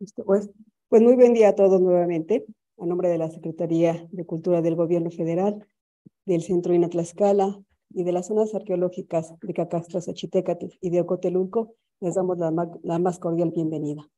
Este, pues, pues. muy buen día a todos nuevamente. A nombre de la Secretaría de Cultura del Gobierno Federal, del Centro Inatlascala y de las zonas arqueológicas de Cacastro, Xochitecatl y de Ocotelulco, les damos la más cordial bienvenida.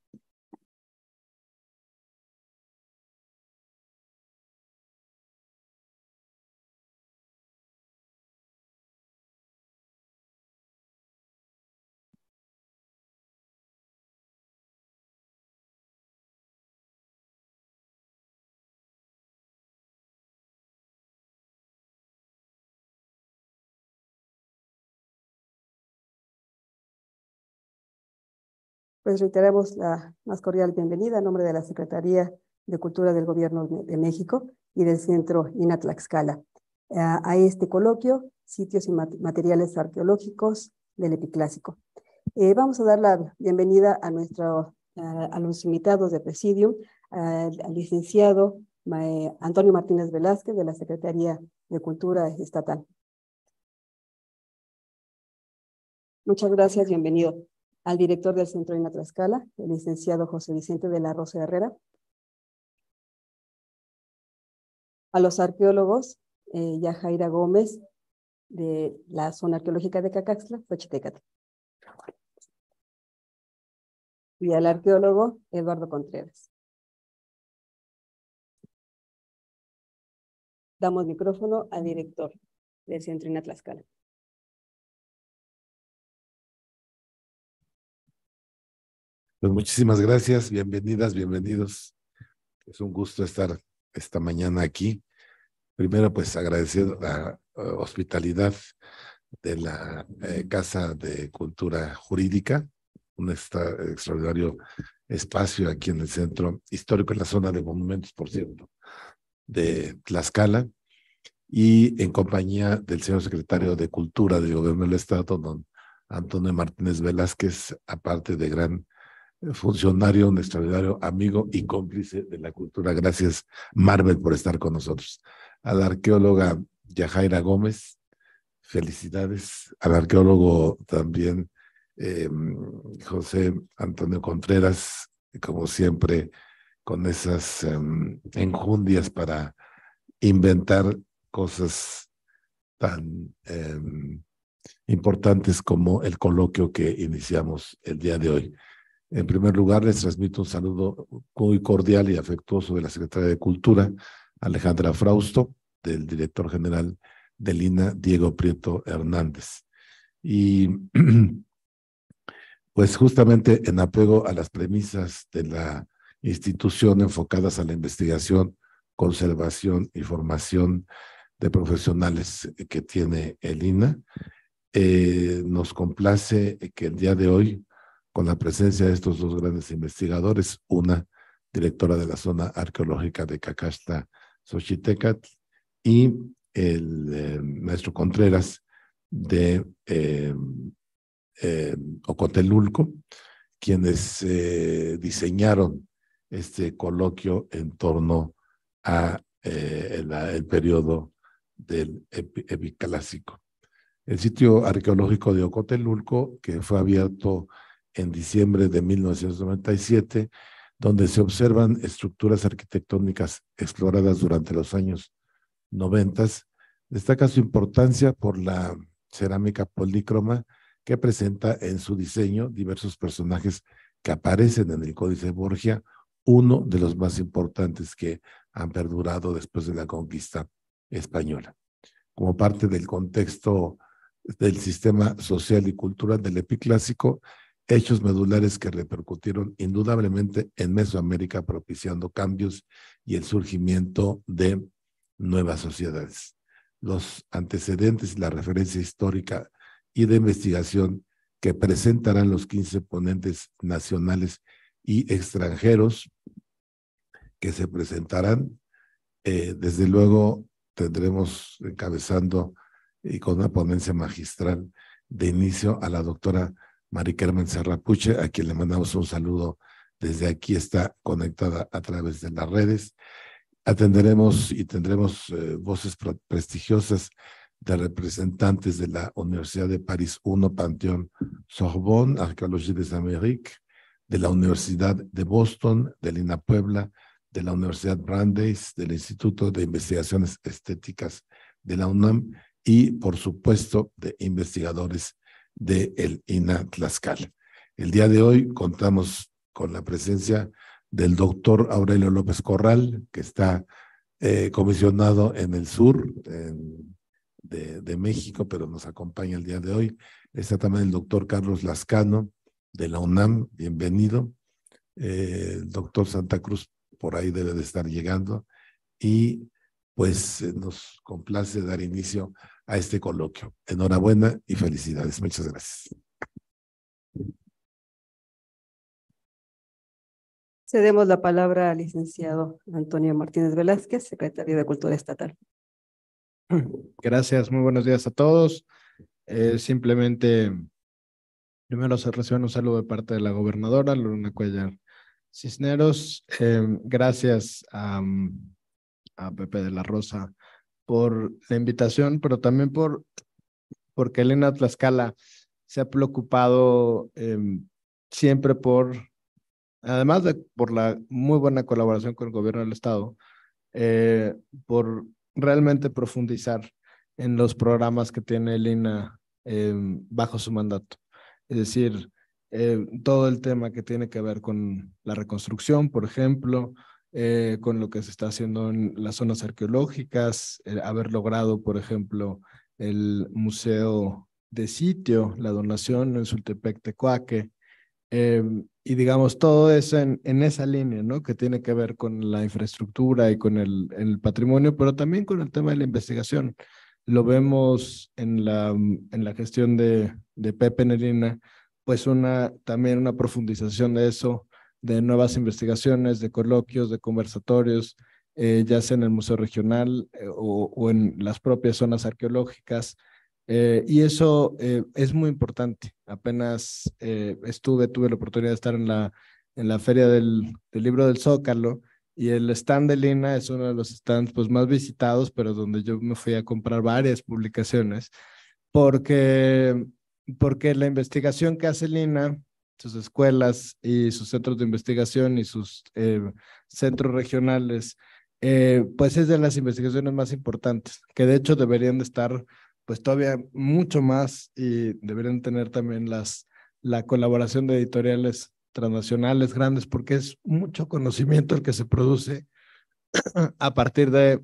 reiteramos la más cordial bienvenida en nombre de la Secretaría de Cultura del Gobierno de México y del Centro Inatlaxcala a este coloquio, sitios y materiales arqueológicos del epiclásico. Eh, vamos a dar la bienvenida a, nuestro, a, los invitados de presidium, al, licenciado Antonio Martínez Velázquez de la Secretaría de Cultura Estatal. Muchas gracias, bienvenido al director del Centro de el licenciado José Vicente de la Rosa Herrera, a los arqueólogos eh, Yajaira Gómez de la zona arqueológica de Cacaxtla, Xochitecatl, y al arqueólogo Eduardo Contreras. Damos micrófono al director del Centro Tlaxcala. Pues muchísimas gracias, bienvenidas, bienvenidos. Es un gusto estar esta mañana aquí. Primero, pues agradecer la eh, hospitalidad de la eh, Casa de Cultura Jurídica, un extraordinario espacio aquí en el centro histórico, en la zona de monumentos, por cierto, de Tlaxcala, y en compañía del señor secretario de Cultura del Gobierno del Estado, don Antonio Martínez Velázquez, aparte de gran funcionario, un extraordinario amigo y cómplice de la cultura. Gracias, Marvel, por estar con nosotros. A la arqueóloga Yajaira Gómez, felicidades. Al arqueólogo también em, José Antonio Contreras, como siempre, con esas em, enjundias para inventar cosas tan em, importantes como el coloquio que iniciamos el día de hoy. En primer lugar, les transmito un saludo muy cordial y afectuoso de la Secretaria de Cultura, Alejandra Frausto, del director general del Lina Diego Prieto Hernández. Y pues justamente en apego a las premisas de la institución enfocadas a la investigación, conservación y formación de profesionales que tiene el INA, eh, nos complace que el día de hoy con la presencia de estos dos grandes investigadores, una directora de la zona arqueológica de Cacasta, Xochitecat, y el eh, maestro Contreras de eh, eh, Ocotelulco, quienes diseñaron este coloquio en torno a el, periodo del epiclásico. El sitio arqueológico de Ocotelulco, que fue abierto en diciembre de 1997, donde se observan estructuras arquitectónicas exploradas durante los años 90, destaca su importancia por la cerámica polícroma que presenta en su diseño diversos personajes que aparecen en el Códice Borgia, uno de los más importantes que han perdurado después de la conquista española. Como parte del contexto del sistema social y cultural del epiclásico, hechos medulares que repercutieron indudablemente en Mesoamérica, propiciando cambios y el surgimiento de nuevas sociedades. Los antecedentes y la referencia histórica y de investigación que presentarán los 15 ponentes nacionales y extranjeros que se presentarán. Eh, desde luego tendremos encabezando y con una ponencia magistral de inicio a la doctora Mari Carmen Serrapuche, a quien le mandamos un saludo desde aquí, está conectada a través de las redes. Atenderemos y tendremos eh, voces prestigiosas de representantes de la Universidad de París I, Panteón Sorbonne, Arqueología de América, de la Universidad de Boston, de Lina Puebla, de la Universidad Brandeis, del Instituto de Investigaciones Estéticas de la UNAM y, por supuesto, de investigadores del el INA Tlaxcala. El día de hoy contamos con la presencia del doctor Aurelio López Corral, que está eh, comisionado en el sur de, México, pero nos acompaña el día de hoy. Está también el doctor Carlos Lascano de la UNAM, bienvenido. Eh, el doctor Santa Cruz por ahí debe de estar llegando. Y pues eh, nos complace dar inicio a este coloquio. Enhorabuena y felicidades. Muchas gracias. Cedemos la palabra al licenciado Antonio Martínez Velázquez, secretario de Cultura Estatal. Gracias, muy buenos días a todos. Eh, simplemente, primero se recibe un saludo de parte de la gobernadora, Lorena Cuellar Cisneros. Eh, gracias a, mm, a Pepe de la Rosa por la invitación, pero también por porque Elena Tlaxcala se ha preocupado em, siempre por, además de por la muy buena colaboración con el gobierno del Estado, eh, por realmente profundizar en los programas que tiene Elena em, bajo su mandato. Es decir, em, todo el tema que tiene que ver con la reconstrucción, por ejemplo, eh, con lo que se está haciendo en las zonas arqueológicas, eh, haber logrado, por ejemplo, el museo de sitio, la donación en Sultepec Tecuaque, em, y digamos todo eso en, esa línea, ¿no? Que tiene que ver con la infraestructura y con el, patrimonio, pero también con el tema de la investigación. Lo vemos en la, en la gestión de, de Pepe Nerina, pues una, también una profundización de eso, de nuevas investigaciones, de coloquios, de conversatorios, eh, ya sea en el Museo Regional eh, o, en las propias zonas arqueológicas. Eh, y eso es muy importante. Apenas estuve, tuve la oportunidad de estar en la, en la Feria del, del, Libro del Zócalo y el stand de Lina es uno de los stands pues, más visitados, pero donde yo me fui a comprar varias publicaciones, porque, porque la investigación que hace Lina sus escuelas y sus centros de investigación y sus eh, centros regionales, eh, pues es de las investigaciones más importantes, que de hecho deberían de estar pues todavía mucho más y deberían tener también las, la colaboración de editoriales transnacionales grandes, porque es mucho conocimiento el que se produce a partir de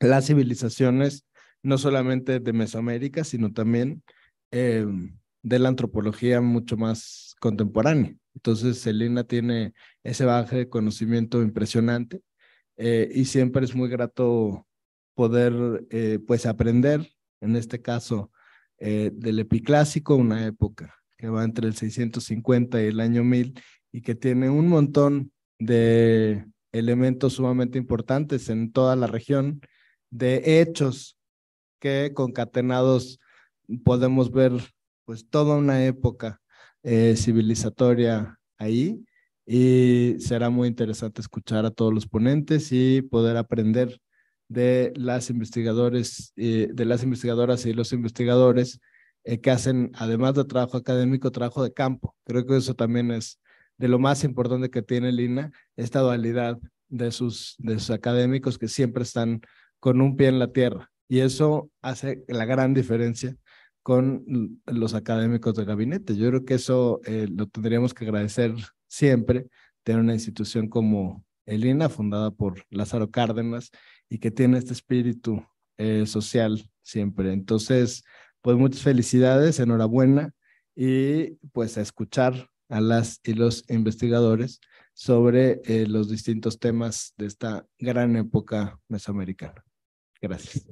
las civilizaciones, no solamente de Mesoamérica, sino también em, de la antropología mucho más contemporánea. Entonces, Selena tiene ese baje de conocimiento impresionante eh, y siempre es muy grato poder, eh, pues, aprender, en este caso, eh, del epiclásico, una época que va entre el 650 y el año 1000 y que tiene un montón de elementos sumamente importantes en toda la región, de hechos que concatenados podemos ver pues toda una época eh, civilizatoria ahí y será muy interesante escuchar a todos los ponentes y poder aprender de las investigadores, y eh, de las investigadoras y los investigadores eh, que hacen, además de trabajo académico, trabajo de campo. Creo que eso también es de lo más importante que tiene Lina, esta dualidad de sus, de sus académicos que siempre están con un pie en la tierra. Y eso hace la gran diferencia con los académicos del gabinete. Yo creo que eso eh, lo tendríamos que agradecer siempre, tener una institución como el fundada por Lázaro Cárdenas, y que tiene este espíritu eh, social siempre. Entonces, pues muchas felicidades, enhorabuena, y pues a escuchar a las y los investigadores sobre eh, los distintos temas de esta gran época mesoamericana. Gracias.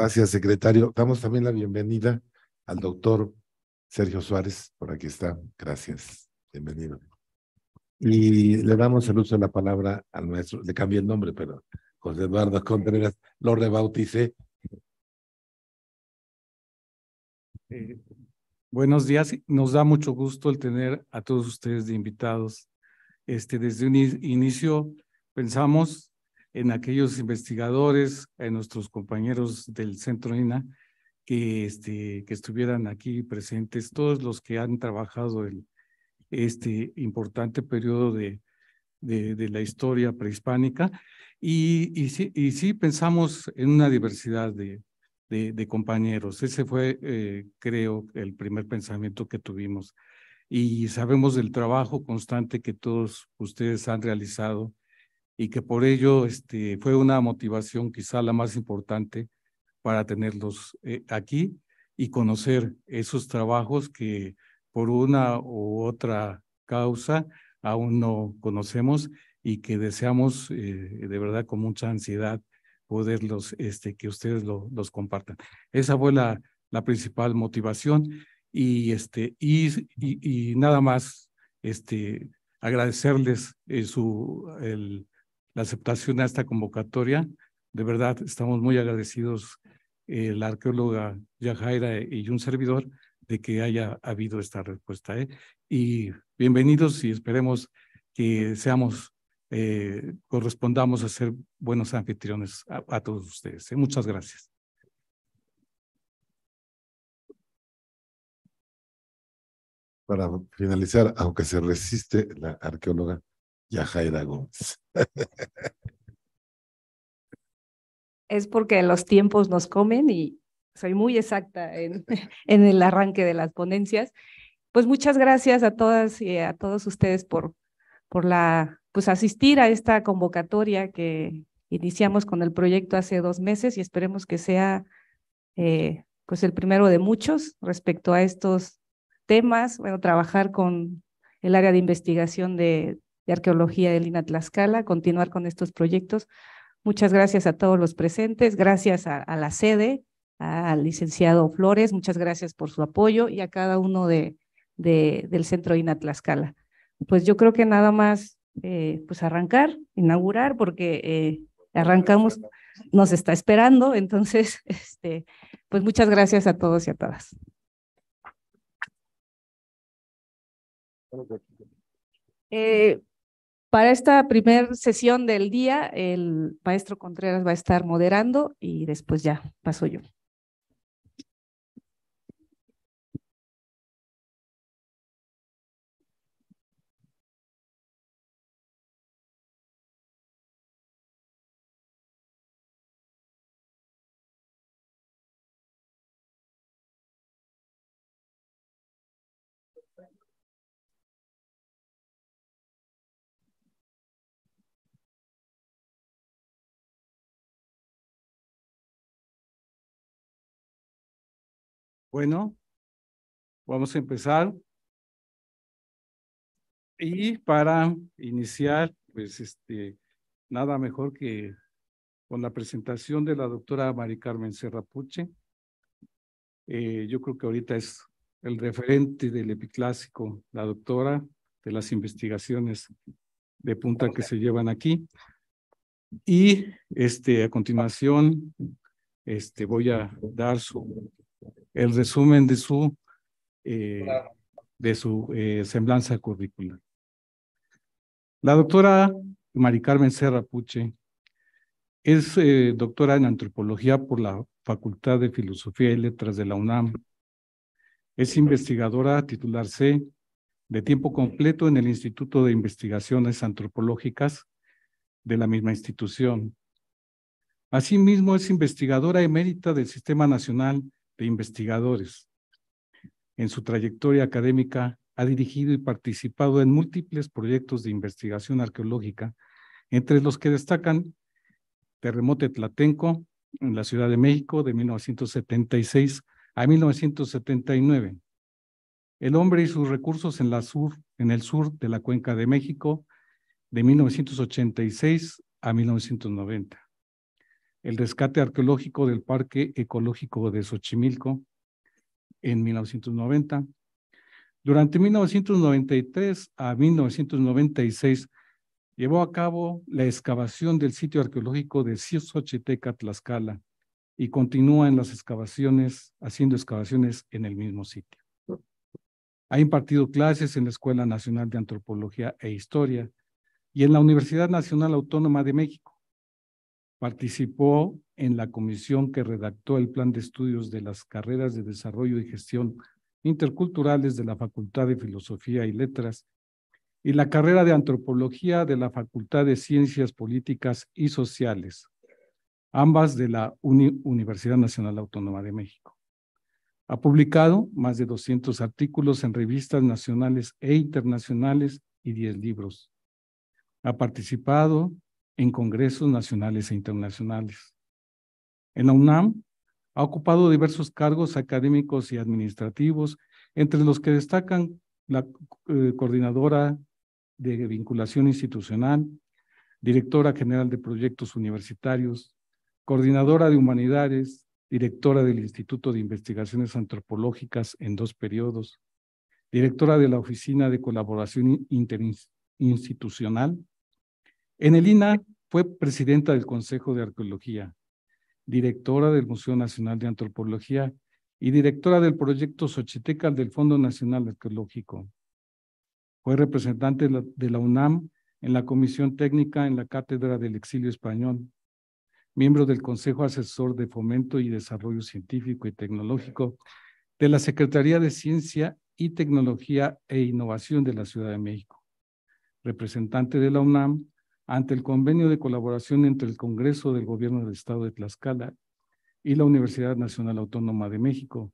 Gracias, secretario. Damos también la bienvenida al doctor Sergio Suárez, por aquí está. Gracias. Bienvenido. Y le damos el uso de la palabra al nuestro, le cambié el nombre, pero José Eduardo Contreras, lo rebauticé. Eh, buenos días, nos da mucho gusto el tener a todos ustedes de invitados. Este, desde un inicio pensamos en aquellos investigadores, en nuestros compañeros del Centro INA, que, este, estuvieran aquí presentes, todos los que han trabajado en este importante periodo de, la historia prehispánica. Y, sí, pensamos en una diversidad de, compañeros. Ese fue, eh, creo, el primer pensamiento que tuvimos. Y sabemos del trabajo constante que todos ustedes han realizado y que por ello este, fue una motivación quizá la más importante para tenerlos eh, aquí y conocer esos trabajos que por una u otra causa aún no conocemos y que deseamos eh, de verdad con mucha ansiedad poderlos, este, que ustedes lo, los compartan. Esa fue la, la principal motivación y, este, y, y, nada más este, agradecerles eh, su, el, aceptación a esta convocatoria. De verdad, estamos muy agradecidos eh, la arqueóloga Yajaira y un servidor de que haya habido esta respuesta. ¿eh? Y bienvenidos y esperemos que seamos, eh, correspondamos a ser buenos anfitriones a todos ustedes. Muchas gracias. Para finalizar, aunque se resiste la arqueóloga, ya es porque los tiempos nos comen y soy muy exacta en, el arranque de las ponencias. Pues muchas gracias a todas y a todos ustedes por, por la, pues asistir a esta convocatoria que iniciamos con el proyecto hace dos meses y esperemos que sea eh, pues el primero de muchos respecto a estos temas. Bueno, trabajar con el área de investigación de, de Arqueología del INA continuar con estos proyectos. Muchas gracias a todos los presentes, gracias a, la sede, al licenciado Flores, muchas gracias por su apoyo y a cada uno de, del Centro INA Tlaxcala. Pues yo creo que nada más eh, pues arrancar, inaugurar, porque eh, arrancamos, nos está esperando, entonces, este, pues muchas gracias a todos y a todas. Pues, eh, para esta primera sesión del día, el maestro Contreras va a estar moderando y después ya paso yo. Bueno, vamos a empezar. Y para iniciar, pues este, nada mejor que con la presentación de la doctora Mari Carmen Serrapuche. Eh, yo creo que ahorita es el referente del epiclásico, la doctora de las investigaciones de punta que se llevan aquí. Y este, a continuación este, voy a dar su el resumen de su, eh, de su eh, semblanza curricular. La doctora Mari Carmen Serra Puche es eh, doctora en antropología por la Facultad de Filosofía y Letras de la UNAM. Es investigadora titular C de tiempo completo en el Instituto de Investigaciones Antropológicas de la misma institución. Asimismo, es investigadora emérita del Sistema Nacional de investigadores. En su trayectoria académica ha dirigido y participado en múltiples proyectos de investigación arqueológica, entre los que destacan Terremoto Tlatenco en la Ciudad de México de 1976 a 1979. El hombre y sus recursos en, la sur, en el sur de la Cuenca de México de 1986 a 1990 el rescate arqueológico del Parque Ecológico de Xochimilco en 1990. Durante 1993 a 1996 llevó a cabo la excavación del sitio arqueológico de Xochiteca, Tlaxcala, y continúa en las excavaciones, haciendo excavaciones en el mismo sitio. Ha impartido clases en la Escuela Nacional de Antropología e Historia y en la Universidad Nacional Autónoma de México. Participó en la comisión que redactó el plan de estudios de las carreras de desarrollo y gestión interculturales de la Facultad de Filosofía y Letras y la carrera de antropología de la Facultad de Ciencias Políticas y Sociales, ambas de la Universidad Nacional Autónoma de México. Ha publicado más de 200 artículos en revistas nacionales e internacionales y 10 libros. Ha participado en congresos nacionales e internacionales. En la UNAM ha ocupado diversos cargos académicos y administrativos, entre los que destacan la eh, coordinadora de vinculación institucional, directora general de proyectos universitarios, coordinadora de humanidades, directora del Instituto de Investigaciones Antropológicas en dos periodos, directora de la Oficina de Colaboración Interinstitucional Enelina el fue presidenta del Consejo de Arqueología, directora del Museo Nacional de Antropología y directora del proyecto Sochitecal del Fondo Nacional Arqueológico. Fue representante de la UNAM en la Comisión Técnica en la Cátedra del Exilio Español, miembro del Consejo Asesor de Fomento y Desarrollo Científico y Tecnológico de la Secretaría de Ciencia y Tecnología e Innovación de la Ciudad de México, representante de la UNAM ante el convenio de colaboración entre el Congreso del Gobierno del Estado de Tlaxcala y la Universidad Nacional Autónoma de México.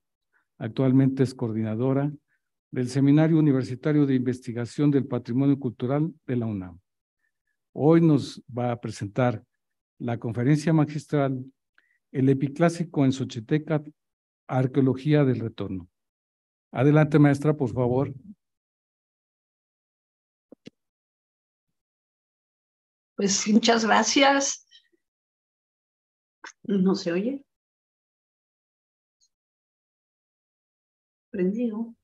Actualmente es coordinadora del Seminario Universitario de Investigación del Patrimonio Cultural de la UNAM. Hoy nos va a presentar la conferencia magistral El epiclásico en Xochiteca, Arqueología del Retorno. Adelante, maestra, por favor. Pues muchas gracias. ¿No se oye? Prendido.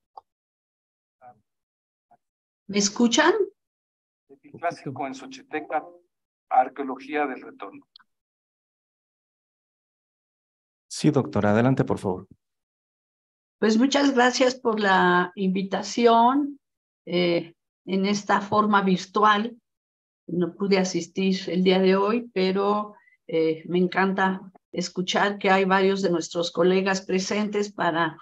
¿Me escuchan? Clásico en Xochiteca, Arqueología del Retorno. Sí, doctora, adelante, por favor. Pues muchas gracias por la invitación eh, en esta forma virtual no pude asistir el día de hoy, pero eh, me encanta escuchar que hay varios de nuestros colegas presentes para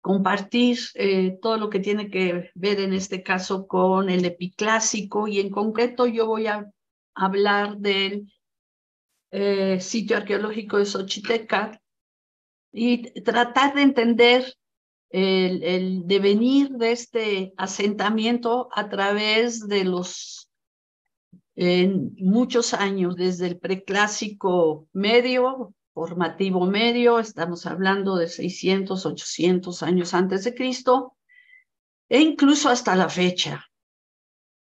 compartir eh, todo lo que tiene que ver en este caso con el epiclásico y en concreto yo voy a hablar del eh, sitio arqueológico de Xochiteca y tratar de entender el devenir de este asentamiento a través de los en muchos años, desde el preclásico medio, formativo medio, estamos hablando de 600, 800 años antes de Cristo, e incluso hasta la fecha.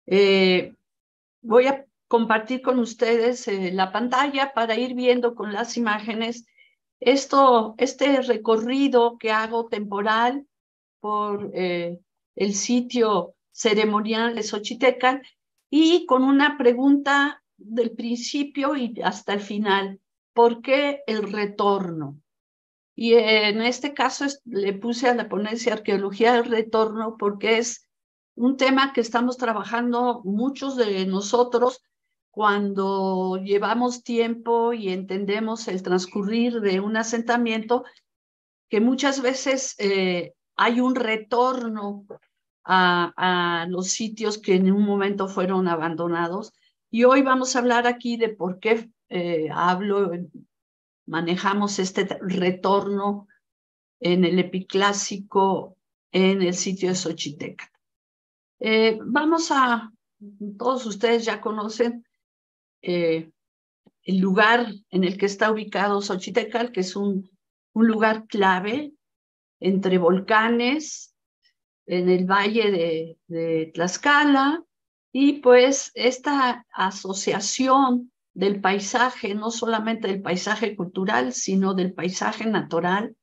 Eh, voy a compartir con ustedes eh, la pantalla para ir viendo con las imágenes esto, este recorrido que hago temporal por eh, el sitio ceremonial de Xochitecan y con una pregunta del principio y hasta el final. ¿Por qué el retorno? Y en este caso le puse a la ponencia Arqueología del Retorno porque es un tema que estamos trabajando muchos de nosotros cuando llevamos tiempo y entendemos el transcurrir de un asentamiento, que muchas veces eh, hay un retorno a, los sitios que en un momento fueron abandonados. Y hoy vamos a hablar aquí de por qué eh, hablo, manejamos este retorno en el epiclásico en el sitio de Xochiteca. Eh, vamos a, todos ustedes ya conocen eh, el lugar en el que está ubicado Xochitecal, que es un lugar clave entre volcanes, en el valle de, Tlaxcala, y pues esta asociación del paisaje, no solamente del paisaje cultural, sino del paisaje natural,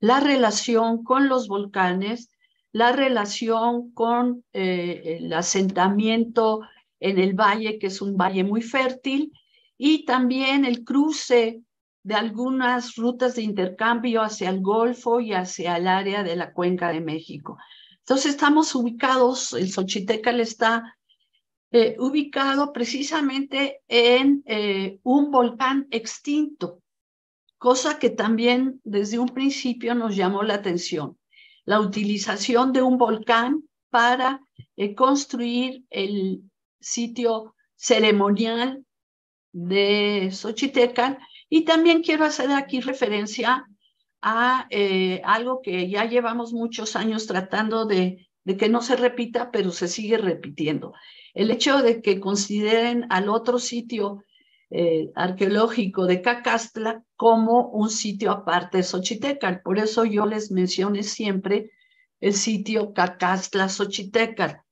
la relación con los volcanes, la relación con eh, el asentamiento en el valle, que es un valle muy fértil, y también el cruce de algunas rutas de intercambio hacia el Golfo y hacia el área de la Cuenca de México. Entonces estamos ubicados, el Xochitecal está eh, ubicado precisamente en eh, un volcán extinto, cosa que también desde un principio nos llamó la atención, la utilización de un volcán para eh, construir el sitio ceremonial de Xochitecal. Y también quiero hacer aquí referencia a eh, algo que ya llevamos muchos años tratando de, de que no se repita, pero se sigue repitiendo. El hecho de que consideren al otro sitio eh, arqueológico de Cacastla como un sitio aparte de Xochitecal. Por eso yo les mencioné siempre el sitio Cacastla Xochitecal.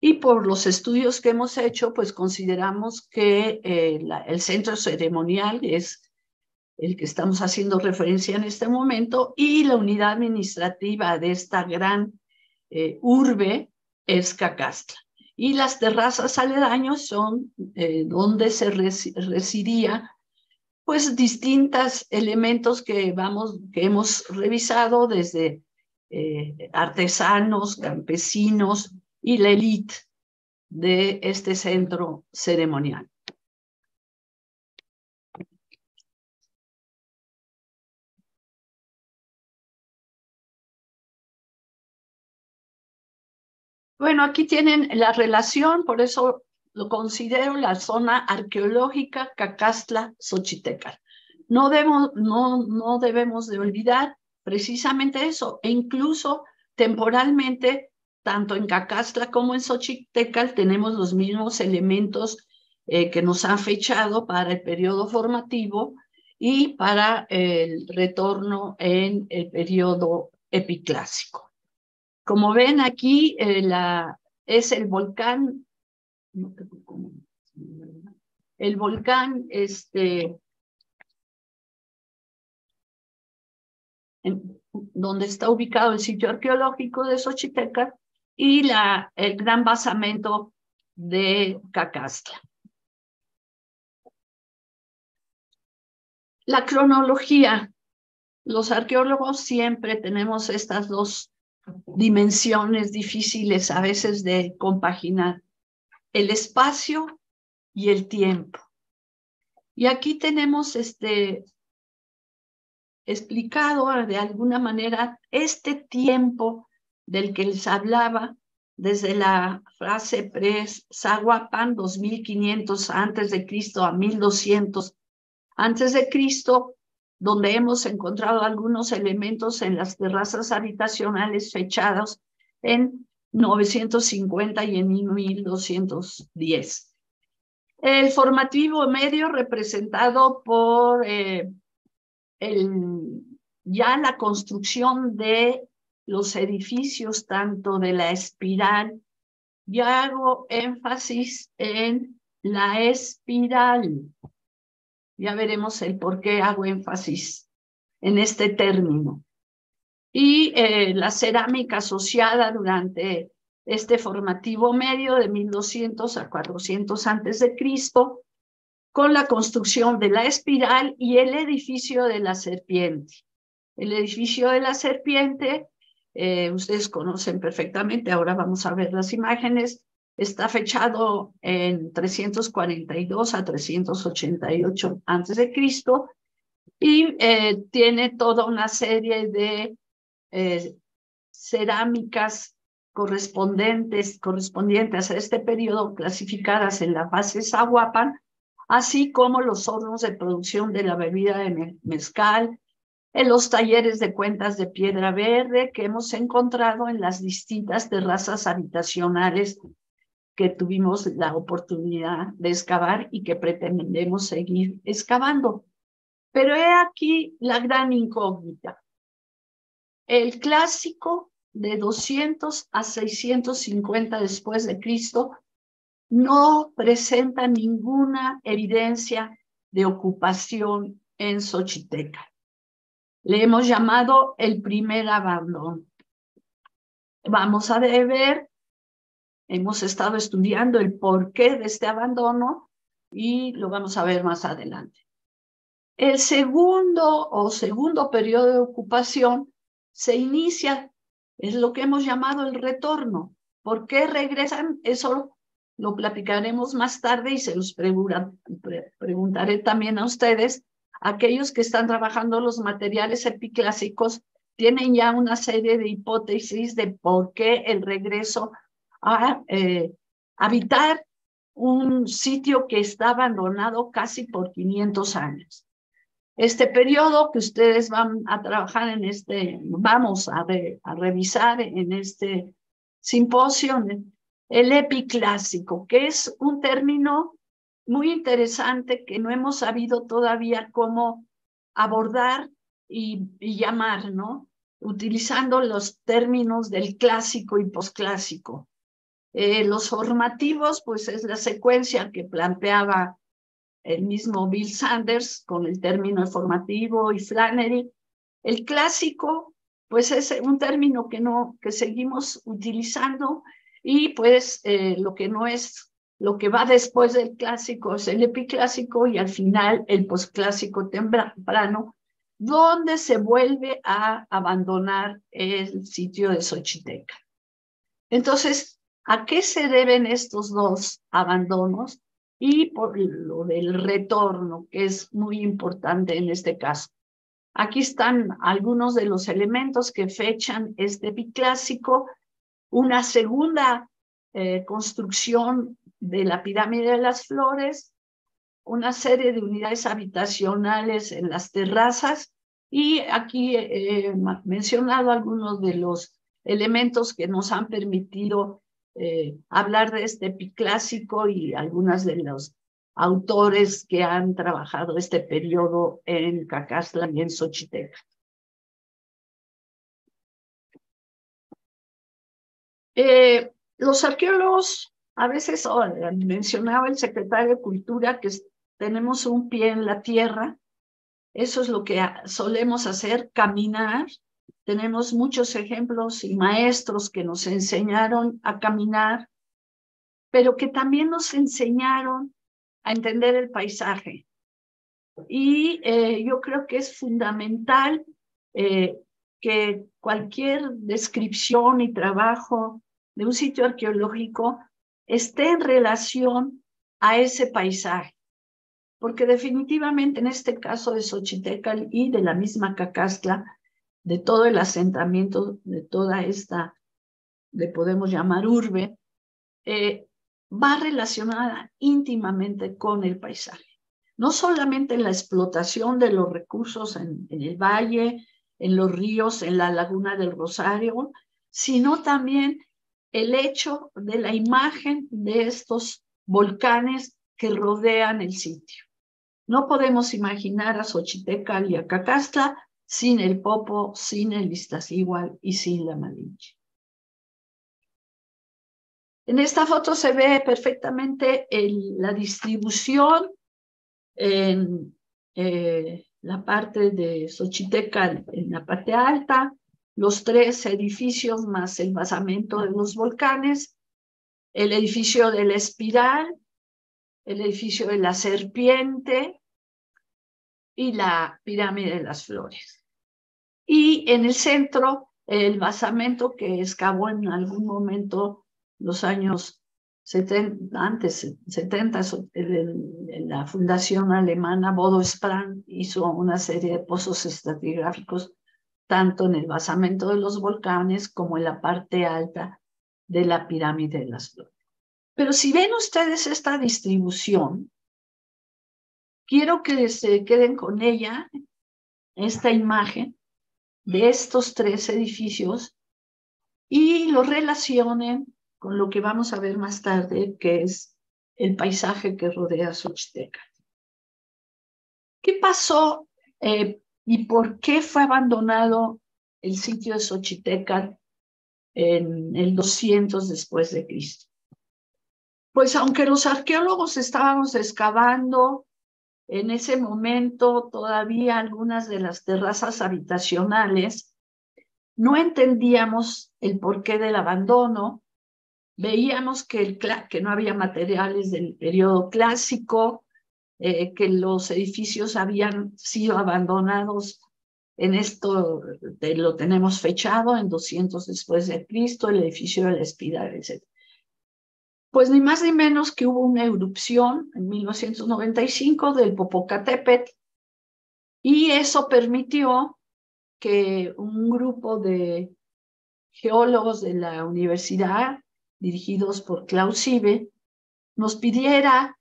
Y por los estudios que hemos hecho, pues consideramos que eh, el centro ceremonial es el que estamos haciendo referencia en este momento, y la unidad administrativa de esta gran eh, urbe es Cacastra. Y las terrazas aledaños son eh, donde se residía pues distintos elementos que, vamos, que hemos revisado desde eh, artesanos, campesinos y la élite de este centro ceremonial. Bueno, aquí tienen la relación, por eso lo considero la zona arqueológica cacastla Sochitecal. No, debemos, no, no debemos de olvidar precisamente eso, e incluso temporalmente, tanto en Cacastla como en Sochitecal tenemos los mismos elementos eh, que nos han fechado para el periodo formativo y para el retorno en el periodo epiclásico. Como ven aquí, eh, es el volcán, el volcán, este, donde está ubicado el sitio arqueológico de Xochiteca y la, el gran basamento de Cacastla. La cronología. Los arqueólogos siempre tenemos estas dos dimensiones difíciles a veces de compaginar, el espacio y el tiempo. Y aquí tenemos este explicado ah, de alguna manera este tiempo del que les hablaba desde la frase pre saguapan 2500 antes de Cristo a 1200 antes de Cristo donde hemos encontrado algunos elementos en las terrazas habitacionales fechados en 950 y en 1210. El formativo medio representado por eh, ya la construcción de los edificios, tanto de la espiral, ya hago énfasis en la espiral, ya veremos el por qué hago énfasis en este término. Y eh, la cerámica asociada durante este formativo medio de 1200 a 400 antes de Cristo, con la construcción de la espiral y el edificio de la serpiente. El edificio de la serpiente, eh, ustedes conocen perfectamente, ahora vamos a ver las imágenes, Está fechado en 342 a 388 a.C. y eh, tiene toda una serie de eh, cerámicas correspondientes, correspondientes a este periodo clasificadas en la fase Zahuapan, así como los hornos de producción de la bebida de mezcal, en eh, los talleres de cuentas de piedra verde que hemos encontrado en las distintas terrazas habitacionales que tuvimos la oportunidad de excavar y que pretendemos seguir excavando. Pero he aquí la gran incógnita. El clásico de 200 a 650 después de Cristo no presenta ninguna evidencia de ocupación en Xochiteca. Le hemos llamado el primer abandono. Vamos a ver... Hemos estado estudiando el porqué de este abandono y lo vamos a ver más adelante. El segundo o segundo periodo de ocupación se inicia, es lo que hemos llamado el retorno. ¿Por qué regresan? Eso lo platicaremos más tarde y se los preguntaré también a ustedes. Aquellos que están trabajando los materiales epiclásicos tienen ya una serie de hipótesis de por qué el regreso a eh, habitar un sitio que está abandonado casi por 500 años. Este periodo que ustedes van a trabajar en este, vamos a, revisar en este simposio, el epiclásico, que es un término muy interesante que no hemos sabido todavía cómo abordar y, y llamar, ¿no? Utilizando los términos del clásico y posclásico. Eh, los formativos, pues es la secuencia que planteaba el mismo Bill Sanders con el término formativo y Flannery. El clásico, pues es un término que, no, que seguimos utilizando y pues eh, lo que no es, lo que va después del clásico es el epiclásico y al final el posclásico temprano, donde se vuelve a abandonar el sitio de Xochiteca. Entonces, ¿A qué se deben estos dos abandonos? Y por lo del retorno, que es muy importante en este caso. Aquí están algunos de los elementos que fechan este biclásico. Una segunda eh, construcción de la pirámide de las flores, una serie de unidades habitacionales en las terrazas y aquí he eh, mencionado algunos de los elementos que nos han permitido eh, hablar de este epiclásico y algunas de los autores que han trabajado este periodo en Cacasla y en Xochiteca. Eh, los arqueólogos, a veces oh, mencionaba el secretario de Cultura que tenemos un pie en la tierra, eso es lo que solemos hacer, caminar tenemos muchos ejemplos y maestros que nos enseñaron a caminar, pero que también nos enseñaron a entender el paisaje. Y eh, yo creo que es fundamental eh, que cualquier descripción y trabajo de un sitio arqueológico esté en relación a ese paisaje. Porque definitivamente en este caso de Xochitecal y de la misma Cacastla, de todo el asentamiento, de toda esta, le podemos llamar urbe, eh, va relacionada íntimamente con el paisaje. No solamente la explotación de los recursos en, el valle, en los ríos, en la laguna del Rosario, sino también el hecho de la imagen de estos volcanes que rodean el sitio. No podemos imaginar a Xochitlcal y a Cacastla sin el Popo, sin el Igual y sin la Malinche. En esta foto se ve perfectamente la distribución en eh, la parte de Xochiteca, en la parte alta, los tres edificios más el basamento de los volcanes, el edificio de la espiral, el edificio de la serpiente y la pirámide de las flores y en el centro el basamento que excavó en algún momento los años 70, antes 70, la fundación alemana Bodo Sprang hizo una serie de pozos estratigráficos tanto en el basamento de los volcanes como en la parte alta de la pirámide de las flores. Pero si ven ustedes esta distribución, quiero que se queden con ella, esta imagen, de estos tres edificios y lo relacionen con lo que vamos a ver más tarde, que es el paisaje que rodea Xochiteca. ¿Qué pasó eh, y por qué fue abandonado el sitio de Xochiteca en el 200 después de Cristo? Pues aunque los arqueólogos estábamos excavando en ese momento todavía algunas de las terrazas habitacionales no entendíamos el porqué del abandono, veíamos que, no había materiales del periodo clásico, eh, que los edificios habían sido abandonados en esto eh, lo tenemos fechado en 200 después de Cristo, el edificio de la espiral, etc. Pues ni más ni menos que hubo una erupción en 1995 del Popocatépetl y eso permitió que un grupo de geólogos de la universidad, dirigidos por Klaus Ibe, nos pidiera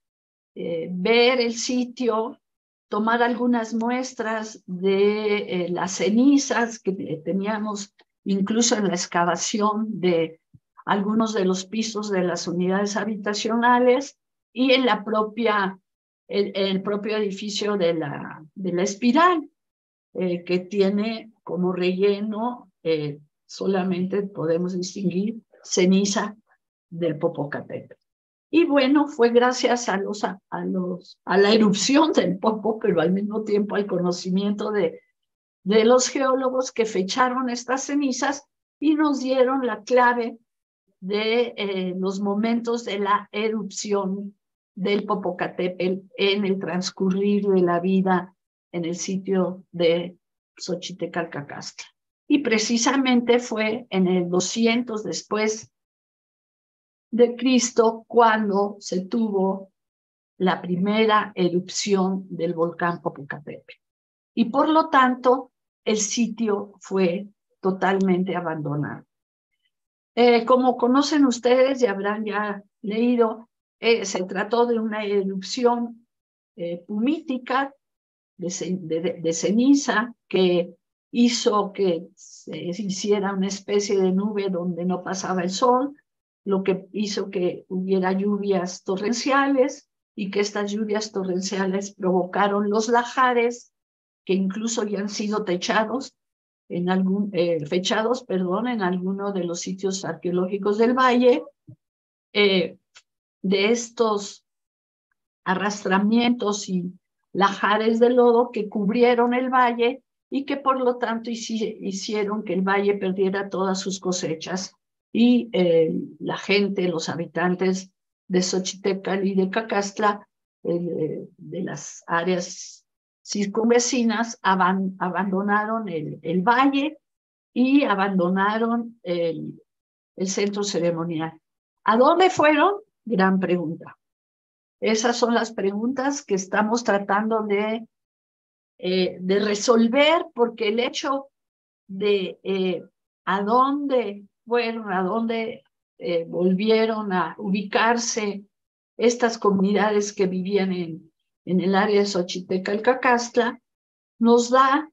eh, ver el sitio, tomar algunas muestras de eh, las cenizas que teníamos incluso en la excavación de algunos de los pisos de las unidades habitacionales y en la propia, el, propio edificio de la, de la espiral, eh, que tiene como relleno, eh, solamente podemos distinguir ceniza del Popocatépetl. Y bueno, fue gracias a, los, a, los, a la erupción del Popo, pero al mismo tiempo al conocimiento de, de los geólogos que fecharon estas cenizas y nos dieron la clave de eh, los momentos de la erupción del Popocatépetl en el transcurrir de la vida en el sitio de Xochitecalcacastra. Y precisamente fue en el 200 después de Cristo cuando se tuvo la primera erupción del volcán Popocatépetl. Y por lo tanto, el sitio fue totalmente abandonado. Eh, como conocen ustedes y habrán ya leído, eh, se trató de una erupción eh, pumítica de, ceniza que hizo que se hiciera una especie de nube donde no pasaba el sol, lo que hizo que hubiera lluvias torrenciales y que estas lluvias torrenciales provocaron los lajares que incluso ya han sido techados en algún, eh, fechados, perdón, en alguno de los sitios arqueológicos del valle, eh, de estos arrastramientos y lajares de lodo que cubrieron el valle y que por lo tanto hicieron que el valle perdiera todas sus cosechas y eh, la gente, los habitantes de Xochitecal y de Cacastla, de las áreas circunvecinas abandonaron el, valle y abandonaron el, centro ceremonial. ¿A dónde fueron? Gran pregunta. Esas son las preguntas que estamos tratando de, eh, resolver porque el hecho de eh, a dónde fueron, a dónde eh, volvieron a ubicarse estas comunidades que vivían en, en el área de Xochiteca, el nos da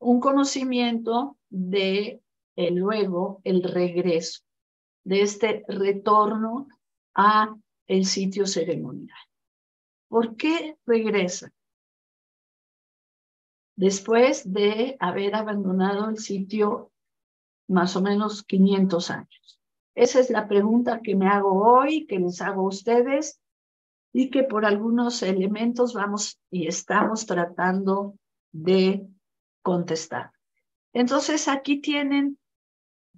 un conocimiento de eh, luego el regreso, de este retorno a el sitio ceremonial. ¿Por qué regresa? Después de haber abandonado el sitio más o menos 500 años. Esa es la pregunta que me hago hoy, que les hago a ustedes y que por algunos elementos vamos y estamos tratando de contestar. Entonces aquí tienen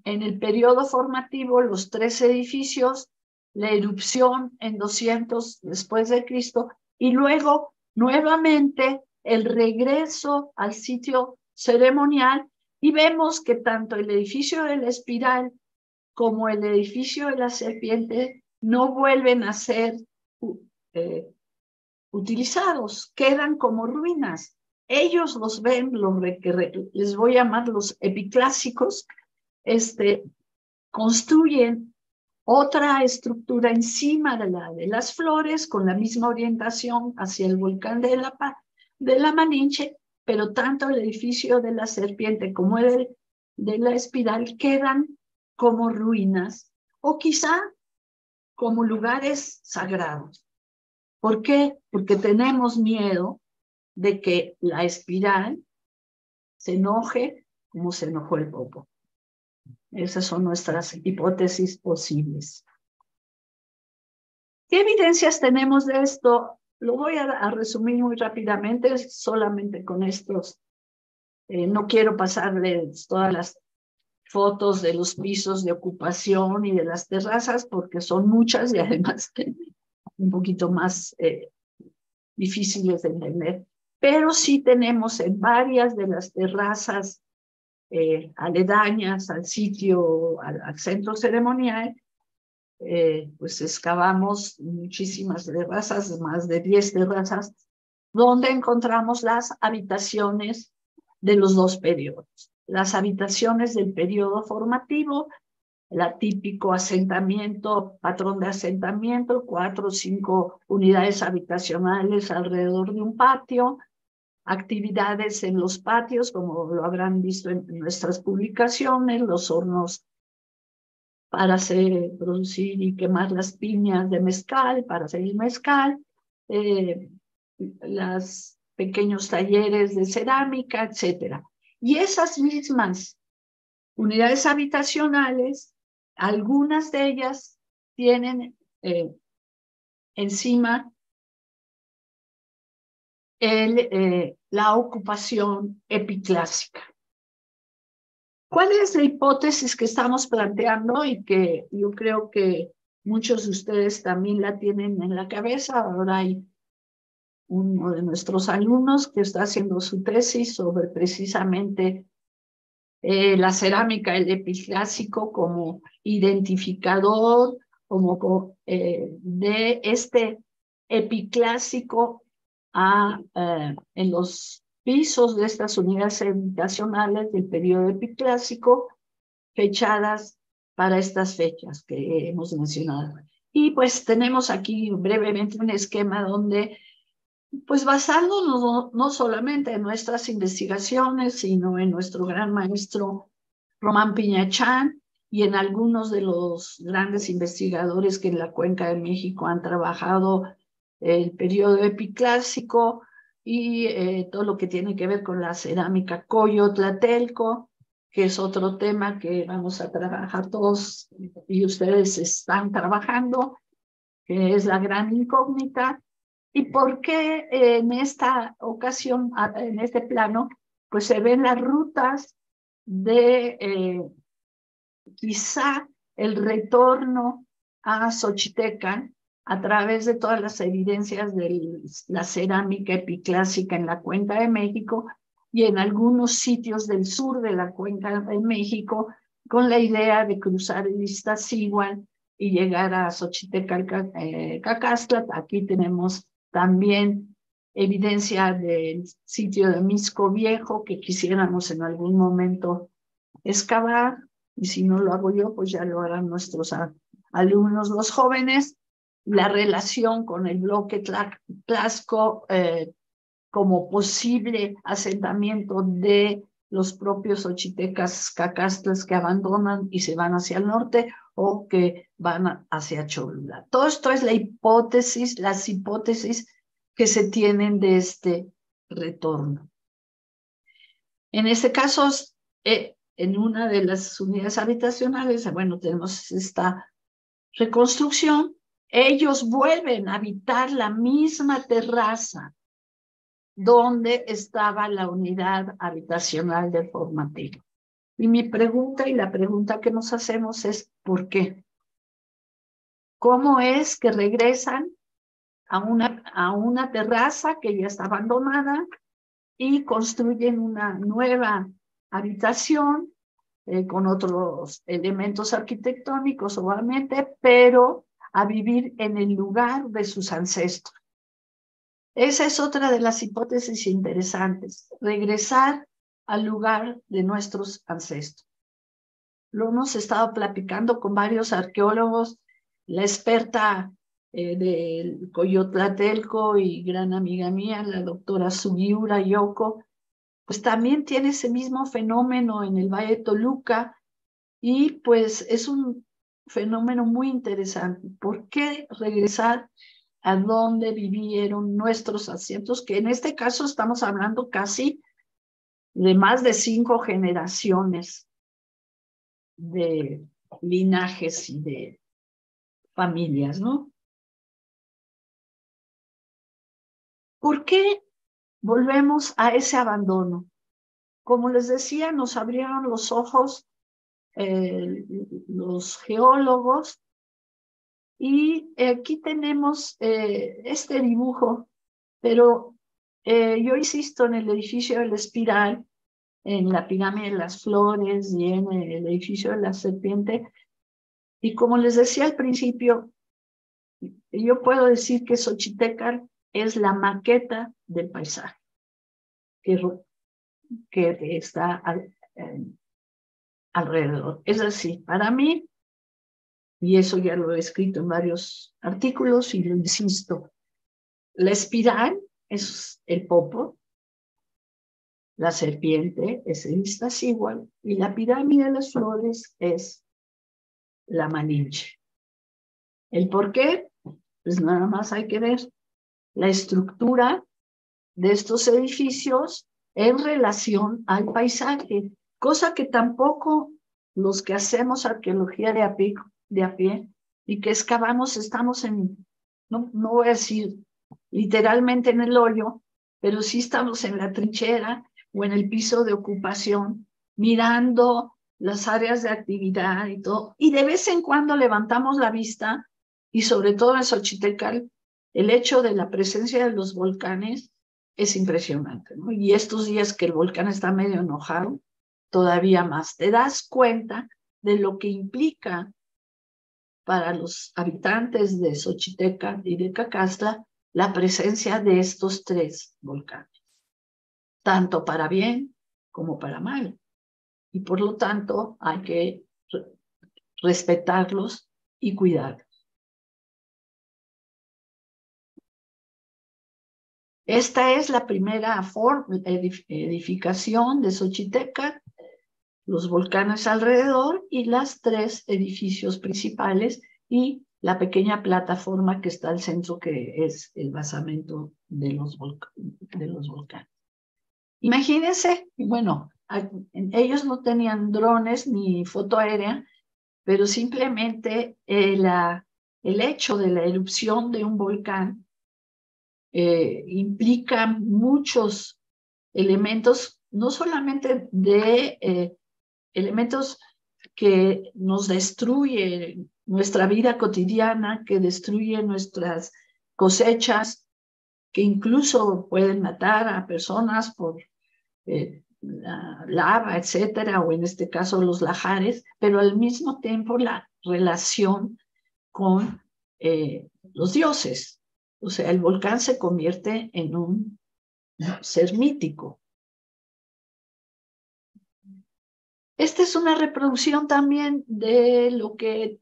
en el periodo formativo los tres edificios, la erupción en 200 después de Cristo y luego nuevamente el regreso al sitio ceremonial y vemos que tanto el edificio de la espiral como el edificio de la serpiente no vuelven a ser este, utilizados, quedan como ruinas. Ellos los ven, los les voy a llamar los epiclásicos, este, construyen otra estructura encima de la de las flores con la misma orientación hacia el volcán de la, de la pero tanto el edificio de la serpiente como el de la espiral quedan como ruinas o quizá como lugares sagrados. ¿Por qué? Porque tenemos miedo de que la espiral se enoje como se enojó el popo. Esas son nuestras hipótesis posibles. ¿Qué evidencias tenemos de esto? Lo voy a, resumir muy rápidamente, solamente con estos. Eh, no quiero pasarles todas las fotos de los pisos de ocupación y de las terrazas porque son muchas y además un poquito más eh, difíciles de entender, pero sí tenemos en varias de las terrazas eh, aledañas al sitio, al, centro ceremonial, eh, pues excavamos muchísimas terrazas, más de 10 terrazas, donde encontramos las habitaciones de los dos periodos, las habitaciones del periodo formativo el atípico asentamiento, patrón de asentamiento, cuatro o cinco unidades habitacionales alrededor de un patio, actividades en los patios, como lo habrán visto en nuestras publicaciones, los hornos para hacer, producir y quemar las piñas de mezcal, para hacer el mezcal, eh, los pequeños talleres de cerámica, etc. Y esas mismas unidades habitacionales algunas de ellas tienen eh, encima eh, la ocupación epiclásica. ¿Cuál es la hipótesis que estamos planteando y que yo creo que muchos de ustedes también la tienen en la cabeza? Ahora hay uno de nuestros alumnos que está haciendo su tesis sobre precisamente eh, la cerámica, el epiclásico como identificador como, eh, de este epiclásico eh, en los pisos de estas unidades habitacionales del periodo epiclásico, fechadas para estas fechas que hemos mencionado. Y pues tenemos aquí brevemente un esquema donde pues basándonos no solamente en nuestras investigaciones, sino en nuestro gran maestro Román Piñachán y en algunos de los grandes investigadores que en la Cuenca de México han trabajado el periodo epiclásico y eh, todo lo que tiene que ver con la cerámica coyotlatelco, que es otro tema que vamos a trabajar todos y ustedes están trabajando, que es la gran incógnita ¿Y por qué eh, en esta ocasión, en este plano, pues se ven las rutas de eh, quizá el retorno a Xochitecan a través de todas las evidencias de la cerámica epiclásica en la Cuenca de México y en algunos sitios del sur de la Cuenca de México, con la idea de cruzar el Iztaccíhuatl y llegar a Xochitecal, eh, Aquí tenemos también evidencia del sitio de Misco Viejo que quisiéramos en algún momento excavar y si no lo hago yo, pues ya lo harán nuestros alumnos, los jóvenes, la relación con el bloque Tlaxco eh, como posible asentamiento de los propios ochitecas cacastles que abandonan y se van hacia el norte, o que van hacia Cholula. Todo esto es la hipótesis, las hipótesis que se tienen de este retorno. En este caso, eh, en una de las unidades habitacionales, bueno, tenemos esta reconstrucción, ellos vuelven a habitar la misma terraza donde estaba la unidad habitacional de formativo. Y mi pregunta y la pregunta que nos hacemos es, ¿por qué? ¿Cómo es que regresan a una, a una terraza que ya está abandonada y construyen una nueva habitación eh, con otros elementos arquitectónicos, obviamente, pero a vivir en el lugar de sus ancestros? Esa es otra de las hipótesis interesantes, regresar al lugar de nuestros ancestros. Lo hemos estado platicando con varios arqueólogos, la experta eh, del Coyotlatelco y gran amiga mía, la doctora Sugiura Yoko, pues también tiene ese mismo fenómeno en el Valle de Toluca y pues es un fenómeno muy interesante. ¿Por qué regresar a donde vivieron nuestros asientos? Que en este caso estamos hablando casi de más de cinco generaciones de linajes y de familias, ¿no? ¿Por qué volvemos a ese abandono? Como les decía, nos abrieron los ojos eh, los geólogos y aquí tenemos eh, este dibujo, pero eh, yo insisto en el edificio de la espiral, en la pirámide de las flores y en el edificio de la serpiente. Y como les decía al principio, yo puedo decir que Xochitecar es la maqueta del paisaje que, que está alrededor. Es así, para mí, y eso ya lo he escrito en varios artículos y lo insisto, la espiral es el popo, la serpiente es el igual y la pirámide de las flores es la maninche. ¿El por qué? Pues nada más hay que ver la estructura de estos edificios en relación al paisaje, cosa que tampoco los que hacemos arqueología de a pie, de a pie y que excavamos estamos en, no, no voy a decir literalmente en el hoyo, pero sí estamos en la trinchera o en el piso de ocupación, mirando las áreas de actividad y todo. Y de vez en cuando levantamos la vista, y sobre todo en Xochitlcal, el hecho de la presencia de los volcanes es impresionante. Y estos días que el volcán está medio enojado, todavía más. Te das cuenta de lo que implica para los habitantes de Xochiteca y de Cacasta la presencia de estos tres volcanes, tanto para bien como para mal. Y por lo tanto hay que respetarlos y cuidarlos. Esta es la primera edificación de Xochiteca, los volcanes alrededor y las tres edificios principales y la pequeña plataforma que está al centro, que es el basamento de los, de los volcanes. Imagínense, bueno, ellos no tenían drones ni foto aérea, pero simplemente el, eh, el hecho de la erupción de un volcán eh, implica muchos elementos, no solamente de eh, elementos que nos destruyen nuestra vida cotidiana, que destruye nuestras cosechas, que incluso pueden matar a personas por eh, la lava, etcétera, o en este caso los lajares, pero al mismo tiempo la relación con eh, los dioses. O sea, el volcán se convierte en un ser mítico. Esta es una reproducción también de lo que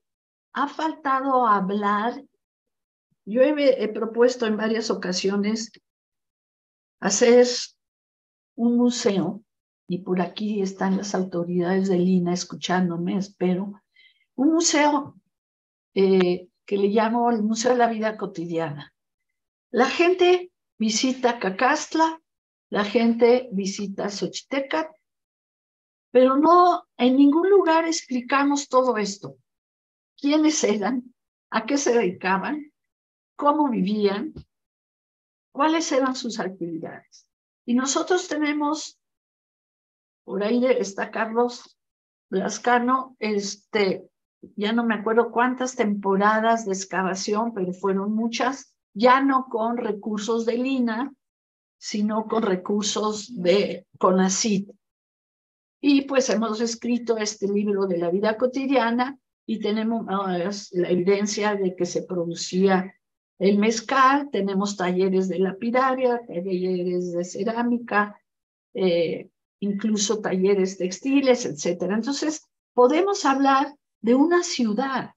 ha faltado hablar. Yo he, propuesto en varias ocasiones hacer un museo, y por aquí están las autoridades de Lina escuchándome, espero, un museo eh, que le llamo el Museo de la Vida Cotidiana. La gente visita Cacastla, la gente visita Xochitecat, pero no, en ningún lugar explicamos todo esto quiénes eran, a qué se dedicaban, cómo vivían, cuáles eran sus actividades. Y nosotros tenemos, por ahí está Carlos Blascano, este, ya no me acuerdo cuántas temporadas de excavación, pero fueron muchas, ya no con recursos de Lina, sino con recursos de CONACIT. Y pues hemos escrito este libro de la vida cotidiana y tenemos ah, la evidencia de que se producía el mezcal, tenemos talleres de lapidaria, talleres de cerámica, eh, incluso talleres textiles, etc. Entonces, podemos hablar de una ciudad.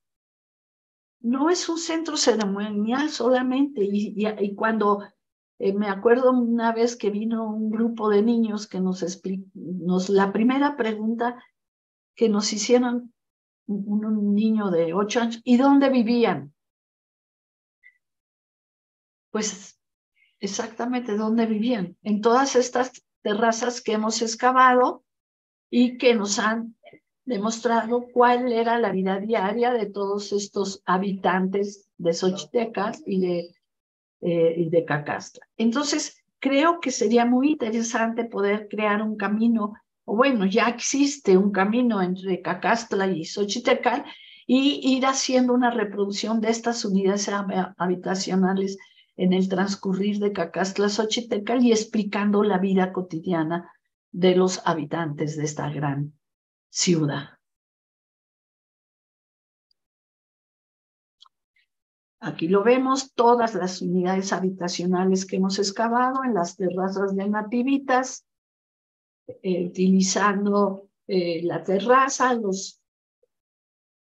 No es un centro ceremonial solamente. Y, cuando eh, me acuerdo una vez que vino un grupo de niños que nos explicó, la primera pregunta que nos hicieron un, niño de ocho años, ¿y dónde vivían? Pues exactamente dónde vivían, en todas estas terrazas que hemos excavado y que nos han demostrado cuál era la vida diaria de todos estos habitantes de Xochitecas y de, eh, y de Cacastra. Entonces, creo que sería muy interesante poder crear un camino o bueno, ya existe un camino entre Cacastla y Xochitecal, y ir haciendo una reproducción de estas unidades habitacionales en el transcurrir de Cacastla a Xochitecal y explicando la vida cotidiana de los habitantes de esta gran ciudad. Aquí lo vemos, todas las unidades habitacionales que hemos excavado en las terrazas de nativitas, eh, utilizando eh, la terraza, los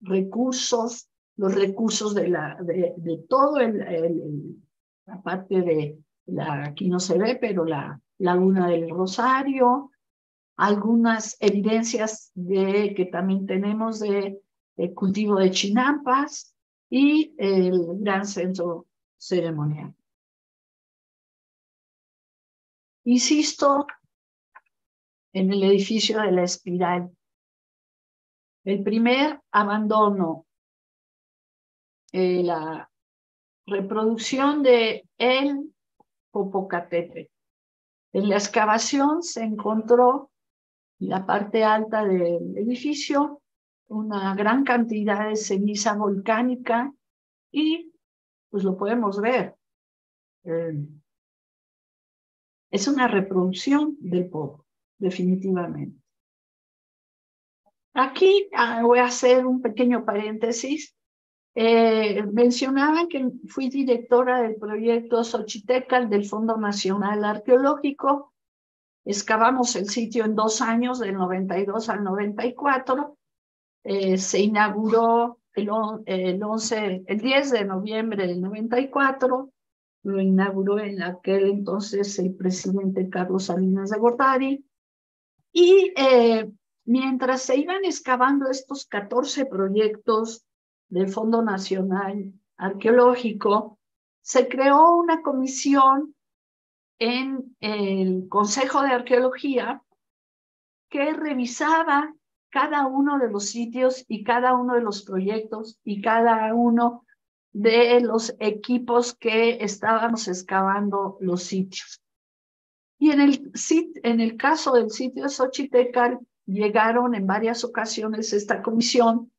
recursos, los recursos de, la, de, todo el, la parte de, la, aquí no se ve, pero la laguna del Rosario, algunas evidencias de, que también tenemos de cultivo de chinampas y el gran centro ceremonial. Insisto, en el edificio de la espiral. El primer abandono, eh, la reproducción de el Popocatépetl. En la excavación se encontró en la parte alta del edificio una gran cantidad de ceniza volcánica y pues lo podemos ver. Eh, es una reproducción del Popo definitivamente. Aquí ah, voy a hacer un pequeño paréntesis. Eh, mencionaba que fui directora del proyecto Xochitecal del Fondo Nacional Arqueológico. Excavamos el sitio en dos años, del 92 al 94. Eh, se inauguró el, 10 de noviembre del 94. Lo inauguró en aquel entonces el presidente Carlos Salinas de Gortari. Y eh, mientras se iban excavando estos 14 proyectos del Fondo Nacional Arqueológico, se creó una comisión en el Consejo de Arqueología que revisaba cada uno de los sitios y cada uno de los proyectos y cada uno de los equipos que estábamos excavando los sitios. Y en el, en el caso del sitio de Xochitecal, llegaron en varias ocasiones esta comisión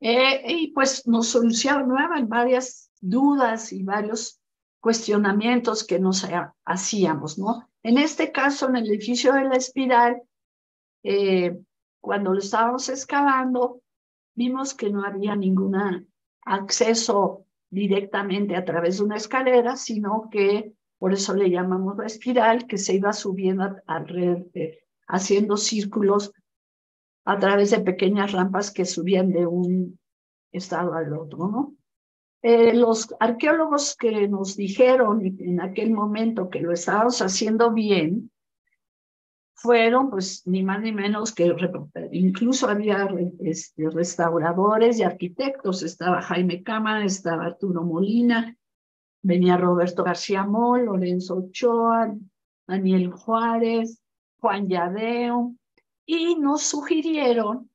eh, y pues nos solucionaban varias dudas y varios cuestionamientos que nos hacíamos, ¿no? En este caso, en el edificio de la espiral, eh, cuando lo estábamos excavando, vimos que no había ningún acceso directamente a través de una escalera, sino que por eso le llamamos la espiral, que se iba subiendo alrededor, eh, haciendo círculos a través de pequeñas rampas que subían de un estado al otro, ¿no? Eh, los arqueólogos que nos dijeron en aquel momento que lo estábamos haciendo bien, fueron pues ni más ni menos que incluso había este, restauradores y arquitectos, estaba Jaime Cámara, estaba Arturo Molina, Venía Roberto García Mol, Lorenzo Ochoa, Daniel Juárez, Juan Yadeo, y nos sugirieron,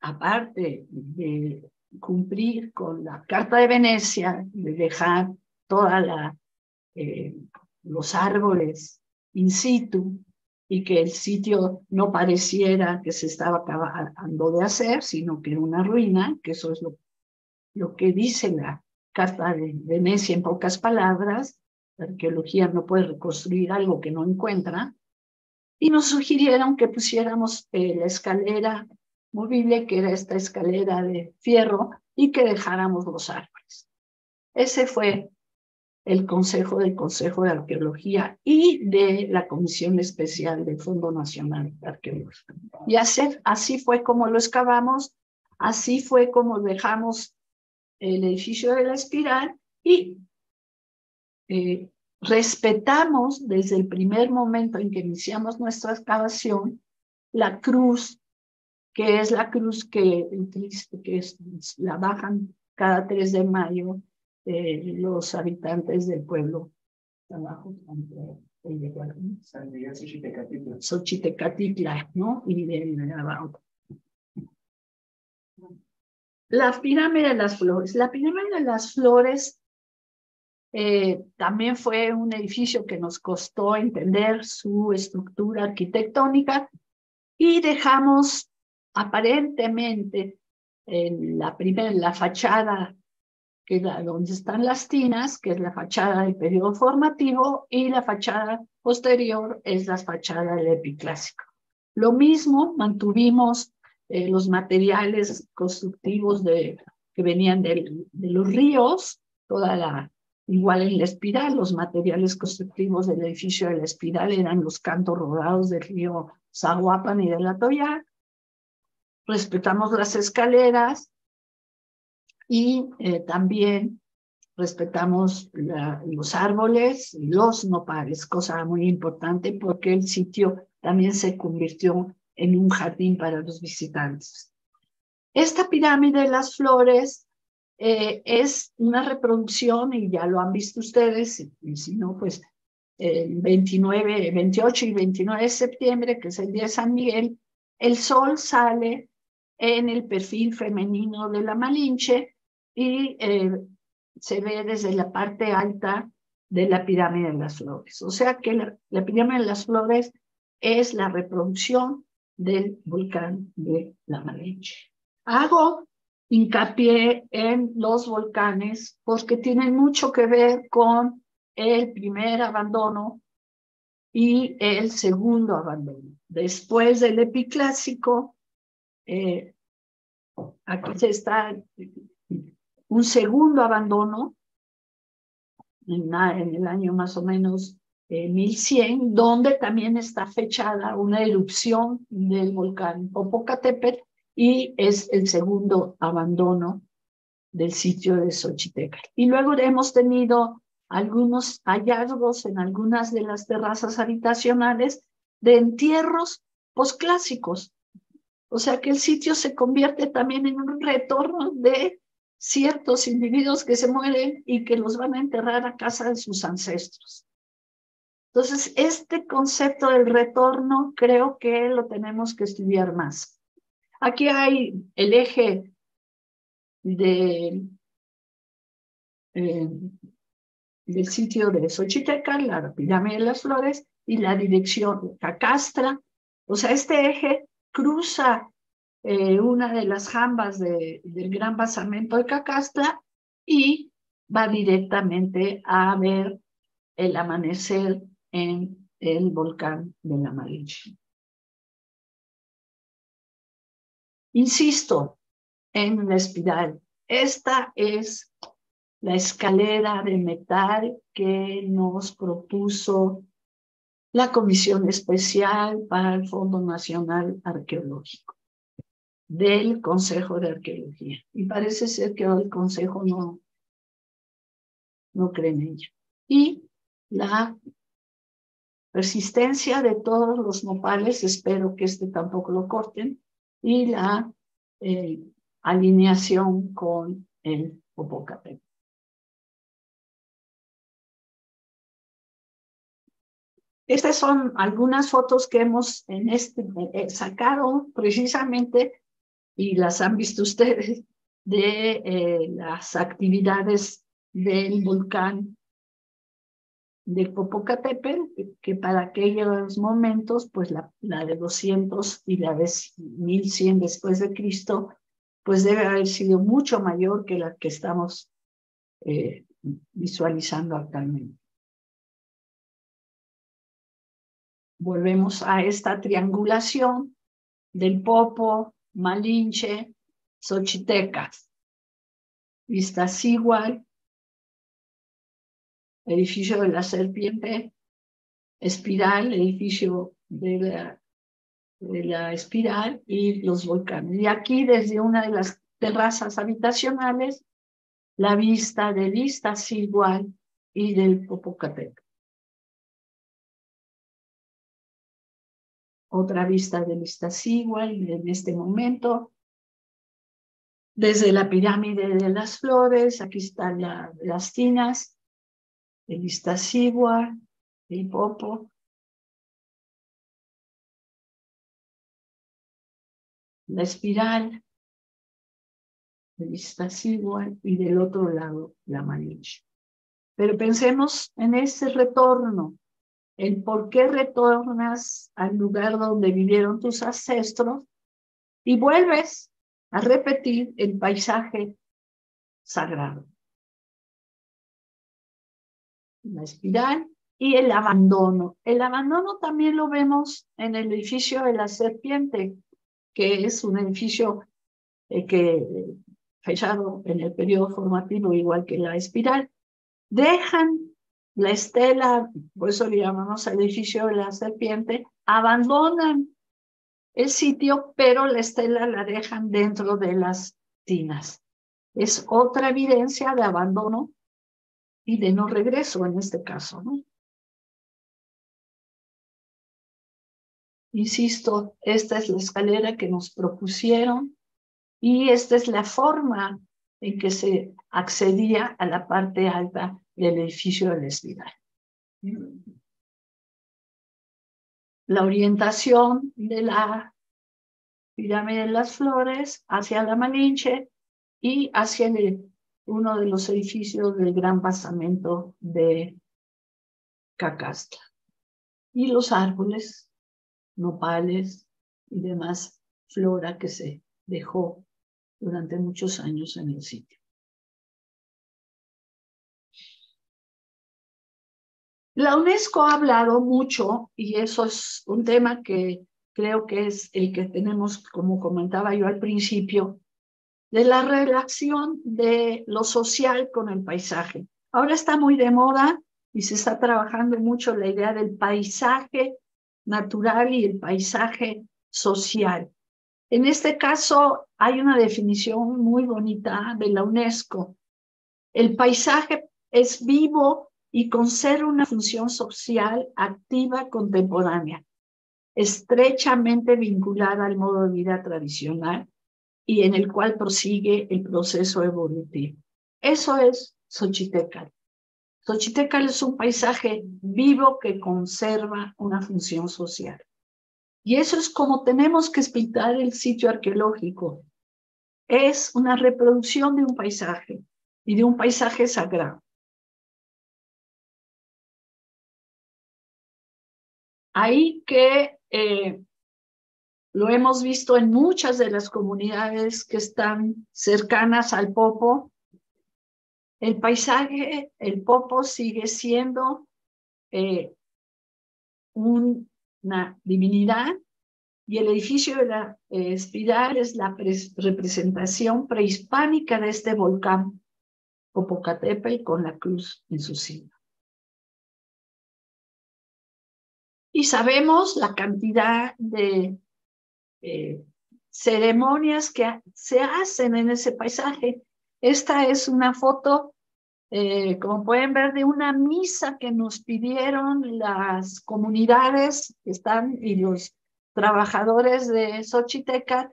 aparte de cumplir con la Carta de Venecia, de dejar todos eh, los árboles in situ y que el sitio no pareciera que se estaba acabando de hacer, sino que era una ruina, que eso es lo, lo que dice la, Casa de Venecia en pocas palabras, la arqueología no puede reconstruir algo que no encuentra, y nos sugirieron que pusiéramos eh, la escalera movible, que era esta escalera de fierro, y que dejáramos los árboles. Ese fue el consejo del Consejo de Arqueología y de la Comisión Especial del Fondo Nacional de Arqueología. Y así, así fue como lo excavamos, así fue como dejamos el edificio de la espiral y eh, respetamos desde el primer momento en que iniciamos nuestra excavación la cruz, que es la cruz que, que la bajan cada 3 de mayo eh, los habitantes del pueblo abajo eh, Xochitecatitla, ¿no? Y de, de, la pirámide de las flores. La pirámide de las flores eh, también fue un edificio que nos costó entender su estructura arquitectónica y dejamos aparentemente en la primera, la fachada que donde están las tinas, que es la fachada del periodo formativo, y la fachada posterior es la fachada del epiclásico. Lo mismo mantuvimos eh, los materiales constructivos de, que venían de los ríos, toda la, igual en la espiral, los materiales constructivos del edificio de la espiral eran los cantos rodados del río Zahuapan y de la Toya. Respetamos las escaleras y eh, también respetamos los árboles y los nopales, cosa muy importante porque el sitio también se convirtió en un jardín para los visitantes. Esta pirámide de las flores eh, es una reproducción, y ya lo han visto ustedes, y si no, pues el 29, 28 y 29 de septiembre, que es el día de San Miguel, el sol sale en el perfil femenino de la Malinche y eh, se ve desde la parte alta de la pirámide de las flores. O sea que la, la pirámide de las flores es la reproducción del volcán de la Malinche. Hago hincapié en los volcanes porque tienen mucho que ver con el primer abandono y el segundo abandono. Después del epiclásico, eh, aquí se está un segundo abandono en el año más o menos 1100, donde también está fechada una erupción del volcán Popocatépetl y es el segundo abandono del sitio de Xochitl. Y luego hemos tenido algunos hallazgos en algunas de las terrazas habitacionales de entierros posclásicos. O sea que el sitio se convierte también en un retorno de ciertos individuos que se mueren y que los van a enterrar a casa de sus ancestros. Entonces, este concepto del retorno creo que lo tenemos que estudiar más. Aquí hay el eje eh, del sitio de Xochiteca, la pirámide de las flores, y la dirección Cacastra. O sea, este eje cruza eh, una de las jambas del gran basamento de Cacastra y va directamente a ver el amanecer en el volcán de la Malinche. Insisto en la espiral. Esta es la escalera de metal que nos propuso la Comisión Especial para el Fondo Nacional Arqueológico del Consejo de Arqueología. Y parece ser que hoy el Consejo no, no cree en ella. Y la Resistencia de todos los nopales, espero que este tampoco lo corten, y la eh, alineación con el Popocatépetl. Estas son algunas fotos que hemos en este, eh, sacado precisamente, y las han visto ustedes, de eh, las actividades del volcán de Popocatépetl, que para aquellos momentos, pues la, de 200 y la de 1100 después de Cristo, pues debe haber sido mucho mayor que la que estamos eh, visualizando actualmente. Volvemos a esta triangulación del Popo, Malinche, Xochitecas. Vistas igual edificio de la serpiente espiral, edificio de la, espiral y los volcanes. Y aquí desde una de las terrazas habitacionales, la vista de Vista igual y del Popocatépetl. Otra vista de vistas igual en este momento. Desde la pirámide de las flores, aquí están las tinas, el Iztaccíhuatl, el popo, la espiral, el Iztaccíhuatl y del otro lado la Malinche. Pero pensemos en ese retorno, el por qué retornas al lugar donde vivieron tus ancestros y vuelves a repetir el paisaje sagrado la espiral, y el abandono. El abandono también lo vemos en el edificio de la serpiente, que es un edificio eh, que, fechado en el periodo formativo igual que la espiral, dejan la estela, por eso le llamamos el edificio de la serpiente, abandonan el sitio, pero la estela la dejan dentro de las tinas. Es otra evidencia de abandono y de no regreso en este caso. Insisto, esta es la escalera que nos propusieron y esta es la forma en que se accedía a la parte alta del edificio de la La orientación de la pirámide de las flores hacia la Malinche y hacia el uno de los edificios del gran basamento de Cacastla. Y los árboles, nopales y demás flora que se dejó durante muchos años en el sitio. La UNESCO ha hablado mucho y eso es un tema que creo que es el que tenemos, como comentaba yo al principio, de la relación de lo social con el paisaje. Ahora está muy de moda y se está trabajando mucho la idea del paisaje natural y el paisaje social. En este caso hay una definición muy bonita de la UNESCO. El paisaje es vivo y conserva una función social activa contemporánea, estrechamente vinculada al modo de vida tradicional y en el cual prosigue el proceso evolutivo. Eso es Xochitecal. Xochitecal es un paisaje vivo que conserva una función social. Y eso es como tenemos que explicar el sitio arqueológico. Es una reproducción de un paisaje y de un paisaje sagrado. Hay que eh, lo hemos visto en muchas de las comunidades que están cercanas al popo. El paisaje, el popo sigue siendo eh, una divinidad y el edificio de la eh, espiral es la representación prehispánica de este volcán, Popocatépetl, con la cruz en su cima. Y sabemos la cantidad de eh, ceremonias que se hacen en ese paisaje. Esta es una foto, eh, como pueden ver, de una misa que nos pidieron las comunidades que están y los trabajadores de Xochiteca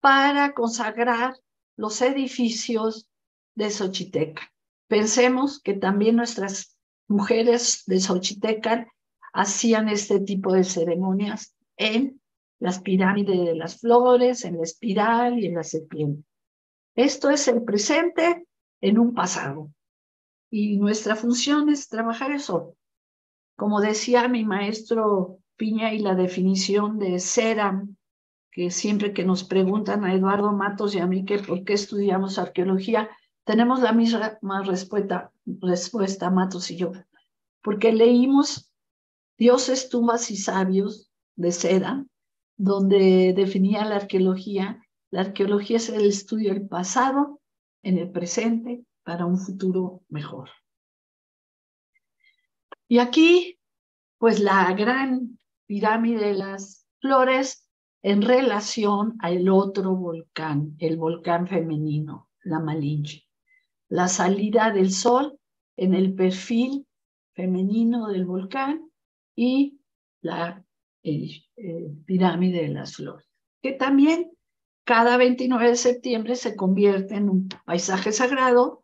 para consagrar los edificios de Xochiteca. Pensemos que también nuestras mujeres de Xochiteca hacían este tipo de ceremonias en las pirámides de las flores, en la espiral y en la serpiente. Esto es el presente en un pasado. Y nuestra función es trabajar eso. Como decía mi maestro Piña y la definición de Seram, que siempre que nos preguntan a Eduardo Matos y a mí que por qué estudiamos arqueología, tenemos la misma respuesta, respuesta Matos y yo. Porque leímos Dioses, tumbas y sabios de Seram donde definía la arqueología. La arqueología es el estudio del pasado en el presente para un futuro mejor. Y aquí, pues la gran pirámide de las flores en relación al otro volcán, el volcán femenino, la Malinche. La salida del sol en el perfil femenino del volcán y la el eh, eh, pirámide de las flores, que también cada 29 de septiembre se convierte en un paisaje sagrado,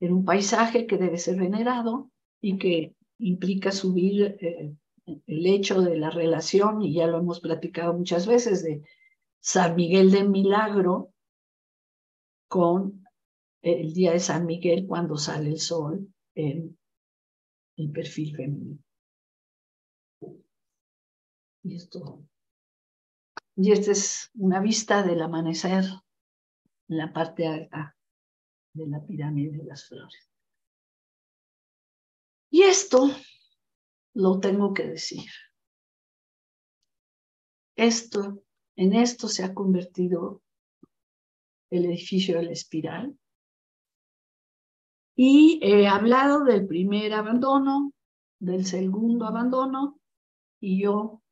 en un paisaje que debe ser venerado y que implica subir eh, el hecho de la relación, y ya lo hemos platicado muchas veces, de San Miguel de Milagro con el día de San Miguel cuando sale el sol en el perfil femenino. Y esto. Y esta es una vista del amanecer en la parte alta de la pirámide de las flores. Y esto lo tengo que decir. Esto, en esto se ha convertido el edificio de la espiral. Y he hablado del primer abandono, del segundo abandono, y yo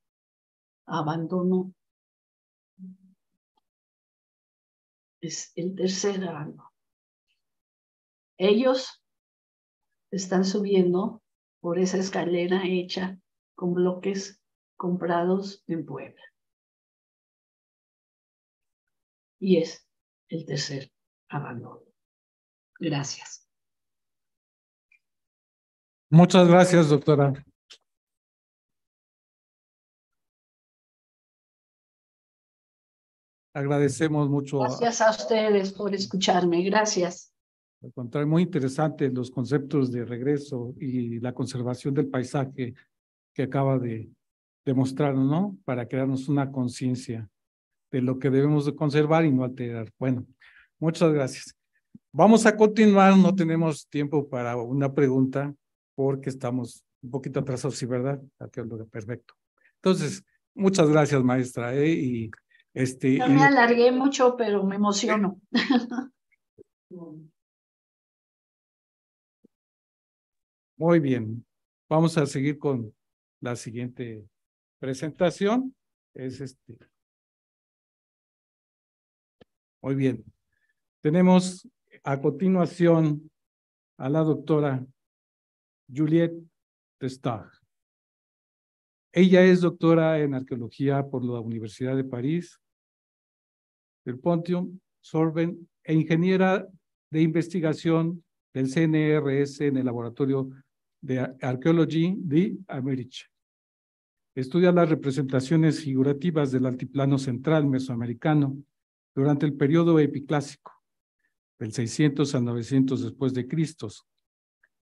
abandono Es el tercer abandono Ellos están subiendo por esa escalera hecha con bloques comprados en Puebla. Y es el tercer abandono. Gracias. Muchas gracias, doctora. Agradecemos mucho. Gracias a, ustedes por escucharme. Gracias. Al contrario, muy interesante los conceptos de regreso y la conservación del paisaje que acaba de demostrar, ¿no? Para crearnos una conciencia de lo que debemos de conservar y no alterar. Bueno, muchas gracias. Vamos a continuar, no tenemos tiempo para una pregunta porque estamos un poquito atrasados, ¿sí, verdad? Perfecto. Entonces, muchas gracias, maestra, ¿eh? y este, me alargué mucho, pero me emociono. Muy bien. Vamos a seguir con la siguiente presentación. Es este. Muy bien. Tenemos a continuación a la doctora Juliette Testag. Ella es doctora en arqueología por la Universidad de París del Pontium Sorben e ingeniera de investigación del CNRS en el Laboratorio de arqueología de América. Estudia las representaciones figurativas del altiplano central mesoamericano durante el periodo epiclásico, del 600 al 900 después de Cristo.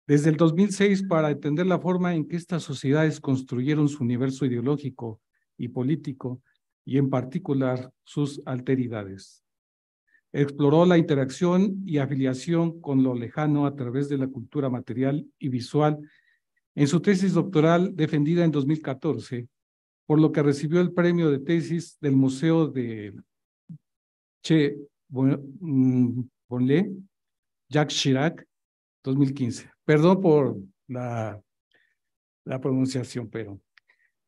Desde el 2006 para entender la forma en que estas sociedades construyeron su universo ideológico y político y en particular sus alteridades. Exploró la interacción y afiliación con lo lejano a través de la cultura material y visual en su tesis doctoral defendida en 2014, por lo que recibió el premio de tesis del Museo de Che mm, Bonle, Jacques Chirac, 2015. Perdón por la, la pronunciación, pero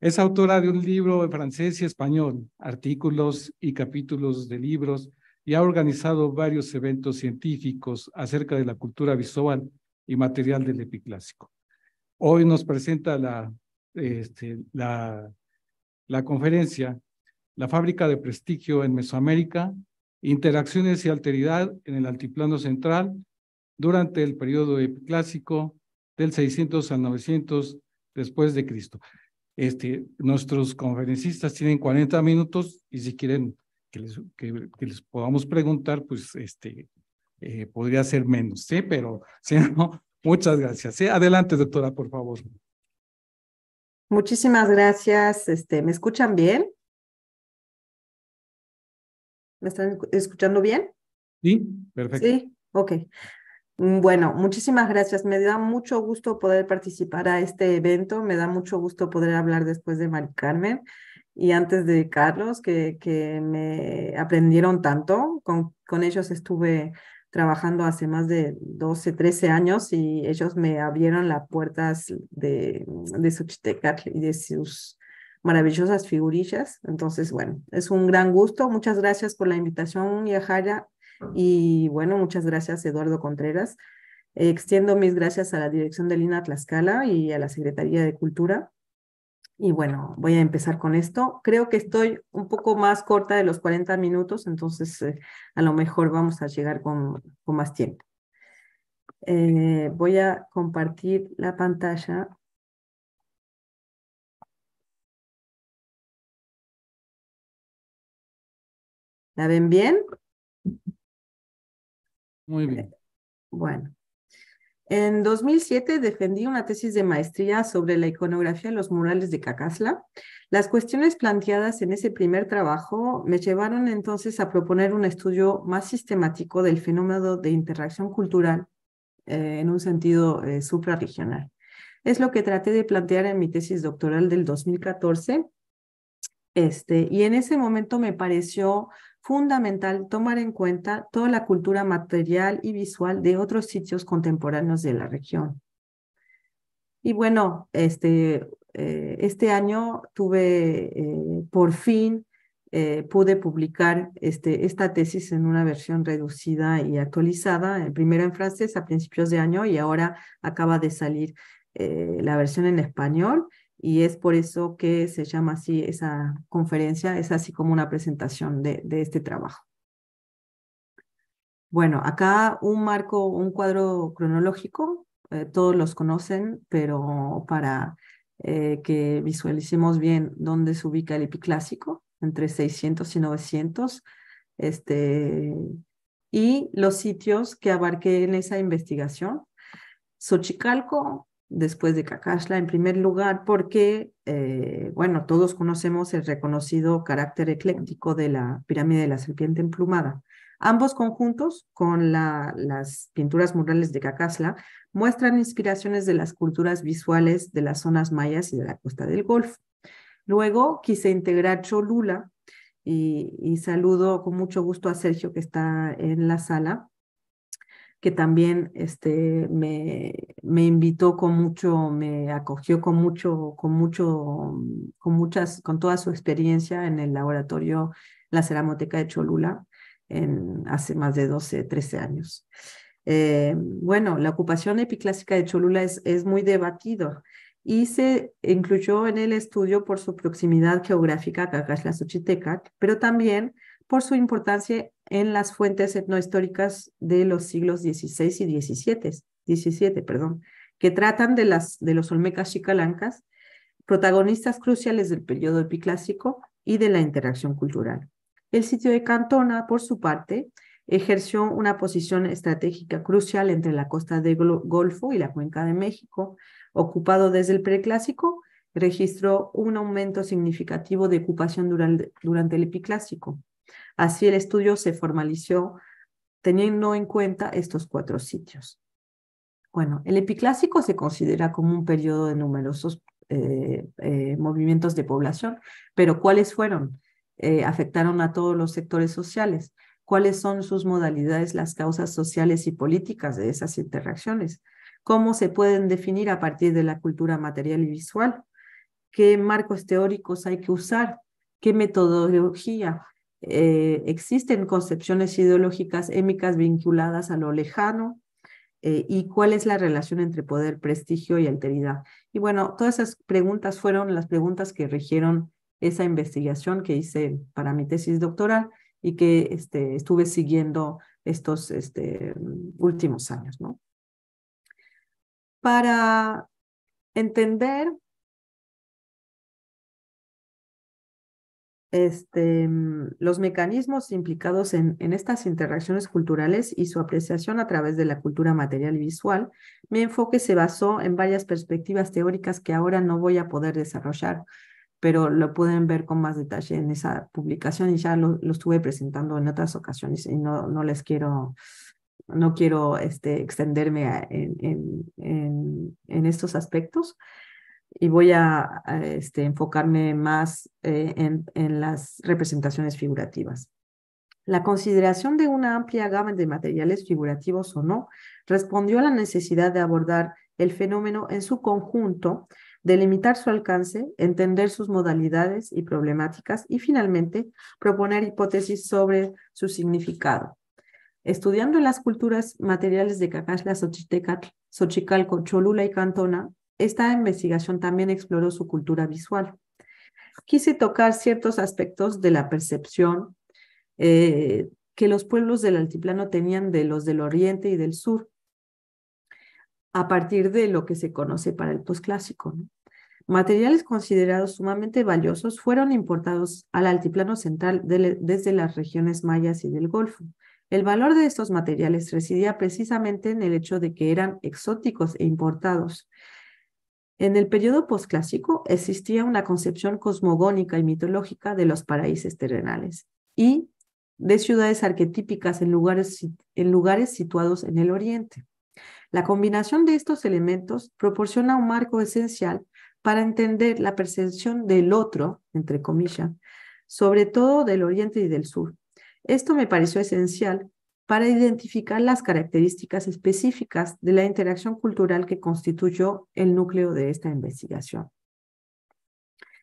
es autora de un libro en francés y español, artículos y capítulos de libros, y ha organizado varios eventos científicos acerca de la cultura visual y material del epiclásico. Hoy nos presenta la, este, la, conferencia La fábrica de prestigio en Mesoamérica, interacciones y alteridad en el altiplano central durante el periodo epiclásico del 600 al 900 después de Cristo. Este, nuestros conferencistas tienen 40 minutos y si quieren que les, podamos preguntar, pues este, eh, podría ser menos, ¿sí? Pero si muchas gracias. Adelante, doctora, por favor. Muchísimas gracias. Este, ¿Me escuchan bien? ¿Me están escuchando bien? Sí, perfecto. Sí, ok. Mm, bueno, muchísimas gracias. Me da mucho gusto poder participar a este evento. Me da mucho gusto poder hablar después de Mari Carmen y antes de Carlos, que, que me aprendieron tanto. Con, ellos estuve trabajando hace más de 12, 13 años y ellos me abrieron las puertas de, de y de sus maravillosas figurillas. Entonces, bueno, es un gran gusto. Muchas gracias por la invitación, y Jaya. Y bueno, muchas gracias, Eduardo Contreras. Extiendo mis gracias a la dirección de Lina Tlaxcala y a la Secretaría de Cultura. Y bueno, voy a empezar con esto. Creo que estoy un poco más corta de los 40 minutos, entonces eh, a lo mejor vamos a llegar con, más tiempo. Eh, voy a compartir la pantalla. ¿La ven bien? Muy bien. Bueno. En 2007 defendí una tesis de maestría sobre la iconografía de los murales de Cacasla. Las cuestiones planteadas en ese primer trabajo me llevaron entonces a proponer un estudio más sistemático del fenómeno de interacción cultural eh, en un sentido eh, suprarregional. Es lo que traté de plantear en mi tesis doctoral del 2014. Este, y en ese momento me pareció fundamental tomar en cuenta toda la cultura material y visual de otros sitios contemporáneos de la región. Y bueno, este, eh, este año tuve, eh, por fin, eh, pude publicar este, esta tesis en una versión reducida y actualizada, primero en francés a principios de año y ahora acaba de salir la versión en español y es por eso que se llama así esa conferencia, es así como una presentación de, este trabajo. Bueno, acá un marco, un cuadro cronológico, eh, todos los conocen, pero para eh, que visualicemos bien dónde se ubica el epiclásico, entre 600 y 900, este, y los sitios que abarqué en esa investigación. Xochicalco, después de Kakashla, en primer lugar porque, eh, bueno, todos conocemos el reconocido carácter ecléctico de la pirámide de la serpiente emplumada. Ambos conjuntos, con las pinturas murales de Cacasla, muestran inspiraciones de las culturas visuales de las zonas mayas y de la costa del Golfo. Luego quise integrar Cholula y saludo con mucho gusto a Sergio que está en la sala que también este, me, invitó con mucho, me acogió con mucho, con mucho, con muchas, con toda su experiencia en el laboratorio La Ceramoteca de Cholula en, hace más de 12, 13 años. Eh, bueno, la ocupación epiclásica de Cholula es, muy debatido y se incluyó en el estudio por su proximidad geográfica a Cacasla Xochitecac, pero también por su importancia en las fuentes etnohistóricas de los siglos XVI y XVII, perdón, que tratan de, las, de los olmecas chicalancas, protagonistas cruciales del periodo epiclásico y de la interacción cultural. El sitio de Cantona, por su parte, ejerció una posición estratégica crucial entre la costa del Golfo y la cuenca de México, ocupado desde el preclásico, registró un aumento significativo de ocupación durante el epiclásico. Así el estudio se formalizó teniendo en cuenta estos cuatro sitios. Bueno, el epiclásico se considera como un periodo de numerosos eh, eh, movimientos de población, pero ¿cuáles fueron? Eh, afectaron a todos los sectores sociales. ¿Cuáles son sus modalidades, las causas sociales y políticas de esas interacciones? ¿Cómo se pueden definir a partir de la cultura material y visual? ¿Qué marcos teóricos hay que usar? ¿Qué metodología? Eh, existen concepciones ideológicas émicas vinculadas a lo lejano eh, y cuál es la relación entre poder, prestigio y alteridad. Y bueno, todas esas preguntas fueron las preguntas que regieron esa investigación que hice para mi tesis doctoral y que este, estuve siguiendo estos este, últimos años. ¿no? Para entender este, mm, los mecanismos implicados en, en, estas interacciones culturales y su apreciación a través de la cultura material y visual, mi enfoque se basó en varias perspectivas teóricas que ahora no voy a poder desarrollar, pero lo pueden ver con más detalle en esa publicación y ya lo, lo estuve presentando en otras ocasiones y no, no les quiero, no quiero este, extenderme en, en, en, estos aspectos y voy a, este, enfocarme más eh, en, las representaciones figurativas. La consideración de una amplia gama de materiales figurativos o no respondió a la necesidad de abordar el fenómeno en su conjunto, delimitar su alcance, entender sus modalidades y problemáticas y finalmente proponer hipótesis sobre su significado. Estudiando las culturas materiales de Cacaxla, Sochicalco, Xochicalco, Cholula y Cantona, esta investigación también exploró su cultura visual. Quise tocar ciertos aspectos de la percepción eh, que los pueblos del altiplano tenían de los del oriente y del sur, a partir de lo que se conoce para el posclásico. Materiales considerados sumamente valiosos fueron importados al altiplano central desde las regiones mayas y del Golfo. El valor de estos materiales residía precisamente en el hecho de que eran exóticos e importados. En el periodo posclásico existía una concepción cosmogónica y mitológica de los paraísos terrenales y de ciudades arquetípicas en lugares, en lugares situados en el oriente. La combinación de estos elementos proporciona un marco esencial para entender la percepción del otro, entre comillas, sobre todo del oriente y del sur. Esto me pareció esencial para identificar las características específicas de la interacción cultural que constituyó el núcleo de esta investigación.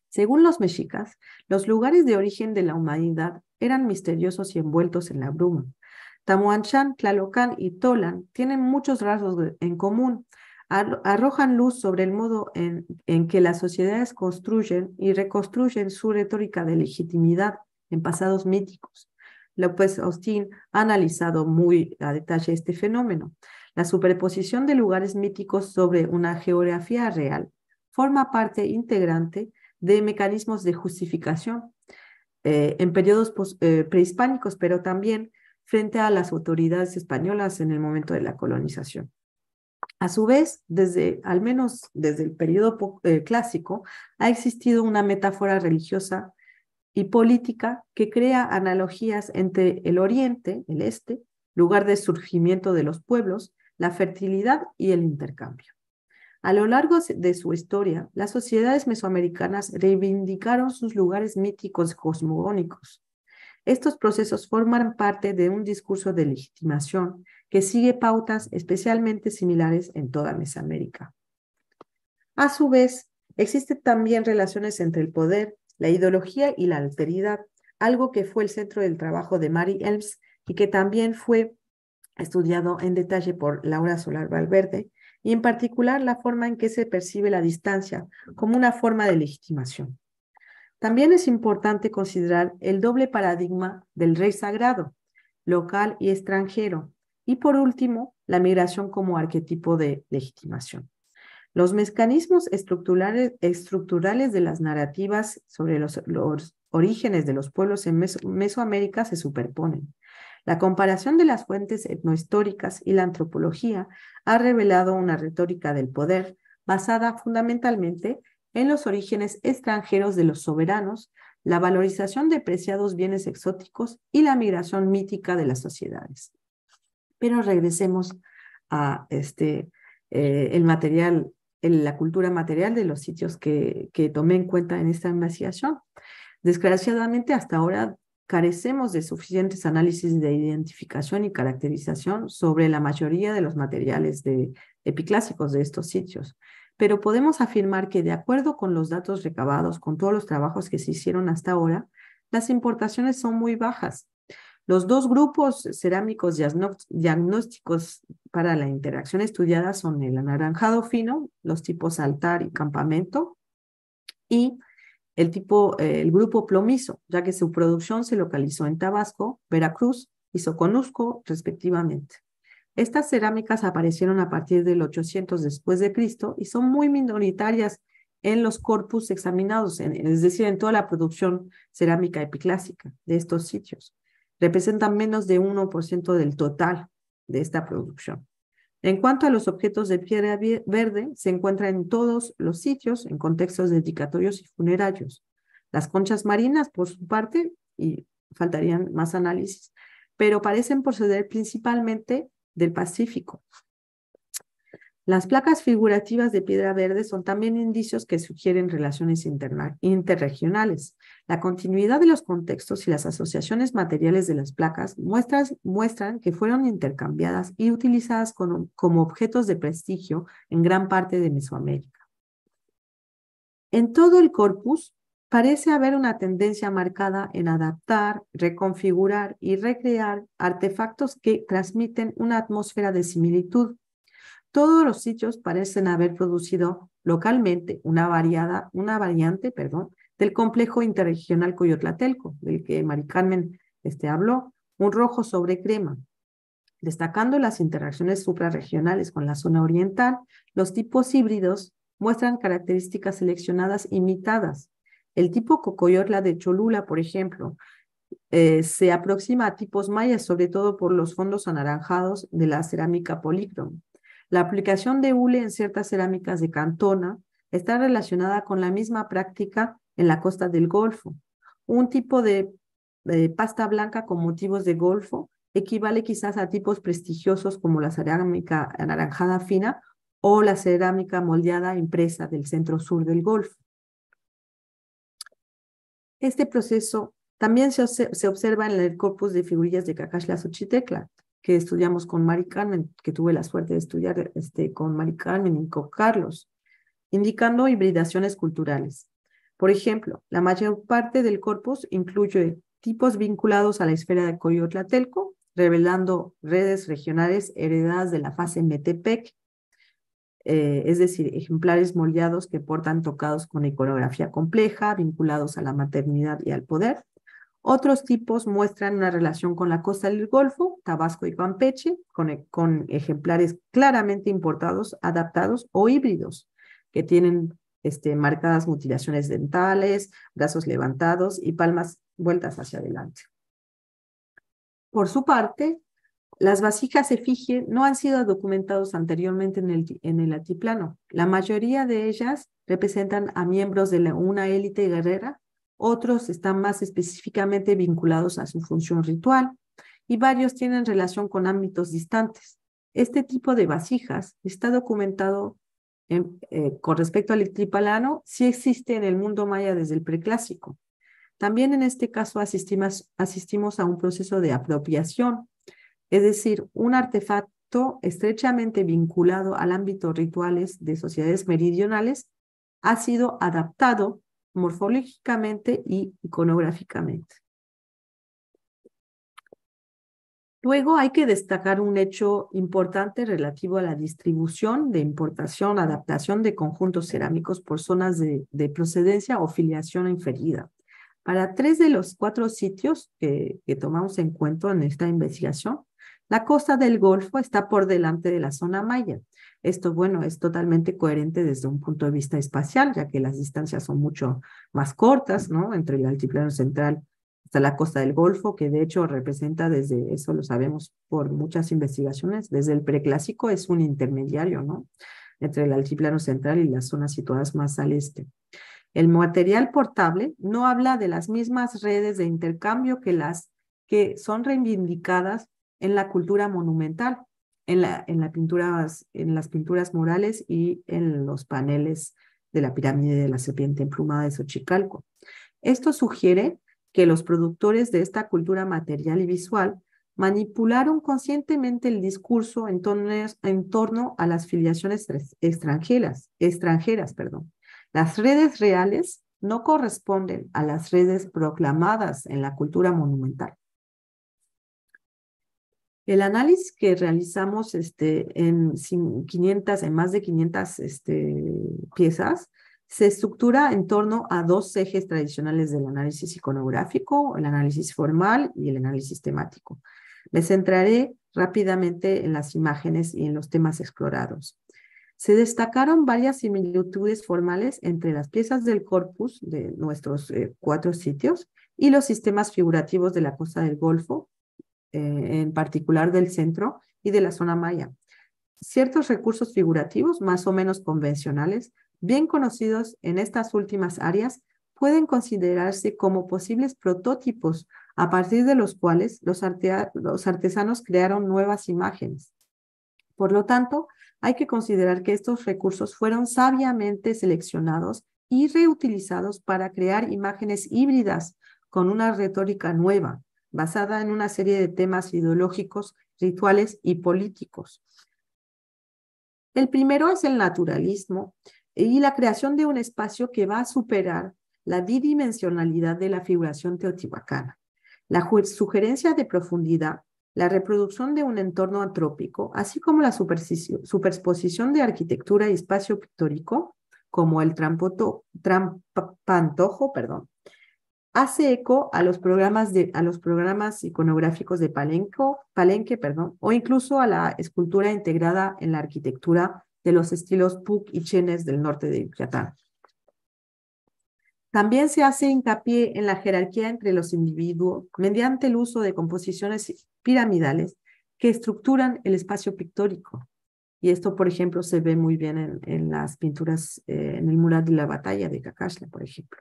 Según los mexicas, los lugares de origen de la humanidad eran misteriosos y envueltos en la bruma. Tamuanchán, Tlalocan y Tolan tienen muchos rasgos en común. Arrojan luz sobre el modo en, en que las sociedades construyen y reconstruyen su retórica de legitimidad en pasados míticos. López Austin ha analizado muy a detalle este fenómeno. La superposición de lugares míticos sobre una geografía real forma parte integrante de mecanismos de justificación eh, en periodos eh, prehispánicos, pero también frente a las autoridades españolas en el momento de la colonización. A su vez, desde al menos desde el periodo eh, clásico, ha existido una metáfora religiosa y política que crea analogías entre el oriente, el este, lugar de surgimiento de los pueblos, la fertilidad y el intercambio. A lo largo de su historia, las sociedades mesoamericanas reivindicaron sus lugares míticos cosmogónicos. Estos procesos forman parte de un discurso de legitimación que sigue pautas especialmente similares en toda Mesoamérica. A su vez, existen también relaciones entre el poder, la ideología y la alteridad, algo que fue el centro del trabajo de Mary Elms y que también fue estudiado en detalle por Laura Solar Valverde, y en particular la forma en que se percibe la distancia como una forma de legitimación. También es importante considerar el doble paradigma del rey sagrado, local y extranjero, y por último, la migración como arquetipo de legitimación. Los mecanismos estructurales, de las narrativas sobre los, orígenes de los pueblos en Mesoamérica se superponen. La comparación de las fuentes etnohistóricas y la antropología ha revelado una retórica del poder basada fundamentalmente en los orígenes extranjeros de los soberanos, la valorización de preciados bienes exóticos y la migración mítica de las sociedades. Pero regresemos a este, eh, el material en la cultura material de los sitios que, tomé en cuenta en esta investigación. Desgraciadamente, hasta ahora carecemos de suficientes análisis de identificación y caracterización sobre la mayoría de los materiales de epiclásicos de estos sitios, pero podemos afirmar que de acuerdo con los datos recabados, con todos los trabajos que se hicieron hasta ahora, las importaciones son muy bajas los dos grupos cerámicos diagnósticos para la interacción estudiada son el anaranjado fino, los tipos altar y campamento, y el, tipo, eh, el grupo plomizo, ya que su producción se localizó en Tabasco, Veracruz y Soconusco, respectivamente. Estas cerámicas aparecieron a partir del 800 después de Cristo y son muy minoritarias en los corpus examinados, es decir, en toda la producción cerámica epiclásica de estos sitios representan menos de 1% del total de esta producción. En cuanto a los objetos de piedra verde, se encuentran en todos los sitios, en contextos dedicatorios y funerarios. Las conchas marinas, por su parte, y faltarían más análisis, pero parecen proceder principalmente del Pacífico, las placas figurativas de piedra verde son también indicios que sugieren relaciones interregionales. La continuidad de los contextos y las asociaciones materiales de las placas muestran que fueron intercambiadas y utilizadas como objetos de prestigio en gran parte de Mesoamérica. En todo el corpus parece haber una tendencia marcada en adaptar, reconfigurar y recrear artefactos que transmiten una atmósfera de similitud todos los sitios parecen haber producido localmente una, variada, una variante del complejo interregional Coyotlatelco, del que Mari Carmen este, habló, un rojo sobre crema, Destacando las interacciones suprarregionales con la zona oriental, los tipos híbridos muestran características seleccionadas imitadas. El tipo Cocoyotla de Cholula, por ejemplo, eh, se aproxima a tipos mayas, sobre todo por los fondos anaranjados de la cerámica polícromo. La aplicación de hule en ciertas cerámicas de Cantona está relacionada con la misma práctica en la costa del Golfo. Un tipo de, pasta blanca con motivos de golfo equivale quizás a tipos prestigiosos como la cerámica anaranjada fina o la cerámica moldeada impresa del centro sur del Golfo. Este proceso también se, observa en el corpus de figurillas de Cacaxla Xochitecla, que estudiamos con Mari que tuve la suerte de estudiar este, con Mari Carmen y con Carlos, indicando hibridaciones culturales. Por ejemplo, la mayor parte del corpus incluye tipos vinculados a la esfera de Coyotlatelco, revelando redes regionales heredadas de la fase Metepec, eh, es decir, ejemplares moldeados que portan tocados con iconografía compleja, vinculados a la maternidad y al poder, otros tipos muestran una relación con la costa del Golfo, Tabasco y Campeche, con, e, ejemplares claramente importados, adaptados o híbridos, que tienen este, marcadas mutilaciones dentales, brazos levantados y palmas vueltas hacia adelante. Por su parte, las vasijas efigie no han sido documentados anteriormente en el, en el altiplano. La mayoría de ellas representan a miembros de una élite guerrera otros están más específicamente vinculados a su función ritual y varios tienen relación con ámbitos distantes. Este tipo de vasijas está documentado eh, con respecto al tripalano, si existe en el mundo maya desde el preclásico. También en este caso asistimos, asistimos a un proceso de apropiación, es decir, un artefacto estrechamente vinculado al ámbito rituales de sociedades meridionales ha sido adaptado morfológicamente y iconográficamente. Luego hay que destacar un hecho importante relativo a la distribución de importación, adaptación de conjuntos cerámicos por zonas de, procedencia o filiación inferida. Para tres de los cuatro sitios que, que tomamos en cuenta en esta investigación, la costa del Golfo está por delante de la zona maya, esto, bueno, es totalmente coherente desde un punto de vista espacial, ya que las distancias son mucho más cortas, ¿no? Entre el altiplano central hasta la costa del Golfo, que de hecho representa desde, eso lo sabemos por muchas investigaciones, desde el preclásico es un intermediario, ¿no? Entre el altiplano central y las zonas situadas más al este. El material portable no habla de las mismas redes de intercambio que las que son reivindicadas en la cultura monumental, en, la, en, las pinturas murales y en los paneles de la pirámide de la serpiente emplumada de Xochicalco. Esto sugiere que los productores de esta cultura material y visual manipularon conscientemente el discurso en torno, en torno a las filiaciones extranjeras, extranjeras perdón. Las redes reales no corresponden a las redes proclamadas en la cultura monumental. El análisis que realizamos este, en, 500, en más de 500 este, piezas se estructura en torno a dos ejes tradicionales del análisis iconográfico, el análisis formal y el análisis temático. Me centraré rápidamente en las imágenes y en los temas explorados. Se destacaron varias similitudes formales entre las piezas del corpus de nuestros eh, cuatro sitios y los sistemas figurativos de la costa del Golfo, eh, en particular del centro y de la zona maya. Ciertos recursos figurativos más o menos convencionales, bien conocidos en estas últimas áreas, pueden considerarse como posibles prototipos a partir de los cuales los artesanos crearon nuevas imágenes. Por lo tanto, hay que considerar que estos recursos fueron sabiamente seleccionados y reutilizados para crear imágenes híbridas con una retórica nueva, basada en una serie de temas ideológicos, rituales y políticos. El primero es el naturalismo y la creación de un espacio que va a superar la bidimensionalidad de la figuración teotihuacana. La sugerencia de profundidad, la reproducción de un entorno antrópico, así como la superposición de arquitectura y espacio pictórico, como el trampantojo, perdón, hace eco a los programas, iconográficos de Palenque o incluso a la escultura integrada en la arquitectura de los estilos Puc y Chenes del norte de Yucatán. También se hace hincapié en la jerarquía entre los individuos mediante el uso de composiciones piramidales que estructuran el espacio pictórico. Y esto, por ejemplo, se ve muy bien en, las pinturas, eh, en el mural de la batalla de Cacashla, por ejemplo.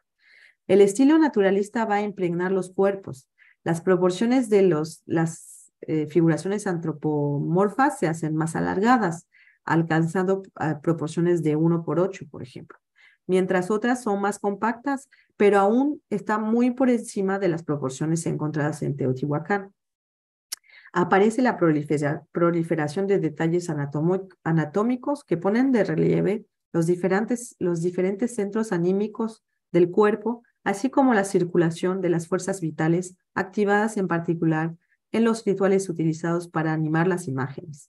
El estilo naturalista va a impregnar los cuerpos. Las proporciones de las eh, figuraciones antropomorfas se hacen más alargadas, alcanzando eh, proporciones de 1 por 8, por ejemplo, mientras otras son más compactas, pero aún están muy por encima de las proporciones encontradas en Teotihuacán. Aparece la proliferación de detalles anatómicos que ponen de relieve los diferentes, los diferentes centros anímicos del cuerpo así como la circulación de las fuerzas vitales activadas en particular en los rituales utilizados para animar las imágenes.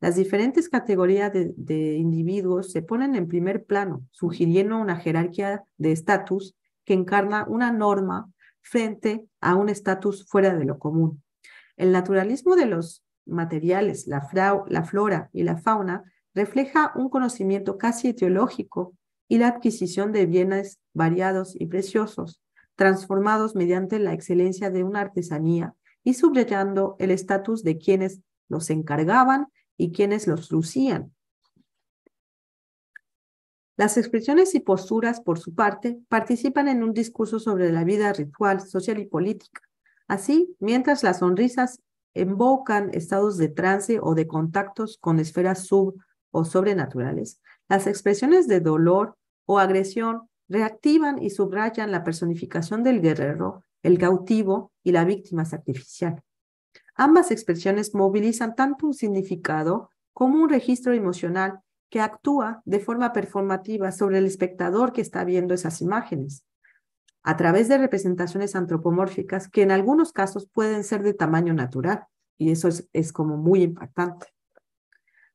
Las diferentes categorías de, individuos se ponen en primer plano, sugiriendo una jerarquía de estatus que encarna una norma frente a un estatus fuera de lo común. El naturalismo de los materiales, la, flora y la fauna refleja un conocimiento casi etiológico y la adquisición de bienes variados y preciosos, transformados mediante la excelencia de una artesanía y subrayando el estatus de quienes los encargaban y quienes los lucían. Las expresiones y posturas, por su parte, participan en un discurso sobre la vida ritual, social y política. Así, mientras las sonrisas invocan estados de trance o de contactos con esferas sub o sobrenaturales, las expresiones de dolor o agresión reactivan y subrayan la personificación del guerrero, el cautivo y la víctima sacrificial. Ambas expresiones movilizan tanto un significado como un registro emocional que actúa de forma performativa sobre el espectador que está viendo esas imágenes, a través de representaciones antropomórficas que en algunos casos pueden ser de tamaño natural, y eso es, es como muy impactante.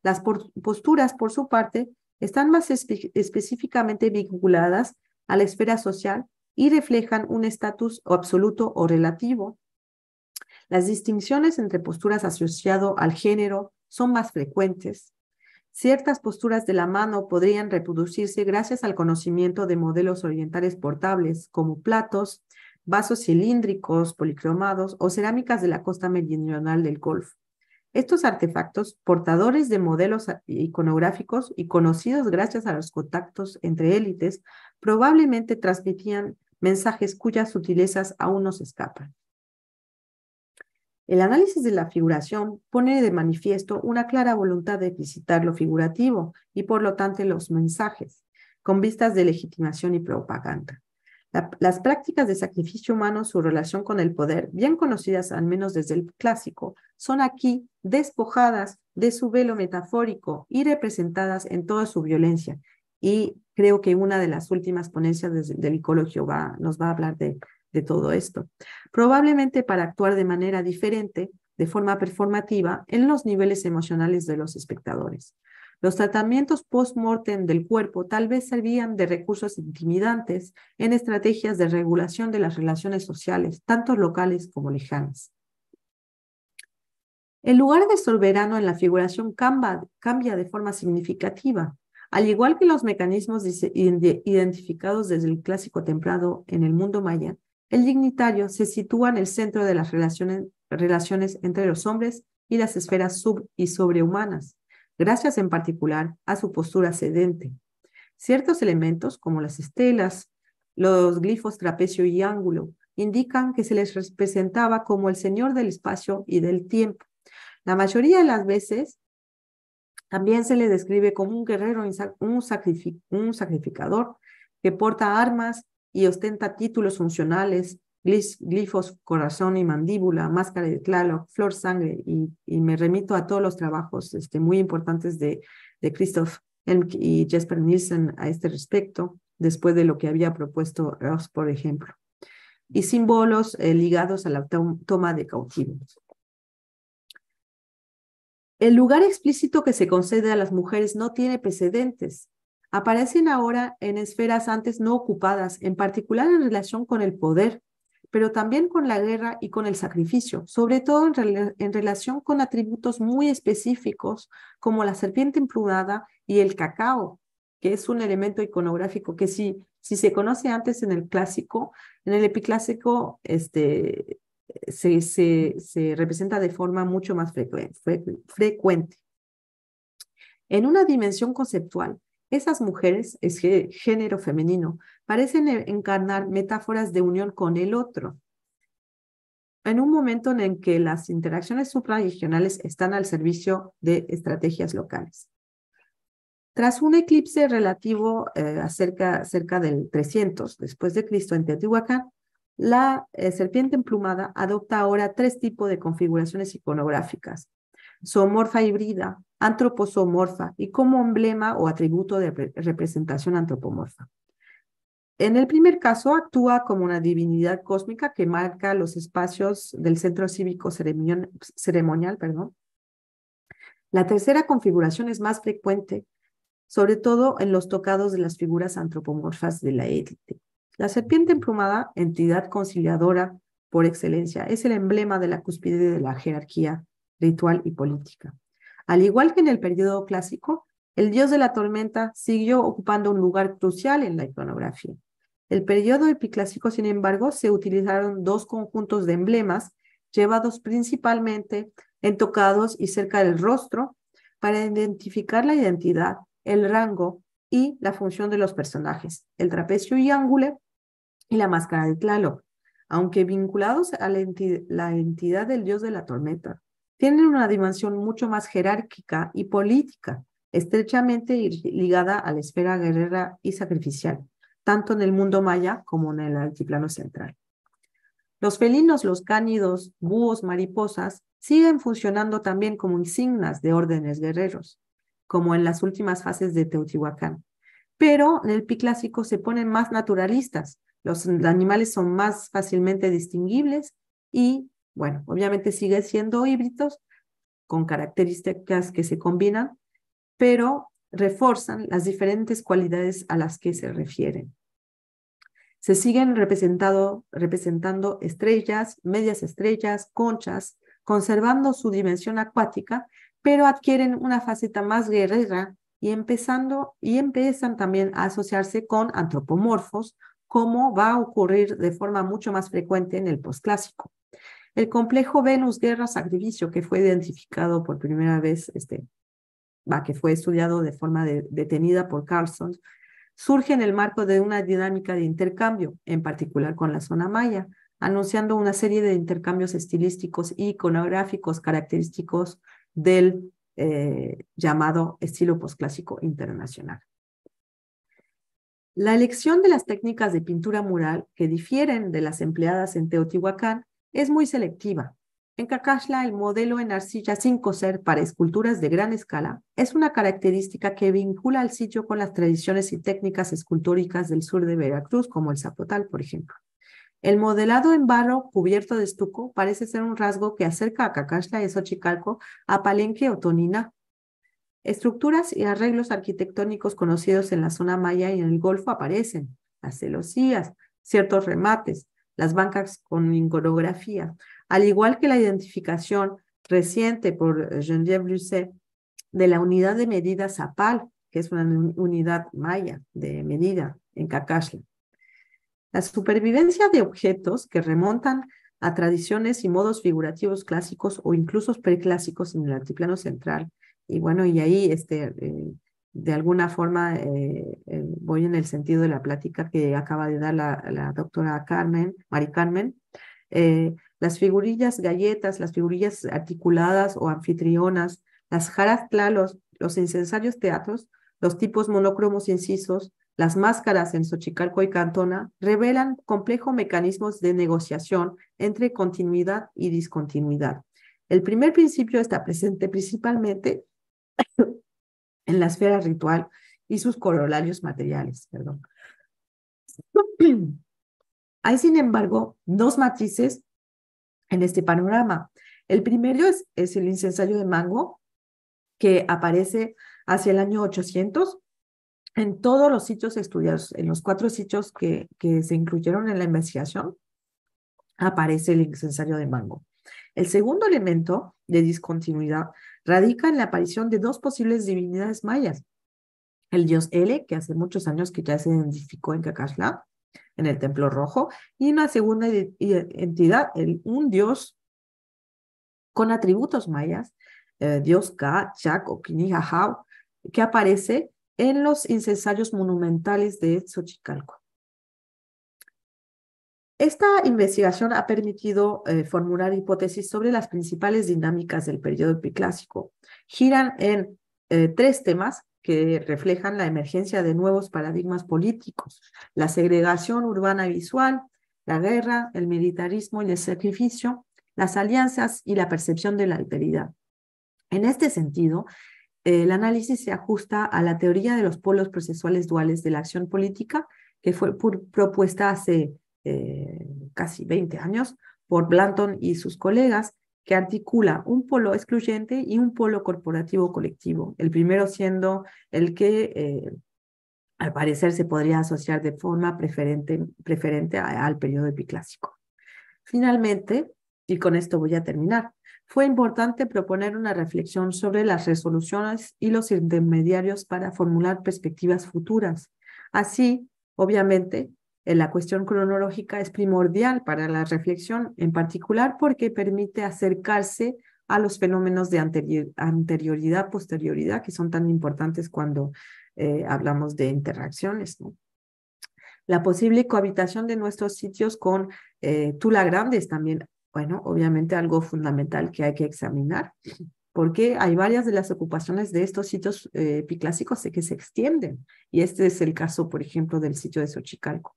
Las posturas, por su parte, están más específicamente vinculadas a la esfera social y reflejan un estatus absoluto o relativo. Las distinciones entre posturas asociado al género son más frecuentes. Ciertas posturas de la mano podrían reproducirse gracias al conocimiento de modelos orientales portables, como platos, vasos cilíndricos policromados o cerámicas de la costa meridional del Golfo. Estos artefactos, portadores de modelos iconográficos y conocidos gracias a los contactos entre élites, probablemente transmitían mensajes cuyas sutilezas aún nos escapan. El análisis de la figuración pone de manifiesto una clara voluntad de visitar lo figurativo y por lo tanto los mensajes, con vistas de legitimación y propaganda las prácticas de sacrificio humano, su relación con el poder, bien conocidas al menos desde el clásico, son aquí despojadas de su velo metafórico y representadas en toda su violencia. Y creo que una de las últimas ponencias del Ecologio va, nos va a hablar de todo esto. Probablemente para actuar de manera diferente, de forma performativa, en los niveles emocionales de los espectadores. Los tratamientos post-mortem del cuerpo tal vez servían de recursos intimidantes en estrategias de regulación de las relaciones sociales, tanto locales como lejanas. El lugar de soberano en la figuración cambia de forma significativa, al igual que los mecanismos identificados desde el clásico templado en el mundo maya, el dignitario se sitúa en el centro de las relaciones entre los hombres y las esferas sub y sobrehumanas gracias en particular a su postura sedente. Ciertos elementos, como las estelas, los glifos trapecio y ángulo, indican que se les representaba como el señor del espacio y del tiempo. La mayoría de las veces también se le describe como un guerrero, un sacrificador que porta armas y ostenta títulos funcionales glifos, corazón y mandíbula, máscara de clalo, flor sangre, y, me remito a todos los trabajos este, muy importantes de, de Christoph y Jesper Nielsen a este respecto, después de lo que había propuesto Ross, por ejemplo, y símbolos eh, ligados a la toma de cautivos. El lugar explícito que se concede a las mujeres no tiene precedentes. Aparecen ahora en esferas antes no ocupadas, en particular en relación con el poder, pero también con la guerra y con el sacrificio, sobre todo en, relación con atributos muy específicos como la serpiente emplumada y el cacao, que es un elemento iconográfico que si, se conoce antes en el clásico, en el epiclásico este, se, representa de forma mucho más frecuente. En una dimensión conceptual, esas mujeres, es género femenino, parecen e, encarnar metáforas de unión con el otro. En un momento en el que las interacciones suprarregionales están al servicio de estrategias locales. Tras un eclipse relativo eh, cerca del 300 después de Cristo en Teotihuacán, la eh, serpiente emplumada adopta ahora tres tipos de configuraciones iconográficas zoomorfa híbrida, antroposomorfa y como emblema o atributo de representación antropomorfa. En el primer caso, actúa como una divinidad cósmica que marca los espacios del centro cívico ceremonial. perdón. La tercera configuración es más frecuente, sobre todo en los tocados de las figuras antropomorfas de la élite. La serpiente emplumada, entidad conciliadora por excelencia, es el emblema de la cúspide de la jerarquía ritual y política. Al igual que en el periodo clásico, el dios de la tormenta siguió ocupando un lugar crucial en la iconografía. El periodo epiclásico, sin embargo, se utilizaron dos conjuntos de emblemas llevados principalmente en tocados y cerca del rostro para identificar la identidad, el rango y la función de los personajes, el trapecio y ángulo y la máscara de Tlaloc, aunque vinculados a la entidad del dios de la tormenta tienen una dimensión mucho más jerárquica y política, estrechamente ligada a la esfera guerrera y sacrificial, tanto en el mundo maya como en el altiplano central. Los felinos, los cánidos, búhos, mariposas, siguen funcionando también como insignias de órdenes guerreros, como en las últimas fases de Teotihuacán. Pero en el Piclásico se ponen más naturalistas, los animales son más fácilmente distinguibles y bueno, obviamente sigue siendo híbridos con características que se combinan, pero reforzan las diferentes cualidades a las que se refieren. Se siguen representado, representando estrellas, medias estrellas, conchas, conservando su dimensión acuática, pero adquieren una faceta más guerrera y, empezando, y empiezan también a asociarse con antropomorfos, como va a ocurrir de forma mucho más frecuente en el postclásico. El complejo Venus Guerra Sacrificio, que fue identificado por primera vez, este, que fue estudiado de forma detenida por Carlson, surge en el marco de una dinámica de intercambio, en particular con la zona maya, anunciando una serie de intercambios estilísticos y iconográficos característicos del eh, llamado estilo posclásico internacional. La elección de las técnicas de pintura mural, que difieren de las empleadas en Teotihuacán, es muy selectiva. En Kakashla, el modelo en arcilla sin coser para esculturas de gran escala es una característica que vincula al sitio con las tradiciones y técnicas escultóricas del sur de Veracruz, como el zapotal, por ejemplo. El modelado en barro cubierto de estuco parece ser un rasgo que acerca a Cacashla y Xochicalco a Palenque o Tonina. Estructuras y arreglos arquitectónicos conocidos en la zona maya y en el Golfo aparecen, las celosías, ciertos remates, las bancas con iconografía, al igual que la identificación reciente por eh, Geneviève Lucet de la unidad de medida Zapal, que es una unidad maya de medida en Cacashla. La supervivencia de objetos que remontan a tradiciones y modos figurativos clásicos o incluso preclásicos en el altiplano central. Y bueno, y ahí este, eh, de alguna forma eh, eh, voy en el sentido de la plática que acaba de dar la, doctora Carmen, Mari Carmen. Eh, las figurillas galletas, las figurillas articuladas o anfitrionas, las jaras tlalos, los incensarios teatros, los tipos monocromos incisos, las máscaras en Xochicalco y Cantona revelan complejos mecanismos de negociación entre continuidad y discontinuidad. El primer principio está presente principalmente en la esfera ritual y sus corolarios materiales. Hay, sin embargo, dos matrices en este panorama. El primero es, el incensario de mango, que aparece hacia el año 800 en todos los sitios estudiados, en los cuatro sitios que, que se incluyeron en la investigación, aparece el incensario de mango. El segundo elemento de discontinuidad radica en la aparición de dos posibles divinidades mayas. El dios L, que hace muchos años que ya se identificó en Cacasla, en el Templo Rojo, y una segunda entidad, un dios con atributos mayas, eh, dios Ka, Chak o que aparece en los incensarios monumentales de Xochicalco. Esta investigación ha permitido eh, formular hipótesis sobre las principales dinámicas del periodo epiclásico. Giran en eh, tres temas que reflejan la emergencia de nuevos paradigmas políticos, la segregación urbana visual, la guerra, el militarismo y el sacrificio, las alianzas y la percepción de la alteridad. En este sentido, el análisis se ajusta a la teoría de los polos procesuales duales de la acción política que fue propuesta hace eh, casi 20 años por Blanton y sus colegas, que articula un polo excluyente y un polo corporativo colectivo, el primero siendo el que eh, al parecer se podría asociar de forma preferente, preferente al periodo epiclásico. Finalmente, y con esto voy a terminar, fue importante proponer una reflexión sobre las resoluciones y los intermediarios para formular perspectivas futuras. Así, obviamente, eh, la cuestión cronológica es primordial para la reflexión, en particular porque permite acercarse a los fenómenos de anterioridad, posterioridad, que son tan importantes cuando eh, hablamos de interacciones. La posible cohabitación de nuestros sitios con eh, Tula Grande es también, bueno, obviamente algo fundamental que hay que examinar, porque hay varias de las ocupaciones de estos sitios epiclásicos que se extienden, y este es el caso, por ejemplo, del sitio de Xochicalco.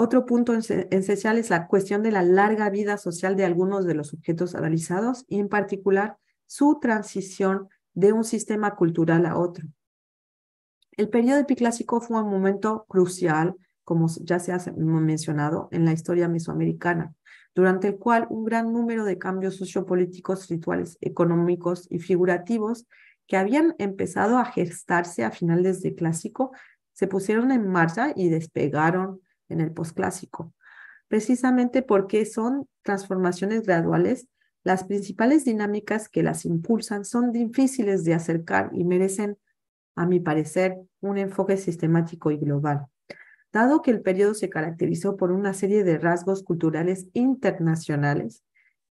Otro punto esencial es la cuestión de la larga vida social de algunos de los sujetos analizados y en particular su transición de un sistema cultural a otro. El periodo epiclásico fue un momento crucial, como ya se ha mencionado, en la historia mesoamericana, durante el cual un gran número de cambios sociopolíticos, rituales económicos y figurativos que habían empezado a gestarse a finales del clásico se pusieron en marcha y despegaron en el posclásico. Precisamente porque son transformaciones graduales, las principales dinámicas que las impulsan son difíciles de acercar y merecen, a mi parecer, un enfoque sistemático y global. Dado que el periodo se caracterizó por una serie de rasgos culturales internacionales,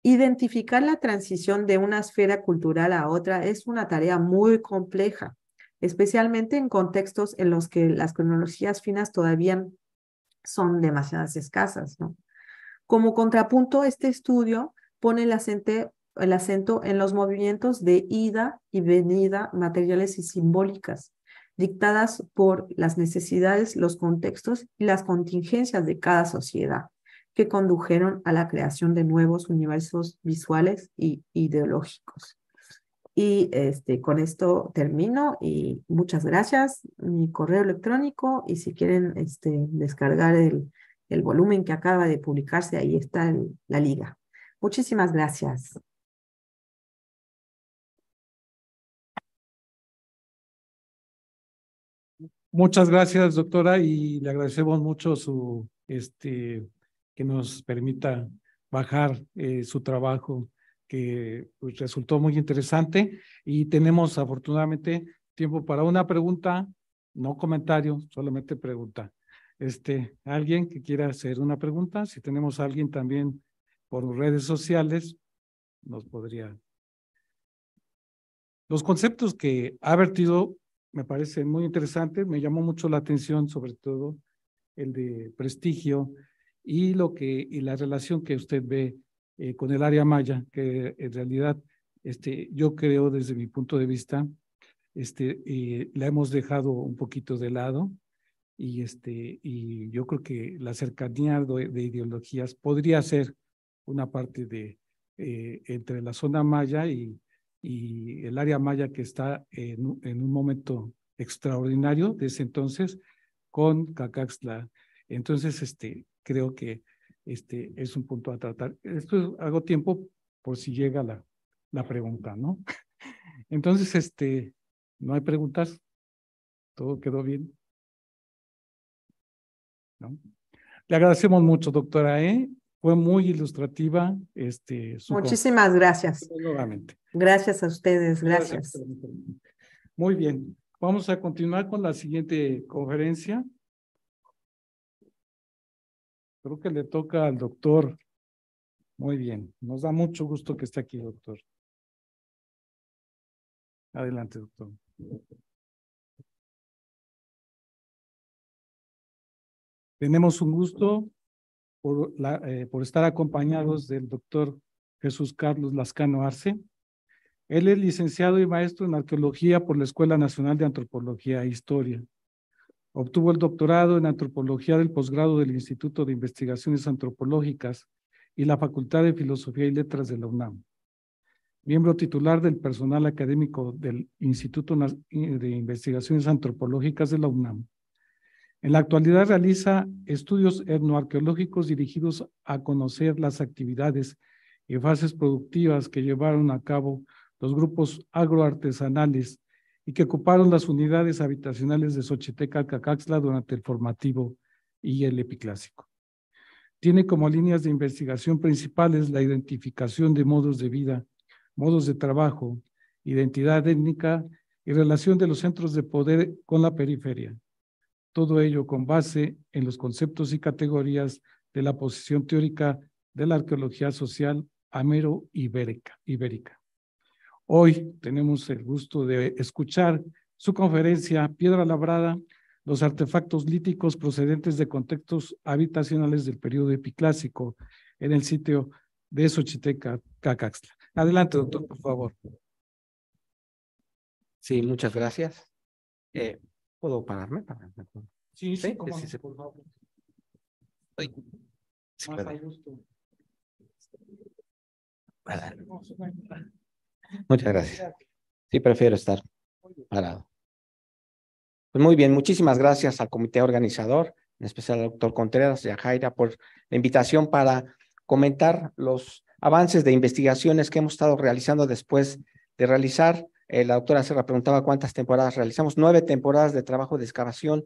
identificar la transición de una esfera cultural a otra es una tarea muy compleja, especialmente en contextos en los que las cronologías finas todavía son demasiadas escasas, Como contrapunto, este estudio pone el acento, el acento en los movimientos de ida y venida materiales y simbólicas, dictadas por las necesidades, los contextos y las contingencias de cada sociedad, que condujeron a la creación de nuevos universos visuales y ideológicos. Y este, con esto termino y muchas gracias. Mi correo electrónico y si quieren este, descargar el, volumen que acaba de publicarse, ahí está la liga. Muchísimas gracias. Muchas gracias, doctora, y le agradecemos mucho su este que nos permita bajar eh, su trabajo que pues, resultó muy interesante y tenemos afortunadamente tiempo para una pregunta, no comentario, solamente pregunta. Este, alguien que quiera hacer una pregunta, si tenemos alguien también por redes sociales, nos podría. Los conceptos que ha vertido me parecen muy interesantes, me llamó mucho la atención, sobre todo el de prestigio y lo que y la relación que usted ve eh, con el área maya, que en realidad este, yo creo desde mi punto de vista este, eh, la hemos dejado un poquito de lado y, este, y yo creo que la cercanía de, ideologías podría ser una parte de eh, entre la zona maya y, y el área maya que está en, un momento extraordinario desde entonces con Cacaxtla. Entonces, este, creo que este, es un punto a tratar. Esto hago tiempo por si llega la, la pregunta, ¿no? Entonces, este, no hay preguntas. Todo quedó bien. Le agradecemos mucho, doctora E. Fue muy ilustrativa. Este, Muchísimas gracias. Nuevamente. Gracias a ustedes, gracias. Muy bien. Vamos a continuar con la siguiente conferencia. Creo que le toca al doctor. Muy bien, nos da mucho gusto que esté aquí, doctor. Adelante, doctor. Tenemos un gusto eh, por, estar acompañados del doctor Jesús Carlos Lascano Arce. Él es licenciado y maestro en arqueología por la Escuela Nacional de Antropología e Historia. Obtuvo el doctorado en antropología del posgrado del Instituto de Investigaciones Antropológicas y la Facultad de Filosofía y Letras de la UNAM. Miembro titular del personal académico del Instituto de Investigaciones Antropológicas de la UNAM. En la actualidad realiza estudios etnoarqueológicos dirigidos a conocer las actividades y fases productivas que llevaron a cabo los grupos agroartesanales y que ocuparon las unidades habitacionales de Xochiteca, Cacaxla durante el formativo y el epiclásico. Tiene como líneas de investigación principales la identificación de modos de vida, modos de trabajo, identidad étnica y relación de los centros de poder con la periferia. Todo ello con base en los conceptos y categorías de la posición teórica de la arqueología social amero-ibérica. ibérica Hoy tenemos el gusto de escuchar su conferencia Piedra Labrada, los artefactos líticos procedentes de contextos habitacionales del periodo epiclásico en el sitio de Xochiteca, Cacaxtla. Adelante, doctor, por favor. Sí, muchas gracias. Eh, ¿Puedo pararme? Sí, sí, sí, sí, por favor. Ay, sí, Más Muchas gracias. Sí, prefiero estar parado. Pues muy bien, muchísimas gracias al comité organizador, en especial al doctor Contreras y a Jaira por la invitación para comentar los avances de investigaciones que hemos estado realizando después de realizar. Eh, la doctora Serra preguntaba cuántas temporadas realizamos. Nueve temporadas de trabajo de excavación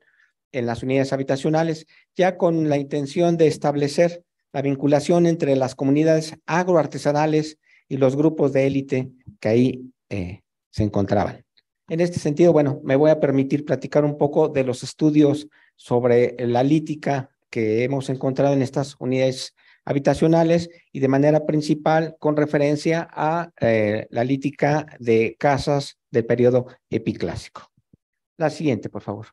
en las unidades habitacionales, ya con la intención de establecer la vinculación entre las comunidades agroartesanales y los grupos de élite que ahí eh, se encontraban. En este sentido, bueno, me voy a permitir platicar un poco de los estudios sobre la lítica que hemos encontrado en estas unidades habitacionales y de manera principal con referencia a eh, la lítica de casas del periodo epiclásico. La siguiente, por favor.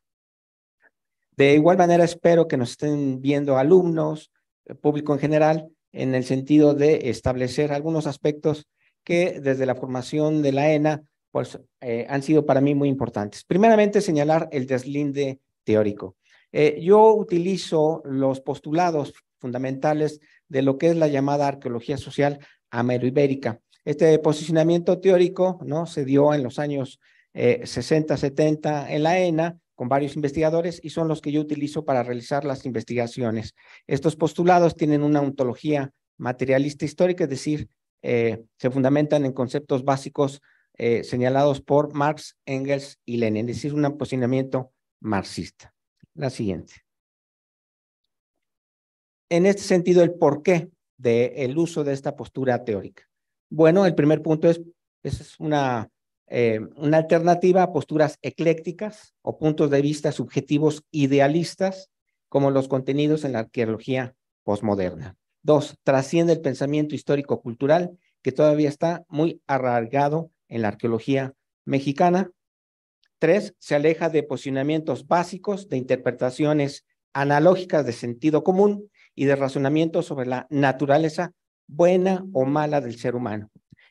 De igual manera, espero que nos estén viendo alumnos, eh, público en general, en el sentido de establecer algunos aspectos que desde la formación de la ENA pues, eh, han sido para mí muy importantes. Primeramente, señalar el deslinde teórico. Eh, yo utilizo los postulados fundamentales de lo que es la llamada arqueología social ameroibérica. Este posicionamiento teórico ¿no? se dio en los años 60, eh, 70 en la ENA con varios investigadores y son los que yo utilizo para realizar las investigaciones. Estos postulados tienen una ontología materialista histórica, es decir, eh, se fundamentan en conceptos básicos eh, señalados por Marx, Engels y Lenin, es decir, un posicionamiento marxista. La siguiente. En este sentido, el porqué del uso de esta postura teórica. Bueno, el primer punto es, es una eh, una alternativa a posturas eclécticas o puntos de vista subjetivos idealistas, como los contenidos en la arqueología posmoderna. Dos, trasciende el pensamiento histórico-cultural que todavía está muy arraigado en la arqueología mexicana. Tres, se aleja de posicionamientos básicos, de interpretaciones analógicas de sentido común y de razonamiento sobre la naturaleza buena o mala del ser humano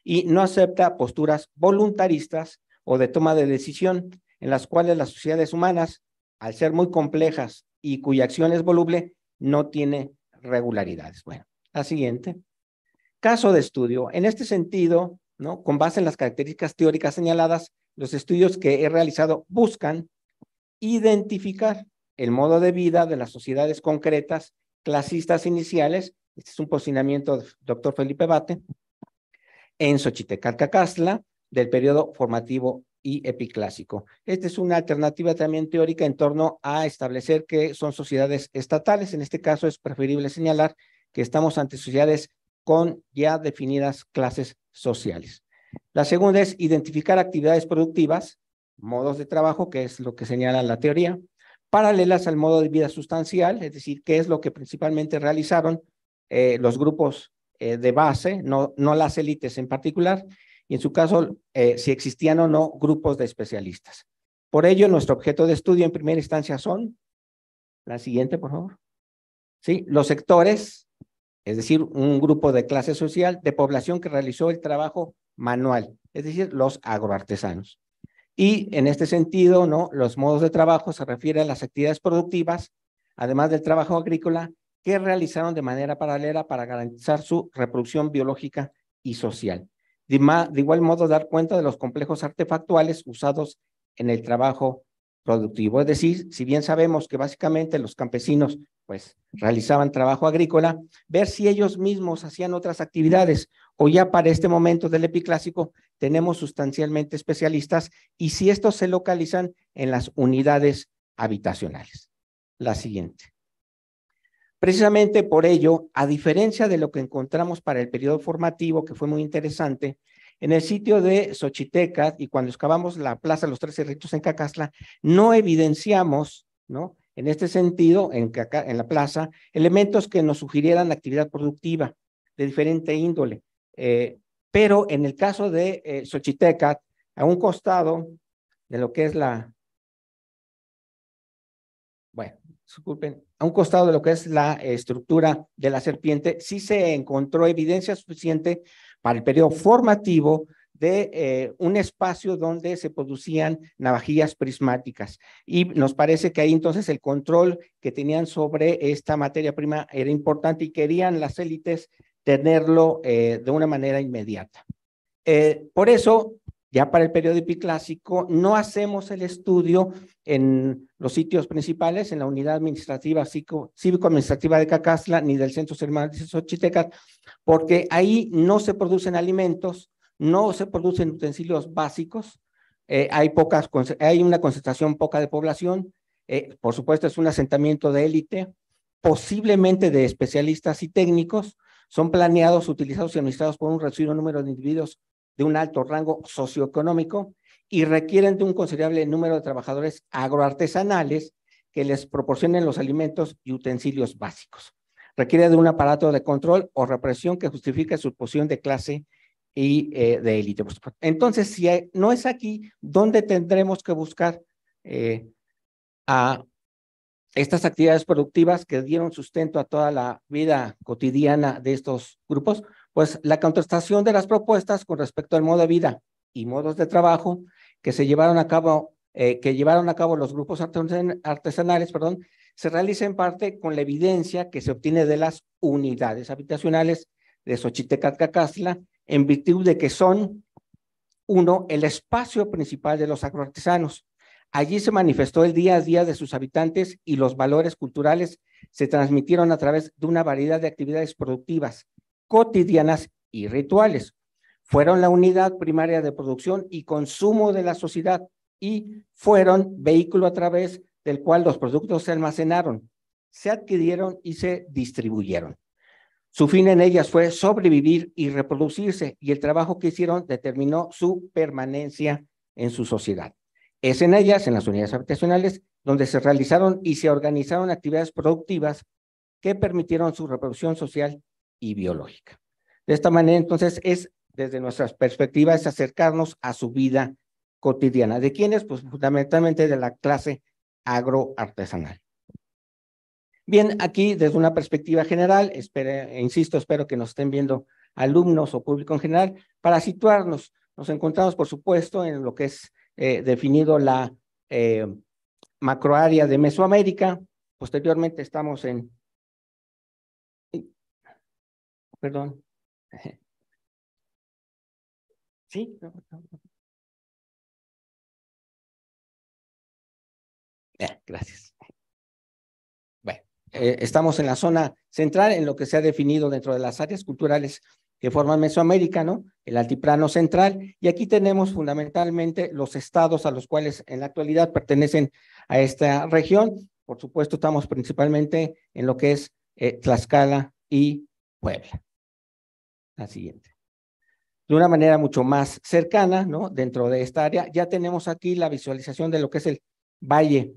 y no acepta posturas voluntaristas o de toma de decisión, en las cuales las sociedades humanas, al ser muy complejas y cuya acción es voluble, no tiene regularidades. Bueno, la siguiente. Caso de estudio. En este sentido, ¿no? con base en las características teóricas señaladas, los estudios que he realizado buscan identificar el modo de vida de las sociedades concretas, clasistas iniciales, este es un posicionamiento del doctor Felipe Bate, en Xochitecalcacastla del periodo formativo y epiclásico. Esta es una alternativa también teórica en torno a establecer que son sociedades estatales. En este caso es preferible señalar que estamos ante sociedades con ya definidas clases sociales. La segunda es identificar actividades productivas, modos de trabajo, que es lo que señala la teoría, paralelas al modo de vida sustancial, es decir, qué es lo que principalmente realizaron eh, los grupos eh, de base, no, las élites en particular, y en su caso, eh, si existían o no grupos de especialistas. Por ello, nuestro objeto de estudio en primera instancia son, la siguiente, por favor, ¿sí? los sectores, es decir, un grupo de clase social de población que realizó el trabajo manual, es decir, los agroartesanos. Y en este sentido, ¿no? los modos de trabajo se refieren a las actividades productivas, además del trabajo agrícola, que realizaron de manera paralela para garantizar su reproducción biológica y social. De, igual modo, dar cuenta de los complejos artefactuales usados en el trabajo productivo. Es decir, si bien sabemos que básicamente los campesinos pues realizaban trabajo agrícola, ver si ellos mismos hacían otras actividades o ya para este momento del epiclásico tenemos sustancialmente especialistas y si estos se localizan en las unidades habitacionales. La siguiente. Precisamente por ello, a diferencia de lo que encontramos para el periodo formativo, que fue muy interesante, en el sitio de Xochiteca y cuando excavamos la Plaza Los Tres Cerritos en Cacasla, no evidenciamos, ¿no? En este sentido, en, en la plaza, elementos que nos sugirieran actividad productiva de diferente índole. Eh, pero en el caso de eh, a un costado de lo que es la... Bueno, a un costado de lo que es la estructura de la serpiente, sí se encontró evidencia suficiente para el periodo formativo de eh, un espacio donde se producían navajillas prismáticas. Y nos parece que ahí entonces el control que tenían sobre esta materia prima era importante y querían las élites tenerlo eh, de una manera inmediata. Eh, por eso ya para el periodo epiclásico no hacemos el estudio en los sitios principales, en la unidad administrativa cívico-administrativa de Cacasla ni del Centro Ceremonial de Xochitecas, porque ahí no se producen alimentos, no se producen utensilios básicos, eh, hay, hay una concentración poca de población, eh, por supuesto es un asentamiento de élite, posiblemente de especialistas y técnicos, son planeados, utilizados y administrados por un reducido número de individuos de un alto rango socioeconómico y requieren de un considerable número de trabajadores agroartesanales que les proporcionen los alimentos y utensilios básicos. Requiere de un aparato de control o represión que justifique su posición de clase y eh, de élite. Pues, pues, entonces, si no es aquí donde tendremos que buscar eh, a estas actividades productivas que dieron sustento a toda la vida cotidiana de estos grupos, pues la contestación de las propuestas con respecto al modo de vida y modos de trabajo que se llevaron a cabo, eh, que llevaron a cabo los grupos artesanales, perdón, se realiza en parte con la evidencia que se obtiene de las unidades habitacionales de Xochitecatcacastla, en virtud de que son, uno, el espacio principal de los agroartesanos. Allí se manifestó el día a día de sus habitantes y los valores culturales se transmitieron a través de una variedad de actividades productivas, cotidianas y rituales. Fueron la unidad primaria de producción y consumo de la sociedad y fueron vehículo a través del cual los productos se almacenaron, se adquirieron y se distribuyeron. Su fin en ellas fue sobrevivir y reproducirse, y el trabajo que hicieron determinó su permanencia en su sociedad. Es en ellas, en las unidades habitacionales, donde se realizaron y se organizaron actividades productivas que permitieron su reproducción social y biológica. De esta manera, entonces, es desde nuestras perspectivas acercarnos a su vida cotidiana. ¿De quiénes? Pues fundamentalmente de la clase agroartesanal. Bien, aquí desde una perspectiva general, espero, e insisto, espero que nos estén viendo alumnos o público en general, para situarnos. Nos encontramos, por supuesto, en lo que es eh, definido la eh, macroárea de Mesoamérica. Posteriormente estamos en perdón. Sí, gracias. Bueno, eh, estamos en la zona central, en lo que se ha definido dentro de las áreas culturales que forman Mesoamérica, ¿no? El altiplano central, y aquí tenemos fundamentalmente los estados a los cuales en la actualidad pertenecen a esta región. Por supuesto, estamos principalmente en lo que es eh, Tlaxcala y Puebla la siguiente. De una manera mucho más cercana, ¿no? Dentro de esta área, ya tenemos aquí la visualización de lo que es el Valle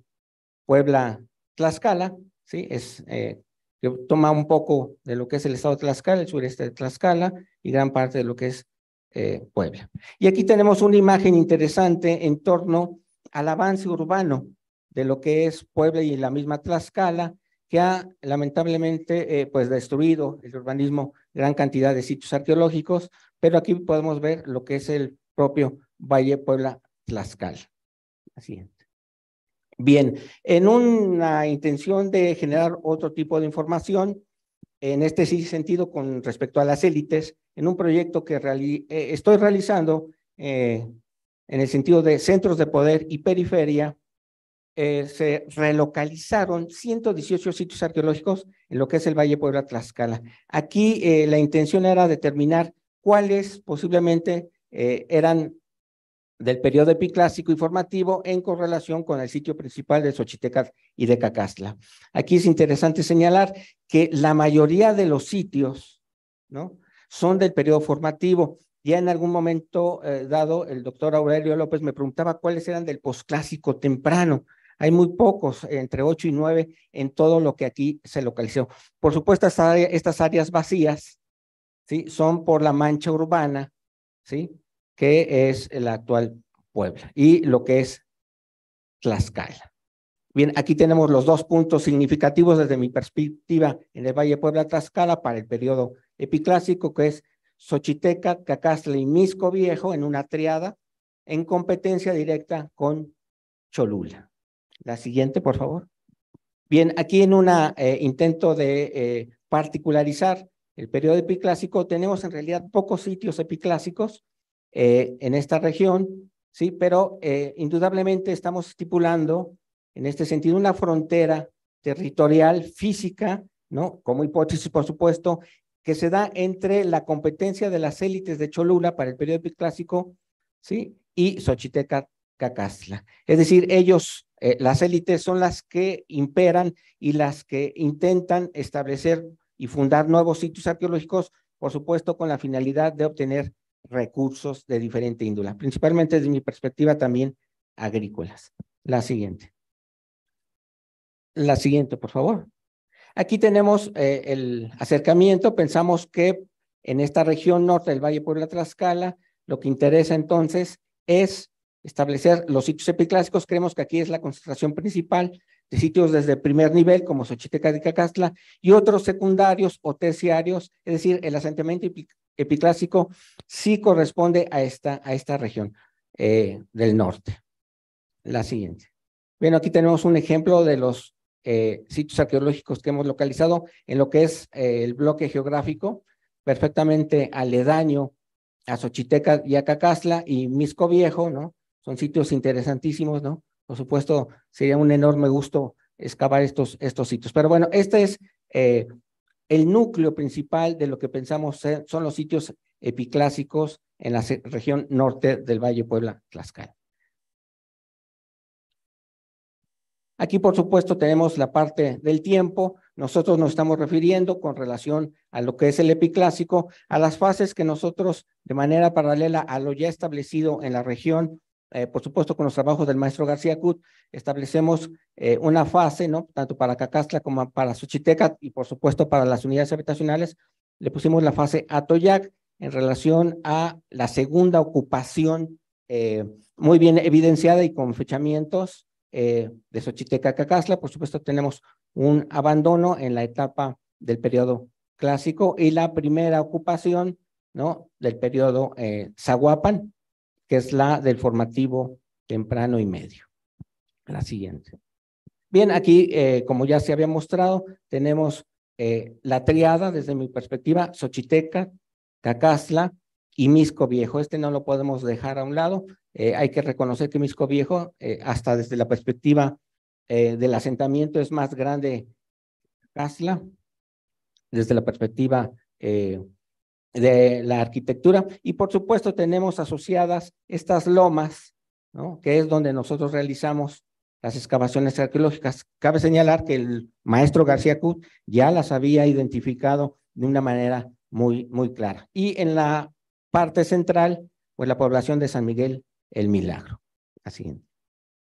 Puebla-Tlaxcala, ¿sí? Es, que eh, toma un poco de lo que es el estado de Tlaxcala, el sureste de Tlaxcala y gran parte de lo que es eh, Puebla. Y aquí tenemos una imagen interesante en torno al avance urbano de lo que es Puebla y la misma Tlaxcala que ha lamentablemente eh, pues destruido el urbanismo gran cantidad de sitios arqueológicos, pero aquí podemos ver lo que es el propio Valle Puebla Tlaxcala. Siguiente. Bien, en una intención de generar otro tipo de información, en este sentido con respecto a las élites, en un proyecto que eh, estoy realizando eh, en el sentido de centros de poder y periferia, eh, se relocalizaron 118 sitios arqueológicos en lo que es el Valle Puebla Tlaxcala. Aquí eh, la intención era determinar cuáles posiblemente eh, eran del periodo epiclásico y formativo en correlación con el sitio principal de Xochitecat y de Cacastla. Aquí es interesante señalar que la mayoría de los sitios ¿no? son del periodo formativo. Ya en algún momento dado, el doctor Aurelio López me preguntaba cuáles eran del posclásico temprano. Hay muy pocos, entre ocho y nueve, en todo lo que aquí se localizó. Por supuesto, estas áreas vacías ¿sí? son por la mancha urbana, ¿sí? que es el actual Puebla, y lo que es Tlaxcala. Bien, aquí tenemos los dos puntos significativos desde mi perspectiva en el Valle Puebla-Tlaxcala para el periodo epiclásico, que es Xochiteca, Cacastle y Misco Viejo en una triada en competencia directa con Cholula. La siguiente, por favor. Bien, aquí en un eh, intento de eh, particularizar el periodo epiclásico, tenemos en realidad pocos sitios epiclásicos eh, en esta región, sí, pero indudablemente estamos estipulando en este sentido una frontera territorial física, ¿no? Como hipótesis, por supuesto, que se da entre la competencia de las élites de Cholula para el periodo epiclásico, ¿sí? Y Xochiteca Cacasla. Es decir, ellos, eh, las élites, son las que imperan y las que intentan establecer y fundar nuevos sitios arqueológicos, por supuesto, con la finalidad de obtener recursos de diferente índole, principalmente desde mi perspectiva también agrícolas. La siguiente. La siguiente, por favor. Aquí tenemos eh, el acercamiento. Pensamos que en esta región norte del Valle Puebla Tlaxcala, lo que interesa entonces es establecer los sitios epiclásicos. Creemos que aquí es la concentración principal de sitios desde primer nivel, como Xochiteca y Cacastla, y otros secundarios o terciarios, es decir, el asentamiento epiclásico sí corresponde a esta, a esta región eh, del norte. La siguiente. Bueno, aquí tenemos un ejemplo de los eh, sitios arqueológicos que hemos localizado en lo que es eh, el bloque geográfico, perfectamente aledaño a Xochiteca y a y Misco Viejo, ¿no? son sitios interesantísimos, ¿no? Por supuesto, sería un enorme gusto excavar estos, estos sitios. Pero bueno, este es eh, el núcleo principal de lo que pensamos son los sitios epiclásicos en la región norte del Valle Puebla Tlaxcala. Aquí, por supuesto, tenemos la parte del tiempo. Nosotros nos estamos refiriendo con relación a lo que es el epiclásico, a las fases que nosotros, de manera paralela a lo ya establecido en la región, eh, por supuesto, con los trabajos del maestro García Cut, establecemos eh, una fase, ¿no? Tanto para Cacastla como para suchiteca y, por supuesto, para las unidades habitacionales, le pusimos la fase Atoyac en relación a la segunda ocupación eh, muy bien evidenciada y con fechamientos de Xochiteca Cacastla. Por supuesto, tenemos un abandono en la etapa del periodo clásico y la primera ocupación, ¿no? Del periodo Zaguapan que es la del formativo temprano y medio. La siguiente. Bien, aquí, eh, como ya se había mostrado, tenemos eh, la triada, desde mi perspectiva, Xochiteca, Cacasla y Misco Viejo. Este no lo podemos dejar a un lado. Eh, hay que reconocer que Misco Viejo, hasta desde la perspectiva del asentamiento, es más grande Cacasla, desde la perspectiva de la arquitectura. Y por supuesto tenemos asociadas estas lomas, ¿no? que es donde nosotros realizamos las excavaciones arqueológicas. Cabe señalar que el maestro García Cut ya las había identificado de una manera muy, muy clara. Y en la parte central, pues la población de San Miguel, el milagro. Así.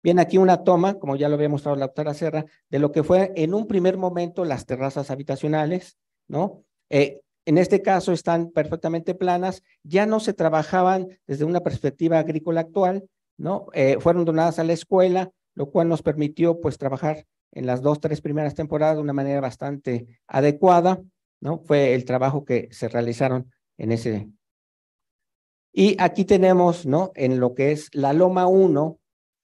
Bien, aquí una toma, como ya lo había mostrado la doctora Serra, de lo que fue en un primer momento las terrazas habitacionales, ¿no? Eh, en este caso están perfectamente planas, ya no se trabajaban desde una perspectiva agrícola actual, ¿no? Eh, fueron donadas a la escuela, lo cual nos permitió pues trabajar en las dos, tres primeras temporadas de una manera bastante adecuada, ¿no? Fue el trabajo que se realizaron en ese. Y aquí tenemos, ¿no? En lo que es la Loma 1,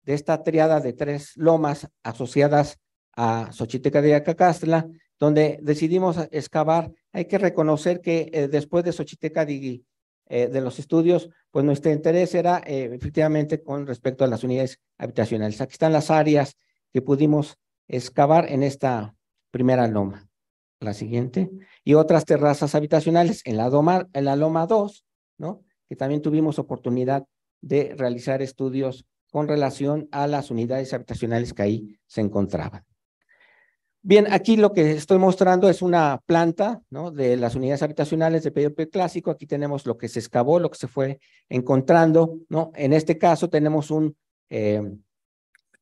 de esta triada de tres lomas asociadas a Sochiteca de Acacastla, donde decidimos excavar. Hay que reconocer que eh, después de Xochiteca Digui, eh, de los estudios, pues nuestro interés era eh, efectivamente con respecto a las unidades habitacionales. Aquí están las áreas que pudimos excavar en esta primera loma, la siguiente, y otras terrazas habitacionales en la, en la loma 2, ¿no? que también tuvimos oportunidad de realizar estudios con relación a las unidades habitacionales que ahí se encontraban. Bien, aquí lo que estoy mostrando es una planta ¿no? de las unidades habitacionales de periodo clásico. Aquí tenemos lo que se excavó, lo que se fue encontrando. ¿no? En este caso tenemos un eh,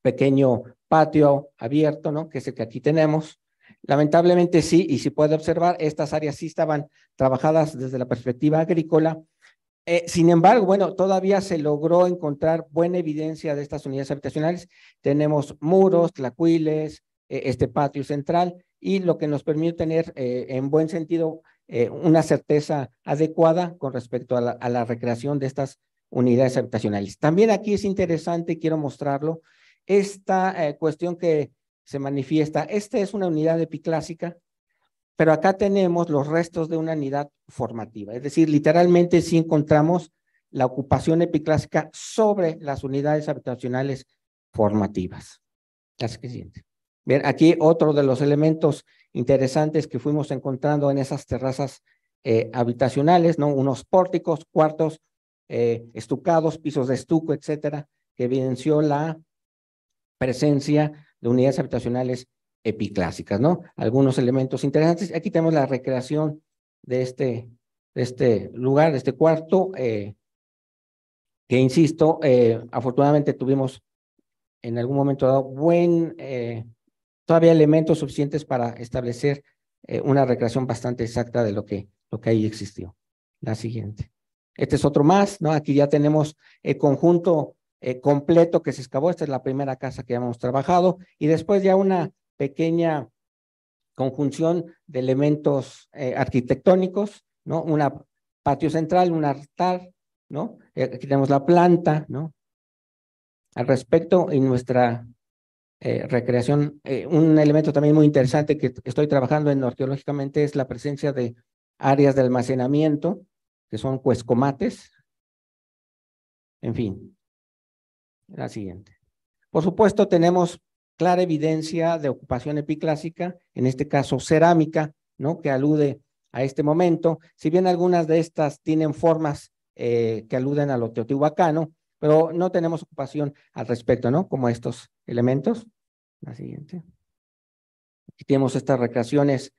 pequeño patio abierto, ¿no? que es el que aquí tenemos. Lamentablemente sí, y si puede observar, estas áreas sí estaban trabajadas desde la perspectiva agrícola. Eh, sin embargo, bueno, todavía se logró encontrar buena evidencia de estas unidades habitacionales. Tenemos muros, tlacuiles, eh, este patio central y lo que nos permite tener eh, en buen sentido eh, una certeza adecuada con respecto a la, recreación de estas unidades habitacionales. También aquí es interesante, quiero mostrarlo, esta cuestión que se manifiesta. Esta es una unidad epiclásica, pero acá tenemos los restos de una unidad formativa. Es decir, literalmente si encontramos la ocupación epiclásica sobre las unidades habitacionales formativas. La siguiente. Bien, aquí otro de los elementos interesantes que fuimos encontrando en esas terrazas eh, habitacionales, ¿no? Unos pórticos, cuartos eh, estucados, pisos de estuco, etcétera, que evidenció la presencia de unidades habitacionales epiclásicas, ¿no? Algunos elementos interesantes. Aquí tenemos la recreación de este, este lugar, de este cuarto, eh, que insisto, afortunadamente tuvimos en algún momento dado buen todavía elementos suficientes para establecer eh, una recreación bastante exacta de lo que, lo que ahí existió. La siguiente. Este es otro más, ¿no? Aquí ya tenemos el conjunto eh, completo que se excavó. Esta es la primera casa que hemos trabajado y después ya una pequeña conjunción de elementos eh, arquitectónicos, ¿no? Una patio central, un altar, ¿no? Aquí tenemos la planta, ¿no? Al respecto, en nuestra eh, recreación. Eh, un elemento también muy interesante que estoy trabajando en arqueológicamente es la presencia de áreas de almacenamiento, que son cuescomates. En fin, la siguiente. Por supuesto, tenemos clara evidencia de ocupación epiclásica, en este caso cerámica, ¿no? que alude a este momento. Si bien algunas de estas tienen formas eh, que aluden a lo teotihuacano, pero no tenemos ocupación al respecto, ¿no? Como estos elementos. La siguiente. Aquí tenemos estas recreaciones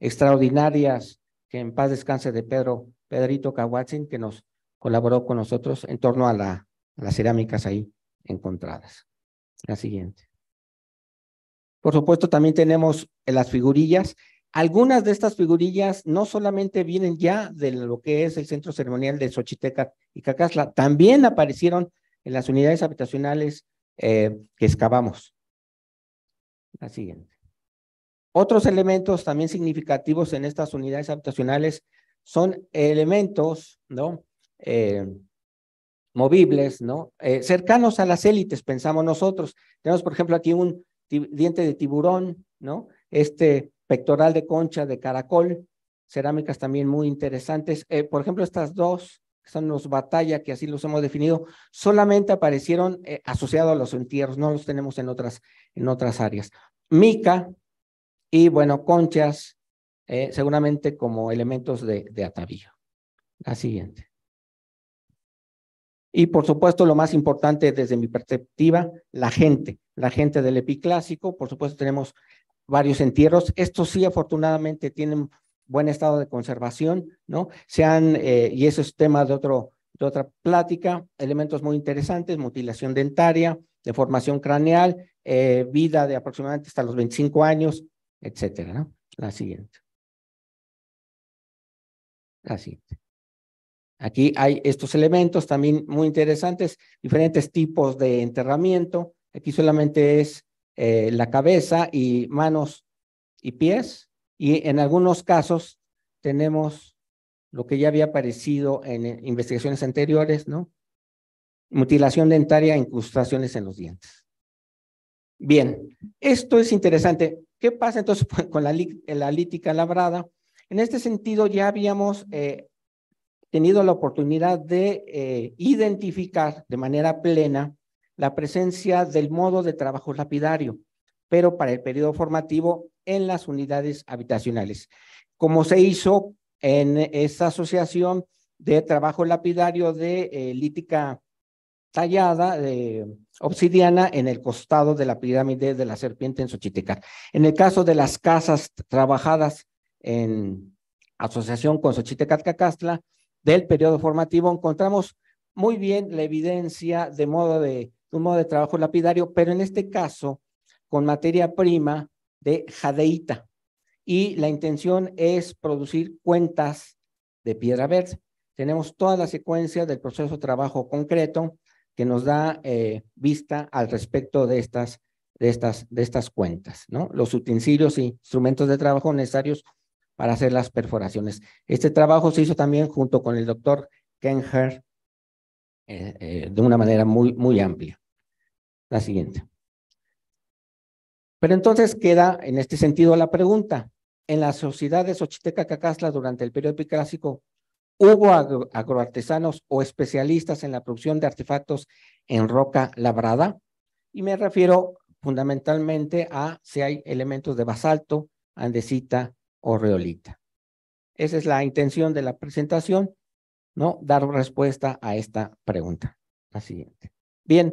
extraordinarias que en paz descanse de Pedro, Pedrito Kawatsin, que nos colaboró con nosotros en torno a, a las cerámicas ahí encontradas. La siguiente. Por supuesto, también tenemos las figurillas algunas de estas figurillas no solamente vienen ya de lo que es el centro ceremonial de Xochiteca y Cacasla, también aparecieron en las unidades habitacionales eh, que excavamos. La siguiente. Otros elementos también significativos en estas unidades habitacionales son elementos, ¿no? Eh, movibles, ¿no? Eh, cercanos a las élites, pensamos nosotros. Tenemos, por ejemplo, aquí un diente de tiburón, ¿no? Este pectoral de concha de caracol, cerámicas también muy interesantes. Eh, por ejemplo, estas dos, que son los batalla, que así los hemos definido, solamente aparecieron eh, asociados a los entierros, no los tenemos en otras, en otras áreas. Mica y, bueno, conchas, eh, seguramente como elementos de, de atavío. La siguiente. Y por supuesto, lo más importante desde mi perspectiva, la gente, la gente del epiclásico. Por supuesto, tenemos varios entierros. Estos sí, afortunadamente, tienen buen estado de conservación, ¿no? Se han, eh, y eso es tema de, otro, de otra plática, elementos muy interesantes, mutilación dentaria, deformación craneal, eh, vida de aproximadamente hasta los 25 años, etcétera, ¿no? La siguiente. La siguiente. Aquí hay estos elementos también muy interesantes, diferentes tipos de enterramiento. Aquí solamente es eh, la cabeza y manos y pies. Y en algunos casos tenemos lo que ya había aparecido en eh, investigaciones anteriores, ¿no? Mutilación dentaria, incrustaciones en los dientes. Bien, esto es interesante. ¿Qué pasa entonces con la, lítica labrada? En este sentido, ya habíamos eh, tenido la oportunidad de identificar de manera plena la presencia del modo de trabajo lapidario, pero para el periodo formativo en las unidades habitacionales, como se hizo en esta asociación de trabajo lapidario de eh, lítica tallada de obsidiana en el costado de la pirámide de la serpiente en Xochitecat. En el caso de las casas trabajadas en asociación con Xochitecat Cacastla del periodo formativo, encontramos muy bien la evidencia de modo de un modo de trabajo lapidario, pero en este caso con materia prima de jadeita Y la intención es producir cuentas de piedra verde. Tenemos toda la secuencia del proceso de trabajo concreto que nos da eh, vista al respecto de estas, de, estas, de estas cuentas, ¿no? Los utensilios y instrumentos de trabajo necesarios para hacer las perforaciones. Este trabajo se hizo también junto con el doctor Kenher eh, eh, de una manera muy, muy amplia. La siguiente. Pero entonces queda en este sentido la pregunta. En las sociedades de Cacasla durante el periodo clásico, ¿hubo agroartesanos o especialistas en la producción de artefactos en roca labrada? Y me refiero fundamentalmente a si hay elementos de basalto, andesita o reolita. Esa es la intención de la presentación. ¿no? Dar respuesta a esta pregunta. La siguiente. Bien,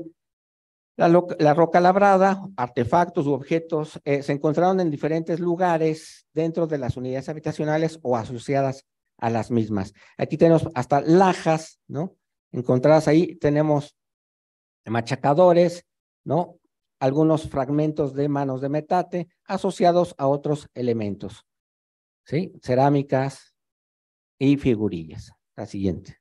la, roca labrada, artefactos u objetos eh, se encontraron en diferentes lugares dentro de las unidades habitacionales o asociadas a las mismas. Aquí tenemos hasta lajas, ¿no? Encontradas ahí, tenemos machacadores, ¿no? Algunos fragmentos de manos de metate asociados a otros elementos, ¿sí? Cerámicas y figurillas la siguiente.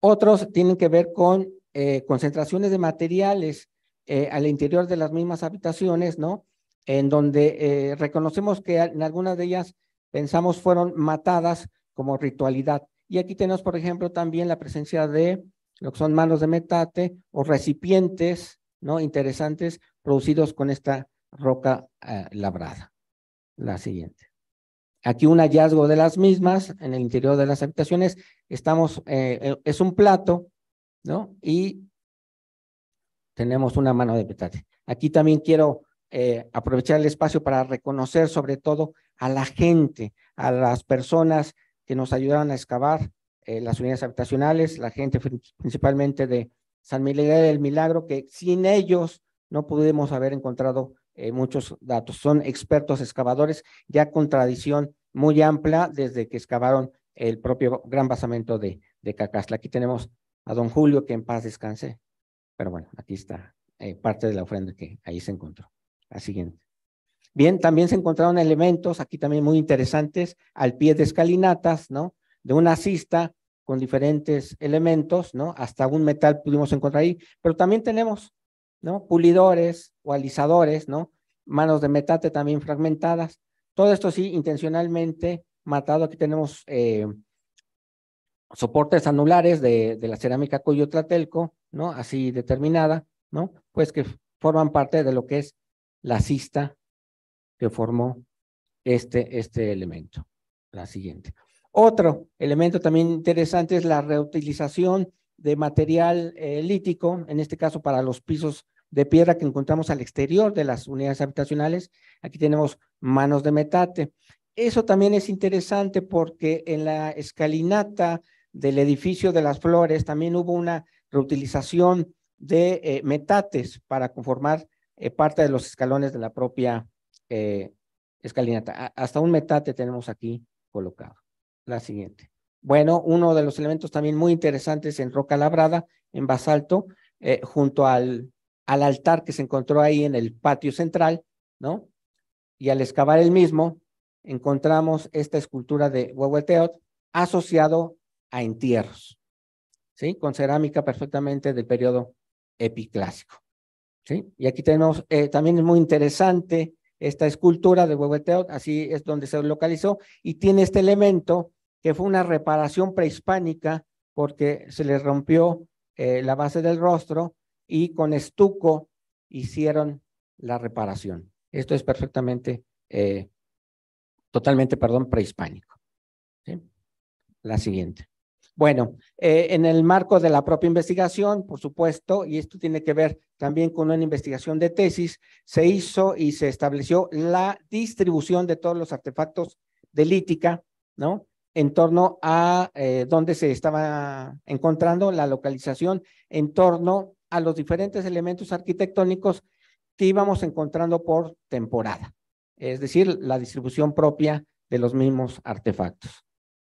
Otros tienen que ver con eh, concentraciones de materiales eh, al interior de las mismas habitaciones, ¿no? En donde eh, reconocemos que en algunas de ellas pensamos fueron matadas como ritualidad. Y aquí tenemos, por ejemplo, también la presencia de lo que son manos de metate o recipientes, ¿no? Interesantes producidos con esta roca labrada. La siguiente. Aquí un hallazgo de las mismas en el interior de las habitaciones estamos, eh, eh, es un plato, ¿no? Y tenemos una mano de petate. Aquí también quiero eh, aprovechar el espacio para reconocer sobre todo a la gente, a las personas que nos ayudaron a excavar las unidades habitacionales, la gente principalmente de San Miguel del Milagro, que sin ellos no pudimos haber encontrado muchos datos. Son expertos excavadores ya con tradición muy amplia desde que excavaron el propio gran basamento de, de Aquí tenemos a don Julio, que en paz descanse, pero bueno, aquí está eh, parte de la ofrenda que ahí se encontró. La siguiente. Bien, también se encontraron elementos, aquí también muy interesantes, al pie de escalinatas, ¿no? De una cista con diferentes elementos, ¿no? Hasta un metal pudimos encontrar ahí, pero también tenemos, ¿no? Pulidores o alisadores, ¿no? Manos de metate también fragmentadas. Todo esto sí, intencionalmente matado. Aquí tenemos eh, soportes anulares de, la cerámica coyotlatelco, ¿no? Así determinada, ¿no? Pues que forman parte de lo que es la cista que formó este, este elemento. La siguiente. Otro elemento también interesante es la reutilización de material eh, lítico, en este caso para los pisos de piedra que encontramos al exterior de las unidades habitacionales. Aquí tenemos manos de metate. Eso también es interesante porque en la escalinata del edificio de las flores también hubo una reutilización de eh, metates para conformar eh, parte de los escalones de la propia eh, escalinata. hasta un metate tenemos aquí colocado. La siguiente. Bueno, uno de los elementos también muy interesantes en roca labrada, en basalto, junto al, al altar que se encontró ahí en el patio central, ¿no? Y al excavar el mismo, encontramos esta escultura de Huehueteot asociado a entierros, ¿sí? Con cerámica perfectamente del periodo epiclásico, ¿sí? Y aquí tenemos, eh, también es muy interesante esta escultura de Huehueteot, así es donde se localizó, y tiene este elemento que fue una reparación prehispánica porque se le rompió eh, la base del rostro y con estuco hicieron la reparación. Esto es perfectamente eh, totalmente, perdón, prehispánico. La siguiente. Bueno, eh, en el marco de la propia investigación, por supuesto, y esto tiene que ver también con una investigación de tesis, se hizo y se estableció la distribución de todos los artefactos de lítica, ¿no? En torno a eh, dónde se estaba encontrando la localización, en torno a los diferentes elementos arquitectónicos que íbamos encontrando por temporada, es decir, la distribución propia de los mismos artefactos.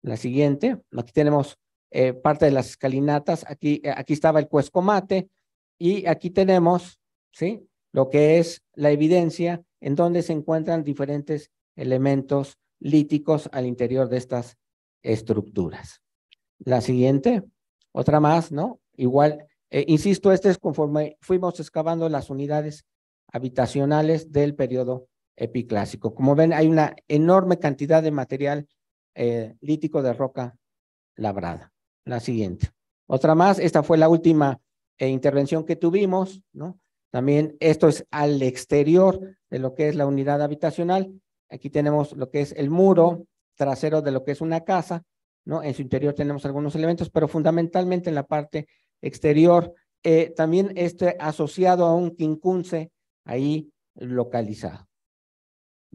La siguiente, aquí tenemos eh, parte de las escalinatas, aquí, eh, aquí estaba el cuescomate y aquí tenemos ¿sí? lo que es la evidencia en donde se encuentran diferentes elementos líticos al interior de estas estructuras. La siguiente, otra más, ¿no? Igual, eh, insisto, este es conforme fuimos excavando las unidades habitacionales del periodo epiclásico. Como ven, hay una enorme cantidad de material eh, lítico de roca labrada. La siguiente. Otra más, esta fue la última eh, intervención que tuvimos, ¿no? También esto es al exterior de lo que es la unidad habitacional. Aquí tenemos lo que es el muro trasero de lo que es una casa, ¿no? En su interior tenemos algunos elementos, pero fundamentalmente en la parte exterior. Eh, también este asociado a un quincunce ahí localizado.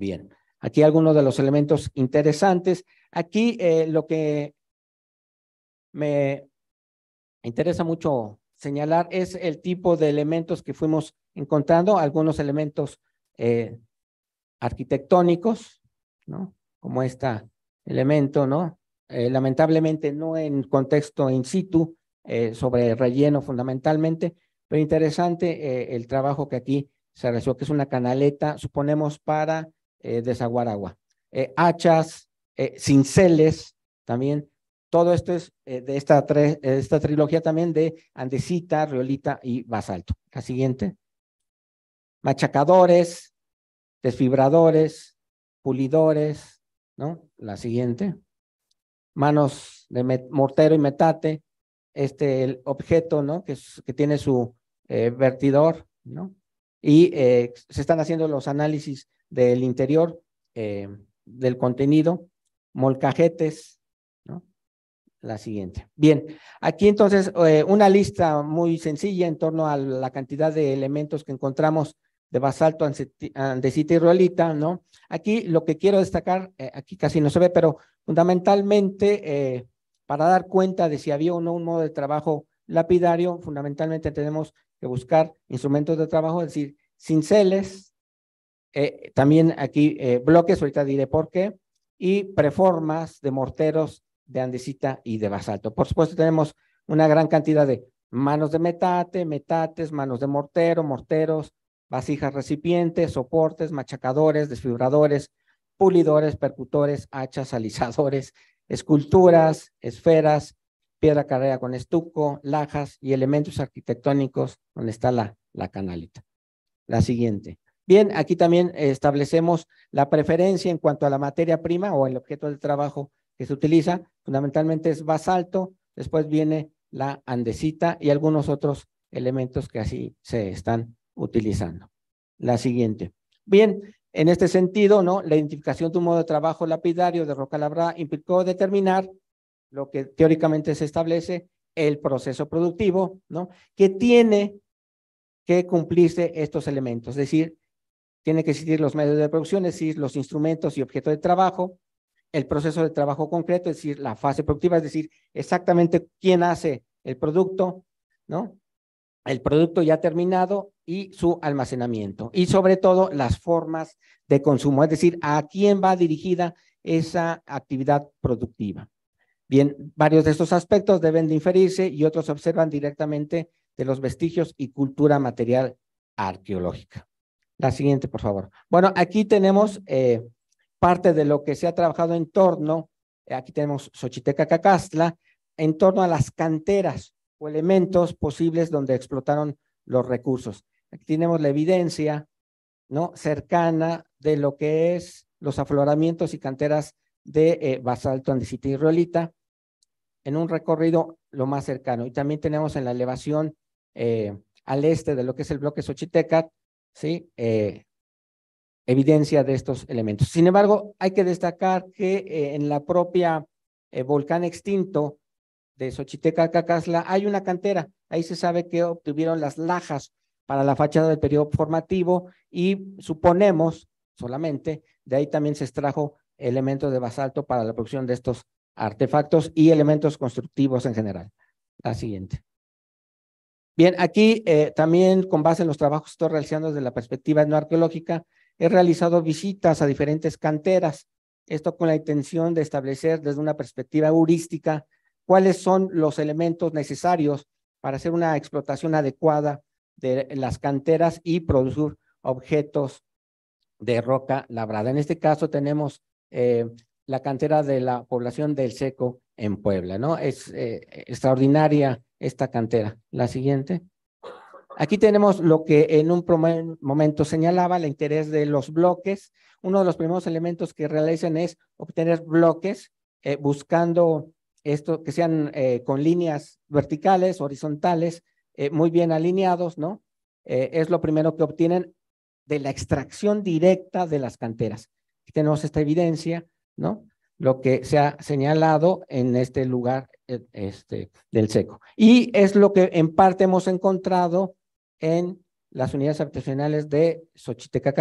Bien, aquí algunos de los elementos interesantes. Aquí eh, lo que me interesa mucho señalar es el tipo de elementos que fuimos encontrando, algunos elementos eh, arquitectónicos, ¿no? Como este elemento, ¿no? Eh, lamentablemente no en contexto in situ, sobre relleno fundamentalmente, pero interesante el trabajo que aquí se realizó, que es una canaleta, suponemos, para eh, desaguar eh, hachas, eh, cinceles también. Todo esto es eh, de esta, esta trilogía también de andesita, riolita y basalto. La siguiente. Machacadores, desfibradores, pulidores, ¿no? La siguiente. Manos de mortero y metate, este el objeto, ¿no? Que, tiene su vertidor, ¿no? Y se están haciendo los análisis del interior eh, del contenido, molcajetes, ¿no? La siguiente. Bien, aquí entonces eh, una lista muy sencilla en torno a la cantidad de elementos que encontramos de basalto, andesita y ruelita, ¿no? Aquí lo que quiero destacar, eh, aquí casi no se ve, pero fundamentalmente para dar cuenta de si había o no un modo de trabajo lapidario, fundamentalmente tenemos que buscar instrumentos de trabajo, es decir, cinceles, eh, también aquí eh, bloques, ahorita diré por qué, y preformas de morteros de andesita y de basalto. Por supuesto, tenemos una gran cantidad de manos de metate, metates, manos de mortero, morteros, vasijas recipientes, soportes, machacadores, desfibradores, pulidores, percutores, hachas, alisadores esculturas, esferas, piedra carrera con estuco, lajas y elementos arquitectónicos, donde está la, la canalita. La siguiente. Bien, aquí también establecemos la preferencia en cuanto a la materia prima o el objeto de trabajo que se utiliza. Fundamentalmente es basalto, después viene la andesita y algunos otros elementos que así se están utilizando. La siguiente. Bien, en este sentido, ¿no? La identificación de un modo de trabajo lapidario de roca labrada implicó determinar lo que teóricamente se establece, el proceso productivo, ¿no? Que tiene que cumplirse estos elementos, es decir, tiene que existir los medios de producción, es decir, los instrumentos y objetos de trabajo, el proceso de trabajo concreto, es decir, la fase productiva, es decir, exactamente quién hace el producto, ¿no? El producto ya terminado y su almacenamiento. Y sobre todo, las formas de consumo, es decir, a quién va dirigida esa actividad productiva. Bien, varios de estos aspectos deben de inferirse y otros se observan directamente de los vestigios y cultura material arqueológica. La siguiente, por favor. Bueno, aquí tenemos eh, parte de lo que se ha trabajado en torno, eh, aquí tenemos Xochiteca Cacastla, en torno a las canteras o elementos posibles donde explotaron los recursos. Aquí tenemos la evidencia ¿no? cercana de lo que es los afloramientos y canteras de eh, basalto andesita y riolita en un recorrido lo más cercano. Y también tenemos en la elevación al este de lo que es el bloque Xochiteca ¿sí? Eh, evidencia de estos elementos. Sin embargo, hay que destacar que eh, en la propia eh, volcán extinto de Xochiteca, Cacasla, hay una cantera. Ahí se sabe que obtuvieron las lajas para la fachada del periodo formativo y suponemos solamente, de ahí también se extrajo elementos de basalto para la producción de estos artefactos y elementos constructivos en general. La siguiente. Bien, aquí eh, también con base en los trabajos que estoy realizando desde la perspectiva no arqueológica, he realizado visitas a diferentes canteras, esto con la intención de establecer desde una perspectiva heurística cuáles son los elementos necesarios para hacer una explotación adecuada de las canteras y producir objetos de roca labrada. En este caso tenemos eh, la cantera de la población del Seco en Puebla, ¿no? Es eh, extraordinaria esta cantera. La siguiente. Aquí tenemos lo que en un momento señalaba, el interés de los bloques. Uno de los primeros elementos que realizan es obtener bloques eh, buscando esto, que sean eh, con líneas verticales, horizontales, eh, muy bien alineados, ¿no? es lo primero que obtienen de la extracción directa de las canteras. Aquí tenemos esta evidencia, ¿no? lo que se ha señalado en este lugar e, este, del seco. Y es lo que en parte hemos encontrado en las unidades artesanales de Xochiteca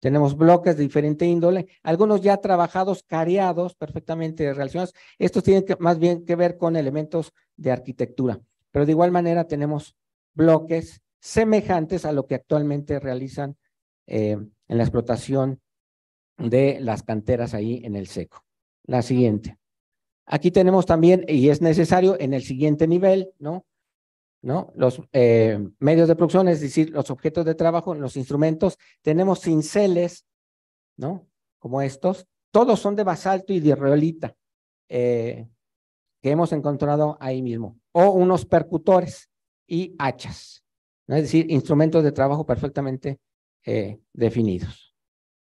Tenemos bloques de diferente índole, algunos ya trabajados, careados, perfectamente relacionados. Estos tienen más bien que ver con elementos de arquitectura. Pero de igual manera tenemos bloques semejantes a lo que actualmente realizan eh, en la explotación de las canteras ahí en el seco la siguiente. Aquí tenemos también, y es necesario en el siguiente nivel, ¿no? ¿No? Los eh, medios de producción, es decir, los objetos de trabajo, los instrumentos. Tenemos cinceles, ¿no? Como estos. Todos son de basalto y de eh, que hemos encontrado ahí mismo. O unos percutores y hachas, ¿no? es decir, instrumentos de trabajo perfectamente eh, definidos.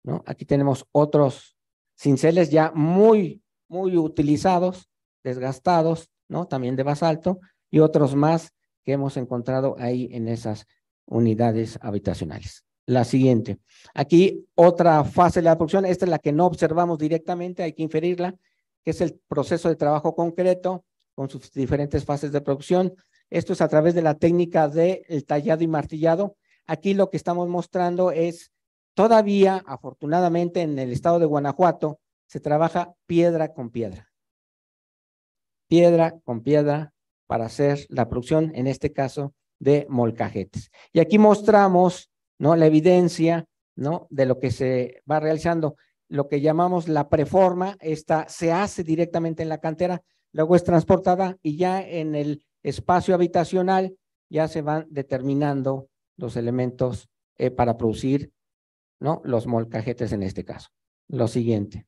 ¿no? Aquí tenemos otros cinceles ya muy, muy utilizados, desgastados, ¿no? También de basalto y otros más que hemos encontrado ahí en esas unidades habitacionales. La siguiente. Aquí otra fase de la producción, esta es la que no observamos directamente, hay que inferirla, que es el proceso de trabajo concreto con sus diferentes fases de producción. Esto es a través de la técnica del tallado y martillado. Aquí lo que estamos mostrando es Todavía, afortunadamente, en el estado de Guanajuato se trabaja piedra con piedra. Piedra con piedra para hacer la producción, en este caso, de molcajetes. Y aquí mostramos ¿no? la evidencia ¿no? de lo que se va realizando. Lo que llamamos la preforma, esta se hace directamente en la cantera, luego es transportada y ya en el espacio habitacional ya se van determinando los elementos eh, para producir ¿no? Los molcajetes en este caso. Lo siguiente.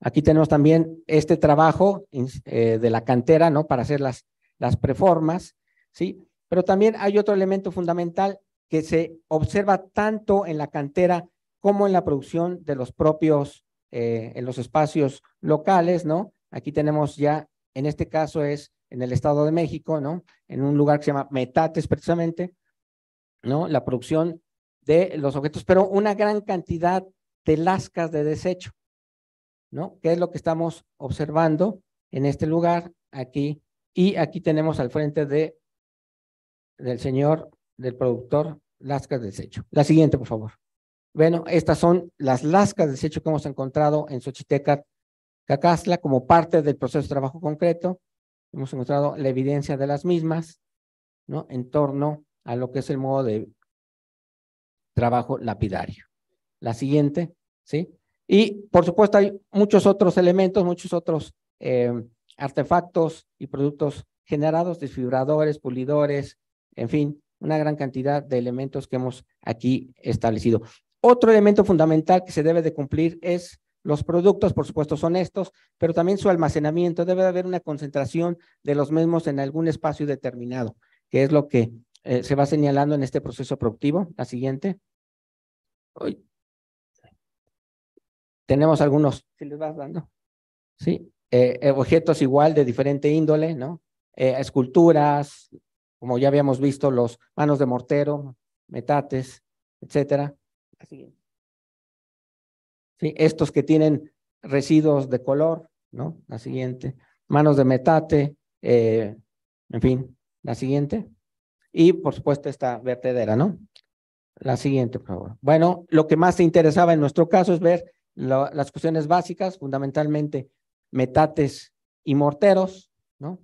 Aquí tenemos también este trabajo eh, de la cantera, ¿no? Para hacer las, las preformas, ¿sí? Pero también hay otro elemento fundamental que se observa tanto en la cantera como en la producción de los propios, eh, en los espacios locales, ¿no? Aquí tenemos ya, en este caso es en el Estado de México, ¿no? En un lugar que se llama Metates precisamente, ¿no? La producción de los objetos, pero una gran cantidad de lascas de desecho, ¿no? Que es lo que estamos observando en este lugar, aquí, y aquí tenemos al frente de, del señor, del productor, lascas de desecho. La siguiente, por favor. Bueno, estas son las lascas de desecho que hemos encontrado en Xochiteca, Cacasla, como parte del proceso de trabajo concreto. Hemos encontrado la evidencia de las mismas, ¿no? En torno a lo que es el modo de trabajo lapidario. La siguiente, ¿sí? Y por supuesto hay muchos otros elementos, muchos otros eh, artefactos y productos generados, desfibradores, pulidores, en fin, una gran cantidad de elementos que hemos aquí establecido. Otro elemento fundamental que se debe de cumplir es los productos, por supuesto, son estos, pero también su almacenamiento. Debe de haber una concentración de los mismos en algún espacio determinado, que es lo que eh, se va señalando en este proceso productivo. La siguiente. Hoy Tenemos algunos, si les vas dando. Sí, eh, eh, objetos igual de diferente índole, ¿no? esculturas, como ya habíamos visto, los manos de mortero, metates, etcétera. Sí, estos que tienen residuos de color, ¿no? La siguiente. Manos de metate, en fin, la siguiente y por supuesto esta vertedera, ¿no? La siguiente, por favor. Bueno, lo que más se interesaba en nuestro caso es ver las cuestiones básicas, fundamentalmente metates y morteros, ¿no?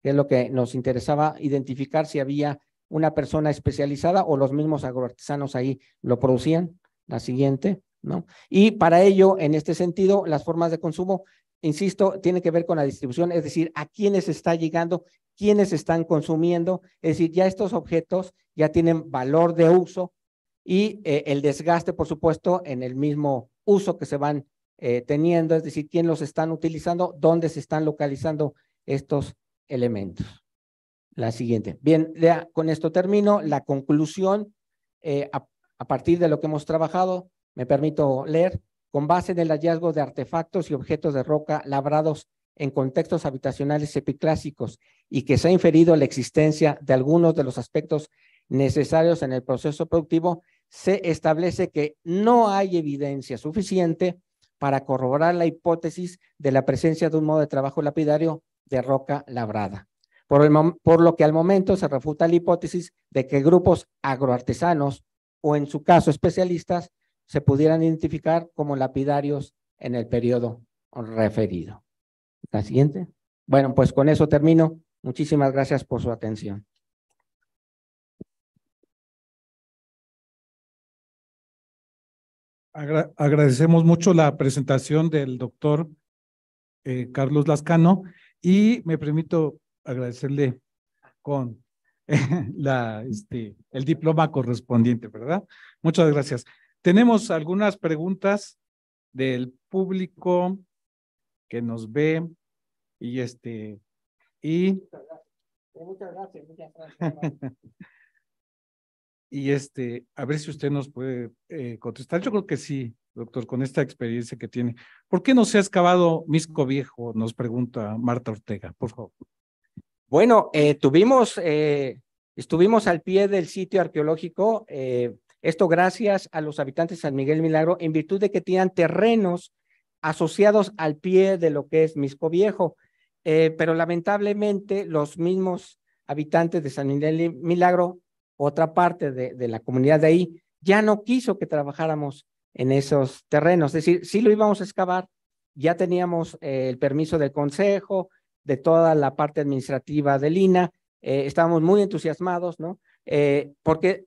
Que es lo que nos interesaba identificar si había una persona especializada o los mismos agroartesanos ahí lo producían. La siguiente, ¿no? Y para ello, en este sentido, las formas de consumo, insisto, tiene que ver con la distribución, es decir, a quiénes está llegando quiénes están consumiendo, es decir, ya estos objetos ya tienen valor de uso y eh, el desgaste, por supuesto, en el mismo uso que se van eh, teniendo, es decir, quién los están utilizando, dónde se están localizando estos elementos. La siguiente. Bien, con esto termino. La conclusión, eh, a, a partir de lo que hemos trabajado, me permito leer, con base en el hallazgo de artefactos y objetos de roca labrados en contextos habitacionales epiclásicos y que se ha inferido la existencia de algunos de los aspectos necesarios en el proceso productivo, se establece que no hay evidencia suficiente para corroborar la hipótesis de la presencia de un modo de trabajo lapidario de roca labrada. Por, lo que al momento se refuta la hipótesis de que grupos agroartesanos o en su caso especialistas se pudieran identificar como lapidarios en el periodo referido. La siguiente. Bueno, pues con eso termino. Muchísimas gracias por su atención. agradecemos mucho la presentación del doctor eh, Carlos Lascano y me permito agradecerle con la, este, el diploma correspondiente, ¿verdad? Muchas gracias. Tenemos algunas preguntas del público que nos ve y este y. Muchas gracias, eh, y este, a ver si usted nos puede eh, contestar. Yo creo que sí, doctor, con esta experiencia que tiene. ¿Por qué no se ha excavado Misco Viejo? Nos pregunta Marta Ortega, por favor. Bueno, eh, tuvimos, estuvimos al pie del sitio arqueológico. Esto gracias a los habitantes de San Miguel Milagro, en virtud de que tenían terrenos asociados al pie de lo que es Misco Viejo. Eh, pero lamentablemente los mismos habitantes de San Miguel Milagro, otra parte de, la comunidad de ahí, ya no quiso que trabajáramos en esos terrenos. Es decir, si lo íbamos a excavar, ya teníamos eh, el permiso del consejo, de toda la parte administrativa del Lina eh, estábamos muy entusiasmados, ¿no? porque,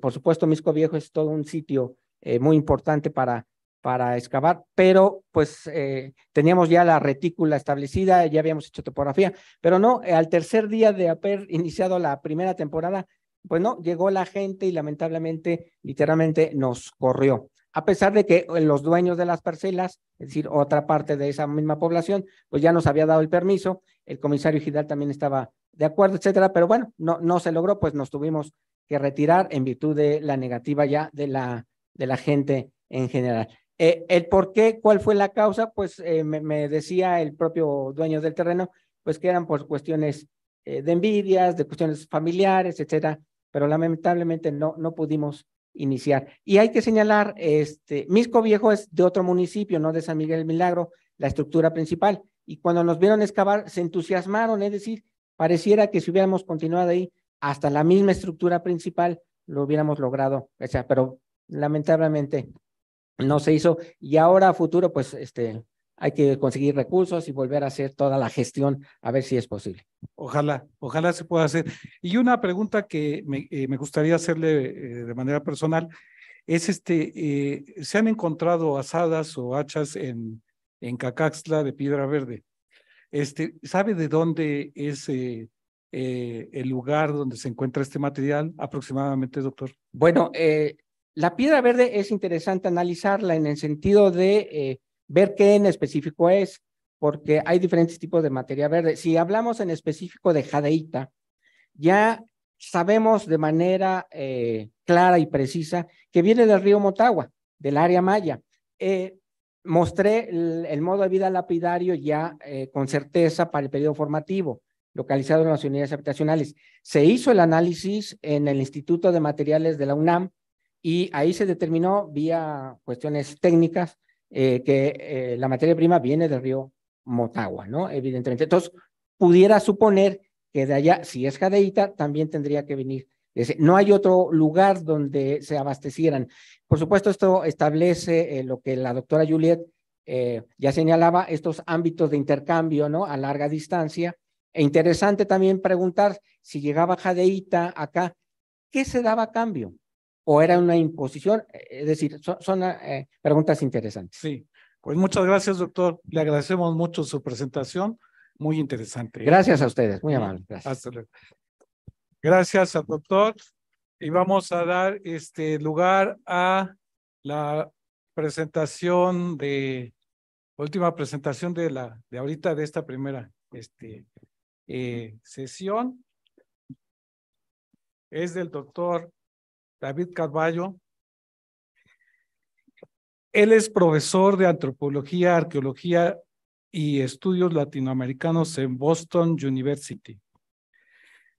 por supuesto, Misco Viejo es todo un sitio muy importante para para excavar, pero pues eh, teníamos ya la retícula establecida, ya habíamos hecho topografía, pero no, eh, al tercer día de haber iniciado la primera temporada, pues no, llegó la gente y lamentablemente, literalmente nos corrió. A pesar de que eh, los dueños de las parcelas, es decir, otra parte de esa misma población, pues ya nos había dado el permiso, el comisario Gidal también estaba de acuerdo, etcétera, pero bueno, no, no se logró, pues nos tuvimos que retirar en virtud de la negativa ya de la, de la gente en general. Eh, el por qué, cuál fue la causa, pues eh, me, decía el propio dueño del terreno, pues que eran por cuestiones eh, de envidias, de cuestiones familiares, etcétera, pero lamentablemente no, no pudimos iniciar. Y hay que señalar, este, Misco Viejo es de otro municipio, no de San Miguel del Milagro, la estructura principal, y cuando nos vieron excavar se entusiasmaron, es decir, pareciera que si hubiéramos continuado ahí hasta la misma estructura principal, lo hubiéramos logrado, o sea, pero lamentablemente no se hizo y ahora a futuro pues este hay que conseguir recursos y volver a hacer toda la gestión a ver si es posible. Ojalá, ojalá se pueda hacer. Y una pregunta que me, eh, gustaría hacerle eh, de manera personal es este, eh, ¿se han encontrado asadas o hachas en, en Cacaxtla de Piedra Verde? Este, ¿Sabe de dónde es el lugar donde se encuentra este material aproximadamente, doctor? Bueno, la piedra verde es interesante analizarla en el sentido de eh, ver qué en específico es, porque hay diferentes tipos de materia verde. Si hablamos en específico de jadeíta, ya sabemos de manera eh, clara y precisa que viene del río Motagua, del área maya. Eh, mostré el, modo de vida lapidario ya con certeza para el periodo formativo, localizado en las unidades habitacionales. Se hizo el análisis en el Instituto de Materiales de la UNAM, y ahí se determinó vía cuestiones técnicas eh, que eh, la materia prima viene del río Motagua, ¿no? Evidentemente. Entonces, pudiera suponer que de allá, si es jadeíta, también tendría que venir. No hay otro lugar donde se abastecieran. Por supuesto, esto establece eh, lo que la doctora Juliet ya señalaba, estos ámbitos de intercambio, ¿no? A larga distancia. E interesante también preguntar si llegaba jadeíta acá, ¿qué se daba a cambio? o era una imposición? Eh, es decir, son, eh, preguntas interesantes. Sí, pues muchas gracias, doctor. Le agradecemos mucho su presentación, muy interesante. ¿eh? Gracias a ustedes, muy amable. Gracias. Gracias doctor. Y vamos a dar este lugar a la presentación de última presentación de la de ahorita de esta primera este, sesión es del doctor David Carballo. Él es profesor de antropología, arqueología y estudios latinoamericanos en Boston University.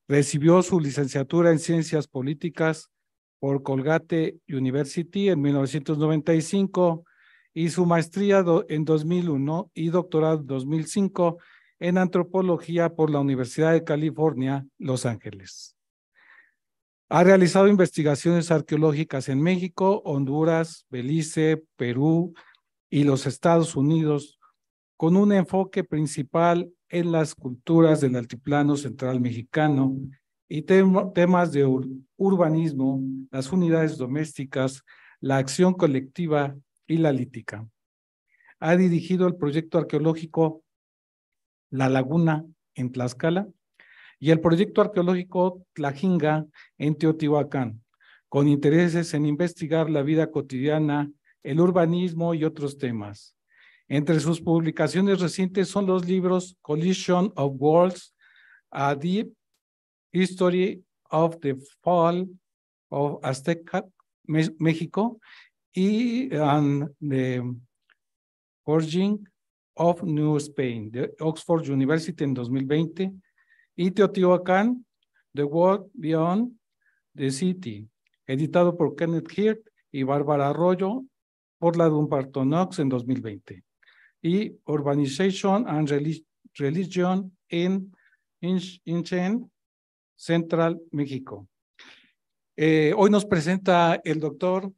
Recibió su licenciatura en ciencias políticas por Colgate University en 1995 y su maestría en 2001 y doctorado en 2005 en antropología por la Universidad de California, Los Ángeles. Ha realizado investigaciones arqueológicas en México, Honduras, Belice, Perú y los Estados Unidos, con un enfoque principal en las culturas del altiplano central mexicano y temas de urbanismo, las unidades domésticas, la acción colectiva y la lítica. Ha dirigido el proyecto arqueológico La Laguna en Tlaxcala, y el proyecto arqueológico Tlajinga en Teotihuacán, con intereses en investigar la vida cotidiana, el urbanismo y otros temas. Entre sus publicaciones recientes son los libros Collision of Worlds, A Deep History of the Fall of Aztec México, y um, The Forging of New Spain, de Oxford University en 2020, y Teotihuacán, The World Beyond the City, editado por Kenneth Hirt y Bárbara Arroyo por la knox en 2020, y Urbanization and Religion in Central, México. Eh, hoy nos presenta el doctor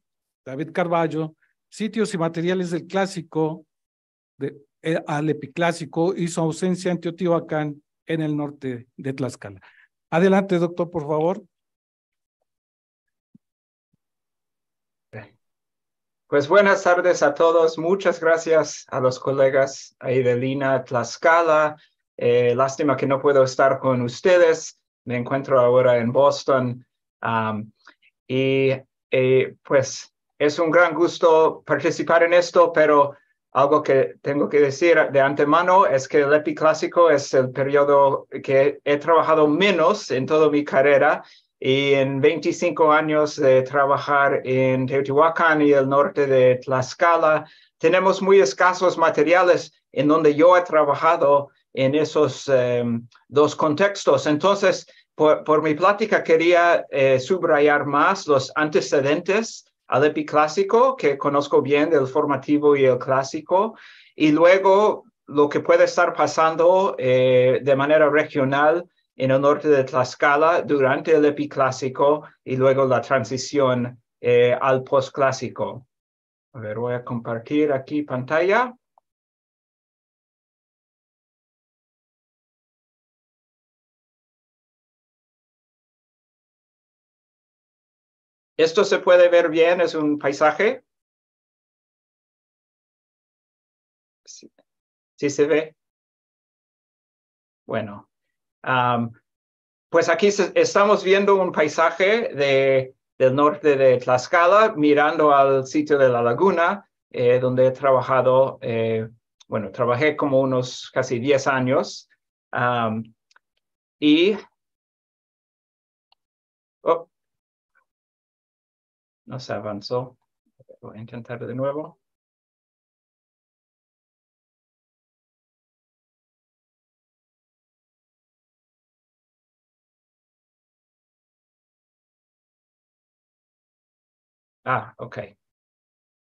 David Carballo, sitios y materiales del clásico eh, al epiclásico y su ausencia en Teotihuacán en el norte de Tlaxcala. Adelante, doctor, por favor. Pues buenas tardes a todos. Muchas gracias a los colegas ahí de Lina Tlaxcala. Eh, lástima que no puedo estar con ustedes. Me encuentro ahora en Boston. y eh, pues es un gran gusto participar en esto, pero algo que tengo que decir de antemano es que el epiclásico es el periodo que he trabajado menos en toda mi carrera y en 25 años de trabajar en Teotihuacán y el norte de Tlaxcala, tenemos muy escasos materiales en donde yo he trabajado en esos em, dos contextos. Entonces, por, mi plática quería eh, subrayar más los antecedentes al epiclásico que conozco bien del formativo y el clásico, y luego lo que puede estar pasando eh, de manera regional en el norte de Tlaxcala durante el epiclásico y luego la transición eh, al postclásico. A ver, voy a compartir aquí pantalla. Esto se puede ver bien, es un paisaje. Sí, se ve. Bueno, pues aquí estamos viendo un paisaje del norte de Tlaxcala, mirando al sitio de la laguna, eh, donde he trabajado, eh, bueno, trabajé como unos casi 10 años. y oh, no se avanzó. Voy a intentar de nuevo. Ah, ok.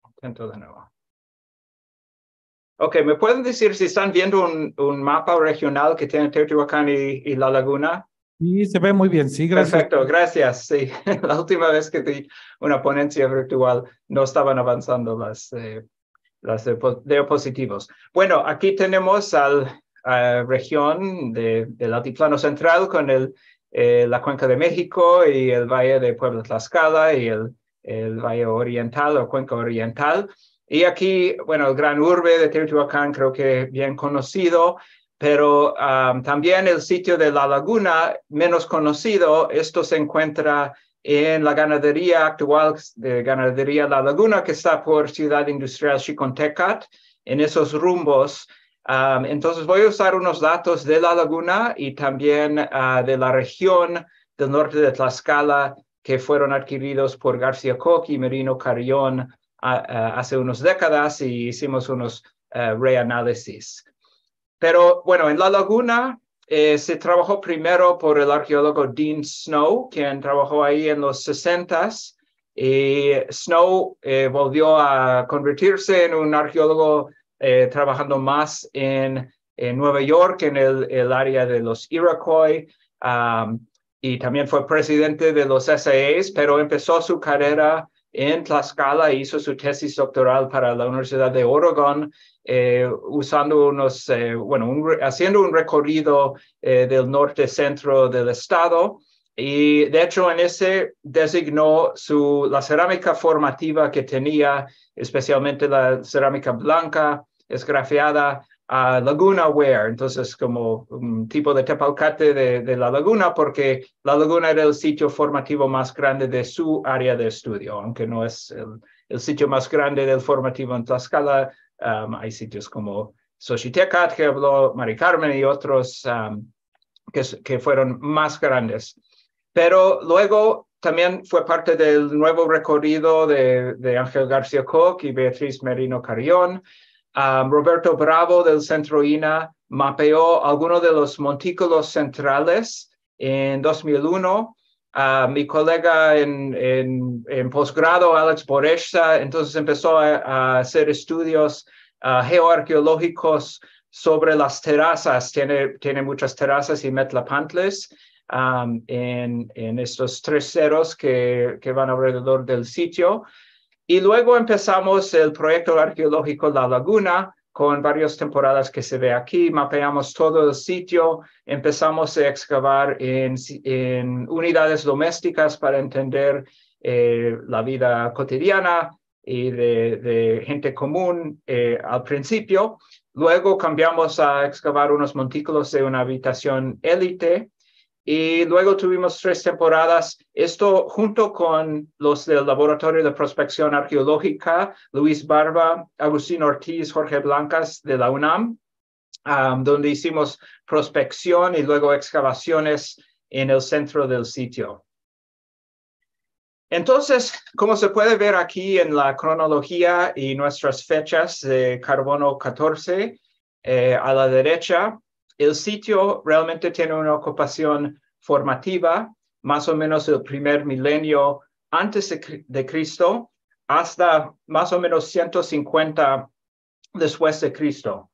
Intento de nuevo. Ok, ¿me pueden decir si están viendo un, mapa regional que tiene Teotihuacán y La Laguna? Sí, se ve muy bien, sí, gracias. Perfecto, gracias. Sí, la última vez que di una ponencia virtual no estaban avanzando las, eh, las diapositivas. Bueno, aquí tenemos al región del altiplano central con el, eh, la cuenca de México y el valle de Puebla Tlaxcala y el, el valle oriental o cuenca oriental. Y aquí, bueno, el gran urbe de Teotihuacán creo que bien conocido pero también el sitio de la laguna, menos conocido, esto se encuentra en la ganadería actual de Ganadería La Laguna, que está por Ciudad Industrial Chicontecat, en esos rumbos. entonces voy a usar unos datos de La Laguna y también ah, de la región del norte de Tlaxcala que fueron adquiridos por García Koch y Merino Carrión ah, ah, hace unos décadas y hicimos unos reanálisis. Pero bueno, en la laguna eh, se trabajó primero por el arqueólogo Dean Snow, quien trabajó ahí en los 60s. Y Snow eh, volvió a convertirse en un arqueólogo eh, trabajando más en, Nueva York, en el, área de los Iroquois. Um, y también fue presidente de los SAAs, pero empezó su carrera en Tlaxcala hizo su tesis doctoral para la Universidad de Oregon, eh, usando unos, eh, bueno, haciendo un recorrido eh, del norte-centro del estado. Y de hecho en ese designó su, la cerámica formativa que tenía, especialmente la cerámica blanca, esgrafiada, a Laguna Ware, entonces como un tipo de tepalcate de, de, la laguna, porque la laguna era el sitio formativo más grande de su área de estudio, aunque no es el, sitio más grande del formativo en Tlaxcala. Um, hay sitios como Xochitecat, que habló Mari Carmen, y otros um, que, que fueron más grandes. Pero luego también fue parte del nuevo recorrido de, de Ángel García Koch y Beatriz Merino Carrión. Roberto Bravo del Centro INA mapeó algunos de los montículos centrales en 2001. mi colega en, en, posgrado, Alex Boresha, entonces empezó a, hacer estudios ah, geoarqueológicos sobre las terrazas. Tiene, muchas terrazas y metlapantles en, estos tres ceros que van alrededor del sitio. Y luego empezamos el proyecto arqueológico La Laguna con varias temporadas que se ve aquí. Mapeamos todo el sitio, empezamos a excavar en, unidades domésticas para entender eh, la vida cotidiana y de, gente común eh, al principio. Luego cambiamos a excavar unos montículos de una habitación élite y luego tuvimos tres temporadas. Esto junto con los del Laboratorio de Prospección Arqueológica, Luis Barba, Agustín Ortiz, Jorge Blancas de la UNAM, um, donde hicimos prospección y luego excavaciones en el centro del sitio. Entonces, como se puede ver aquí en la cronología y nuestras fechas de carbono 14 eh, a la derecha, el sitio realmente tiene una ocupación formativa, más o menos el primer milenio antes de, Cristo hasta más o menos 150 después de Cristo.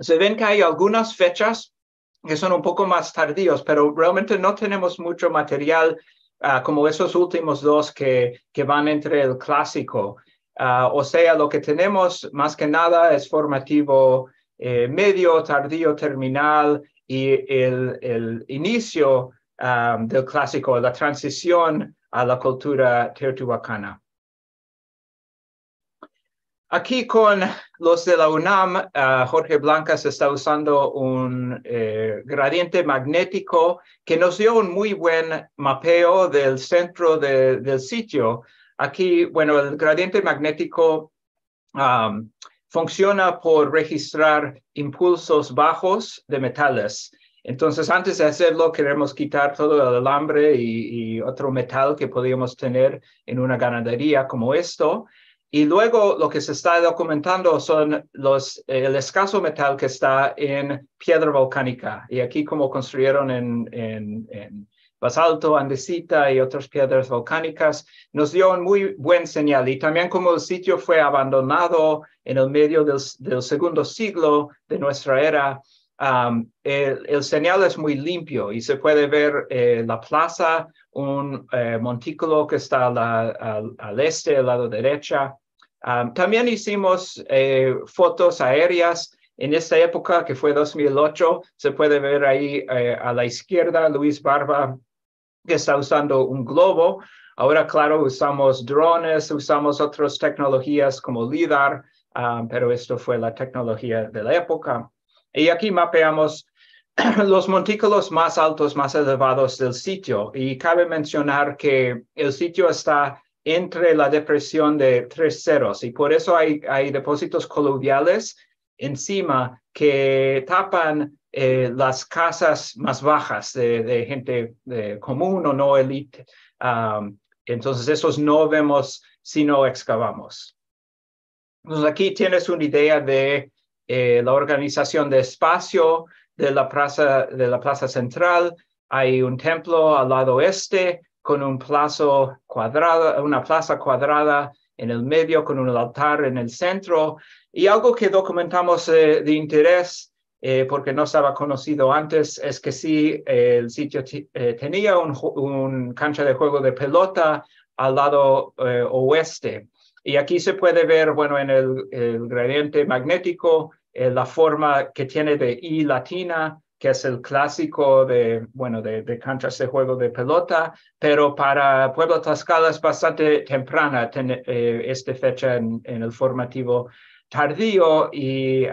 Se ven que hay algunas fechas que son un poco más tardíos, pero realmente no tenemos mucho material ah, como esos últimos dos que, que van entre el clásico. Ah, o sea, lo que tenemos más que nada es formativo eh, medio, tardío, terminal y el, inicio um, del clásico, la transición a la cultura teotihuacana. Aquí con los de la UNAM, uh, Jorge Blancas está usando un eh, gradiente magnético que nos dio un muy buen mapeo del centro del sitio. Aquí, bueno, el gradiente magnético um, funciona por registrar impulsos bajos de metales. Entonces, antes de hacerlo, queremos quitar todo el alambre y, otro metal que podíamos tener en una ganadería como esto. Y luego lo que se está documentando son los, el escaso metal que está en piedra volcánica. Y aquí como construyeron en, en basalto, andesita y otras piedras volcánicas, nos dio un muy buen señal. Y también como el sitio fue abandonado en el medio del, del segundo siglo de nuestra era, el, señal es muy limpio y se puede ver eh, la plaza, un eh, montículo que está al, al, este, al lado derecha. también hicimos eh, fotos aéreas en esta época, que fue 2008, se puede ver ahí a la izquierda Luis Barba que está usando un globo. Ahora, claro, usamos drones, usamos otras tecnologías como LIDAR, ah, pero esto fue la tecnología de la época. Y aquí mapeamos los montículos más altos, más elevados del sitio. Y cabe mencionar que el sitio está entre la depresión de tres ceros y por eso hay, hay depósitos coluviales encima que tapan eh, las casas más bajas de, gente común o no elite. entonces, esos no vemos si no excavamos. Pues aquí tienes una idea de eh, la organización de espacio de la, plaza, de la plaza central. Hay un templo al lado este con un plazo cuadrado, una plaza cuadrada en el medio con un altar en el centro. Y algo que documentamos eh, de interés eh, porque no estaba conocido antes, es que sí, el sitio eh, tenía un, cancha de juego de pelota al lado eh, oeste. Y aquí se puede ver, bueno, en el, gradiente magnético, la forma que tiene de I latina, que es el clásico de, bueno, de, de canchas de juego de pelota, pero para Puebla Tlaxcala es bastante temprana este esta fecha en, el formativo tardío y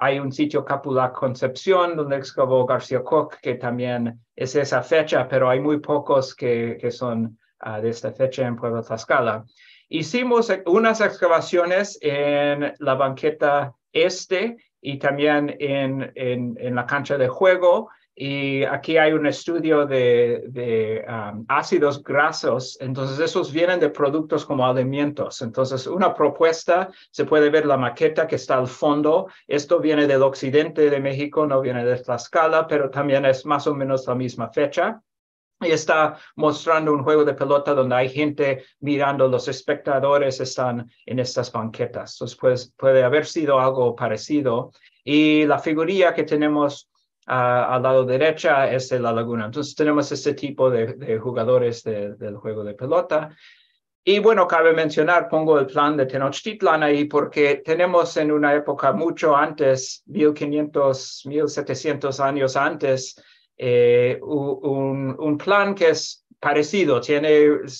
hay un sitio Capulac Concepción donde excavó García Koch, que también es esa fecha, pero hay muy pocos que, son ah, de esta fecha en Puebla Tlaxcala. Hicimos unas excavaciones en la banqueta este y también en la cancha de juego y aquí hay un estudio de, um, ácidos grasos, entonces esos vienen de productos como alimentos. Entonces, una propuesta, se puede ver la maqueta que está al fondo. Esto viene del occidente de México, no viene de Tlaxcala, pero también es más o menos la misma fecha y está mostrando un juego de pelota donde hay gente mirando, los espectadores están en estas banquetas. Entonces, pues, puede haber sido algo parecido. Y la figurilla que tenemos al lado derecha es la laguna. Entonces tenemos este tipo de, jugadores del juego de pelota. Y bueno, cabe mencionar, pongo el plan de Tenochtitlan ahí porque tenemos en una época mucho antes, 1500, 1700 años antes, eh, un, un, plan que es parecido. Tiene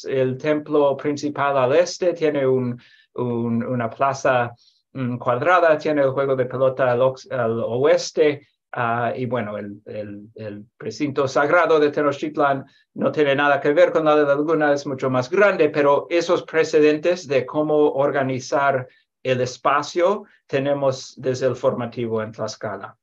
el templo principal al este, tiene un, una plaza mm, cuadrada, tiene el juego de pelota al oeste Ah, y bueno, el, el, el, precinto sagrado de Tenochtitlan no tiene nada que ver con la de la laguna, es mucho más grande, pero esos precedentes de cómo organizar el espacio tenemos desde el formativo en Tlaxcala.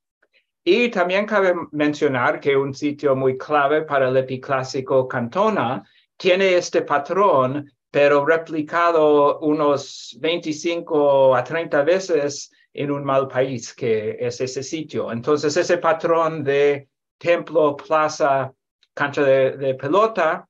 Y también cabe mencionar que un sitio muy clave para el epiclásico Cantona tiene este patrón, pero replicado unos 25 a 30 veces en un mal país que es ese sitio. Entonces, ese patrón de templo, plaza, cancha de, pelota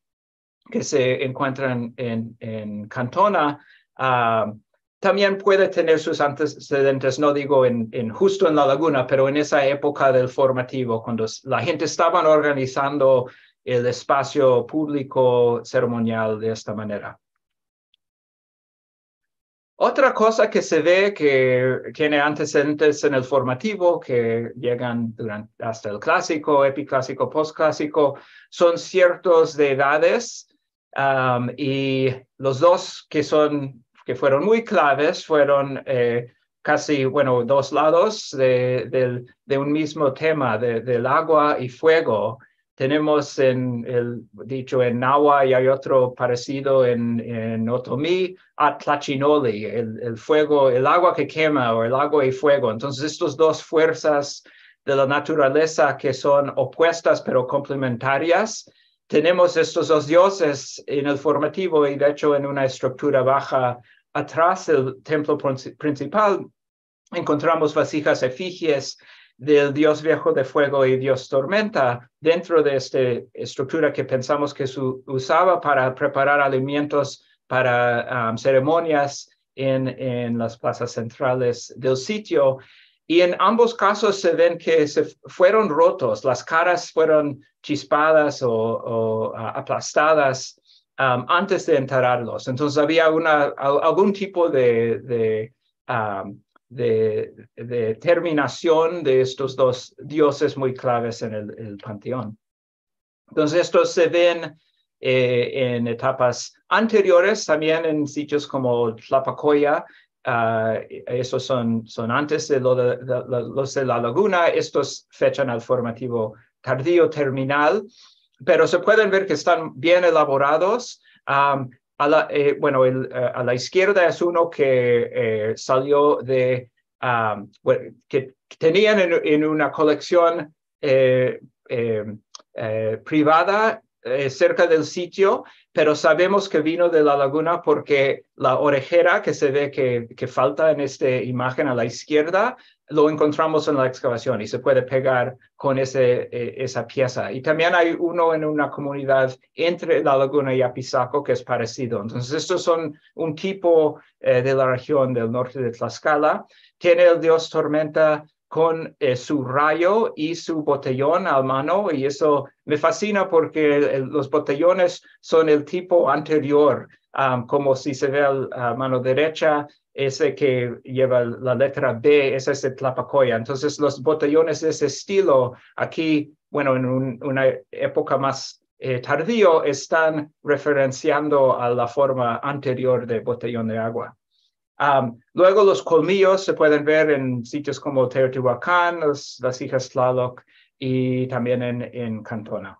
que se encuentra en, Cantona, ah, también puede tener sus antecedentes, no digo en, en, justo en la laguna, pero en esa época del formativo, cuando la gente estaba organizando el espacio público ceremonial de esta manera. Otra cosa que se ve que tiene antecedentes en el formativo, que llegan durante, hasta el clásico, epiclásico, postclásico, son ciertos de edades um, y los dos que, son, que fueron muy claves fueron eh, casi, bueno, dos lados de, un mismo tema, del agua y fuego. Tenemos en el dicho en Nahua y hay otro parecido en, Otomi Otomí, Atlachinoli, el, fuego, el agua que quema o el agua y fuego. Entonces, estas dos fuerzas de la naturaleza que son opuestas pero complementarias, tenemos estos dos dioses en el formativo y de hecho en una estructura baja atrás del templo principal encontramos vasijas efigies del Dios viejo de fuego y Dios tormenta dentro de esta estructura que pensamos que usaba para preparar alimentos para um, ceremonias en, en las plazas centrales del sitio. Y en ambos casos se ven que se fueron rotos, las caras fueron chispadas o, aplastadas um, antes de enterrarlos. Entonces había una, algún tipo de, um, de, terminación de estos dos dioses muy claves en el, panteón. Entonces, estos se ven eh, en etapas anteriores, también en sitios como Tlapacoya, Uh, esos son, son antes de, los de la laguna, estos fechan al formativo tardío terminal, pero se pueden ver que están bien elaborados a la, eh, bueno, eh, a la izquierda es uno que eh, salió de, que tenían en, una colección em, privada cerca del sitio, pero sabemos que vino de la laguna porque la orejera que se ve que, que falta en esta imagen a la izquierda lo encontramos en la excavación y se puede pegar con ese, eh, esa pieza. Y también hay uno en una comunidad entre la laguna y Apizaco que es parecido. Entonces, estos son un tipo eh, de la región del norte de Tlaxcala. Tiene el dios tormenta con eh, su rayo y su botellón al mano y eso me fascina porque los botellones son el tipo anterior, como si se ve la mano derecha ese que lleva la letra B es ese Tlapacoya. Entonces, los botellones de ese estilo aquí, bueno, en una época más eh, tardío, están referenciando a la forma anterior de botellón de agua. luego los colmillos se pueden ver en sitios como Teotihuacán, las hijas Tlaloc y también en, en Cantona.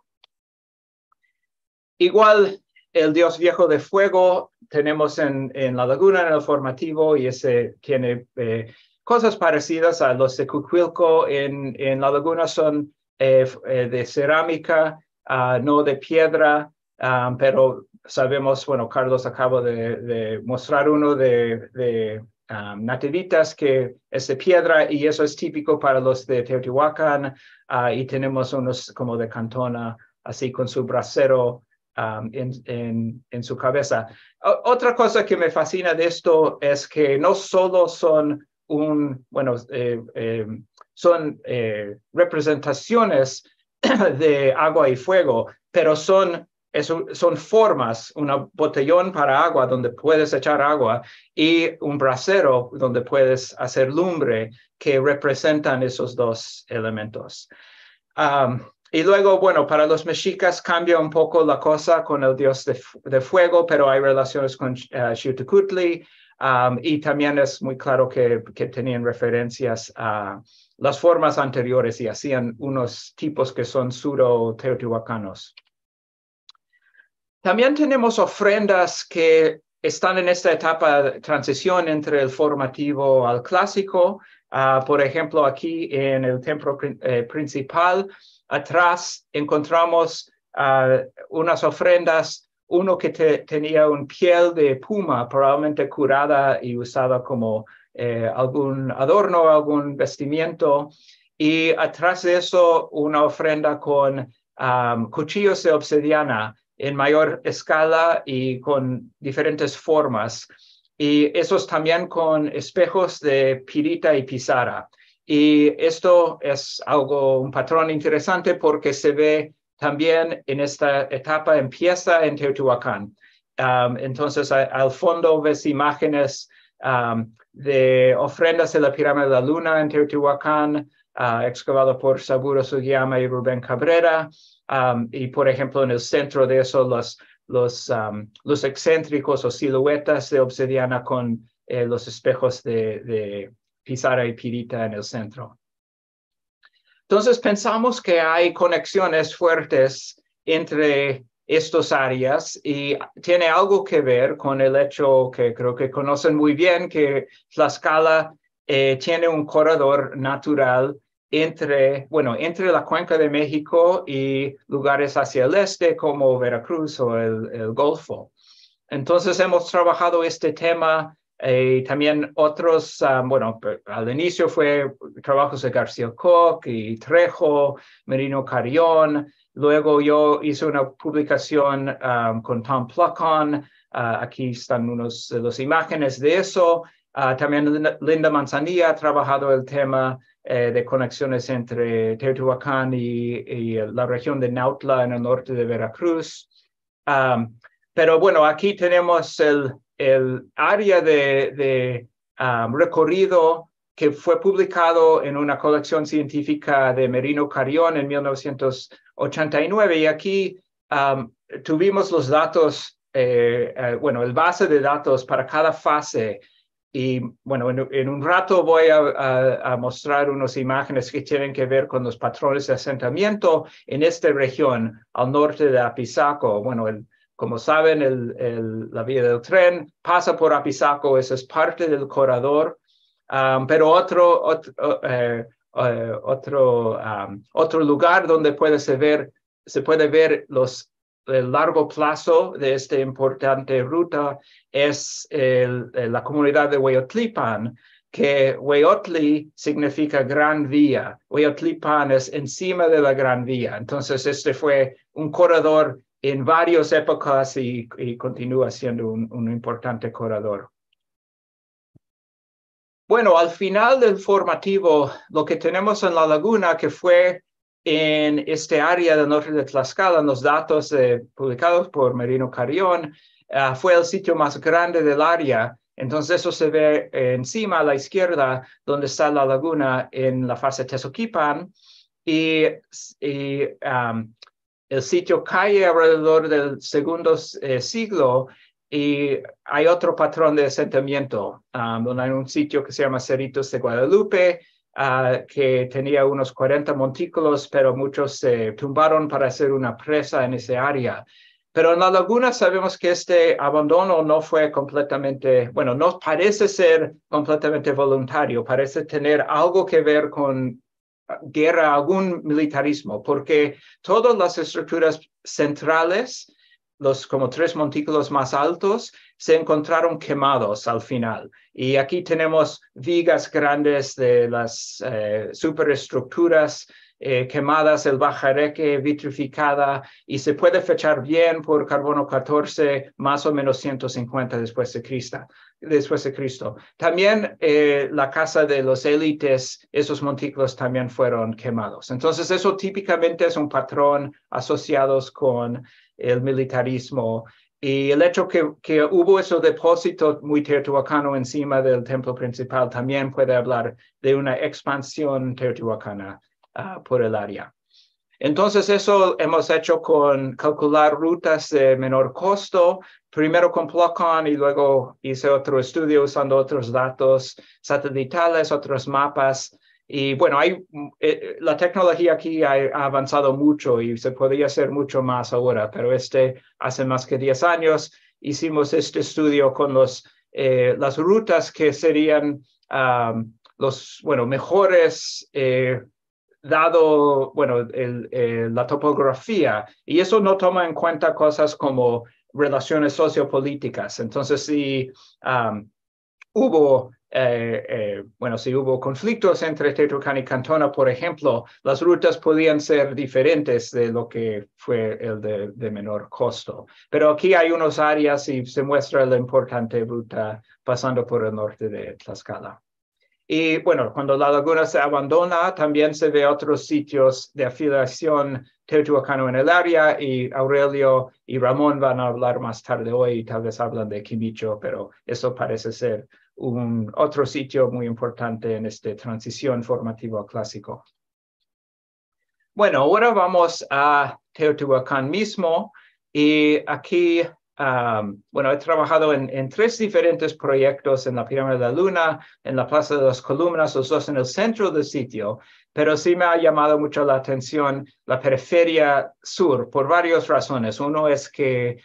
Igual, el dios viejo de fuego tenemos en, la laguna, en el formativo, y ese tiene eh, cosas parecidas a los de Cucuilco en, la laguna, son eh, eh, de cerámica, ah, no de piedra, ah, pero sabemos, bueno, Carlos acabo de, mostrar uno de, ah, nativitas que es de piedra y eso es típico para los de Teotihuacán y tenemos unos como de Cantona, así con su brasero Um, en, en, su cabeza. otra cosa que me fascina de esto es que no solo son un, bueno, eh, eh, son eh, representaciones de agua y fuego, pero son, son formas, un botellón para agua donde puedes echar agua y un brasero donde puedes hacer lumbre que representan esos dos elementos. Um, y luego, bueno, para los mexicas cambia un poco la cosa con el dios de, de fuego, pero hay relaciones con uh, y también es muy claro que, que, tenían referencias a las formas anteriores y hacían unos tipos que son suro-teotihuacanos. También tenemos ofrendas que están en esta etapa de transición entre el formativo al clásico. Ah, por ejemplo, aquí en el templo eh, principal atrás encontramos ah, unas ofrendas, uno que tenía un piel de puma, probablemente curada y usada como eh, algún adorno, algún vestimiento. Y atrás de eso, una ofrenda con cuchillos de obsidiana en mayor escala y con diferentes formas. Y esos también con espejos de pirita y pizarra. Y esto es algo, un patrón interesante porque se ve también en esta etapa, empieza en Teotihuacán. Um, entonces, al fondo ves imágenes um, de ofrendas de la pirámide de la luna en Teotihuacán, uh, excavado por Saburo Sugiyama y Rubén Cabrera. Um, y, por ejemplo, en el centro de eso, los, los, los excéntricos o siluetas de obsidiana con eh, los espejos de Pizarra y Pirita en el centro. Entonces pensamos que hay conexiones fuertes entre estas áreas y tiene algo que ver con el hecho que creo que conocen muy bien que Tlaxcala eh, tiene un corredor natural entre, bueno, entre la cuenca de México y lugares hacia el este como Veracruz o el Golfo. Entonces hemos trabajado este tema eh, también otros, ah, bueno, al inicio fue trabajos de García Koch y Trejo, Merino Carión. Luego yo hice una publicación ah, con Tom Pluckon, ah, aquí están unos de las imágenes de eso. también Linda Manzanilla ha trabajado el tema eh, de conexiones entre Teotihuacán y, la región de Nautla en el norte de Veracruz. Pero bueno, aquí tenemos el, el área de, de um, recorrido que fue publicado en una colección científica de Merino Carión en 1989. Y aquí um, tuvimos los datos, eh, eh, bueno, el base de datos para cada fase. Y bueno, en, un rato voy a, mostrar unas imágenes que tienen que ver con los patrones de asentamiento en esta región, al norte de Apizaco. Bueno, el, como saben, la vía del tren pasa por Apizaco, eso es parte del corredor, um, pero otro, otro, eh, eh, um, otro, lugar donde puede se, ver, se puede ver los, el largo plazo de esta importante ruta es el, la comunidad de Hueyotlipan, que Hueyotli significa Gran Vía. Hueyotlipan es encima de la Gran Vía. Entonces, este fue un corredor en varias épocas y, continúa siendo un, importante corredor. Bueno, al final del formativo, lo que tenemos en La Laguna, que fue en este área del norte de Tlaxcala, los datos eh, publicados por Merino Carrión, ah, fue el sitio más grande del área. Entonces eso se ve eh, encima a la izquierda, donde está la laguna en la fase Tezoquipan. Y, y el sitio cae alrededor del segundo eh, siglo y hay otro patrón de asentamiento. Um, hay un sitio que se llama Cerritos de Guadalupe, ah, que tenía unos 40 montículos, pero muchos se eh, tumbaron para hacer una presa en esa área. Pero en la laguna sabemos que este abandono no fue completamente, bueno, no parece ser completamente voluntario, parece tener algo que ver con guerra, algún militarismo, porque todas las estructuras centrales, los como tres montículos más altos, se encontraron quemados al final. Y aquí tenemos vigas grandes de las eh, superestructuras eh, quemadas, el bajareque vitrificada y se puede fechar bien por carbono 14, más o menos 150 después de Cristo después de Cristo. También eh, la casa de los élites, esos montículos también fueron quemados. Entonces, eso típicamente es un patrón asociados con el militarismo y el hecho que, que hubo ese depósito muy teotihuacano encima del templo principal también puede hablar de una expansión teotihuacana ah, por el área. Entonces, eso hemos hecho con calcular rutas de menor costo primero con Plocon y luego hice otro estudio usando otros datos satelitales, otros mapas. Y bueno, hay, eh, la tecnología aquí ha, avanzado mucho y se podría hacer mucho más ahora, pero este hace más que 10 años hicimos este estudio con los, eh, las rutas que serían los bueno, mejores. Eh, dado, bueno, el, la topografía, y eso no toma en cuenta cosas como relaciones sociopolíticas. Entonces, si hubo eh, eh, bueno, si hubo conflictos entre Tetucan y Cantona, por ejemplo, las rutas podían ser diferentes de lo que fue el de, menor costo. Pero aquí hay unos áreas y se muestra la importante ruta pasando por el norte de Tlaxcala. Y bueno, cuando la laguna se abandona, también se ve otros sitios de afiliación teotihuacano en el área y Aurelio y Ramón van a hablar más tarde hoy, y tal vez hablan de Quimicho, pero eso parece ser un otro sitio muy importante en esta transición formativa clásico. Bueno, ahora vamos a Teotihuacán mismo y aquí bueno, he trabajado en, tres diferentes proyectos en la Pirámide de la Luna, en la Plaza de las Columnas, los dos en el centro del sitio, pero sí me ha llamado mucho la atención la periferia sur por varias razones. Uno es que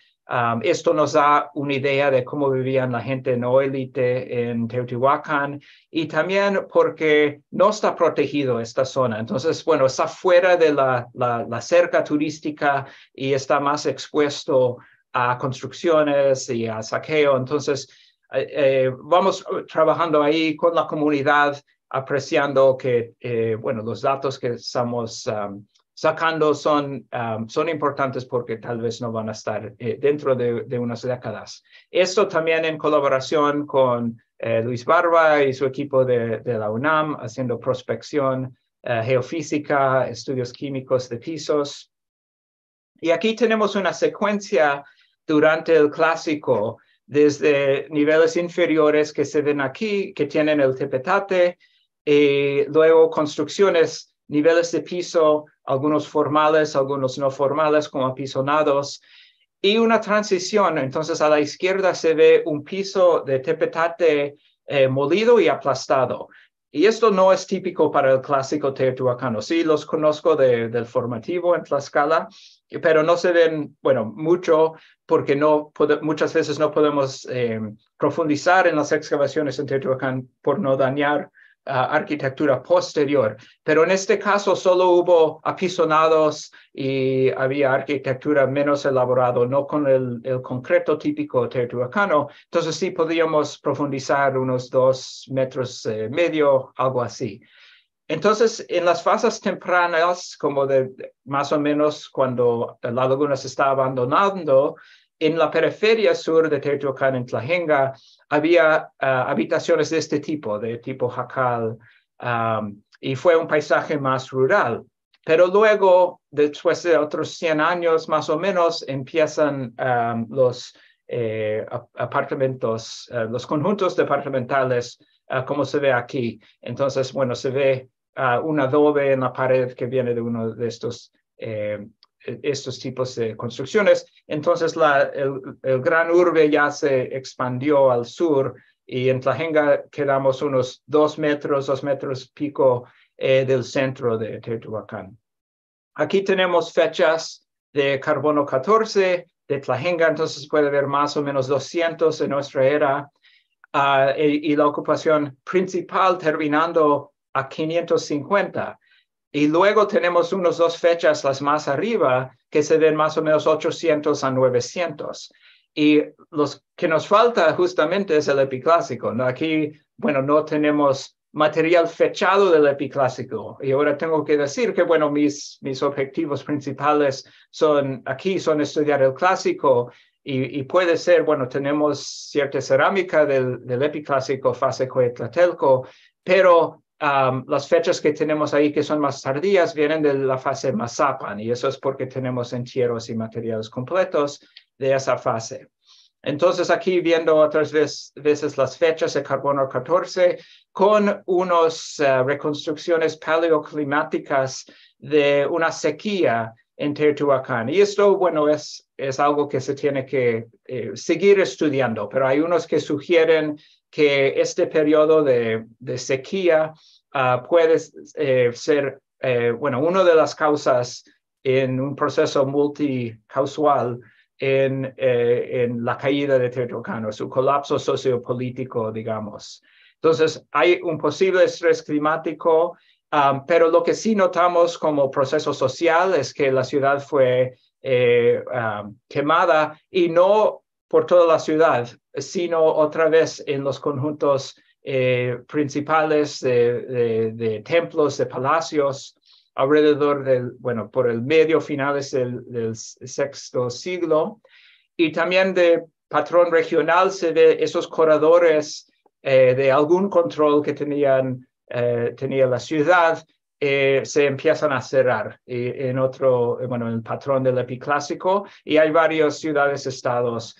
esto nos da una idea de cómo vivían la gente no élite en Teotihuacán y también porque no está protegido esta zona. Entonces, bueno, está fuera de la, la cerca turística y está más expuesto a construcciones y a saqueo. Entonces, eh, eh, vamos trabajando ahí con la comunidad, apreciando que, eh, bueno, los datos que estamos um, sacando son, um, son importantes porque tal vez no van a estar dentro de, unas décadas. Esto también en colaboración con Luis Barba y su equipo de, de la UNAM, haciendo prospección geofísica, estudios químicos de pisos. Y aquí tenemos una secuencia durante el clásico, desde niveles inferiores que se ven aquí, que tienen el tepetate, y luego construcciones, niveles de piso, algunos formales, algunos no formales, como apisonados, y una transición. Entonces, a la izquierda se ve un piso de tepetate eh, molido y aplastado. Y esto no es típico para el clásico teotihuacano. Sí, los conozco del formativo en Tlaxcala, pero no se ven, bueno, mucho porque no muchas veces no podemos eh, profundizar en las excavaciones en Teotihuacán por no dañar Ah, arquitectura posterior. Pero en este caso solo hubo apisonados y había arquitectura menos elaborada, no con el, concreto típico teotihuacano, Entonces sí podíamos profundizar unos dos metros y eh, medio, algo así. Entonces, en las fases tempranas, como de más o menos cuando la laguna se está abandonando, en la periferia sur de Teotihuacán, en Tlajenga, había eh, habitaciones de este tipo, de tipo jacal, um, y fue un paisaje más rural. Pero luego, después de otros 100 años más o menos, empiezan um, los eh, apartamentos, eh, los conjuntos departamentales, como se ve aquí. Entonces, bueno, se ve ah, un adobe en la pared que viene de uno de estos eh, eh, estos tipos de construcciones. Entonces, la, el, gran urbe ya se expandió al sur y en Tlajenga quedamos unos dos metros, dos metros pico eh, del centro de Teotihuacán. Aquí tenemos fechas de carbono 14 de Tlajenga, entonces puede haber más o menos 200 en nuestra era. Ah, y la ocupación principal terminando a 550. Y luego tenemos unas dos fechas las más arriba que se ven más o menos 800 a 900. Y lo que nos falta justamente es el epiclásico. ¿no? Aquí, bueno, no tenemos material fechado del epiclásico. Y ahora tengo que decir que, bueno, mis, mis objetivos principales son aquí, son estudiar el clásico y, puede ser, bueno, tenemos cierta cerámica del, del epiclásico fase coetlatelco, pero las fechas que tenemos ahí que son más tardías vienen de la fase Mazapan y eso es porque tenemos entierros y materiales completos de esa fase. Entonces aquí viendo otras veces las fechas de carbono 14 con unas eh, reconstrucciones paleoclimáticas de una sequía en Teotihuacán. Y esto, bueno, es, es algo que se tiene que eh, seguir estudiando, pero hay unos que sugieren que este periodo de, sequía ah, puede eh, ser, eh, bueno, una de las causas en un proceso multicausual eh, en, la caída de Teotihuacán, su colapso sociopolítico, digamos. Entonces, hay un posible estrés climático, ah, pero lo que sí notamos como proceso social es que la ciudad fue ah, quemada y no por toda la ciudad, sino otra vez en los conjuntos eh, principales de, templos, de palacios, alrededor del, bueno, por el medio finales del, sexto siglo. Y también de patrón regional se ve esos corredores eh, de algún control que tenían, eh, tenía la ciudad, se empiezan a cerrar en otro, bueno, el patrón del epiclásico, y hay varias ciudades-estados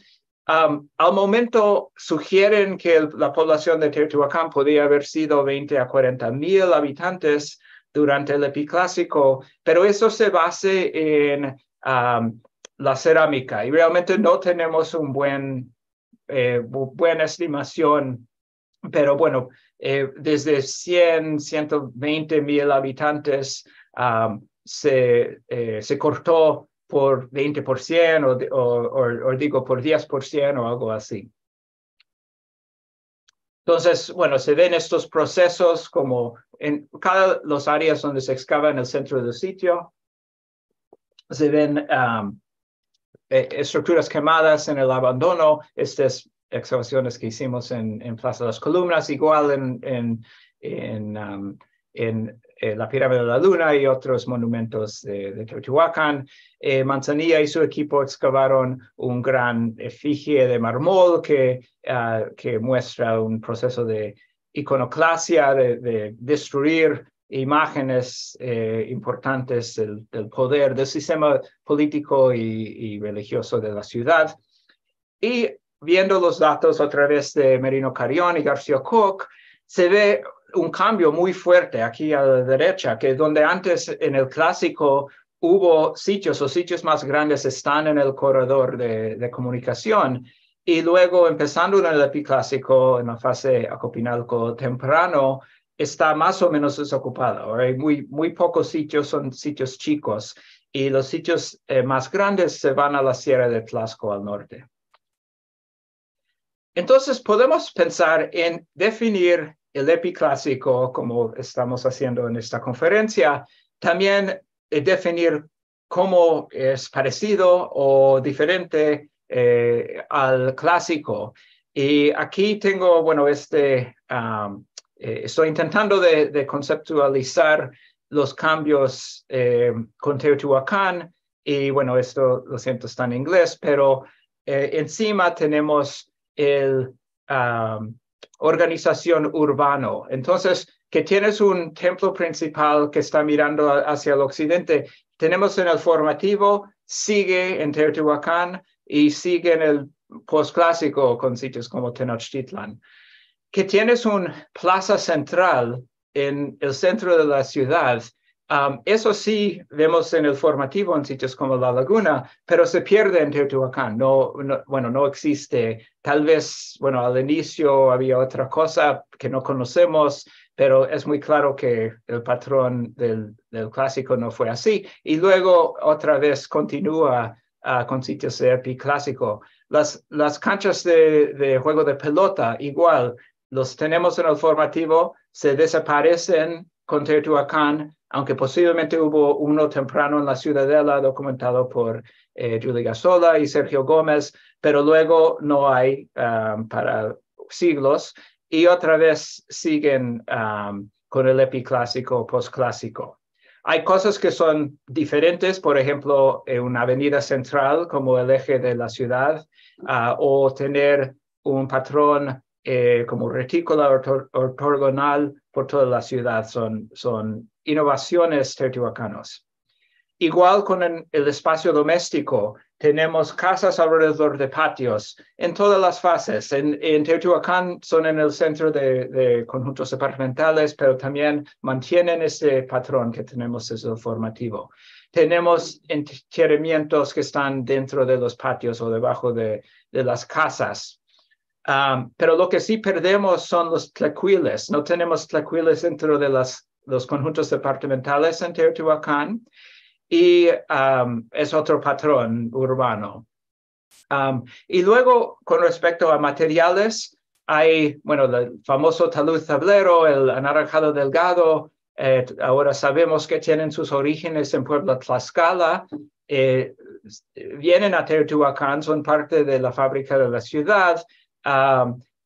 Um, al momento sugieren que la población de Teotihuacán podía haber sido 20 a 40 mil habitantes durante el epiclásico, pero eso se base en um, la cerámica y realmente no tenemos un buen, eh, buena estimación, pero bueno, eh, desde 100, 120 mil habitantes um, eh, se cortó por 20% o, o, o, digo por 10% o algo así. Entonces, bueno, se ven estos procesos como en cada los áreas donde se excava en el centro del sitio, se ven um, e, estructuras quemadas en el abandono, estas excavaciones que hicimos en, en Plaza de las Columnas, igual en, en um, eh, la Pirámide de la Luna y otros monumentos de, Teotihuacán. Eh, Manzanilla y su equipo excavaron un gran efigie de mármol que, ah, que muestra un proceso de iconoclasia, de, destruir imágenes eh, importantes del, poder, del sistema político y, religioso de la ciudad. Y viendo los datos a través de Merino Carión y García Cook, se ve un cambio muy fuerte aquí a la derecha, que donde antes en el clásico hubo sitios o sitios más grandes están en el corredor de, comunicación. Y luego, empezando en el epiclásico, en la fase acopinalco temprano, está más o menos desocupado. Hay ¿eh? muy, muy pocos sitios, son sitios chicos. Y los sitios eh, más grandes se van a la Sierra de Tlaxco al norte. Entonces, podemos pensar en definir el epiclásico, como estamos haciendo en esta conferencia, también eh, definir cómo es parecido o diferente eh, al clásico. Y aquí tengo, bueno, este, eh, estoy intentando de, conceptualizar los cambios em, con Teotihuacán y bueno, esto lo siento está en inglés, pero encima tenemos el, organización urbano. Entonces, que tienes un templo principal que está mirando hacia el occidente. Tenemos en el formativo, sigue en Teotihuacán y sigue en el posclásico con sitios como Tenochtitlan. Que tienes un plaza central en el centro de la ciudad eso sí vemos en el formativo en sitios como La Laguna, pero se pierde en Teotihuacán. No, bueno, no existe. Tal vez, bueno, al inicio había otra cosa que no conocemos, pero es muy claro que el patrón del, clásico no fue así. Y luego otra vez continúa ah, con sitios de epiclásico. Las, las canchas de, juego de pelota, igual, los tenemos en el formativo, se desaparecen con Teotihuacán aunque posiblemente hubo uno temprano en la Ciudadela documentado por eh, Julie Gasola y Sergio Gómez, pero luego no hay um, para siglos y otra vez siguen um, con el epiclásico postclásico. Hay cosas que son diferentes, por ejemplo, una avenida central como el eje de la ciudad ah, o tener un patrón eh, como retícula ortogonal por toda la ciudad. Son, son innovaciones teotihuacanos. Igual con el espacio doméstico, tenemos casas alrededor de patios en todas las fases. En, Teotihuacán son en el centro de, conjuntos departamentales, pero también mantienen ese patrón que tenemos es el formativo. Tenemos entierramientos que están dentro de los patios o debajo de, de las casas pero lo que sí perdemos son los tlaquiles. No tenemos tlaquiles dentro de los conjuntos departamentales en Teotihuacán y es otro patrón urbano. y luego, con respecto a materiales, hay, bueno, el famoso talud tablero, el anaranjado delgado. Eh, ahora sabemos que tienen sus orígenes en Puebla Tlaxcala. Eh, vienen a Teotihuacán, son parte de la fábrica de la ciudad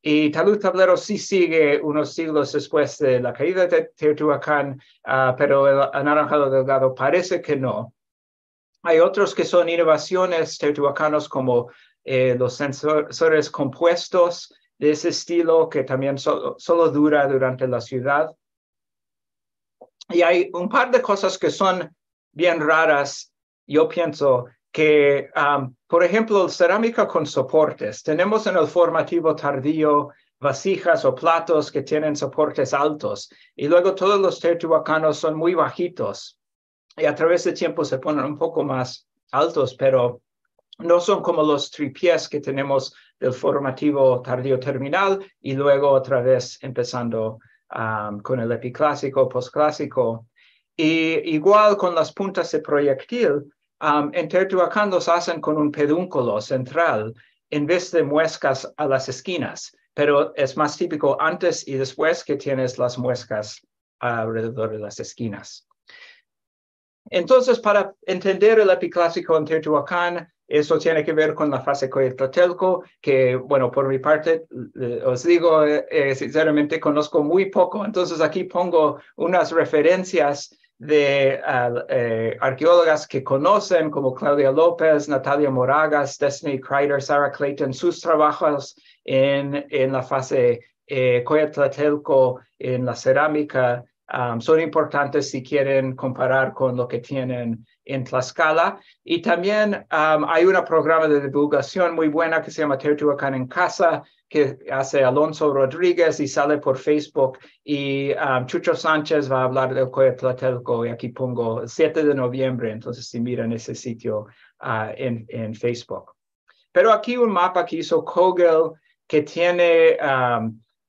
y Talud Tablero sí sigue unos siglos después de la caída de Teotihuacán, ah, pero el anaranjado delgado parece que no. Hay otros que son innovaciones teotihuacanos como eh, los sensores compuestos de ese estilo que también solo dura durante la ciudad. Y hay un par de cosas que son bien raras, yo pienso, que, um, por ejemplo, cerámica con soportes. Tenemos en el formativo tardío vasijas o platos que tienen soportes altos y luego todos los teotihuacanos son muy bajitos y a través del tiempo se ponen un poco más altos, pero no son como los tripiés que tenemos del formativo tardío terminal y luego otra vez empezando um, con el epiclásico, postclásico. Y igual con las puntas de proyectil, en Teotihuacán los hacen con un pedúnculo central en vez de muescas a las esquinas, pero es más típico antes y después que tienes las muescas alrededor de las esquinas. Entonces, para entender el epiclásico en Teotihuacán, eso tiene que ver con la fase Coitlatelco, que, bueno, por mi parte, eh, os digo, eh, sinceramente, conozco muy poco. Entonces, aquí pongo unas referencias de ah, eh, arqueólogas que conocen, como Claudia López, Natalia Moragas, Destiny Kreider, Sarah Clayton, sus trabajos en, la fase eh, en la cerámica, Um, son importantes si quieren comparar con lo que tienen en Tlaxcala. Y también um, hay un programa de divulgación muy buena que se llama Teotihuacán en Casa, que hace Alonso Rodríguez y sale por Facebook. Y um, Chucho Sánchez va a hablar del Coyotlatelco y aquí pongo 7 de noviembre, entonces si miran ese sitio uh, en, Facebook. Pero aquí un mapa que hizo Kogel que tiene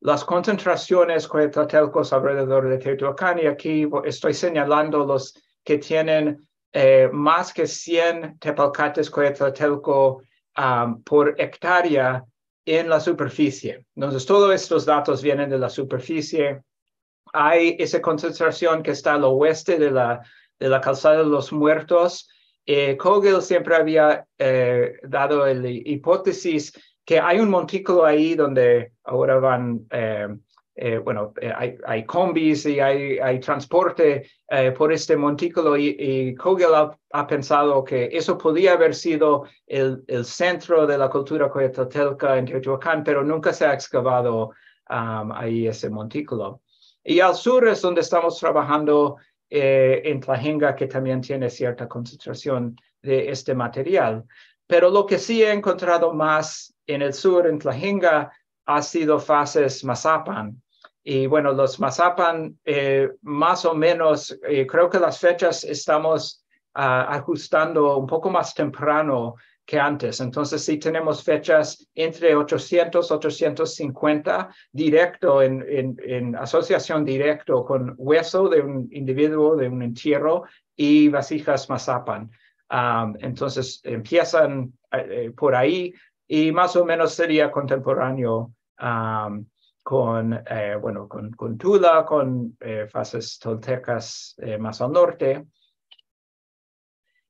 las concentraciones cuetatelcos alrededor de Teotihuacán y aquí estoy señalando los que tienen eh, más que 100 tepalcates cuetatelco ah, por hectárea en la superficie. Entonces, todos estos datos vienen de la superficie. Hay esa concentración que está al oeste de la, de la calzada de los muertos. Eh, Kogel siempre había eh, dado la hipótesis que hay un montículo ahí donde ahora van, eh, eh, bueno, eh, hay, combis y hay, hay transporte por este montículo y, Kogel ha, pensado que eso podía haber sido el, el centro de la cultura coyototelca en Teotihuacán, pero nunca se ha excavado um, ahí ese montículo. Y al sur es donde estamos trabajando en Tlajenga, que también tiene cierta concentración de este material. Pero lo que sí he encontrado más en el sur, en Tlahinga, ha sido fases Mazapan. Y bueno, los Mazapan, eh, más o menos, eh, creo que las fechas estamos ah, ajustando un poco más temprano que antes. Entonces, sí tenemos fechas entre 800, 850 directo en, asociación directo con hueso de un individuo, de un entierro y vasijas Mazapan. Ah, entonces, empiezan eh, por ahí y más o menos sería contemporáneo con, eh, bueno, con, Tula, con eh, fases toltecas eh, más al norte.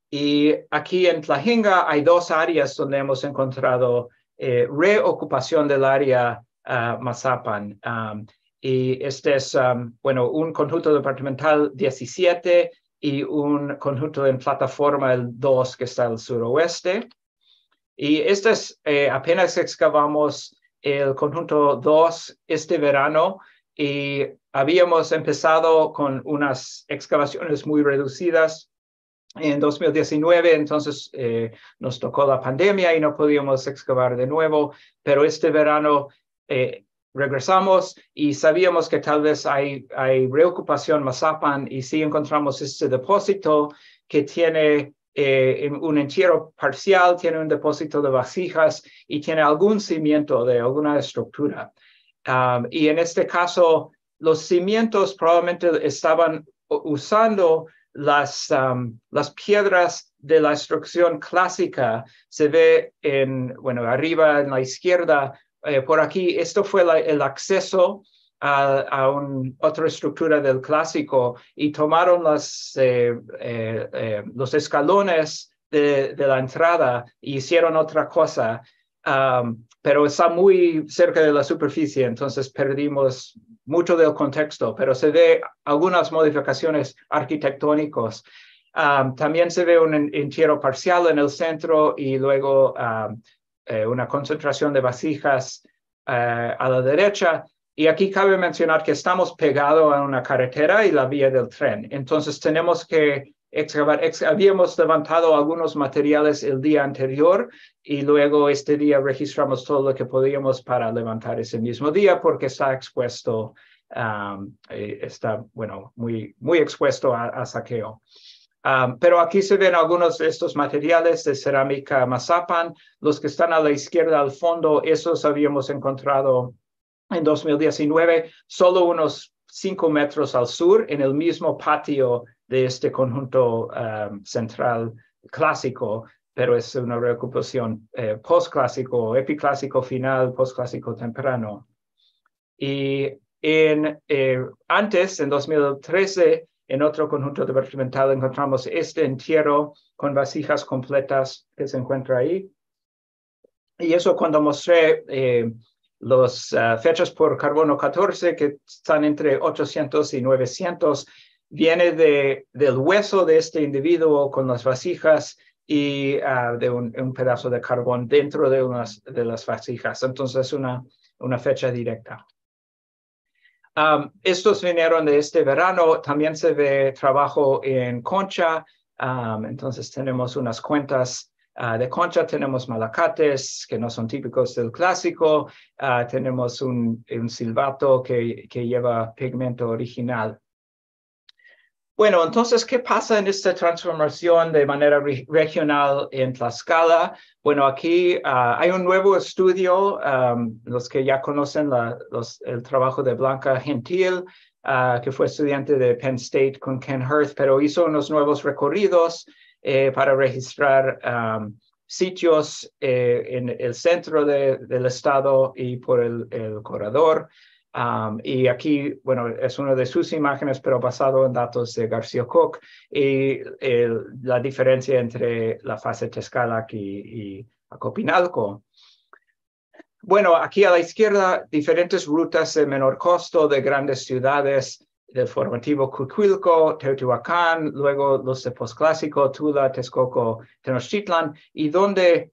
Y aquí en Tlajinga hay dos áreas donde hemos encontrado reocupación del área ah, Mazapan. y este es, bueno, un conjunto departamental 17 y un conjunto en plataforma el 2 que está al suroeste. Y este es eh, apenas excavamos el conjunto 2 este verano y habíamos empezado con unas excavaciones muy reducidas en 2019, entonces eh, nos tocó la pandemia y no podíamos excavar de nuevo, pero este verano eh, regresamos y sabíamos que tal vez hay, hay reocupación Mazapan y si sí encontramos este depósito que tiene eh, un entierro parcial, tiene un depósito de vasijas y tiene algún cimiento de alguna estructura. Um, y en este caso, los cimientos probablemente estaban usando las, um, las piedras de la instrucción clásica. Se ve en, bueno, arriba en la izquierda, eh, por aquí, esto fue el acceso a, otra estructura del clásico y tomaron las, eh, eh, eh, los escalones de, la entrada y e hicieron otra cosa, um, pero está muy cerca de la superficie, entonces perdimos mucho del contexto, pero se ve algunas modificaciones arquitectónicas. Um, también se ve un entierro parcial en el centro y luego um, una concentración de vasijas a la derecha y aquí cabe mencionar que estamos pegados a una carretera y la vía del tren. Entonces tenemos que excavar. habíamos levantado algunos materiales el día anterior y luego este día registramos todo lo que podíamos para levantar ese mismo día porque está expuesto, um, eh, está, bueno, muy, muy expuesto a, saqueo. Um, pero aquí se ven algunos de estos materiales de cerámica mazapan. Los que están a la izquierda al fondo, esos habíamos encontrado en 2019, solo unos 5 metros al sur, en el mismo patio de este conjunto um, central clásico, pero es una recuperación eh, postclásico, epiclásico final, postclásico temprano. Y en, eh, antes, en 2013, en otro conjunto departamental encontramos este entierro con vasijas completas que se encuentra ahí. Y eso cuando mostré eh, los ah, fechas por carbono 14, que están entre 800 y 900, viene del hueso de este individuo con las vasijas y ah, de un, pedazo de carbón dentro de, unas, de las vasijas. Entonces, una, una fecha directa. estos vinieron de este verano. También se ve trabajo en concha. entonces, tenemos unas cuentas Ah, de concha tenemos malacates que no son típicos del clásico. Ah, tenemos un, silbato que, lleva pigmento original. Bueno, entonces, ¿qué pasa en esta transformación de manera regional en Tlaxcala? Bueno, aquí ah, hay un nuevo estudio, los que ya conocen el trabajo de Blanca Gentil, que fue estudiante de Penn State con Ken Hearth, pero hizo unos nuevos recorridos eh, para registrar um, sitios eh, en el centro del estado y por el, corredor. Um, y aquí, bueno, es una de sus imágenes, pero basado en datos de García Cook y la diferencia entre la fase Tescalac y, y Acopinalco. Bueno, aquí a la izquierda, diferentes rutas de menor costo de grandes ciudades el formativo Cuicuilco, Teotihuacán, luego los de posclásico, Tula, Texcoco, Tenochtitlan, y donde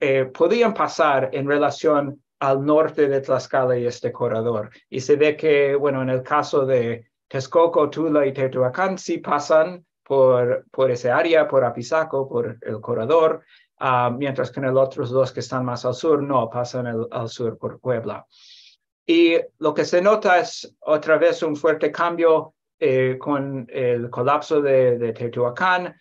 eh, podían pasar en relación al norte de Tlaxcala y este corredor. Y se ve que, bueno, en el caso de Texcoco, Tula y Teotihuacán, sí pasan por, por ese área, por Apizaco, por el corredor, ah, mientras que en los otros dos que están más al sur, no, pasan al sur por Puebla. Y lo que se nota es otra vez un fuerte cambio eh, con el colapso de, de Teotihuacán,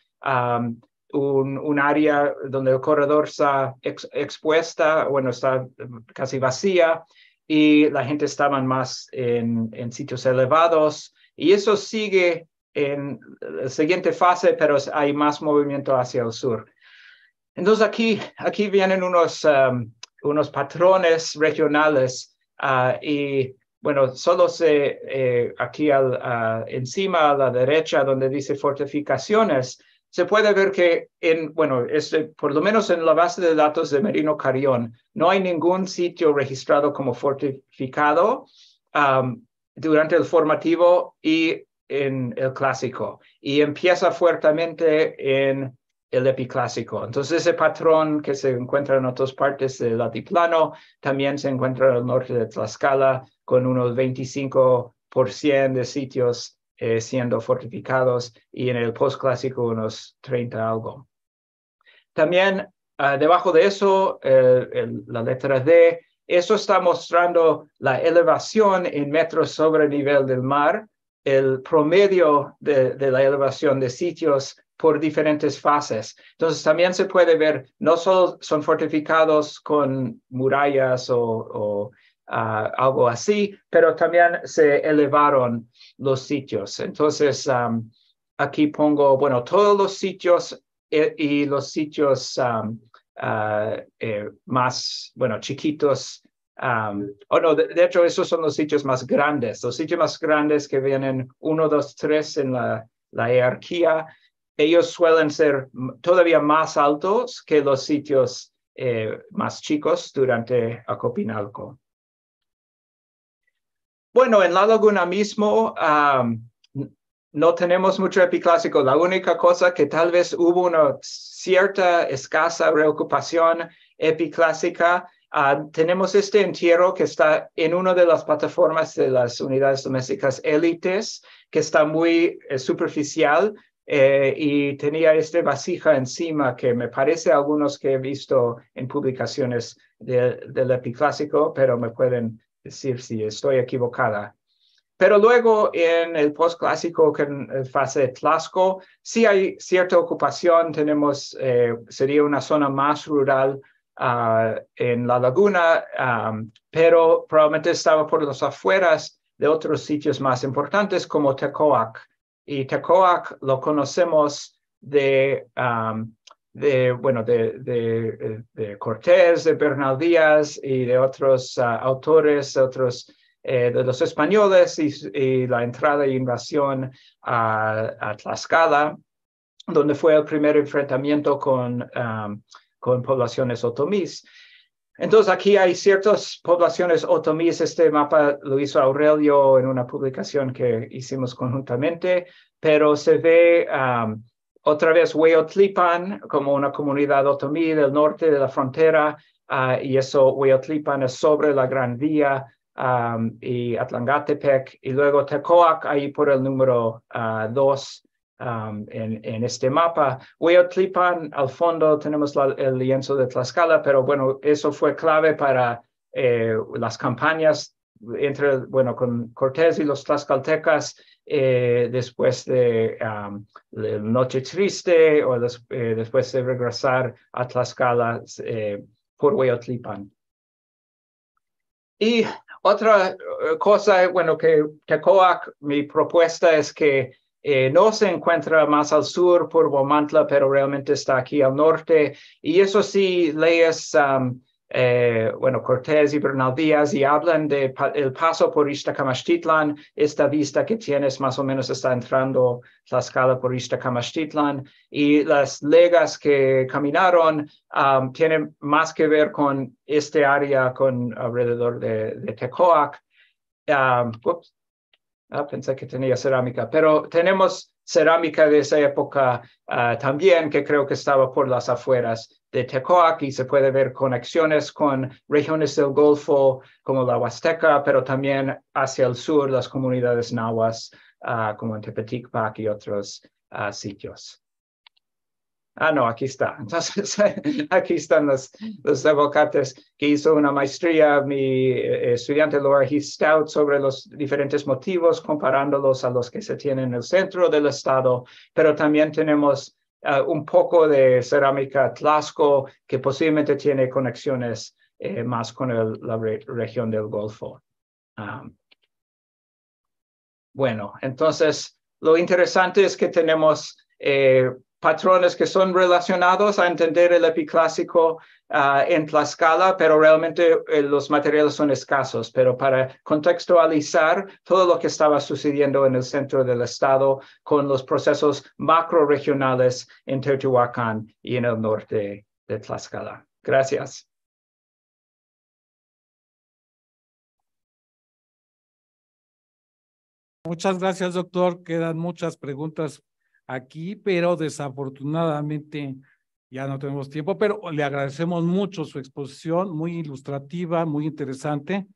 un, área donde el corredor está expuesta, bueno, está casi vacía y la gente estaba más en, sitios elevados y eso sigue en la siguiente fase, pero hay más movimiento hacia el sur. Entonces aquí, aquí vienen unos, unos patrones regionales Ah, y bueno, solo se, eh, aquí ah, encima a la derecha donde dice fortificaciones, se puede ver que en, bueno, este, por lo menos en la base de datos de Merino Carrión, no hay ningún sitio registrado como fortificado durante el formativo y en el clásico. Y empieza fuertemente en el epiclásico. Entonces, ese patrón que se encuentra en otras partes del altiplano también se encuentra al norte de Tlaxcala, con unos 25% de sitios eh, siendo fortificados y en el postclásico unos 30 algo. También ah, debajo de eso, la letra D, eso está mostrando la elevación en metros sobre el nivel del mar, el promedio de, de la elevación de sitios por diferentes fases. Entonces también se puede ver, no solo son fortificados con murallas o, ah, algo así, pero también se elevaron los sitios. Entonces, aquí pongo, bueno, todos los sitios eh, y los sitios ah, eh, más, bueno, chiquitos. Oh, no, de, hecho, esos son los sitios más grandes, los sitios más grandes que vienen uno, dos, tres en la, la jerarquía ellos suelen ser todavía más altos que los sitios eh, más chicos durante Acopinalco. Bueno, en la laguna mismo no tenemos mucho epiclásico. La única cosa que tal vez hubo una cierta escasa reocupación epiclásica, ah, tenemos este entierro que está en una de las plataformas de las unidades domésticas élites, que está muy eh, superficial, eh, y tenía este vasija encima que me parece algunos que he visto en publicaciones del epiclásico, pero me pueden decir si estoy equivocada. Pero luego en el postclásico, en fase Tlasco, sí hay cierta ocupación, tenemos, eh, sería una zona más rural ah, en la laguna, pero probablemente estaba por las afueras de otros sitios más importantes como Tecoac, y Tecoac lo conocemos de, um, bueno, de, Cortés, de Bernal Díaz y de otros uh, autores, otros eh, de los españoles y, la entrada e invasión a, Tlaxcala, donde fue el primer enfrentamiento con, um, con poblaciones otomís. Entonces aquí hay ciertas poblaciones otomíes, este mapa lo hizo Aurelio en una publicación que hicimos conjuntamente, pero se ve um, otra vez Hueyotlipan como una comunidad otomí del norte de la frontera uh, y eso Hueyotlipan es sobre la Gran Vía um, y Atlangatepec y luego Tecoac ahí por el número 2 uh, Um, en, en, este mapa. Hueotlipan, al fondo tenemos el lienzo de Tlaxcala, pero bueno, eso fue clave para eh, las campañas entre, bueno, con Cortés y los tlaxcaltecas, eh, después de la um, Noche Triste o eh, después de regresar a Tlaxcala por Hueotlipan. Y otra cosa, bueno, que Tecoac, mi propuesta es que eh, no se encuentra más al sur por Guamantla, pero realmente está aquí al norte. Y eso sí, lees um, eh, bueno, Cortés y Bernal Díaz, y hablan de el paso por Ixtacamachtitlan, esta vista que tienes más o menos está entrando la escala por Ixtacamachtitlan, y las legas que caminaron um, tienen más que ver con este área con alrededor de, Tecoac. Um, Ah, pensé que tenía cerámica, pero tenemos cerámica de esa época ah, también, que creo que estaba por las afueras de Tecoac y se puede ver conexiones con regiones del Golfo como la Huasteca, pero también hacia el sur las comunidades nahuas ah, como en Tepeticpac y otros ah, sitios. Ah, no, aquí está. Entonces, aquí están los, los que hizo una maestría mi eh, estudiante Laura Heath Stout sobre los diferentes motivos, comparándolos a los que se tienen en el centro del estado, pero también tenemos ah, un poco de cerámica Tlaxco que posiblemente tiene conexiones eh, más con la región del Golfo. Ah. bueno, entonces, lo interesante es que tenemos eh, patrones que son relacionados a entender el epiclásico ah, en Tlaxcala, pero realmente eh, los materiales son escasos. Pero para contextualizar todo lo que estaba sucediendo en el centro del estado con los procesos macroregionales en Teotihuacán y en el norte de Tlaxcala. Gracias. Muchas gracias, doctor. Quedan muchas preguntas aquí, pero desafortunadamente ya no tenemos tiempo, pero le agradecemos mucho su exposición, muy ilustrativa, muy interesante.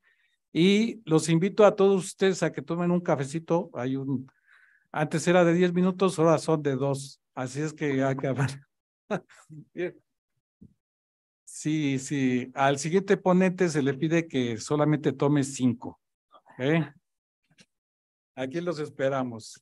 Y los invito a todos ustedes a que tomen un cafecito. Hay un, antes era de 10 minutos, ahora son de 2. Así es que hay que Sí, sí. Al siguiente ponente se le pide que solamente tome 5. ¿eh? Aquí los esperamos.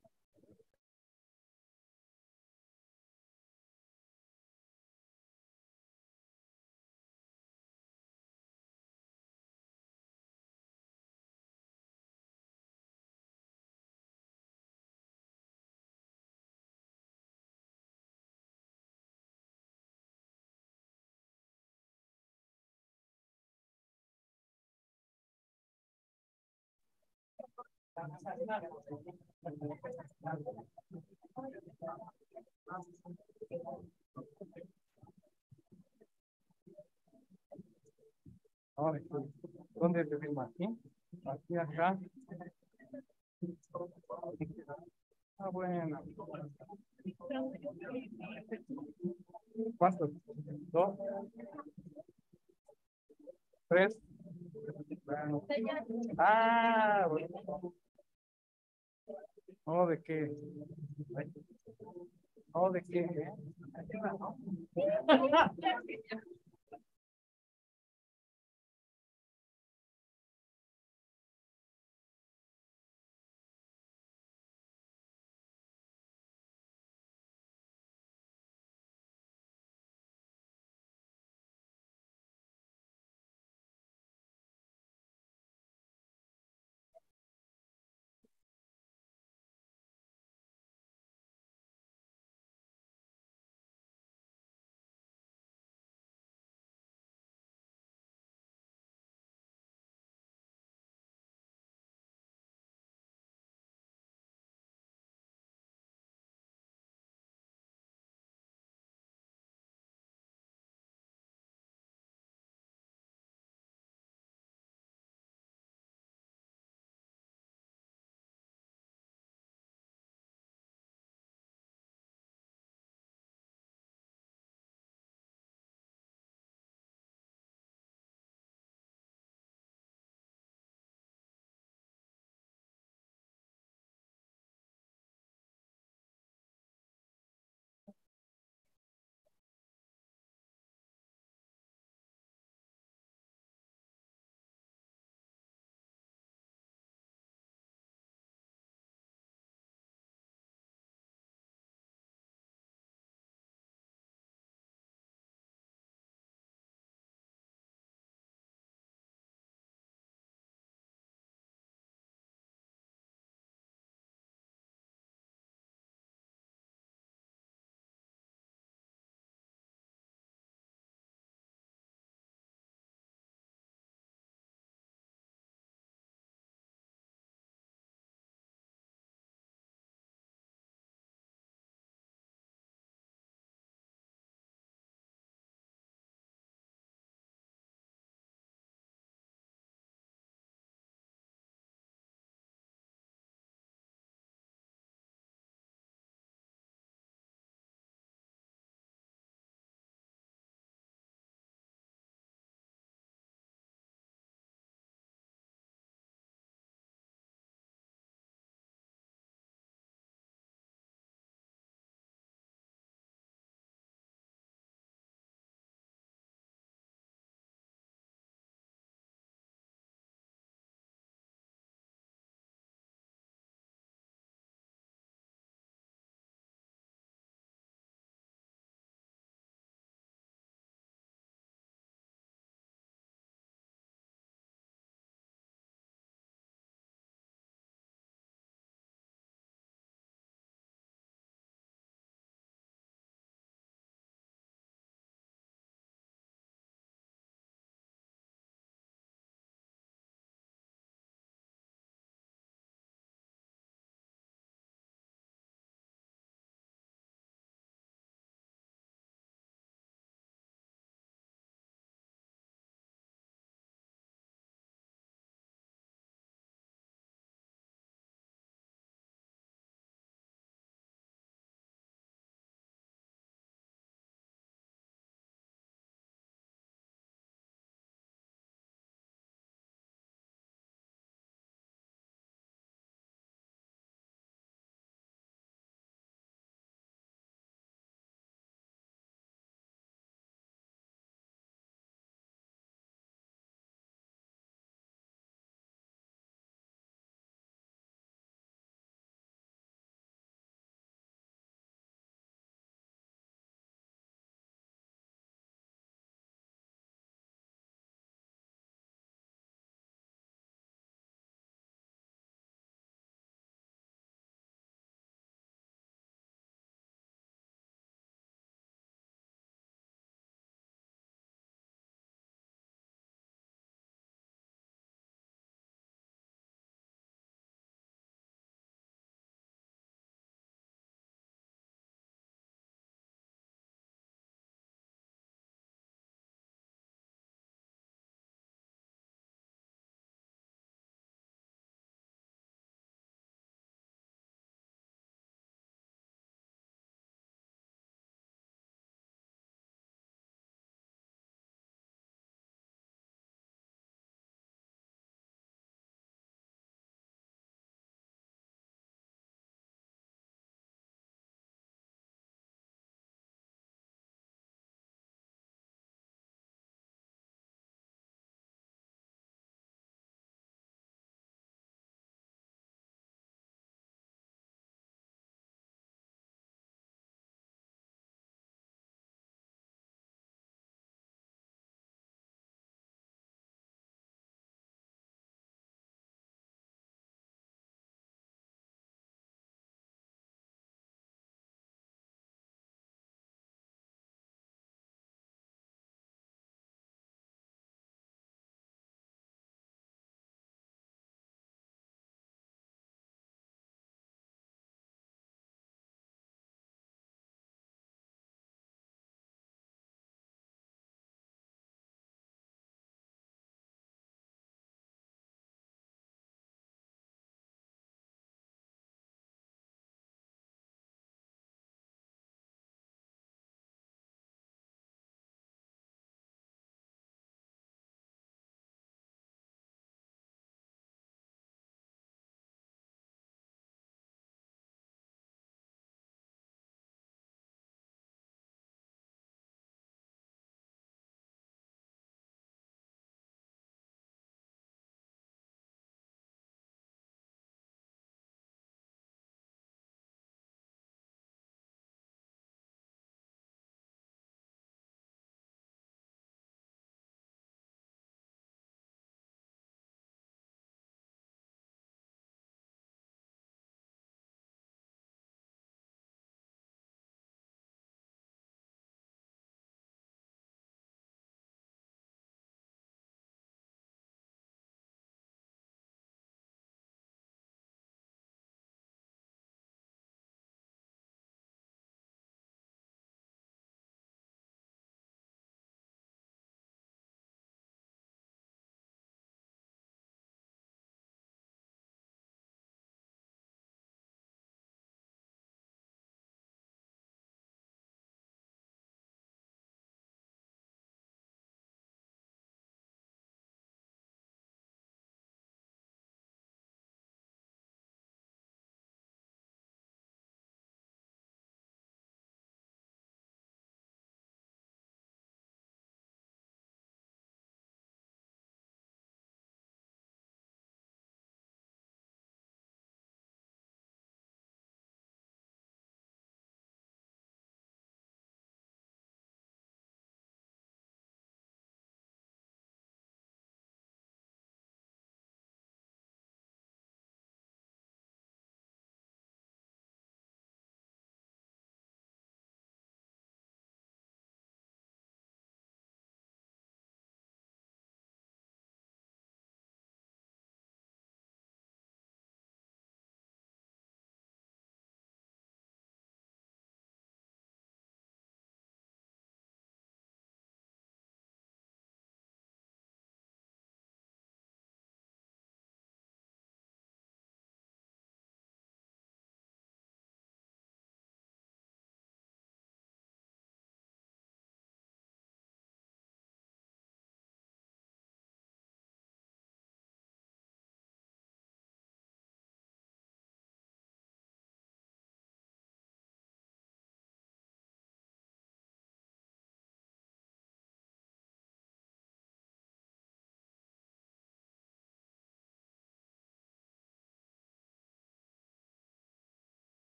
Ahora, ¿dónde te firma? ¿Aquí? ¿Aquí acá? Ah, bueno. ¿Cuántos? ¿Dos? ¿Tres? Ah, bueno. ¡Oh, de qué. ¡Oh, de qué.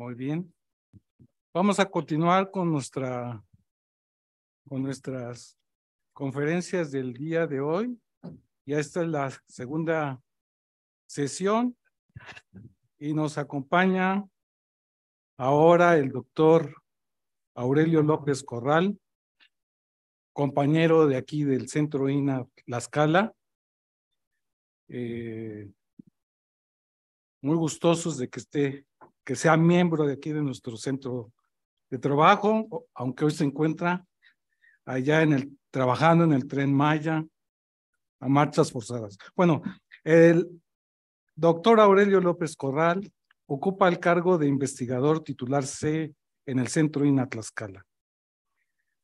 Muy bien. Vamos a continuar con nuestra con nuestras conferencias del día de hoy. Ya esta es la segunda sesión y nos acompaña ahora el doctor Aurelio López Corral, compañero de aquí del Centro INA La Eh, muy gustosos de que esté que sea miembro de aquí de nuestro centro de trabajo, aunque hoy se encuentra allá en el, trabajando en el tren Maya a marchas forzadas. Bueno, el doctor Aurelio López Corral ocupa el cargo de investigador titular C en el Centro Inatlascala.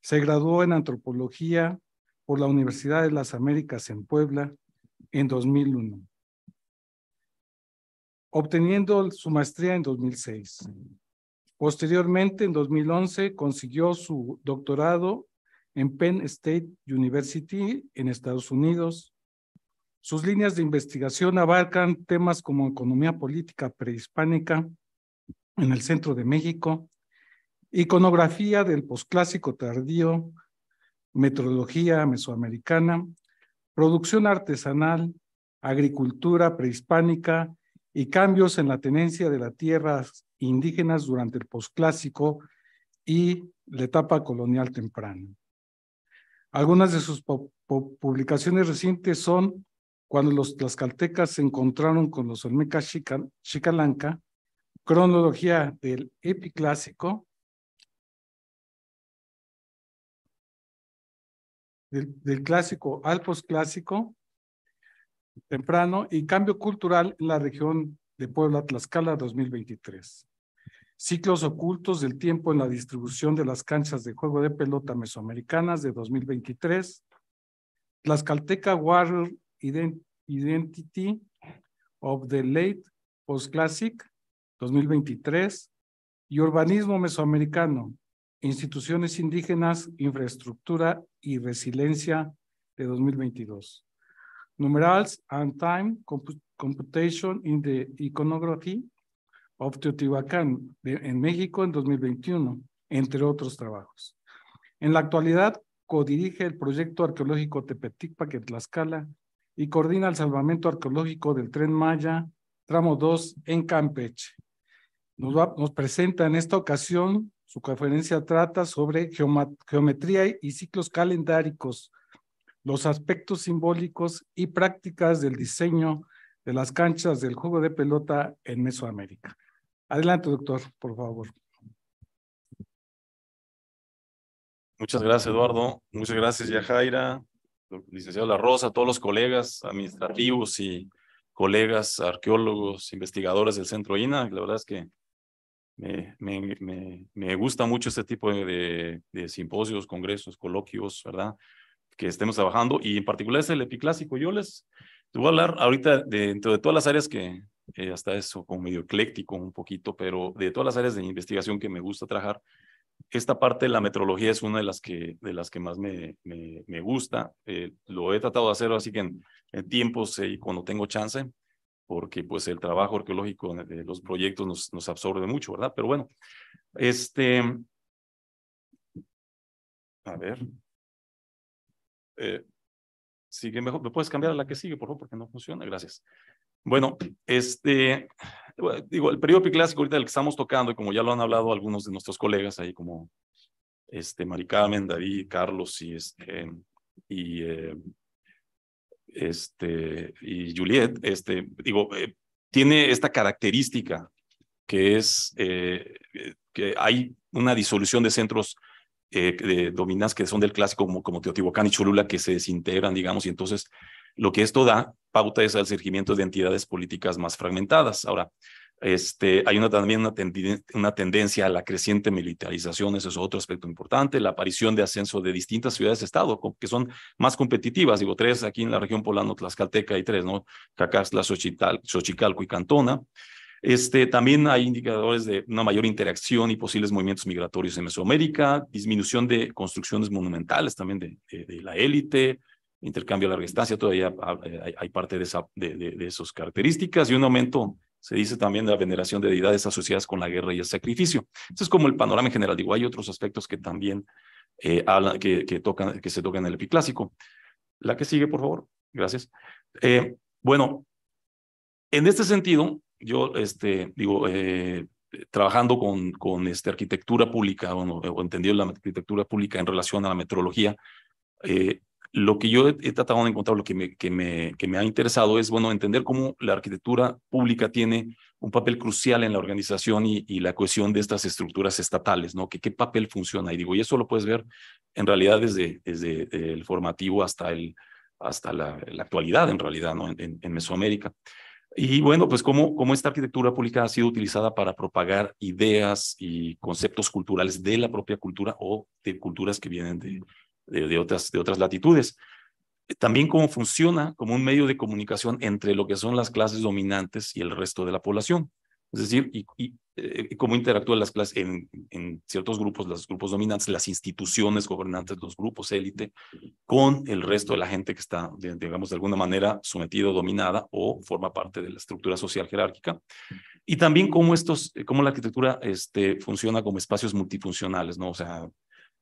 Se graduó en antropología por la Universidad de las Américas en Puebla en 2001 obteniendo su maestría en 2006. Posteriormente, en 2011, consiguió su doctorado en Penn State University en Estados Unidos. Sus líneas de investigación abarcan temas como economía política prehispánica en el centro de México, iconografía del posclásico tardío, metrología mesoamericana, producción artesanal, agricultura prehispánica y cambios en la tenencia de las tierras indígenas durante el posclásico y la etapa colonial temprana. Algunas de sus publicaciones recientes son cuando los tlaxcaltecas se encontraron con los olmecas chicalanca, cronología del epiclásico, del clásico al posclásico, temprano y cambio cultural en la región de Puebla Tlaxcala 2023. Ciclos ocultos del tiempo en la distribución de las canchas de juego de pelota mesoamericanas de 2023. Tlaxcalteca Warrior Identity of the Late Post Classic 2023 y Urbanismo Mesoamericano, Instituciones Indígenas, Infraestructura y Resiliencia de 2022 numerals and time computation in the iconography of Teotihuacán en México en 2021, entre otros trabajos. En la actualidad, codirige el proyecto arqueológico Tepeticpac en Tlaxcala y coordina el salvamento arqueológico del Tren Maya, tramo 2, en Campeche. Nos, nos presenta en esta ocasión, su conferencia trata sobre geometría y ciclos calendáricos los aspectos simbólicos y prácticas del diseño de las canchas del juego de pelota en Mesoamérica. Adelante, doctor, por favor. Muchas gracias, Eduardo. Muchas gracias, Yajaira, licenciado La Rosa, todos los colegas administrativos y colegas arqueólogos, investigadores del Centro INA. La verdad es que me, gusta mucho este tipo de, de simposios, congresos, coloquios, ¿verdad? que estemos trabajando y en particular es el epiclásico. Yo les te voy a hablar ahorita dentro de todas las áreas que eh, hasta eso, como medio ecléctico un poquito, pero de todas las áreas de investigación que me gusta trabajar, esta parte de la metrología es una de las que, de las que más me, me, gusta. Eh, lo he tratado de hacer así que en, tiempos eh, y cuando tengo chance, porque pues el trabajo arqueológico de los proyectos nos, nos absorbe mucho, ¿verdad? Pero bueno, este... A ver, eh, sigue mejor. ¿Me puedes cambiar a la que sigue, por favor? Porque no funciona. Gracias. Bueno, este, digo, el periodo clásico ahorita del que estamos tocando, y como ya lo han hablado algunos de nuestros colegas ahí, como este, Maricarmen, David, Carlos y, este, y, eh, este, y Juliet, este, digo, eh, tiene esta característica que es que hay una disolución de centros eh, dominas que son del clásico como, Teotihuacán y Cholula que se desintegran, digamos, y entonces lo que esto da pauta es al surgimiento de entidades políticas más fragmentadas. Ahora, este, hay una, también una, tendencia a la creciente militarización, ese es otro aspecto importante, la aparición de ascenso de distintas ciudades-estado de que son más competitivas, digo, tres aquí en la región polano-tlaxcalteca y tres, ¿no? Cacaxtla, Xochicalco y Cantona. Este, también hay indicadores de una mayor interacción y posibles movimientos migratorios en Mesoamérica, disminución de construcciones monumentales también de, la élite, intercambio a larga distancia, todavía eh, hay, parte de, esa, de, de esas características y un aumento se dice también de la veneración de deidades asociadas con la guerra y el sacrificio. Ese es como el panorama en general. Digo, hay otros aspectos que también eh, hablan, que, que, tocan, que se tocan en el epiclásico. La que sigue, por favor. Gracias. Eh, bueno, en este sentido, yo, este, digo, eh, trabajando con, con este, arquitectura pública, o entendido la arquitectura pública en relación a la metrología, eh, lo que yo he, tratado de encontrar, lo que me, ha interesado es, bueno, entender cómo la arquitectura pública tiene un papel crucial en la organización y, la cohesión de estas estructuras estatales, ¿no? Que, ¿Qué papel funciona? Y digo, y eso lo puedes ver en realidad desde, el formativo hasta, hasta la, actualidad, en realidad, ¿no? en Mesoamérica. Y bueno, pues cómo, cómo esta arquitectura pública ha sido utilizada para propagar ideas y conceptos culturales de la propia cultura o de culturas que vienen de, de, otras, de otras latitudes. También cómo funciona como un medio de comunicación entre lo que son las clases dominantes y el resto de la población. Es decir, eh, y, cómo interactúan las clases en, ciertos grupos, los grupos dominantes, las instituciones gobernantes, los grupos élite, con el resto de la gente que está, digamos, de alguna manera sometido, dominada o forma parte de la estructura social jerárquica. Y también cómo, estos, cómo la arquitectura este, funciona como espacios multifuncionales, ¿no? O sea,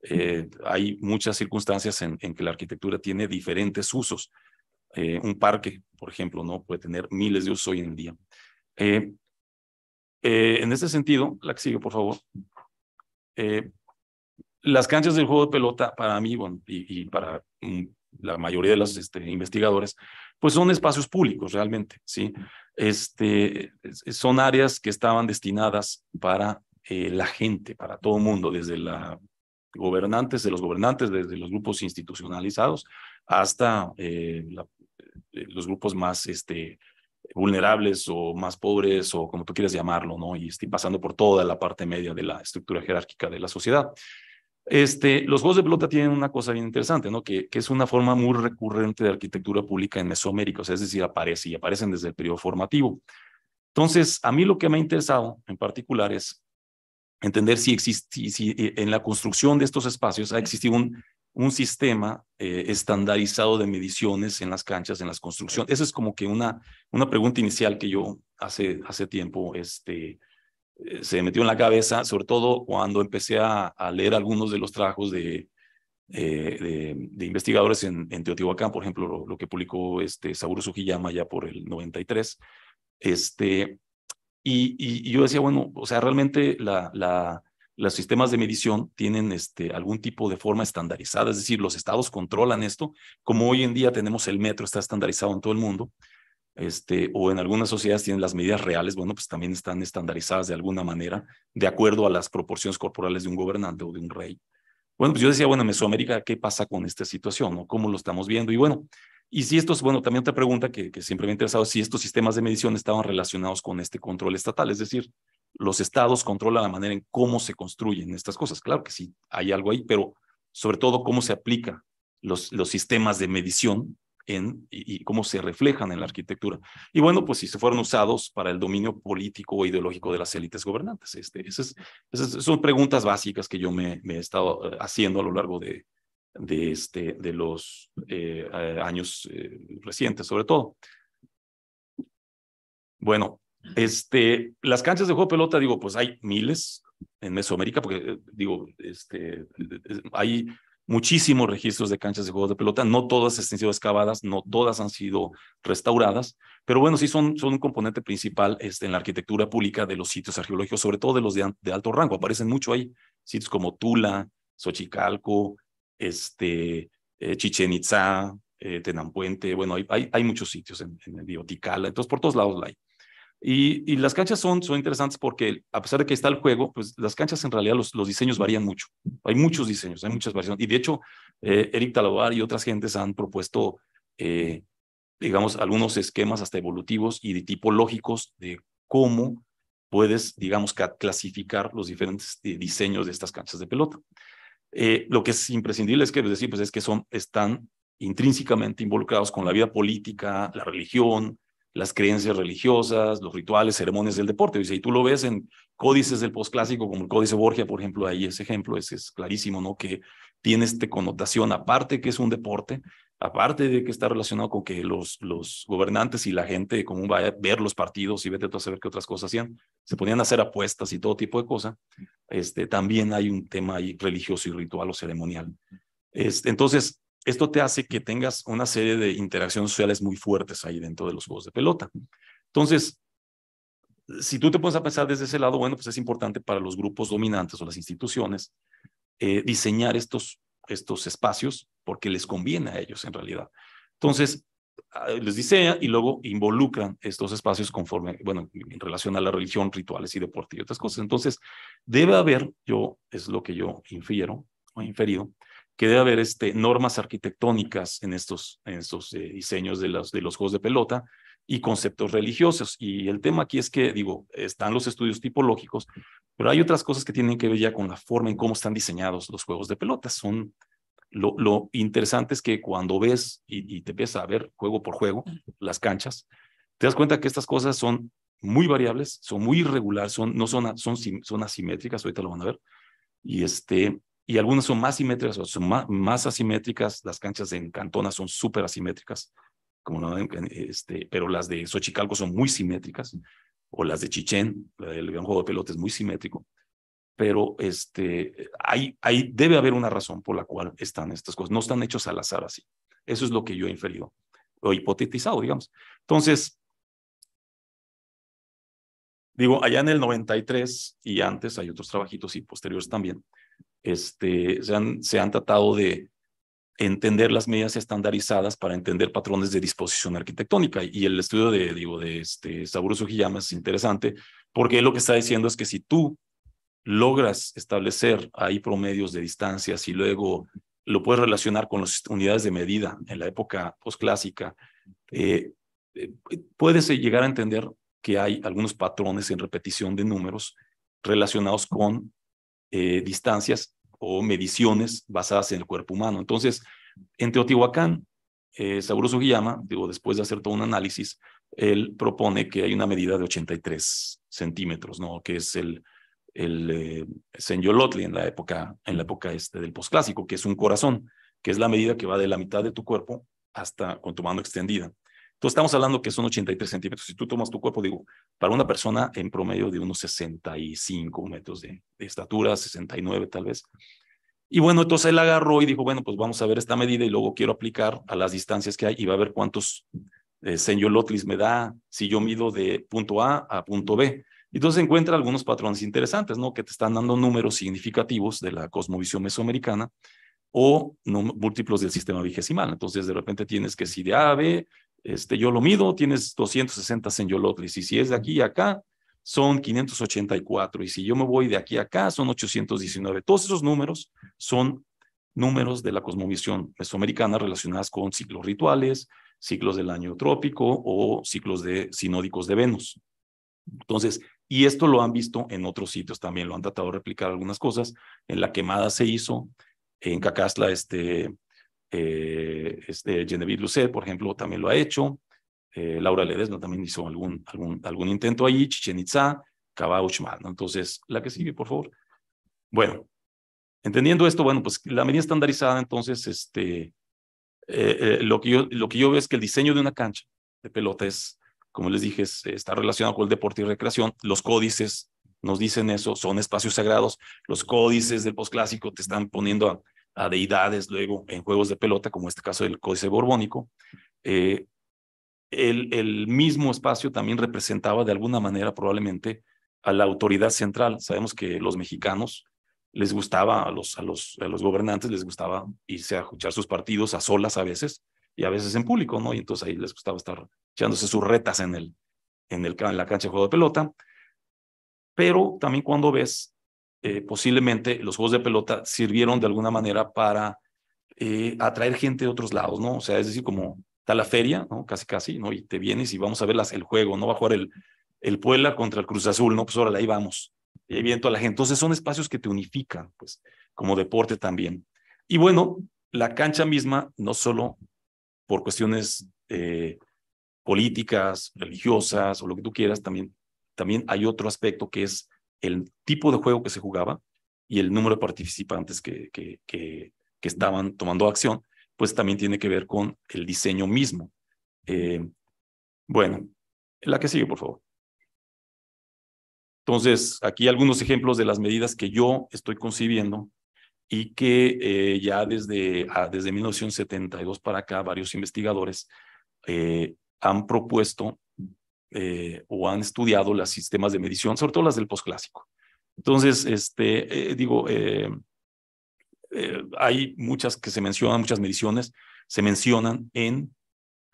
eh, hay muchas circunstancias en, que la arquitectura tiene diferentes usos. Eh, un parque, por ejemplo, ¿no? puede tener miles de usos hoy en día. Eh, en ese sentido, la que sigue, por favor. Eh, las canchas del juego de pelota, para mí y, para mm, la mayoría de los este, investigadores, pues son espacios públicos realmente, ¿sí? Este, son áreas que estaban destinadas para eh, la gente, para todo el mundo, desde la gobernantes, de los gobernantes, desde los grupos institucionalizados hasta los grupos más este, vulnerables o más pobres o como tú quieras llamarlo, ¿no? Y estoy pasando por toda la parte media de la estructura jerárquica de la sociedad. Este, los juegos de pelota tienen una cosa bien interesante, ¿no? Que, que es una forma muy recurrente de arquitectura pública en Mesoamérica, o sea, es decir, aparece y aparecen desde el periodo formativo. Entonces, a mí lo que me ha interesado en particular es entender si, existe, si eh, en la construcción de estos espacios ha existido un un sistema eh, estandarizado de mediciones en las canchas, en las construcciones. Esa es como que una, una pregunta inicial que yo hace, hace tiempo este, eh, se metió en la cabeza, sobre todo cuando empecé a, leer algunos de los trabajos de, eh, investigadores en, Teotihuacán, por ejemplo, lo, que publicó este Saburo Sugiyama ya por el 93. Este, y, y, yo decía, bueno, o sea, realmente la, los sistemas de medición tienen este, algún tipo de forma estandarizada, es decir, los estados controlan esto, como hoy en día tenemos el metro, está estandarizado en todo el mundo, este, o en algunas sociedades tienen las medidas reales, bueno, pues también están estandarizadas de alguna manera, de acuerdo a las proporciones corporales de un gobernante o de un rey. Bueno, pues yo decía, bueno, Mesoamérica, ¿qué pasa con esta situación? ¿Cómo lo estamos viendo? Y bueno, y si estos, bueno, también otra pregunta que, que siempre me ha interesado, si estos sistemas de medición estaban relacionados con este control estatal, es decir, los estados controlan la manera en cómo se construyen estas cosas. Claro que sí, hay algo ahí, pero sobre todo cómo se aplica los, los sistemas de medición y, cómo se reflejan en la arquitectura. Y bueno, pues si se fueron usados para el dominio político o ideológico de las élites gobernantes. Este, esas, son preguntas básicas que yo me, he estado eh, haciendo a lo largo de, de, este, de los eh, eh, años recientes, sobre todo. Bueno, este, las canchas de juego de pelota, digo, pues hay miles en Mesoamérica, porque eh, digo, este, hay muchísimos registros de canchas de juego de pelota, no todas han sido excavadas, no todas han sido restauradas, pero bueno, sí son, son un componente principal este, en la arquitectura pública de los sitios arqueológicos, sobre todo de los de, alto rango, aparecen mucho ahí, sitios como Tula, Xochicalco, este, eh, Chichen Itza, eh, Tenampuente, bueno, hay, hay, hay, muchos sitios en, en entonces por todos lados la hay. Y, las canchas son, son interesantes porque, a pesar de que está el juego, pues las canchas en realidad los, los diseños varían mucho. Hay muchos diseños, hay muchas variaciones. Y de hecho, eh, Eric Talabar y otras gentes han propuesto, eh, digamos, algunos esquemas hasta evolutivos y tipológicos de cómo puedes, digamos, clasificar los diferentes eh, diseños de estas canchas de pelota. lo que es imprescindible es que, pues, decir, pues es que son, están intrínsecamente involucrados con la vida política, la religión, las creencias religiosas, los rituales, ceremonias del deporte. Y si tú lo ves en códices del posclásico, como el Códice Borgia, por ejemplo, ahí ese ejemplo ese es clarísimo, ¿no? Que tiene esta connotación, aparte que es un deporte, aparte de que está relacionado con que los, los gobernantes y la gente como va a ver los partidos y vete a saber qué otras cosas hacían, se ponían a hacer apuestas y todo tipo de cosas, este, también hay un tema religioso y ritual o ceremonial. Este, entonces, esto te hace que tengas una serie de interacciones sociales muy fuertes ahí dentro de los juegos de pelota. Entonces, si tú te pones a pensar desde ese lado, bueno, pues es importante para los grupos dominantes o las instituciones eh, diseñar estos, estos espacios porque les conviene a ellos en realidad. Entonces, ah, les diseñan y luego involucran estos espacios conforme, bueno, en relación a la religión, rituales y deporte y otras cosas. Entonces, debe haber, yo, es lo que yo infiero o inferido, que debe haber este, normas arquitectónicas en estos, en estos eh, diseños de los, de los juegos de pelota y conceptos religiosos. Y el tema aquí es que, digo, están los estudios tipológicos, pero hay otras cosas que tienen que ver ya con la forma en cómo están diseñados los juegos de pelota. Son lo, interesante es que cuando ves y, te empiezas a ver juego por juego las canchas, te das cuenta que estas cosas son muy variables, son muy irregulares, son, no son, son, son asimétricas, ahorita lo van a ver, y, este, y algunas son más simétricas, o son más, asimétricas. Las canchas en Cantona son súper asimétricas, como este, pero las de Xochicalco son muy simétricas, o las de Chichén, el gran juego de pelota es muy simétrico. Pero este, hay, hay, debe haber una razón por la cual están estas cosas. No están hechos al azar así. Eso es lo que yo he inferido o hipotetizado, digamos. Entonces, digo, allá en el 93 y antes hay otros trabajitos y posteriores también este, se, han, tratado de entender las medidas estandarizadas para entender patrones de disposición arquitectónica. Y el estudio de, digo, de este Saburo Sugiyama es interesante porque lo que está diciendo es que si tú logras establecer ahí promedios de distancias y luego lo puedes relacionar con las unidades de medida en la época posclásica, eh, eh, puedes llegar a entender que hay algunos patrones en repetición de números relacionados con eh, distancias o mediciones basadas en el cuerpo humano. Entonces, en Teotihuacán, eh, Saburo Sugiyama, digo, después de hacer todo un análisis, él propone que hay una medida de 83 centímetros, ¿no? Que es el, el eh, lotli en la época, en la época este del posclásico, que es un corazón, que es la medida que va de la mitad de tu cuerpo hasta con tu mano extendida. Entonces, estamos hablando que son 83 centímetros. Si tú tomas tu cuerpo, digo, para una persona en promedio de unos 65 metros de, estatura, 69 tal vez. Y bueno, entonces él agarró y dijo, bueno, pues vamos a ver esta medida y luego quiero aplicar a las distancias que hay y va a ver cuántos eh, señolotlis me da si yo mido de punto A a punto B. Entonces encuentra algunos patrones interesantes, ¿no? Que te están dando números significativos de la cosmovisión mesoamericana o múltiplos del sistema vigesimal. Entonces, de repente tienes que si de A a B este, yo lo mido, tienes 260 senyolotlis, y si es de aquí a acá, son 584, y si yo me voy de aquí a acá, son 819. Todos esos números son números de la cosmovisión mesoamericana relacionadas con ciclos rituales, ciclos del año trópico o ciclos de sinódicos de Venus. Entonces, y esto lo han visto en otros sitios también, lo han tratado de replicar algunas cosas. En la quemada se hizo, en Cacasla, este, eh, este, Genevieve Lucet, por ejemplo, también lo ha hecho. Eh, Laura Ledesma también hizo algún, algún, algún intento ahí. Chichen Itza, ¿no? Entonces, la que sigue, por favor. Bueno, entendiendo esto, bueno, pues la medida estandarizada, entonces, este, eh, lo, que yo, lo que yo veo es que el diseño de una cancha de pelota como les dije, está relacionado con el deporte y recreación. Los códices nos dicen eso, son espacios sagrados. Los códices del posclásico te están poniendo a a deidades luego en juegos de pelota, como este caso del Códice Borbónico, eh, el, mismo espacio también representaba de alguna manera probablemente a la autoridad central. Sabemos que los mexicanos les gustaba, a los, a los, a los gobernantes les gustaba irse a escuchar sus partidos a solas a veces y a veces en público, ¿no? Y entonces ahí les gustaba estar echándose sus retas en, el, en, el, en la cancha de juego de pelota. Pero también cuando ves eh, posiblemente los juegos de pelota sirvieron de alguna manera para eh, atraer gente de otros lados, ¿no? O sea, es decir, como está la feria, ¿no? Casi, casi, ¿no? Y te vienes y vamos a ver el juego, ¿no? Va a jugar el, el Puebla contra el Cruz Azul, ¿no? Pues ahora ahí vamos. Y ahí viene toda la gente. Entonces son espacios que te unifican, pues, como deporte también. Y bueno, la cancha misma, no solo por cuestiones eh, políticas, religiosas o lo que tú quieras, también, también hay otro aspecto que es el tipo de juego que se jugaba y el número de participantes que, que, estaban tomando acción, pues también tiene que ver con el diseño mismo. Eh, bueno, la que sigue, por favor. Entonces, aquí algunos ejemplos de las medidas que yo estoy concibiendo y que eh, ya desde, ah, desde 1972 para acá varios investigadores eh, han propuesto eh, o han estudiado los sistemas de medición, sobre todo las del posclásico. Entonces, este, eh, digo, eh, hay muchas que se mencionan, muchas mediciones se mencionan en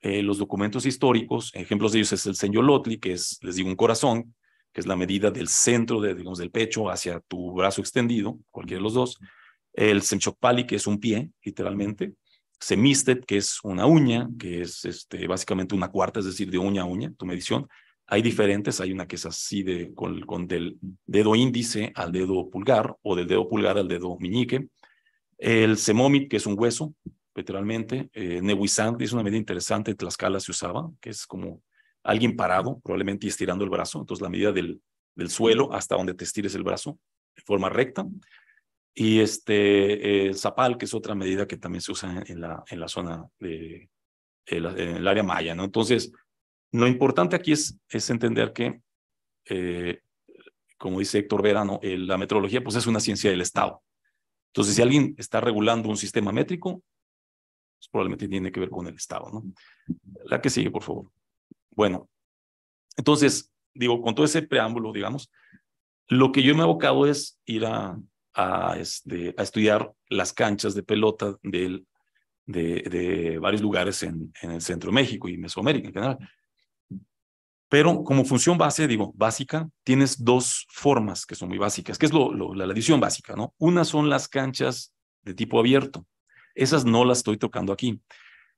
los documentos históricos. Ejemplos de ellos es el lotli, que es, les digo, un corazón, que es la medida del centro de, digamos, del pecho hacia tu brazo extendido, cualquiera de los dos. El senchopali, que es un pie, literalmente, semistet, que es una uña, que es este, básicamente una cuarta, es decir, de uña a uña, tu medición. Hay diferentes, hay una que es así de, con, del dedo índice al dedo pulgar o del dedo pulgar al dedo meñique. El semomit, que es un hueso, literalmente. Eh, es una medida interesante, en Tlaxcala se usaba, que es como alguien parado, probablemente estirando el brazo. Entonces, la medida del, del suelo hasta donde te estires el brazo, de forma recta. Y este, Zapal, que es otra medida que también se usa en la, en la zona de, el área maya, ¿no? Entonces, lo importante aquí es, es entender que, eh, como dice Héctor Verano, la metrología pues es una ciencia del Estado. Entonces, si alguien está regulando un sistema métrico, pues, probablemente tiene que ver con el Estado, ¿no? La que sigue, por favor. Bueno, entonces, digo, con todo ese preámbulo, digamos, lo que yo me he abocado es ir a este, a, estudiar las canchas de pelota de, varios lugares en, el centro de México y Mesoamérica en general. Pero como función base, digo, básica, tienes dos formas que son muy básicas, que es la, la división básica, ¿no? Una son las canchas de tipo abierto. Esas no las estoy tocando aquí.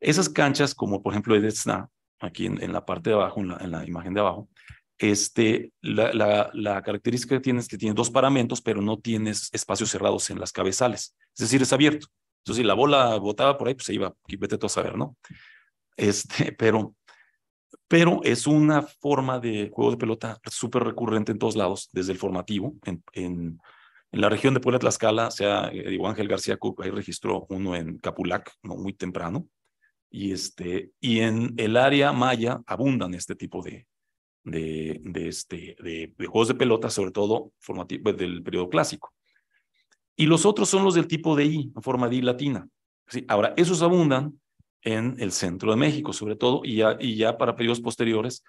Esas canchas, como por ejemplo Edetsna, aquí en, la parte de abajo, en la, imagen de abajo, este, la, característica que tiene es que tiene dos paramentos, pero no tienes espacios cerrados en las cabezales. Es decir, es abierto. Entonces, si la bola botaba por ahí, pues se iba, vete tú a saber, ¿no? Este, pero, pero es una forma de juego de pelota súper recurrente en todos lados, desde el formativo. En, en, la región de Puebla Tlaxcala, o sea, eh, digo, Ángel García ahí registró uno en Capulac, muy temprano. Y, este, y en el área maya abundan este tipo de, de, este, de, juegos de pelota, sobre todo formativo, pues, del periodo clásico. Y los otros son los del tipo de I, en forma de I latina. ¿sí? Ahora, esos abundan en el centro de México, sobre todo, y ya, y ya para periodos posteriores,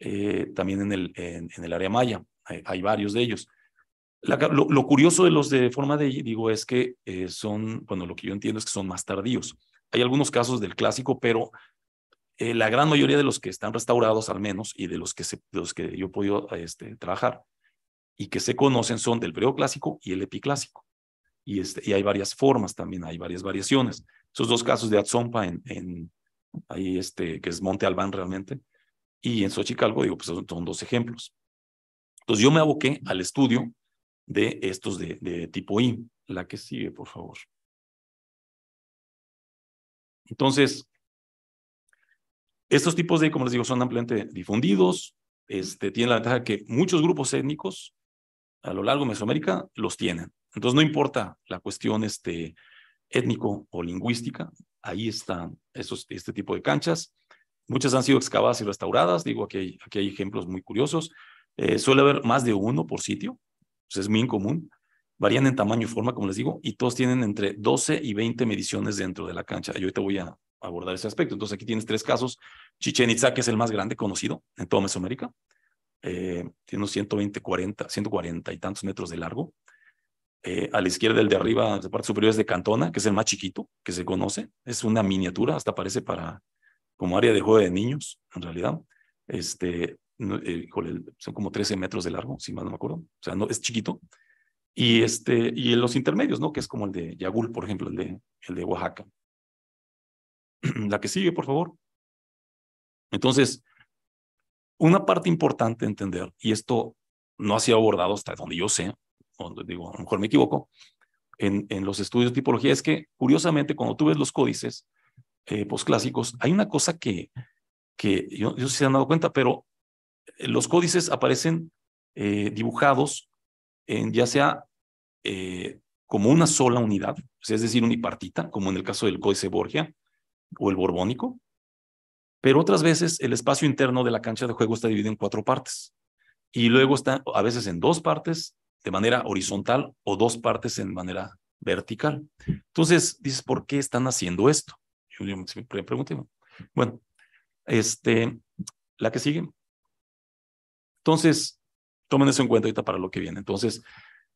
eh, también en el, en, el área maya. Eh, hay, varios de ellos. lo, curioso de los de forma de I, digo, es que eh, son, bueno, lo que yo entiendo es que son más tardíos. Hay algunos casos del clásico, pero eh, la gran mayoría de los que están restaurados al menos y de los que, los que yo he podido este, trabajar y que se conocen son del preoclásico y el epiclásico. Y, este, y hay varias formas también, hay varias variaciones. Esos dos casos de Atzompa en, ahí este, que es Monte Albán realmente, y en Xochicalco, digo, pues son, dos ejemplos. Entonces yo me aboqué al estudio de estos de, de tipo I. La que sigue, por favor. Entonces, estos tipos de, como les digo, son ampliamente difundidos, este, tienen la ventaja que muchos grupos étnicos a lo largo de Mesoamérica los tienen. Entonces, no importa la cuestión este, étnico o lingüística, ahí están esos, este tipo de canchas. Muchas han sido excavadas y restauradas, digo, aquí hay, aquí hay ejemplos muy curiosos. Eh, suele haber más de uno por sitio, pues, es muy incomún varían en tamaño y forma, como les digo, y todos tienen entre 12 y 20 mediciones dentro de la cancha. Yo te voy a abordar ese aspecto. Entonces aquí tienes tres casos. Chichen Itza, que es el más grande conocido en toda Mesoamérica, eh, tiene unos 120, 40, 140 y tantos metros de largo. Eh, a la izquierda, el de arriba, de parte superior, es de Cantona, que es el más chiquito que se conoce. Es una miniatura, hasta parece para como área de juego de niños, en realidad. Este, eh, son como 13 metros de largo, si mal no me acuerdo. O sea, no, es chiquito y, este, y los intermedios, ¿no? Que es como el de Yagul, por ejemplo, el de, el de Oaxaca. La que sigue, por favor. Entonces, una parte importante entender, y esto no ha sido abordado hasta donde yo sé, o digo, a lo mejor me equivoco, en, los estudios de tipología, es que curiosamente cuando tú ves los códices postclásicos, eh, posclásicos, hay una cosa que, que yo, yo se han dado cuenta, pero eh, los códices aparecen eh, dibujados ya sea eh, como una sola unidad, es decir, unipartita, como en el caso del Códice Borgia o el Borbónico, pero otras veces el espacio interno de la cancha de juego está dividido en cuatro partes y luego está a veces en dos partes de manera horizontal o dos partes en manera vertical. Entonces, dices, ¿por qué están haciendo esto? Yo, bueno, este, la que sigue. Entonces, tomen en cuenta ahorita para lo que viene. Entonces,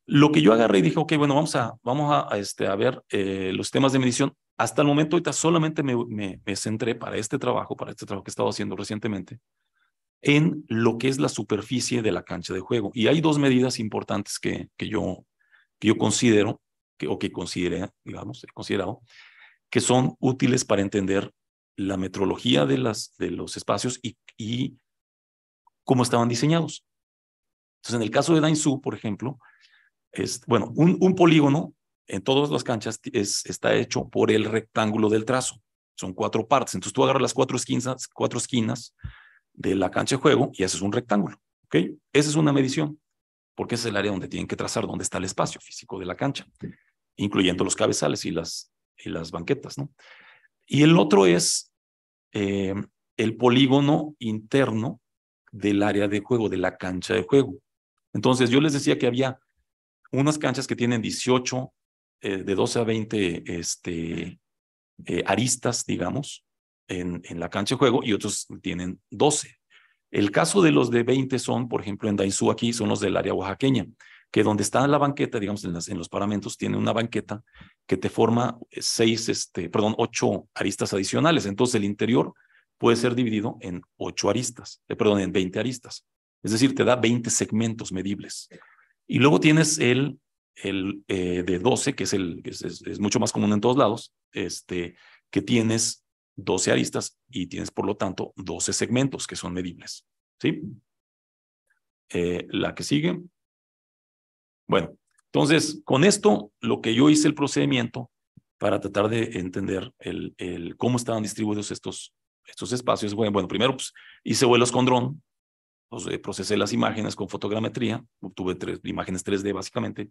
lo que yo agarré y dije, ok, bueno, vamos a, vamos a, este, a ver eh, los temas de medición. Hasta el momento ahorita solamente me, me, centré para este trabajo, para este trabajo que he estado haciendo recientemente, en lo que es la superficie de la cancha de juego. Y hay dos medidas importantes que, que, yo, que yo considero, que, o que consideré, digamos, he considerado, que son útiles para entender la metrología de, las, de los espacios y, y cómo estaban diseñados. Entonces, en el caso de Dainzú, por ejemplo, es, bueno, un, polígono en todas las canchas está hecho por el rectángulo del trazo. Son cuatro partes. Entonces tú agarras las cuatro esquinas, cuatro esquinas de la cancha de juego y haces un rectángulo. ¿ok? Esa es una medición, porque es el área donde tienen que trazar dónde está el espacio físico de la cancha, incluyendo los cabezales y las, las banquetas. ¿no? Y el otro es eh, el polígono interno del área de juego, de la cancha de juego. Entonces, yo les decía que había unas canchas que tienen 18, eh, de 12 a 20 este, eh, aristas, digamos, en, la cancha de juego y otros tienen 12. El caso de los de 20 son, por ejemplo, en Daisu aquí son los del área oaxaqueña, que donde está la banqueta, digamos, en, los paramentos, tiene una banqueta que te forma seis, este, perdón, ocho aristas adicionales. Entonces el interior puede ser dividido en ocho aristas, eh, perdón, en 20 aristas. Es decir, te da 20 segmentos medibles. Y luego tienes el, el eh, de 12, que es el que es, mucho más común en todos lados, este, que tienes 12 aristas y tienes, por lo tanto, 12 segmentos que son medibles. ¿Sí? Eh, la que sigue. Bueno, entonces, con esto, lo que yo hice el procedimiento para tratar de entender el, el cómo estaban distribuidos estos, estos espacios. Bueno, primero pues, hice vuelos con dron pues, eh, procesé las imágenes con fotogrametría, obtuve tres, imágenes 3D básicamente.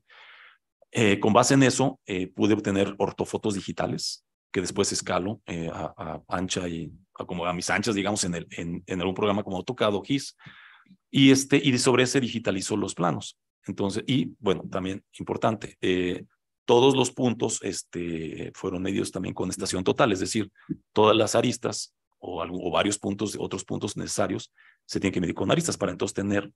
Eh, con base en eso, eh, pude obtener ortofotos digitales que después escalo a, ancha y a, como a mis anchas, digamos, en, el, en, algún programa como AutoCAD GIS. Y, este, y sobre ese digitalizo los planos. Entonces, y bueno, también importante, todos los puntos este, fueron medidos también con estación total, es decir, todas las aristas o, o varios puntos, otros puntos necesarios, se tienen que medir con aristas para entonces tener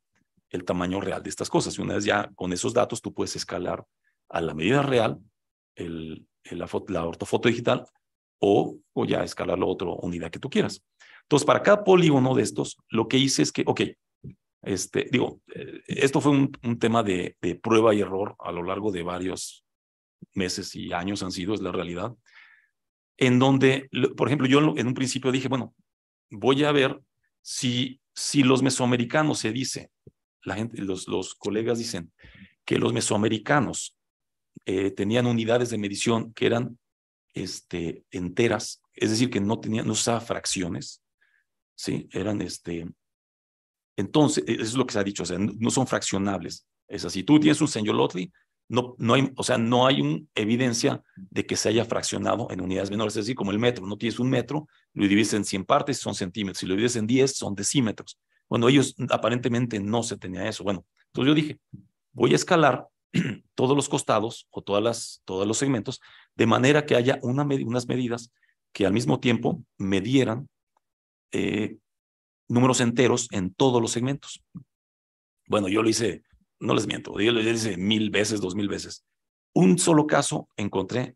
el tamaño real de estas cosas. Y una vez ya con esos datos tú puedes escalar a la medida real el, la, la, ortofoto digital o, o ya escalar la otra unidad que tú quieras. Entonces, para cada polígono de estos, lo que hice es que, ok, este, digo, eh, esto fue un, un tema de, de, prueba y error a lo largo de varios meses y años han sido, es la realidad, en donde, por ejemplo, yo en un principio dije, bueno, voy a ver si si los mesoamericanos se dice, la gente, los, los colegas dicen que los mesoamericanos eh, tenían unidades de medición que eran este, enteras, es decir, que no tenían, no usaban fracciones, ¿sí? Eran este. Entonces, eso es lo que se ha dicho, no, son fraccionables. Es así, tú tienes un señor Lotli no, hay, o sea, no hay un, evidencia de que se haya fraccionado en unidades menores, es decir, como el metro, no tienes un metro, lo divides en 100 partes, son centímetros, si lo divides en 10, son decímetros. Bueno, ellos aparentemente no se tenía eso. Bueno, entonces yo dije, voy a escalar todos los costados o todas las, todos los segmentos, de manera que haya unas medidas que al mismo tiempo me dieran eh, números enteros en todos los segmentos. Bueno, yo lo hice no les miento, yo les dice mil veces, dos mil veces. Un solo caso encontré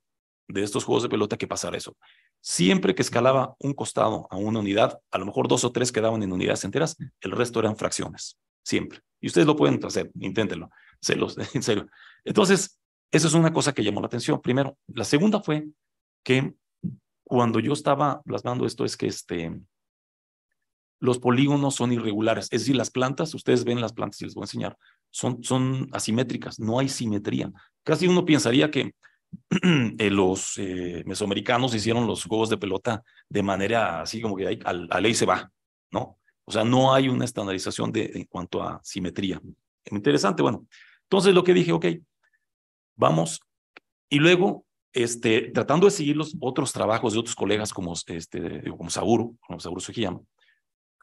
de estos juegos de pelota que pasara eso. Siempre que escalaba un costado a una unidad, a lo mejor dos o tres quedaban en unidades enteras, el resto eran fracciones, siempre. Y ustedes lo pueden hacer, inténtenlo, en serio. Entonces, esa es una cosa que llamó la atención, primero. La segunda fue que cuando yo estaba plasmando esto es que este, los polígonos son irregulares, es decir, las plantas, ustedes ven las plantas y les voy a enseñar, son, son asimétricas, no hay simetría. Casi uno pensaría que eh, los eh, mesoamericanos hicieron los juegos de pelota de manera así como que la a, ley se va, ¿no? O sea, no hay una estandarización de, en cuanto a simetría. Interesante, bueno. Entonces lo que dije, ok, vamos. Y luego, este, tratando de seguir los otros trabajos de otros colegas como, este, como Saburo, como Saburo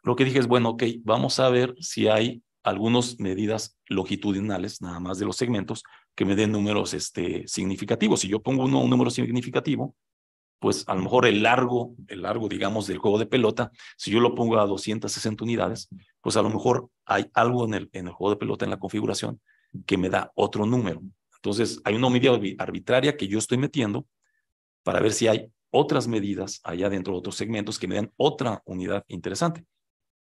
lo que dije es, bueno, ok, vamos a ver si hay algunas medidas longitudinales, nada más de los segmentos, que me den números este, significativos. Si yo pongo un número significativo, pues a lo mejor el largo, el largo, digamos, del juego de pelota, si yo lo pongo a 260 unidades, pues a lo mejor hay algo en el, en el juego de pelota, en la configuración, que me da otro número. Entonces, hay una medida arbitraria que yo estoy metiendo para ver si hay otras medidas allá dentro de otros segmentos que me den otra unidad interesante.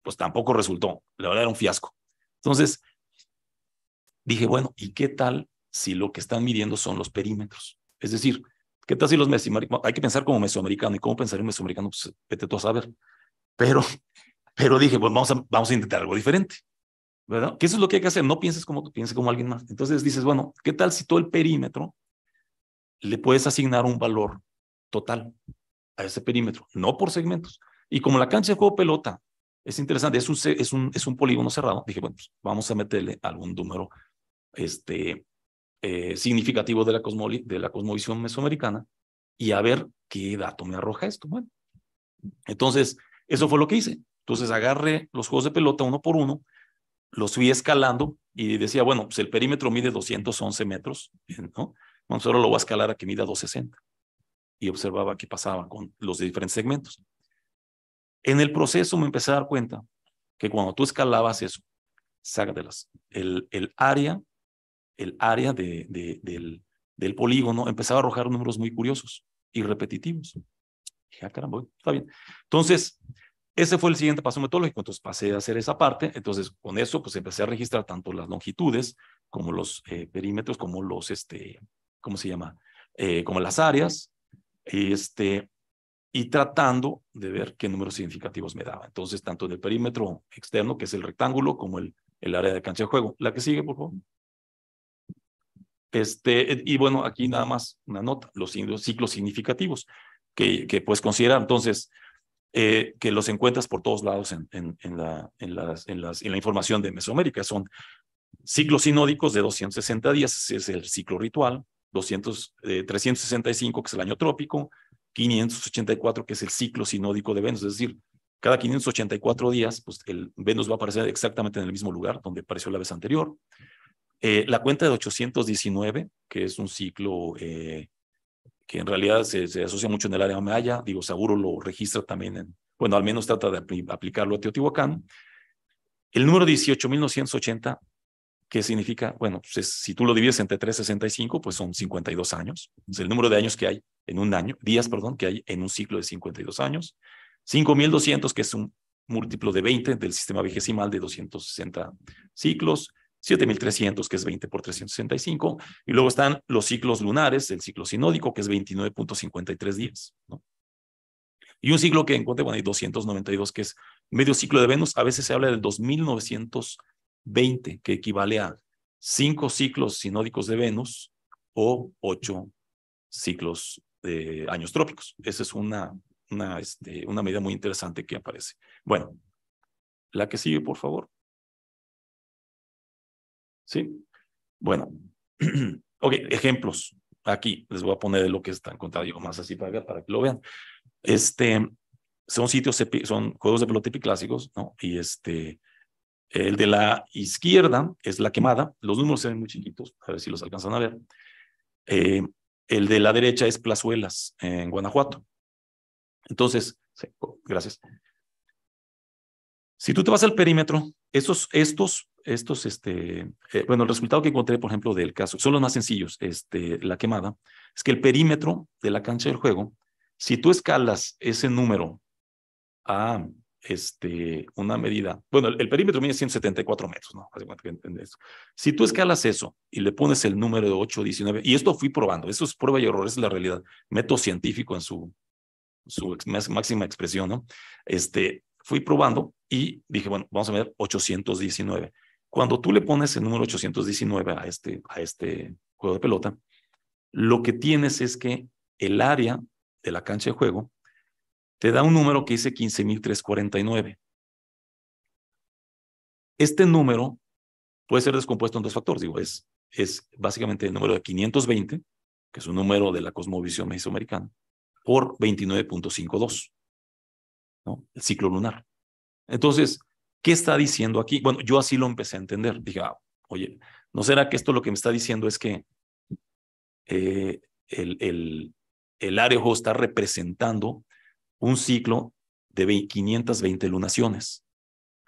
Pues tampoco resultó, la verdad era un fiasco. Entonces, dije, bueno, ¿y qué tal si lo que están midiendo son los perímetros? Es decir, ¿qué tal si los mesoamericanos? Hay que pensar como mesoamericano. ¿Y cómo pensar en mesoamericano? Pues vete tú a saber. Pero, pero dije, pues vamos a, vamos a intentar algo diferente. ¿Verdad? Que eso es lo que hay que hacer. No pienses como tú, pienses como alguien más. Entonces dices, bueno, ¿qué tal si todo el perímetro le puedes asignar un valor total a ese perímetro? No por segmentos. Y como la cancha de juego pelota es interesante, es un, es un, es un polígono cerrado. Dije, bueno, pues, vamos a meterle algún número este, eh, significativo de la, de la cosmovisión mesoamericana y a ver qué dato me arroja esto. Bueno, entonces, eso fue lo que hice. Entonces agarré los juegos de pelota uno por uno, los fui escalando y decía, bueno, pues el perímetro mide 211 metros, ¿no? Bueno, solo pues, lo voy a escalar a que mida 260. Y observaba qué pasaba con los diferentes segmentos. En el proceso me empecé a dar cuenta que cuando tú escalabas eso, sácatelas, el, el área, el área del, polígono empezaba a arrojar números muy curiosos y repetitivos. dije, ah, caramba, está bien. Entonces, ese fue el siguiente paso metodológico. Entonces pasé a hacer esa parte. Entonces, con eso, pues empecé a registrar tanto las longitudes como los eh, perímetros, como los, este, ¿cómo se llama? Eh, como las áreas. y Este, y tratando de ver qué números significativos me daba. Entonces, tanto en el perímetro externo, que es el rectángulo, como el, el área de cancha de juego. La que sigue, por favor. Este, y bueno, aquí nada más una nota, los ciclos significativos que, que puedes considerar. Entonces, eh, que los encuentras por todos lados en, en, la, en, las, en, en la información de Mesoamérica. Son ciclos sinódicos de 260 días, es el ciclo ritual, 200, eh, 365, que es el año trópico, 584, que es el ciclo sinódico de Venus, es decir, cada 584 días, pues el Venus va a aparecer exactamente en el mismo lugar donde apareció la vez anterior. Eh, la cuenta de 819, que es un ciclo eh, que en realidad se, asocia mucho en el área maya, digo, Seguro lo registra también en, bueno, al menos trata de aplicarlo a Teotihuacán. El número 18.980 ¿Qué significa? Bueno, pues si tú lo divides entre 365, pues son 52 años. Es el número de años que hay en un año, días, perdón, que hay en un ciclo de 52 años. 5200, que es un múltiplo de 20 del sistema vigesimal de 260 ciclos. 7300, que es 20 por 365. Y luego están los ciclos lunares, el ciclo sinódico, que es 29.53 días. ¿no? Y un ciclo que encuentre, bueno, hay 292, que es medio ciclo de Venus. A veces se habla del 2900 20, que equivale a cinco ciclos sinódicos de Venus o ocho ciclos de años trópicos. Esa es una, una, este, una medida muy interesante que aparece. Bueno, la que sigue, por favor. ¿Sí? Bueno, ok, ejemplos. Aquí les voy a poner lo que están contando más así para, para que lo vean. Este, son sitios, son juegos de pelota clásicos, ¿no? Y este, el de la izquierda es la quemada, los números se ven muy chiquitos, a ver si los alcanzan a ver. Eh, el de la derecha es Plazuelas, en Guanajuato. Entonces, oh, gracias. Si tú te vas al perímetro, esos, estos, estos, este, eh, bueno, el resultado que encontré, por ejemplo, del caso, son los más sencillos, este, la quemada, es que el perímetro de la cancha del juego, si tú escalas ese número a este, una medida. Bueno, el, perímetro mide 174 metros, ¿no? Si tú escalas eso y le pones el número de 8, y esto fui probando, eso es prueba y error, es la realidad, método científico en su, máxima expresión, ¿no? Este, fui probando y dije, bueno, vamos a ver 819. Cuando tú le pones el número 819 a este, a este juego de pelota, lo que tienes es que el área de la cancha de juego te da un número que dice 15.349. Este número puede ser descompuesto en dos factores. Digo, es, es básicamente el número de 520, que es un número de la cosmovisión mesoamericana, por 29.52, ¿no? el ciclo lunar. Entonces, ¿qué está diciendo aquí? Bueno, yo así lo empecé a entender. Dije, ah, oye, ¿no será que esto lo que me está diciendo es que eh, el, el, el está representando un ciclo de 520 lunaciones,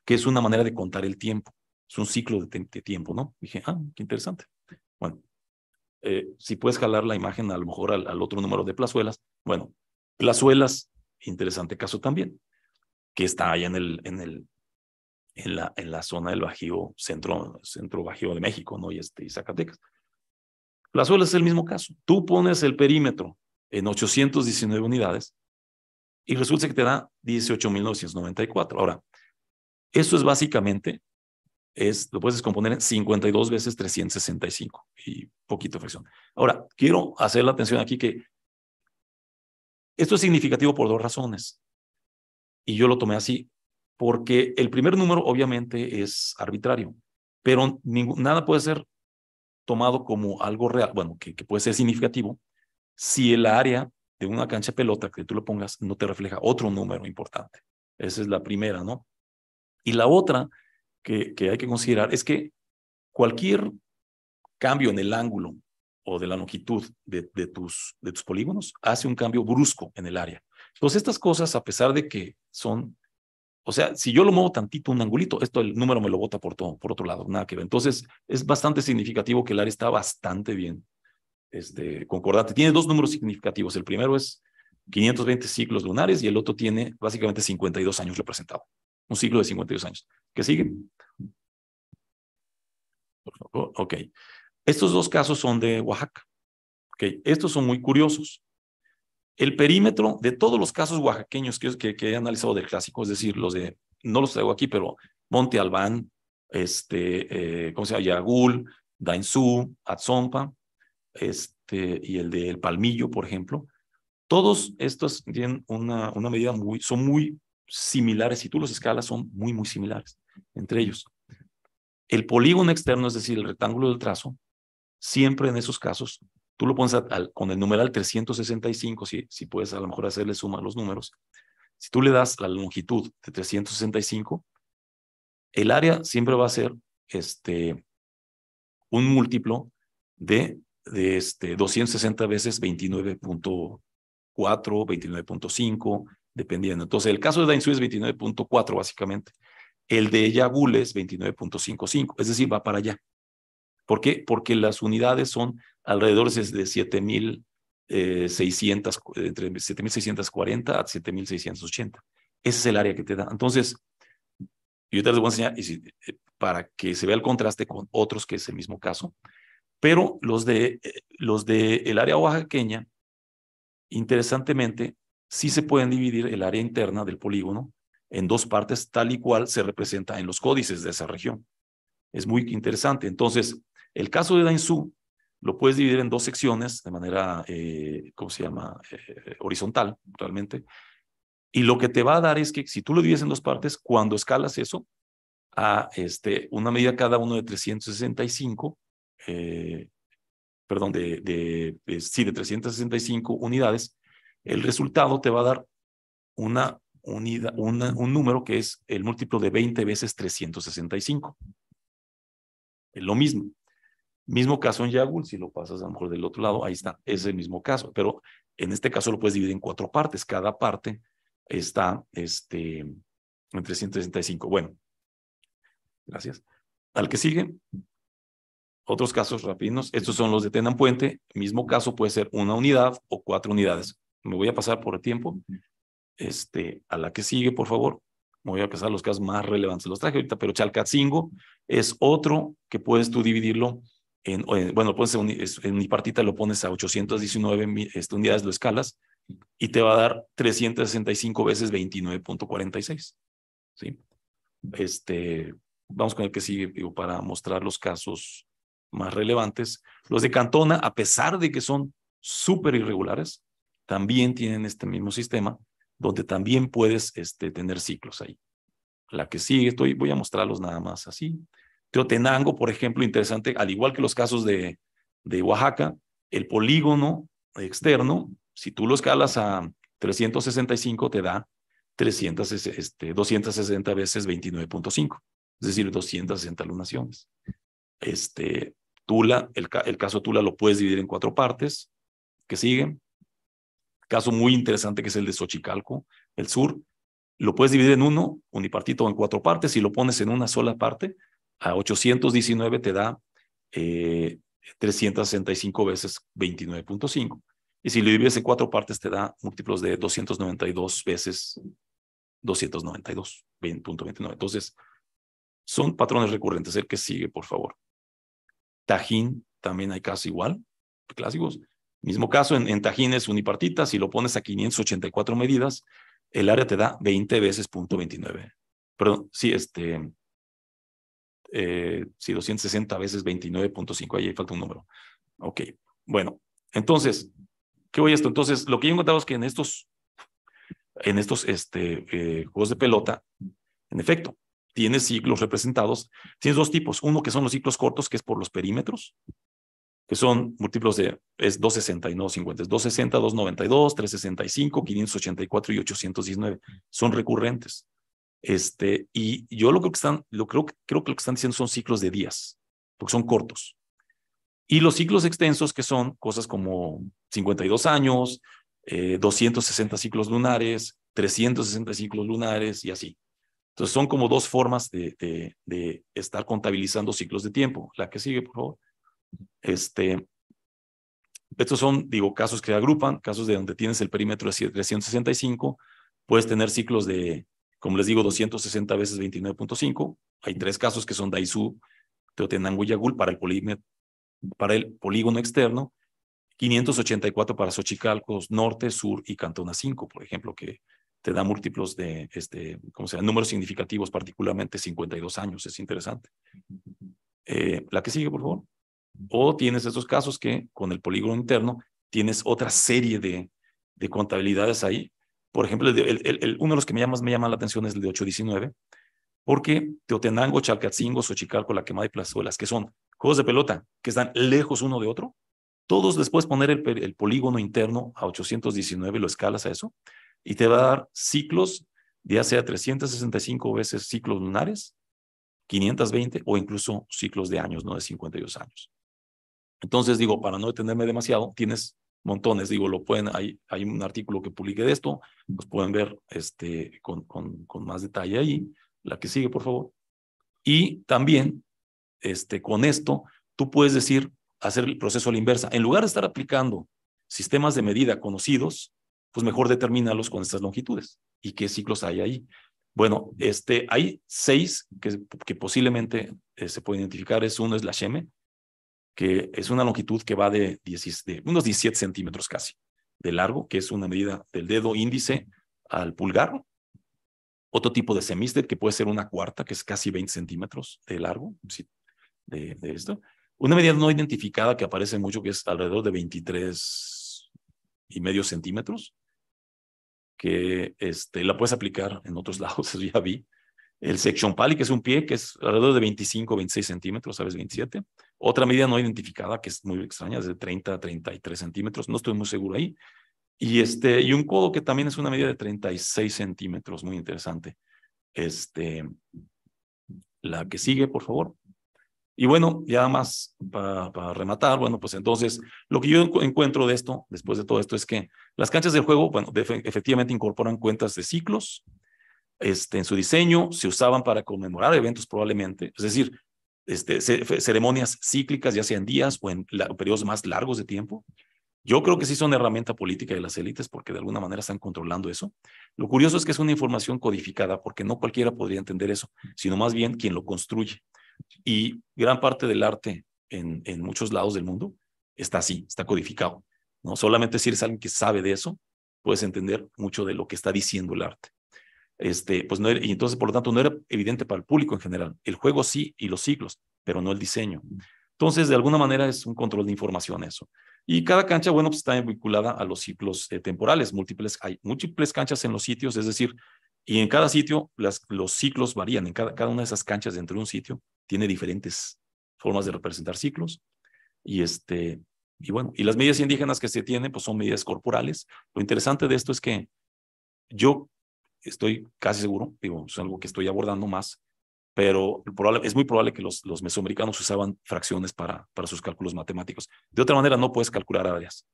que es una manera de contar el tiempo. Es un ciclo de, tiempo, ¿no? Dije, ah, qué interesante. Bueno, eh, si puedes jalar la imagen a lo mejor al, otro número de plazuelas. Bueno, plazuelas, interesante caso también, que está allá en el, en el, la, en la zona del Bajío, centro, centro Bajío de México, ¿no? Y, este, y Zacatecas. Plazuelas es el mismo caso. Tú pones el perímetro en 819 unidades y resulta que te da 18.994. Ahora, esto es básicamente, es, lo puedes descomponer en 52 veces 365 y poquito fracción. Ahora, quiero hacer la atención aquí que esto es significativo por dos razones. Y yo lo tomé así, porque el primer número obviamente es arbitrario, pero nada puede ser tomado como algo real, bueno, que, que puede ser significativo si el área de una cancha de pelota que tú lo pongas no te refleja otro número importante. Esa es la primera, ¿no? Y la otra que, que hay que considerar es que cualquier cambio en el ángulo o de la longitud de, tus, de tus polígonos hace un cambio brusco en el área. Entonces, estas cosas, a pesar de que son, o sea, si yo lo muevo tantito un angulito, esto el número me lo bota por, todo, por otro lado, nada que ver. Entonces, es bastante significativo que el área está bastante bien este, concordante. Tiene dos números significativos. El primero es 520 ciclos lunares y el otro tiene básicamente 52 años representado. Un ciclo de 52 años. ¿Qué sigue? Ok. Estos dos casos son de Oaxaca. Ok. Estos son muy curiosos. El perímetro de todos los casos oaxaqueños que, he analizado del clásico, es decir, los de, no los traigo aquí, pero Monte Albán, este, eh, ¿cómo se llama? Yagul, Dainzú, Atzompa, este, y el del el palmillo, por ejemplo, todos estos tienen una, una medida muy, son muy similares, si tú los escalas, son muy, muy similares entre ellos. El polígono externo, es decir, el rectángulo del trazo, siempre en esos casos, tú lo pones con el numeral 365, si, si puedes a lo mejor hacerle suma a los números, si tú le das la longitud de 365, el área siempre va a ser este, un múltiplo de de este, 260 veces 29.4, 29.5, dependiendo. Entonces, el caso de Dainzú es 29.4, básicamente. El de Yabul es 29.55, es decir, va para allá. ¿Por qué? Porque las unidades son alrededor de 7,600, eh, entre 7,640 a 7,680. Ese es el área que te da. Entonces, yo te les voy a enseñar eh, para que se vea el contraste con otros que es el mismo caso. Pero los de eh, los de el área oaxaqueña, interesantemente, sí se pueden dividir el área interna del polígono en dos partes, tal y cual se representa en los códices de esa región. Es muy interesante. Entonces, el caso de Dainzú lo puedes dividir en dos secciones de manera, eh, ¿cómo se llama? Eh, horizontal, realmente. Y lo que te va a dar es que si tú lo divides en dos partes, cuando escalas eso a este, una medida cada uno de 365, eh, perdón, de, de, sí, de 365 unidades, el resultado te va a dar una unidad, una, un número que es el múltiplo de 20 veces 365. Es lo mismo. Mismo caso en Yagul, si lo pasas a lo mejor del otro lado, ahí está, es el mismo caso, pero en este caso lo puedes dividir en cuatro partes, cada parte está este, en 365. Bueno, gracias. Al que sigue, otros casos rápidos, estos son los de Tenan Puente, mismo caso puede ser una unidad o cuatro unidades. Me voy a pasar por el tiempo. Este, a la que sigue, por favor. Me voy a pasar los casos más relevantes. Los traje ahorita, pero Chalcatzingo es otro que puedes tú dividirlo en, bueno, puedes en, mi partita lo pones a 819 este, unidades, lo escalas y te va a dar 365 veces 29.46. ¿sí? Este, vamos con el que sigue para mostrar los casos más relevantes, los de Cantona, a pesar de que son súper irregulares, también tienen este mismo sistema donde también puedes este, tener ciclos ahí. La que sigue, estoy, voy a mostrarlos nada más así. Teotenango, por ejemplo, interesante, al igual que los casos de, de Oaxaca, el polígono externo, si tú lo escalas a 365, te da 300, este, 260 veces 29.5, es decir, 260 lunaciones. Este, Tula, el, caso Tula lo puedes dividir en cuatro partes que siguen. Caso muy interesante que es el de Xochicalco, el sur. Lo puedes dividir en uno, unipartito o en cuatro partes. Si lo pones en una sola parte, a 819 te da 365 eh, veces 29.5. Y si lo divides en cuatro partes, te da múltiplos de 292 veces 292.29. Entonces, son patrones recurrentes. El que sigue, por favor. Tajín también hay casos igual, clásicos. Mismo caso, en, en Tajín es unipartita, si lo pones a 584 medidas, el área te da 20 veces punto 29. Perdón, sí, este, eh, sí, 260 veces 29.5, ahí falta un número. Ok, bueno, entonces, ¿qué voy a esto? Entonces, lo que yo he encontrado es que en estos, en estos este, eh, juegos de pelota, en efecto, tiene ciclos representados, tienes dos tipos. Uno que son los ciclos cortos, que es por los perímetros, que son múltiplos de, es 260 y no 50, es 260, 292, 365, 584 y 819. Son recurrentes. Este, y yo lo que están, lo creo, creo que lo que están diciendo son ciclos de días, porque son cortos. Y los ciclos extensos, que son cosas como 52 años, 260 eh, ciclos lunares, 360 ciclos lunares y así. Entonces son como dos formas de, estar contabilizando ciclos de tiempo. La que sigue, por favor. Este, estos son, digo, casos que agrupan, casos de donde tienes el perímetro de 365, puedes tener ciclos de, como les digo, 260 veces 29.5. Hay tres casos que son Daisu, Teotenango y para el, para el polígono externo, 584 para Xochicalcos Norte, Sur y Cantona 5, por ejemplo, que te da múltiplos de, este, ¿cómo se llama? Números significativos, particularmente 52 años, es interesante. Eh, la que sigue, por favor. O tienes esos casos que con el polígono interno tienes otra serie de, de contabilidades ahí. Por ejemplo, el, uno de los que me me llama la atención es el de 819, porque Teotenango, Chalcatzingo, Xochicalco, La Quemada y Plazuelas, que son juegos de pelota que están lejos uno de otro, todos después poner el, polígono interno a 819 lo escalas a eso, y te va a dar ciclos ya sea 365 veces ciclos lunares, 520 o incluso ciclos de años, no de 52 años. Entonces, digo, para no detenerme demasiado, tienes montones, digo, lo pueden, hay, hay un artículo que publiqué de esto, los pueden ver este, con, más detalle ahí, la que sigue, por favor. Y también, este, con esto, tú puedes decir, hacer el proceso a la inversa. En lugar de estar aplicando sistemas de medida conocidos, pues mejor determínalos con estas longitudes y qué ciclos hay ahí. Bueno, este, hay seis que, posiblemente eh, se pueden identificar. Es uno es la Sheme, que es una longitud que va de, unos 17 centímetros casi de largo, que es una medida del dedo índice al pulgar. Otro tipo de semíster que puede ser una cuarta, que es casi 20 centímetros de largo, de esto. Una medida no identificada que aparece mucho, que es alrededor de 23 y medio centímetros, que este, la puedes aplicar en otros lados, ya vi. El section pali, que es un pie que es alrededor de 25, 26 centímetros, sabes, 27. Otra medida no identificada, que es muy extraña, es de 30 a 33 centímetros, no estoy muy seguro ahí. Y, este, y un codo que también es una medida de 36 centímetros, muy interesante. Este, la que sigue, por favor. Y bueno, ya más para, rematar, bueno, pues entonces lo que yo encuentro de esto, después de todo esto, es que las canchas del juego, bueno, efectivamente incorporan cuentas de ciclos. Este, en su diseño se usaban para conmemorar eventos probablemente, es decir, este, ceremonias cíclicas, ya sean días o en periodos más largos de tiempo. Yo creo que sí son herramienta política de las élites porque de alguna manera están controlando eso. Lo curioso es que es una información codificada porque no cualquiera podría entender eso, sino más bien quien lo construye. Y gran parte del arte en, muchos lados del mundo está así, está codificado. ¿no? Solamente si eres alguien que sabe de eso, puedes entender mucho de lo que está diciendo el arte. Este, pues no y entonces, por lo tanto, no era evidente para el público en general. El juego sí y los ciclos, pero no el diseño. Entonces, de alguna manera es un control de información eso. Y cada cancha, bueno, pues está vinculada a los ciclos eh, temporales múltiples. Hay múltiples canchas en los sitios, es decir, y en cada sitio los ciclos varían. En cada, una de esas canchas dentro de un sitio tiene diferentes formas de representar ciclos. Y, este, y bueno, y las medidas indígenas que se tienen pues son medidas corporales. Lo interesante de esto es que yo estoy casi seguro, digo, es algo que estoy abordando más, pero es muy probable que los, los mesoamericanos usaban fracciones para, para sus cálculos matemáticos. De otra manera, no puedes calcular áreas.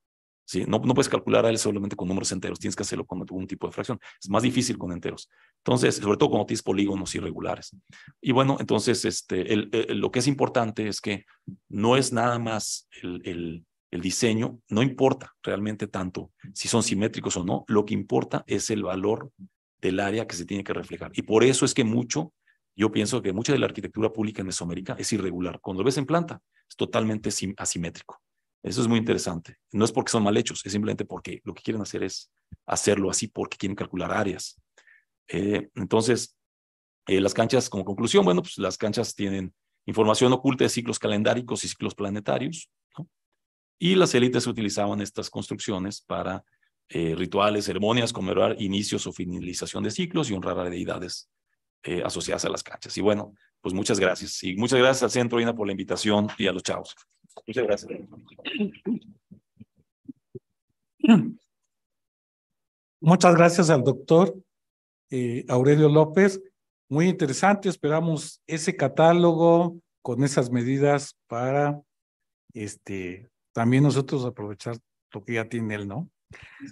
No, no puedes calcular a él solamente con números enteros, tienes que hacerlo con algún tipo de fracción. Es más difícil con enteros. Entonces, sobre todo cuando tienes polígonos irregulares. Y bueno, entonces, este, el, lo que es importante es que no es nada más el, el diseño, no importa realmente tanto si son simétricos o no, lo que importa es el valor del área que se tiene que reflejar. Y por eso es que mucho, yo pienso que mucha de la arquitectura pública en Mesoamérica es irregular. Cuando lo ves en planta, es totalmente asimétrico. Eso es muy interesante. No es porque son mal hechos, es simplemente porque lo que quieren hacer es hacerlo así porque quieren calcular áreas. Eh, entonces, eh, las canchas, como conclusión, bueno, pues las canchas tienen información oculta de ciclos calendáricos y ciclos planetarios, ¿no? Y las élites utilizaban estas construcciones para eh, rituales, ceremonias, conmemorar inicios o finalización de ciclos y honrar a deidades asociadas a las canchas. Y bueno, pues muchas gracias. Y muchas gracias al Centro INA por la invitación y a los chavos. Muchas gracias. Muchas gracias al doctor eh, Aurelio López. Muy interesante, esperamos ese catálogo con esas medidas para este, también nosotros aprovechar lo que ya tiene él, ¿no?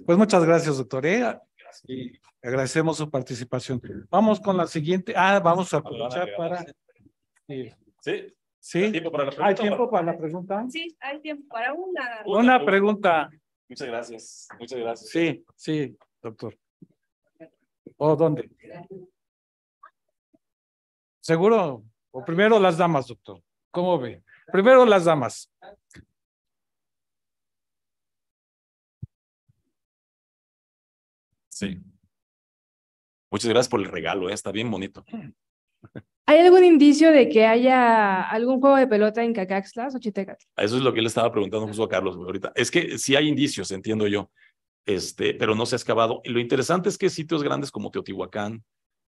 Pues muchas gracias, doctor. ¿eh? Y agradecemos su participación. Vamos con la siguiente. Ah, vamos a aprovechar para. Sí. ¿Hay tiempo para la pregunta? Sí, hay tiempo para una. Una, pregunta. pregunta. Muchas gracias. Muchas gracias. Sí, sí, doctor. ¿O dónde? ¿Seguro? O primero las damas, doctor. ¿Cómo ve? Primero las damas. Sí. Muchas gracias por el regalo, ¿eh? está bien bonito. ¿Hay algún indicio de que haya algún juego de pelota en o Xochitecatl? Eso es lo que le estaba preguntando justo a Carlos ahorita. Es que sí hay indicios, entiendo yo, este, pero no se ha excavado. lo interesante es que sitios grandes como Teotihuacán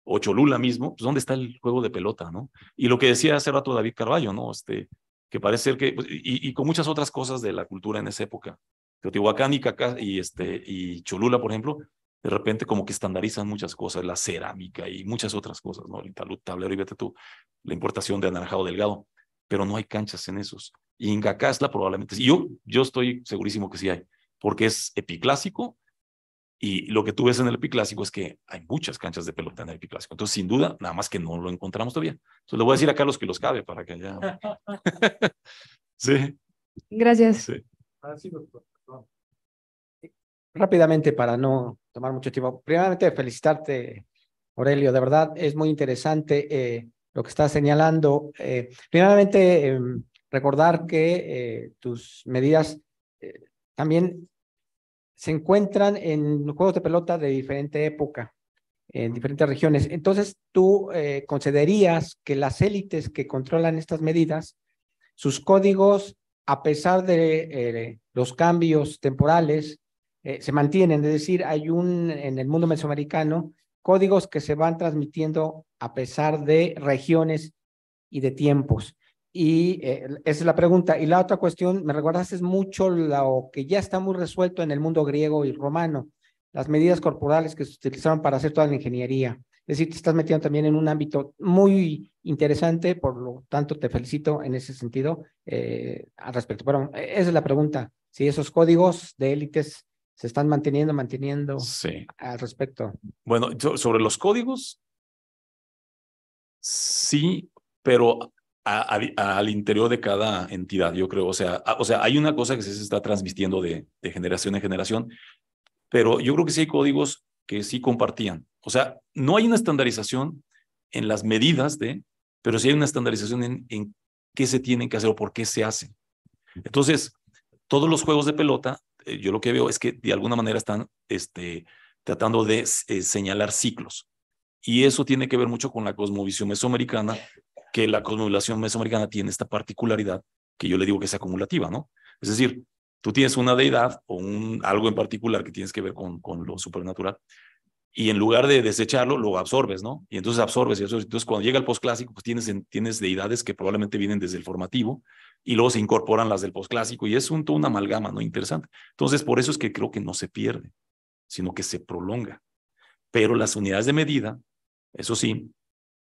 o Cholula mismo, pues ¿dónde está el juego de pelota, no? Y lo que decía hace rato David Carballo, ¿no? Este, que parece ser que, pues, y, con muchas otras cosas de la cultura en esa época. Teotihuacán y, Caca, y, este, y Cholula, por ejemplo, de repente como que estandarizan muchas cosas, la cerámica y muchas otras cosas, ¿no? El tablero y vete tú, la importación de anaranjado delgado, pero no hay canchas en esos. Y en probablemente, sí. yo, yo estoy segurísimo que sí hay, porque es epiclásico y lo que tú ves en el epiclásico es que hay muchas canchas de pelota en el epiclásico. Entonces, sin duda, nada más que no lo encontramos todavía. Entonces, le voy a decir a Carlos que los cabe para que ya... sí. Gracias. Sí. Ah, rápidamente para no tomar mucho tiempo, primeramente felicitarte, Aurelio, de verdad es muy interesante eh, lo que estás señalando. Eh, primeramente, em, recordar que eh, tus medidas eh, también se encuentran en juegos de pelota de diferente época, en diferentes regiones. Entonces, tú concederías que las élites que controlan estas medidas, sus códigos, a pesar de los cambios temporales, eh, se mantienen, es decir, hay un, en el mundo mesoamericano, códigos que se van transmitiendo a pesar de regiones y de tiempos. Y eh, esa es la pregunta. Y la otra cuestión, me recordaste es mucho lo que ya está muy resuelto en el mundo griego y romano, las medidas corporales que se utilizaron para hacer toda la ingeniería. Es decir, te estás metiendo también en un ámbito muy interesante, por lo tanto te felicito en ese sentido eh, al respecto. Pero esa es la pregunta, si esos códigos de élites se están manteniendo, manteniendo al respecto. Bueno, sobre los códigos, sí, pero al interior de cada entidad, yo creo. O sea, o sea, hay una cosa que se está transmitiendo de, generación en generación, pero yo creo que sí hay códigos que sí compartían. O sea, no hay una estandarización en las medidas de, pero sí hay una estandarización en, en qué se tienen que hacer o por qué se hacen. Entonces, todos los juegos de pelota eh, yo lo que veo es que de alguna manera están este, tratando de eh, señalar ciclos. Y eso tiene que ver mucho con la cosmovisión mesoamericana, que la cosmovisión mesoamericana tiene esta particularidad que yo le digo que es acumulativa, ¿no? Es decir, tú tienes una deidad o un, algo en particular que tienes que ver con, con lo supernatural, y en lugar de desecharlo, lo absorbes, ¿no? Y entonces absorbes y Entonces, cuando llega el postclásico, pues tienes, tienes deidades que probablemente vienen desde el formativo y luego se incorporan las del postclásico y es un, una amalgama, ¿no? Interesante. Entonces, por eso es que creo que no se pierde, sino que se prolonga. Pero las unidades de medida, eso sí,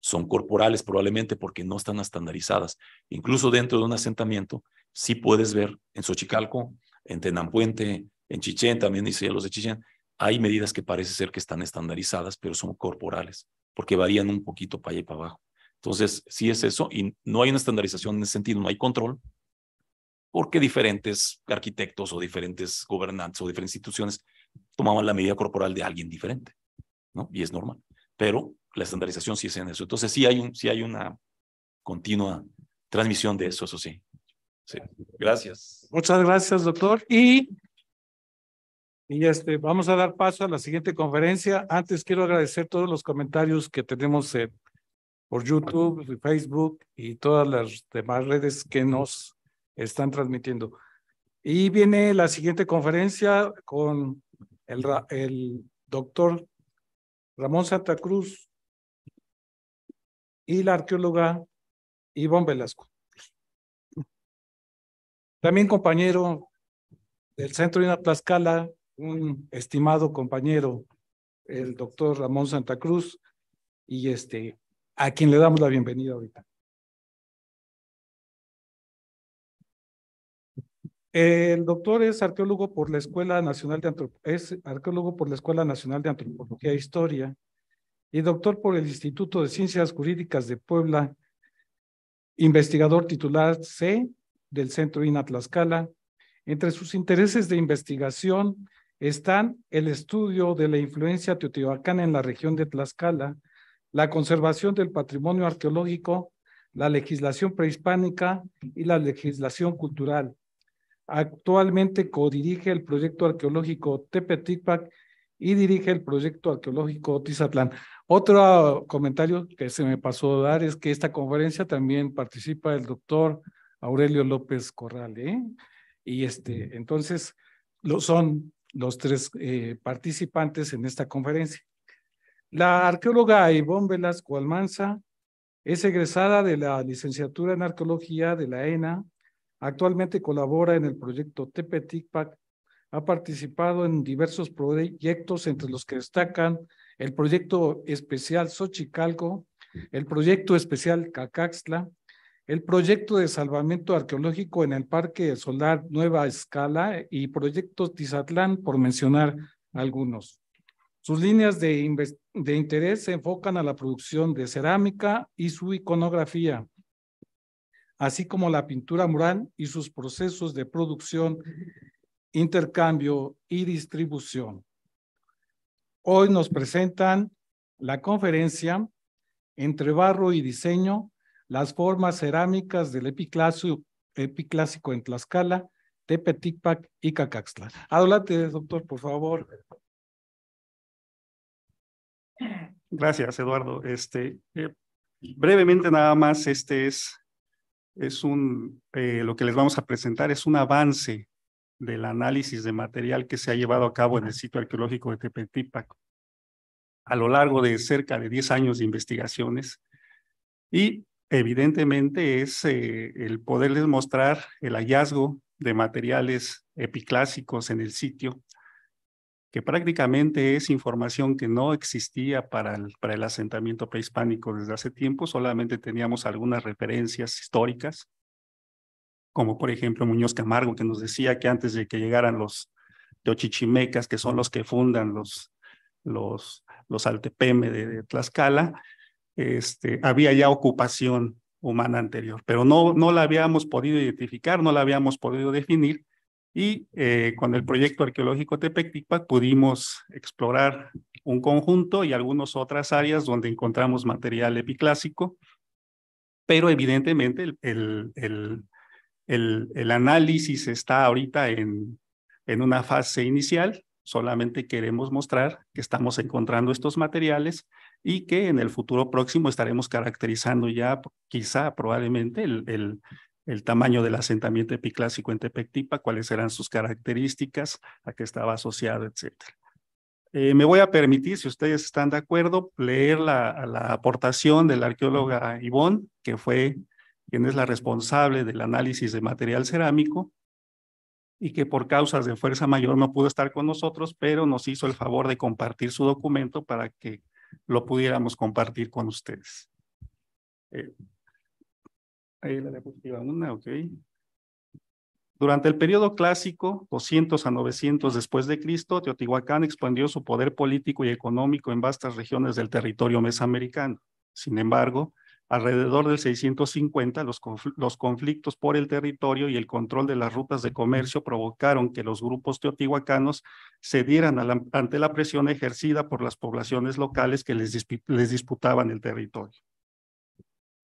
son corporales probablemente porque no están estandarizadas. Incluso dentro de un asentamiento, sí puedes ver en Xochicalco, en Tenampuente, en Chichén, también dice los de Chichén, hay medidas que parece ser que están estandarizadas, pero son corporales, porque varían un poquito para allá y para abajo. Entonces, sí es eso, y no hay una estandarización en ese sentido, no hay control, porque diferentes arquitectos o diferentes gobernantes o diferentes instituciones tomaban la medida corporal de alguien diferente, ¿no? Y es normal, pero la estandarización sí es en eso. Entonces, sí hay, un, sí hay una continua transmisión de eso, eso sí. sí. Gracias. Muchas gracias, doctor. Y y este, vamos a dar paso a la siguiente conferencia. Antes quiero agradecer todos los comentarios que tenemos por YouTube, Facebook y todas las demás redes que nos están transmitiendo. Y viene la siguiente conferencia con el, el doctor Ramón Santa Cruz y la arqueóloga Ivonne Velasco. También compañero del Centro de Tlaxcala, un estimado compañero, el doctor Ramón Santa Cruz, y este, a quien le damos la bienvenida ahorita. El doctor es arqueólogo por la Escuela Nacional de es arqueólogo por la Escuela Nacional de Antropología e Historia y doctor por el Instituto de Ciencias Jurídicas de Puebla, investigador titular C del Centro INA Tlaxcala. Entre sus intereses de investigación están el estudio de la influencia teotihuacana en la región de Tlaxcala, la conservación del patrimonio arqueológico, la legislación prehispánica y la legislación cultural. Actualmente codirige el proyecto arqueológico Tepetitpac y dirige el proyecto arqueológico Tizatlán. Otro comentario que se me pasó a dar es que esta conferencia también participa el doctor Aurelio López Corral, ¿eh? Y este, entonces, lo, son los tres eh, participantes en esta conferencia. La arqueóloga Ivonne Velasco Almanza es egresada de la licenciatura en arqueología de la ENA. Actualmente colabora en el proyecto Tepeticpac. Ha participado en diversos proyectos, entre los que destacan el proyecto especial Xochicalco, el proyecto especial Cacaxtla, el proyecto de salvamento arqueológico en el Parque Solar Nueva Escala y proyectos Tizatlán, por mencionar algunos. Sus líneas de, interés se enfocan a la producción de cerámica y su iconografía, así como la pintura mural y sus procesos de producción, intercambio y distribución. Hoy nos presentan la conferencia Entre Barro y Diseño, las formas cerámicas del epiclásico, epiclásico en Tlaxcala, Tepetipac y Cacaxtla. Adelante, doctor, por favor. Gracias, Eduardo. Este, eh, brevemente nada más, este es, es un, eh, lo que les vamos a presentar es un avance del análisis de material que se ha llevado a cabo en el sitio arqueológico de Tepetipac a lo largo de cerca de 10 años de investigaciones. Y evidentemente es eh, el poderles mostrar el hallazgo de materiales epiclásicos en el sitio, que prácticamente es información que no existía para el, para el asentamiento prehispánico desde hace tiempo, solamente teníamos algunas referencias históricas, como por ejemplo Muñoz Camargo, que nos decía que antes de que llegaran los teochichimecas, que son los que fundan los, los, los Altepeme de Tlaxcala, este, había ya ocupación humana anterior, pero no, no la habíamos podido identificar, no la habíamos podido definir y eh, con el proyecto arqueológico Tepectipac pudimos explorar un conjunto y algunas otras áreas donde encontramos material epiclásico, pero evidentemente el, análisis está ahorita en, en una fase inicial, solamente queremos mostrar que estamos encontrando estos materiales y que en el futuro próximo estaremos caracterizando ya quizá probablemente el, el, tamaño del asentamiento epiclásico en Tepectipa, cuáles serán sus características, a qué estaba asociado, etcétera. Eh, me voy a permitir, si ustedes están de acuerdo, leer la, la aportación de la arqueóloga Ivonne, que fue quien es la responsable del análisis de material cerámico y que por causas de fuerza mayor no pudo estar con nosotros, pero nos hizo el favor de compartir su documento para que lo pudiéramos compartir con ustedes. Eh, ahí la diapositiva ok. Durante el periodo clásico, 200 a 900 después de Cristo, Teotihuacán expandió su poder político y económico en vastas regiones del territorio mesoamericano. Sin embargo, alrededor del 650, los, conflictos por el territorio y el control de las rutas de comercio provocaron que los grupos teotihuacanos cedieran ante la presión ejercida por las poblaciones locales que les, les disputaban el territorio.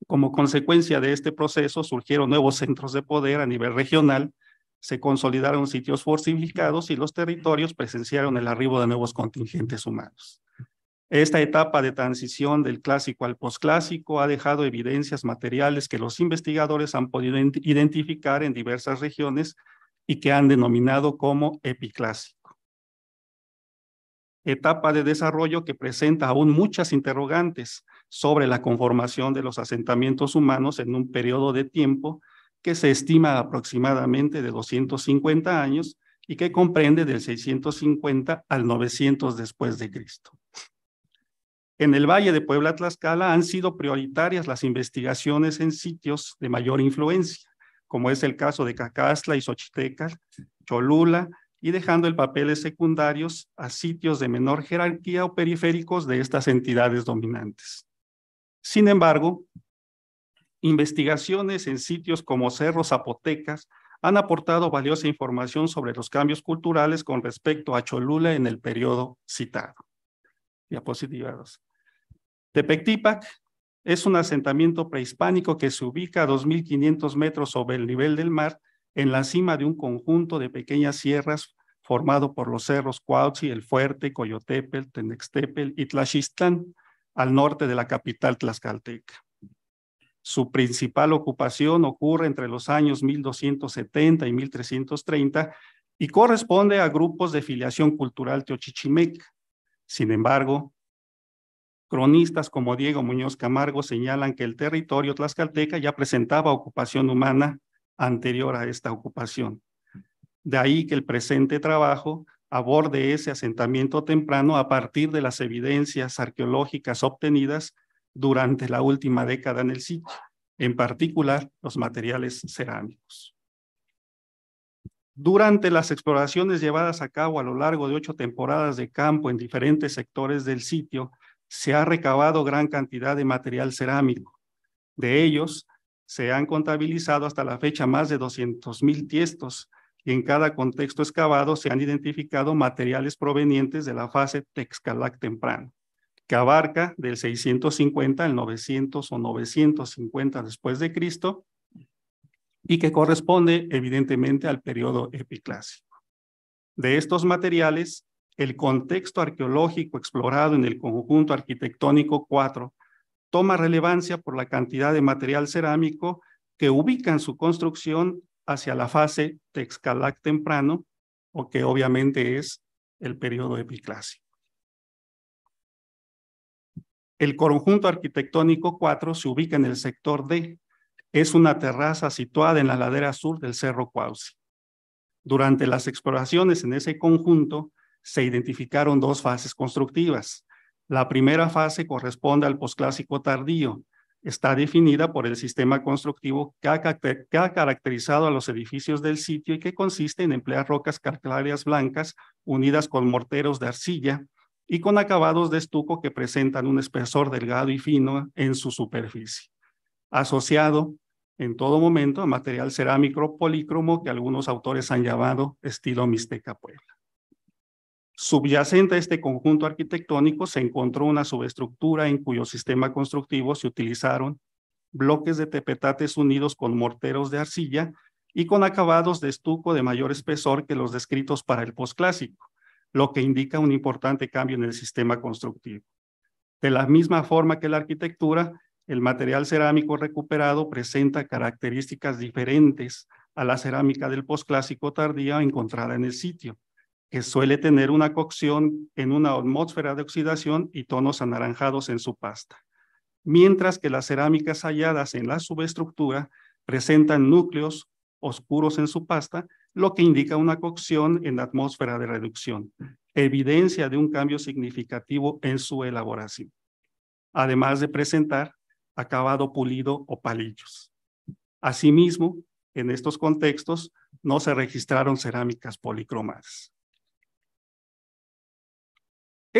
Como consecuencia de este proceso surgieron nuevos centros de poder a nivel regional, se consolidaron sitios fortificados y los territorios presenciaron el arribo de nuevos contingentes humanos. Esta etapa de transición del clásico al posclásico ha dejado evidencias materiales que los investigadores han podido identificar en diversas regiones y que han denominado como epiclásico. Etapa de desarrollo que presenta aún muchas interrogantes sobre la conformación de los asentamientos humanos en un periodo de tiempo que se estima aproximadamente de 250 años y que comprende del 650 al 900 después de Cristo. En el Valle de Puebla Tlaxcala han sido prioritarias las investigaciones en sitios de mayor influencia, como es el caso de Cacastla y Xochiteca, Cholula, y dejando el papel secundarios a sitios de menor jerarquía o periféricos de estas entidades dominantes. Sin embargo, investigaciones en sitios como cerros zapotecas han aportado valiosa información sobre los cambios culturales con respecto a Cholula en el periodo citado. Diapositiva 2. Tepectipac es un asentamiento prehispánico que se ubica a 2.500 metros sobre el nivel del mar, en la cima de un conjunto de pequeñas sierras formado por los cerros Cuauhtli, El Fuerte, Coyotepel, Tenextepel y Tlaxistán, al norte de la capital tlaxcalteca. Su principal ocupación ocurre entre los años 1270 y 1330 y corresponde a grupos de filiación cultural teochichimeca. Sin embargo, Cronistas como Diego Muñoz Camargo señalan que el territorio tlaxcalteca ya presentaba ocupación humana anterior a esta ocupación. De ahí que el presente trabajo aborde ese asentamiento temprano a partir de las evidencias arqueológicas obtenidas durante la última década en el sitio, en particular los materiales cerámicos. Durante las exploraciones llevadas a cabo a lo largo de ocho temporadas de campo en diferentes sectores del sitio, se ha recabado gran cantidad de material cerámico. De ellos, se han contabilizado hasta la fecha más de 200.000 tiestos y en cada contexto excavado se han identificado materiales provenientes de la fase Texcalac temprano, que abarca del 650 al 900 o 950 después de Cristo y que corresponde evidentemente al periodo epiclásico. De estos materiales, el contexto arqueológico explorado en el conjunto arquitectónico 4 toma relevancia por la cantidad de material cerámico que ubica en su construcción hacia la fase Texcalac temprano, o que obviamente es el periodo epiclásico. El conjunto arquitectónico 4 se ubica en el sector D. Es una terraza situada en la ladera sur del Cerro Cuauhtémoc. Durante las exploraciones en ese conjunto, se identificaron dos fases constructivas. La primera fase corresponde al posclásico tardío. Está definida por el sistema constructivo que ha, caracterizado a los edificios del sitio y que consiste en emplear rocas calcáreas blancas unidas con morteros de arcilla y con acabados de estuco que presentan un espesor delgado y fino en su superficie. Asociado en todo momento a material cerámico polícromo que algunos autores han llamado estilo Mixteca Puebla. Subyacente a este conjunto arquitectónico se encontró una subestructura en cuyo sistema constructivo se utilizaron bloques de tepetates unidos con morteros de arcilla y con acabados de estuco de mayor espesor que los descritos para el posclásico, lo que indica un importante cambio en el sistema constructivo. De la misma forma que la arquitectura, el material cerámico recuperado presenta características diferentes a la cerámica del posclásico tardía encontrada en el sitio que suele tener una cocción en una atmósfera de oxidación y tonos anaranjados en su pasta, mientras que las cerámicas halladas en la subestructura presentan núcleos oscuros en su pasta, lo que indica una cocción en la atmósfera de reducción, evidencia de un cambio significativo en su elaboración, además de presentar acabado pulido o palillos. Asimismo, en estos contextos no se registraron cerámicas policromadas.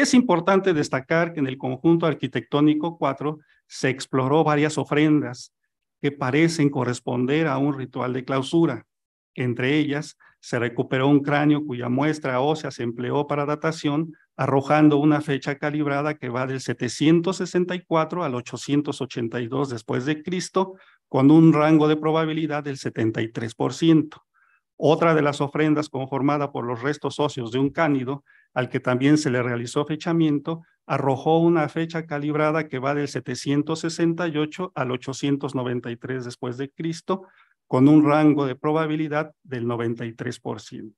Es importante destacar que en el conjunto arquitectónico 4 se exploró varias ofrendas que parecen corresponder a un ritual de clausura. Entre ellas, se recuperó un cráneo cuya muestra ósea se empleó para datación, arrojando una fecha calibrada que va del 764 al 882 después de Cristo, con un rango de probabilidad del 73%. Otra de las ofrendas conformada por los restos óseos de un cánido al que también se le realizó fechamiento, arrojó una fecha calibrada que va del 768 al 893 después de Cristo, con un rango de probabilidad del 93%.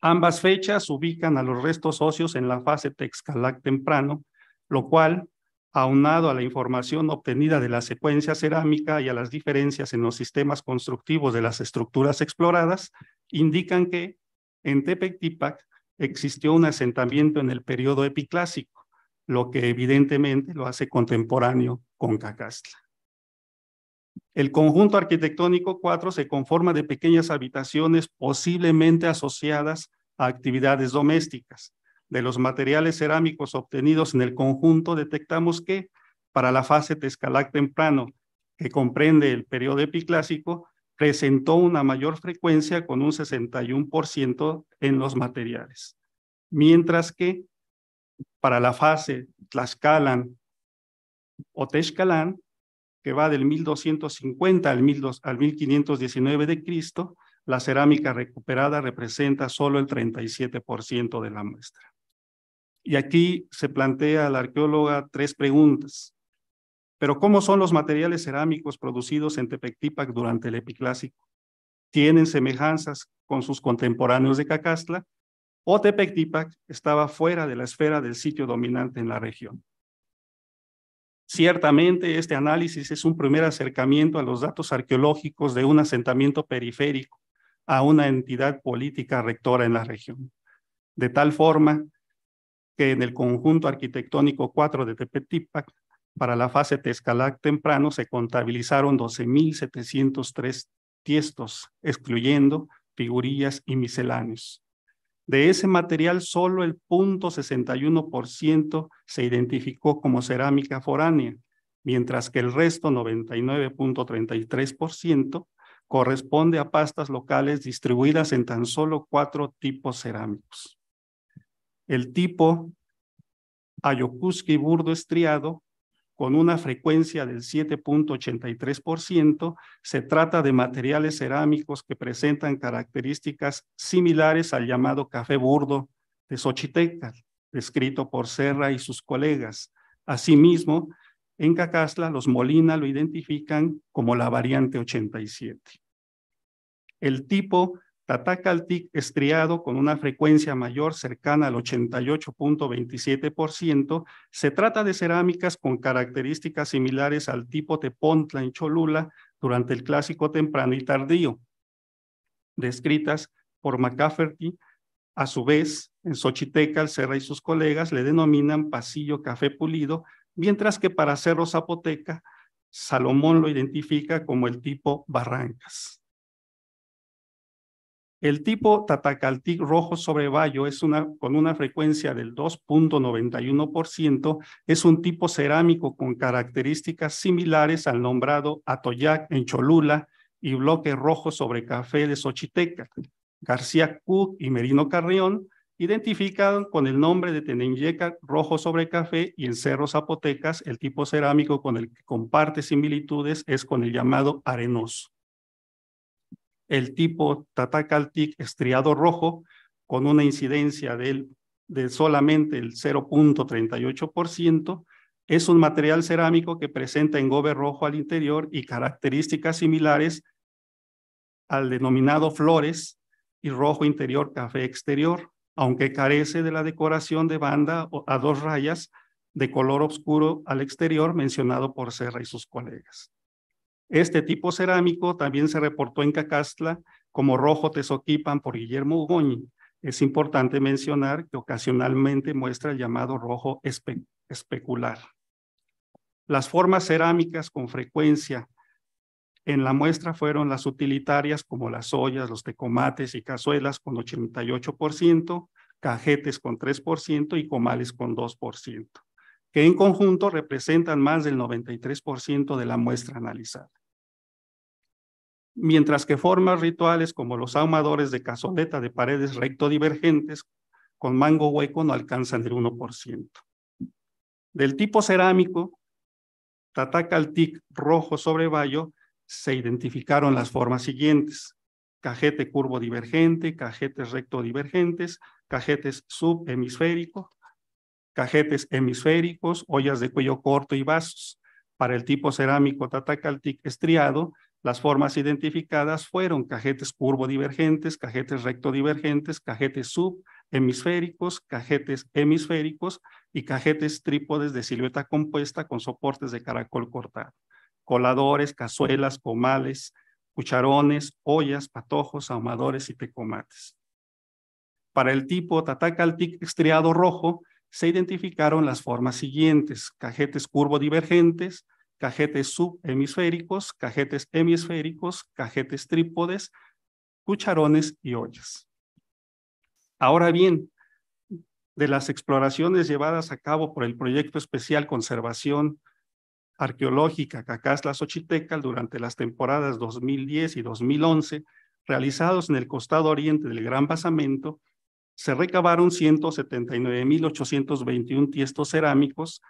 Ambas fechas ubican a los restos óseos en la fase Texcalac temprano, lo cual, aunado a la información obtenida de la secuencia cerámica y a las diferencias en los sistemas constructivos de las estructuras exploradas, indican que en Tepectipac existió un asentamiento en el periodo epiclásico, lo que evidentemente lo hace contemporáneo con Cacastla. El conjunto arquitectónico 4 se conforma de pequeñas habitaciones posiblemente asociadas a actividades domésticas. De los materiales cerámicos obtenidos en el conjunto detectamos que para la fase Tescalac temprano, que comprende el periodo epiclásico, presentó una mayor frecuencia con un 61% en los materiales. Mientras que para la fase Tlaxcalan o Texcalan, que va del 1250 al, 1519 de Cristo, la cerámica recuperada representa solo el 37% de la muestra. Y aquí se plantea al la arqueóloga tres preguntas. Pero ¿cómo son los materiales cerámicos producidos en Tepectipac durante el epiclásico? ¿Tienen semejanzas con sus contemporáneos de Cacastla? ¿O Tepectipac estaba fuera de la esfera del sitio dominante en la región? Ciertamente, este análisis es un primer acercamiento a los datos arqueológicos de un asentamiento periférico a una entidad política rectora en la región. De tal forma que en el conjunto arquitectónico 4 de Tepetipac para la fase escalar temprano se contabilizaron 12.703 tiestos, excluyendo figurillas y misceláneos. De ese material, solo el 0.61% se identificó como cerámica foránea, mientras que el resto, 99.33%, corresponde a pastas locales distribuidas en tan solo cuatro tipos cerámicos. El tipo Ayokuski burdo estriado con una frecuencia del 7.83%, se trata de materiales cerámicos que presentan características similares al llamado café burdo de Xochitl, descrito por Serra y sus colegas. Asimismo, en Cacasla, los Molina lo identifican como la variante 87. El tipo Tatacaltic estriado con una frecuencia mayor cercana al 88.27%. Se trata de cerámicas con características similares al tipo Tepontla en Cholula durante el clásico temprano y tardío, descritas por McCafferty. A su vez, en Xochitecal, Serra y sus colegas le denominan pasillo café pulido, mientras que para Cerro Zapoteca, Salomón lo identifica como el tipo barrancas. El tipo Tatacaltic rojo sobre bayo es una, con una frecuencia del 2.91%, es un tipo cerámico con características similares al nombrado Atoyac en Cholula y bloque rojo sobre café de Xochiteca. García Cook y Merino Carrión identificaron con el nombre de Teneñeca rojo sobre café y en cerros Zapotecas el tipo cerámico con el que comparte similitudes es con el llamado arenoso el tipo tatacaltic estriado rojo, con una incidencia de solamente el 0.38%, es un material cerámico que presenta engobe rojo al interior y características similares al denominado flores y rojo interior café exterior, aunque carece de la decoración de banda a dos rayas de color oscuro al exterior mencionado por Serra y sus colegas. Este tipo cerámico también se reportó en Cacastla como rojo Tesoquipan por Guillermo Ugoñi. Es importante mencionar que ocasionalmente muestra el llamado rojo especular. Las formas cerámicas con frecuencia en la muestra fueron las utilitarias como las ollas, los tecomates y cazuelas con 88%, cajetes con 3% y comales con 2%, que en conjunto representan más del 93% de la muestra analizada mientras que formas rituales como los ahumadores de cazoleta de paredes recto divergentes con mango hueco no alcanzan el 1%. Del tipo cerámico, tatacaltic rojo sobre bayo, se identificaron las formas siguientes. Cajete curvo divergente, cajetes divergentes cajetes subhemisféricos, cajetes hemisféricos, ollas de cuello corto y vasos. Para el tipo cerámico tatacaltic estriado, las formas identificadas fueron cajetes curvo-divergentes, cajetes recto-divergentes, cajetes subhemisféricos, cajetes hemisféricos y cajetes trípodes de silueta compuesta con soportes de caracol cortado, coladores, cazuelas, comales, cucharones, ollas, patojos, ahumadores y tecomates. Para el tipo Tatacaltic estriado rojo, se identificaron las formas siguientes, cajetes curvo-divergentes cajetes subhemisféricos, cajetes hemisféricos, cajetes trípodes, cucharones y ollas. Ahora bien, de las exploraciones llevadas a cabo por el proyecto especial Conservación Arqueológica Cacasla Xochitl durante las temporadas 2010 y 2011, realizados en el costado oriente del Gran Basamento, se recabaron 179.821 tiestos cerámicos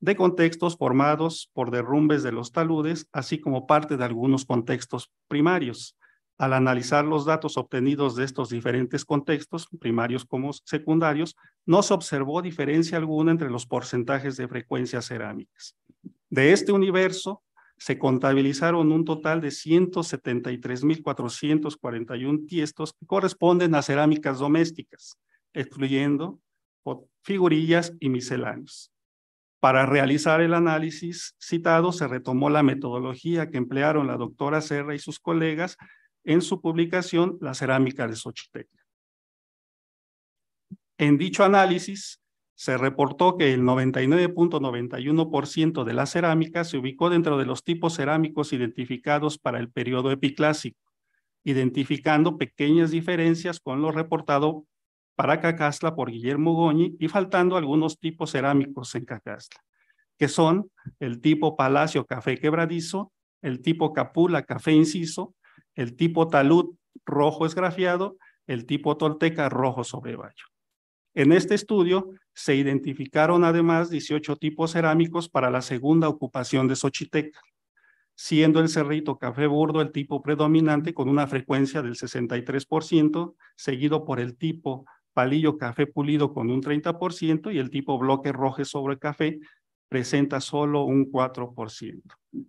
de contextos formados por derrumbes de los taludes, así como parte de algunos contextos primarios. Al analizar los datos obtenidos de estos diferentes contextos, primarios como secundarios, no se observó diferencia alguna entre los porcentajes de frecuencias cerámicas. De este universo, se contabilizaron un total de 173.441 tiestos que corresponden a cerámicas domésticas, excluyendo figurillas y misceláneos. Para realizar el análisis citado, se retomó la metodología que emplearon la doctora Serra y sus colegas en su publicación La cerámica de Xochitl. En dicho análisis, se reportó que el 99.91% de la cerámica se ubicó dentro de los tipos cerámicos identificados para el periodo epiclásico, identificando pequeñas diferencias con lo reportado para Cacasla por Guillermo Goñi y faltando algunos tipos cerámicos en Cacastla, que son el tipo Palacio Café Quebradizo, el tipo Capula Café Inciso, el tipo Talud Rojo Esgrafiado, el tipo Tolteca Rojo sobre En este estudio se identificaron además 18 tipos cerámicos para la segunda ocupación de Xochiteca, siendo el cerrito café burdo el tipo predominante con una frecuencia del 63%, seguido por el tipo palillo café pulido con un 30% y el tipo bloque rojo sobre café presenta solo un 4%.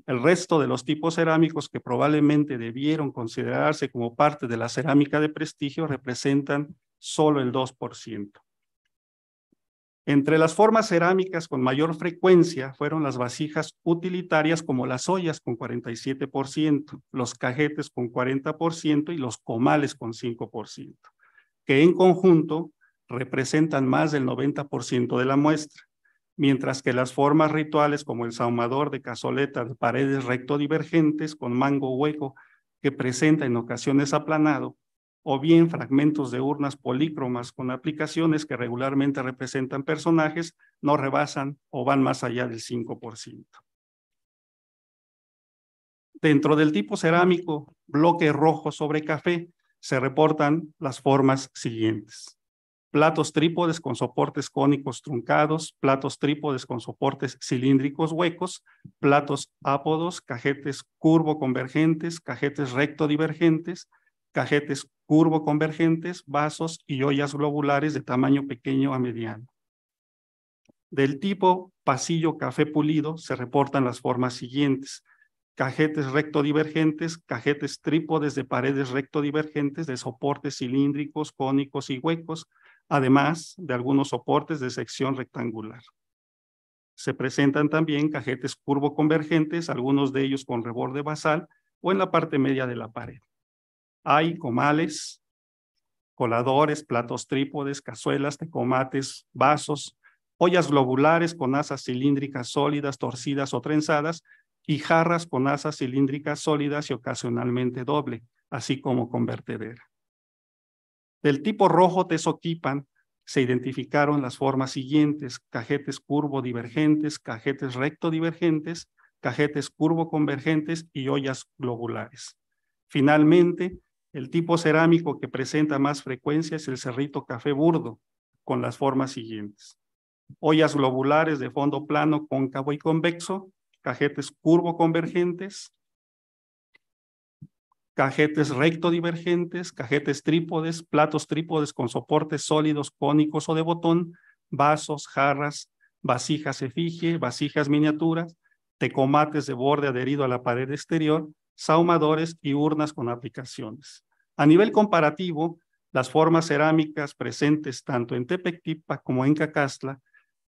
El resto de los tipos cerámicos que probablemente debieron considerarse como parte de la cerámica de prestigio representan solo el 2%. Entre las formas cerámicas con mayor frecuencia fueron las vasijas utilitarias como las ollas con 47%, los cajetes con 40% y los comales con 5% que en conjunto representan más del 90% de la muestra, mientras que las formas rituales como el saumador de cazoleta de paredes divergentes con mango hueco que presenta en ocasiones aplanado, o bien fragmentos de urnas polícromas con aplicaciones que regularmente representan personajes, no rebasan o van más allá del 5%. Dentro del tipo cerámico, bloque rojo sobre café, se reportan las formas siguientes. Platos trípodes con soportes cónicos truncados, platos trípodes con soportes cilíndricos huecos, platos ápodos, cajetes curvo-convergentes, cajetes recto-divergentes, cajetes curvo-convergentes, vasos y ollas globulares de tamaño pequeño a mediano. Del tipo pasillo café pulido se reportan las formas siguientes cajetes rectodivergentes, cajetes trípodes de paredes rectodivergentes de soportes cilíndricos, cónicos y huecos, además de algunos soportes de sección rectangular. Se presentan también cajetes curvo-convergentes, algunos de ellos con reborde basal o en la parte media de la pared. Hay comales, coladores, platos trípodes, cazuelas, tecomates, vasos, ollas globulares con asas cilíndricas sólidas, torcidas o trenzadas, y jarras con asas cilíndricas sólidas y ocasionalmente doble, así como con vertedera. Del tipo rojo tesoquipan se identificaron las formas siguientes, cajetes curvo-divergentes, cajetes recto-divergentes, cajetes curvo-convergentes y ollas globulares. Finalmente, el tipo cerámico que presenta más frecuencia es el cerrito café burdo, con las formas siguientes. Ollas globulares de fondo plano, cóncavo y convexo, cajetes curvo-convergentes, cajetes recto-divergentes, cajetes trípodes, platos trípodes con soportes sólidos, cónicos o de botón, vasos, jarras, vasijas efigie, vasijas miniaturas, tecomates de borde adherido a la pared exterior, saumadores y urnas con aplicaciones. A nivel comparativo, las formas cerámicas presentes tanto en Tepectipa como en Cacastla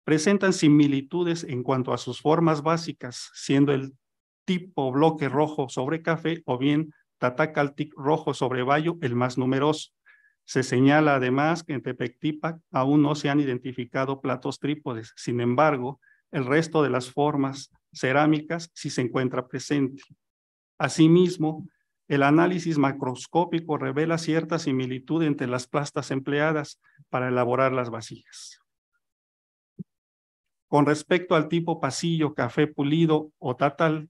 presentan similitudes en cuanto a sus formas básicas, siendo el tipo bloque rojo sobre café o bien tatacaltic rojo sobre bayo el más numeroso. Se señala además que en Tepectipac aún no se han identificado platos trípodes, sin embargo, el resto de las formas cerámicas sí se encuentra presente. Asimismo, el análisis macroscópico revela cierta similitud entre las plastas empleadas para elaborar las vasijas. Con respecto al tipo pasillo, café pulido o tatal,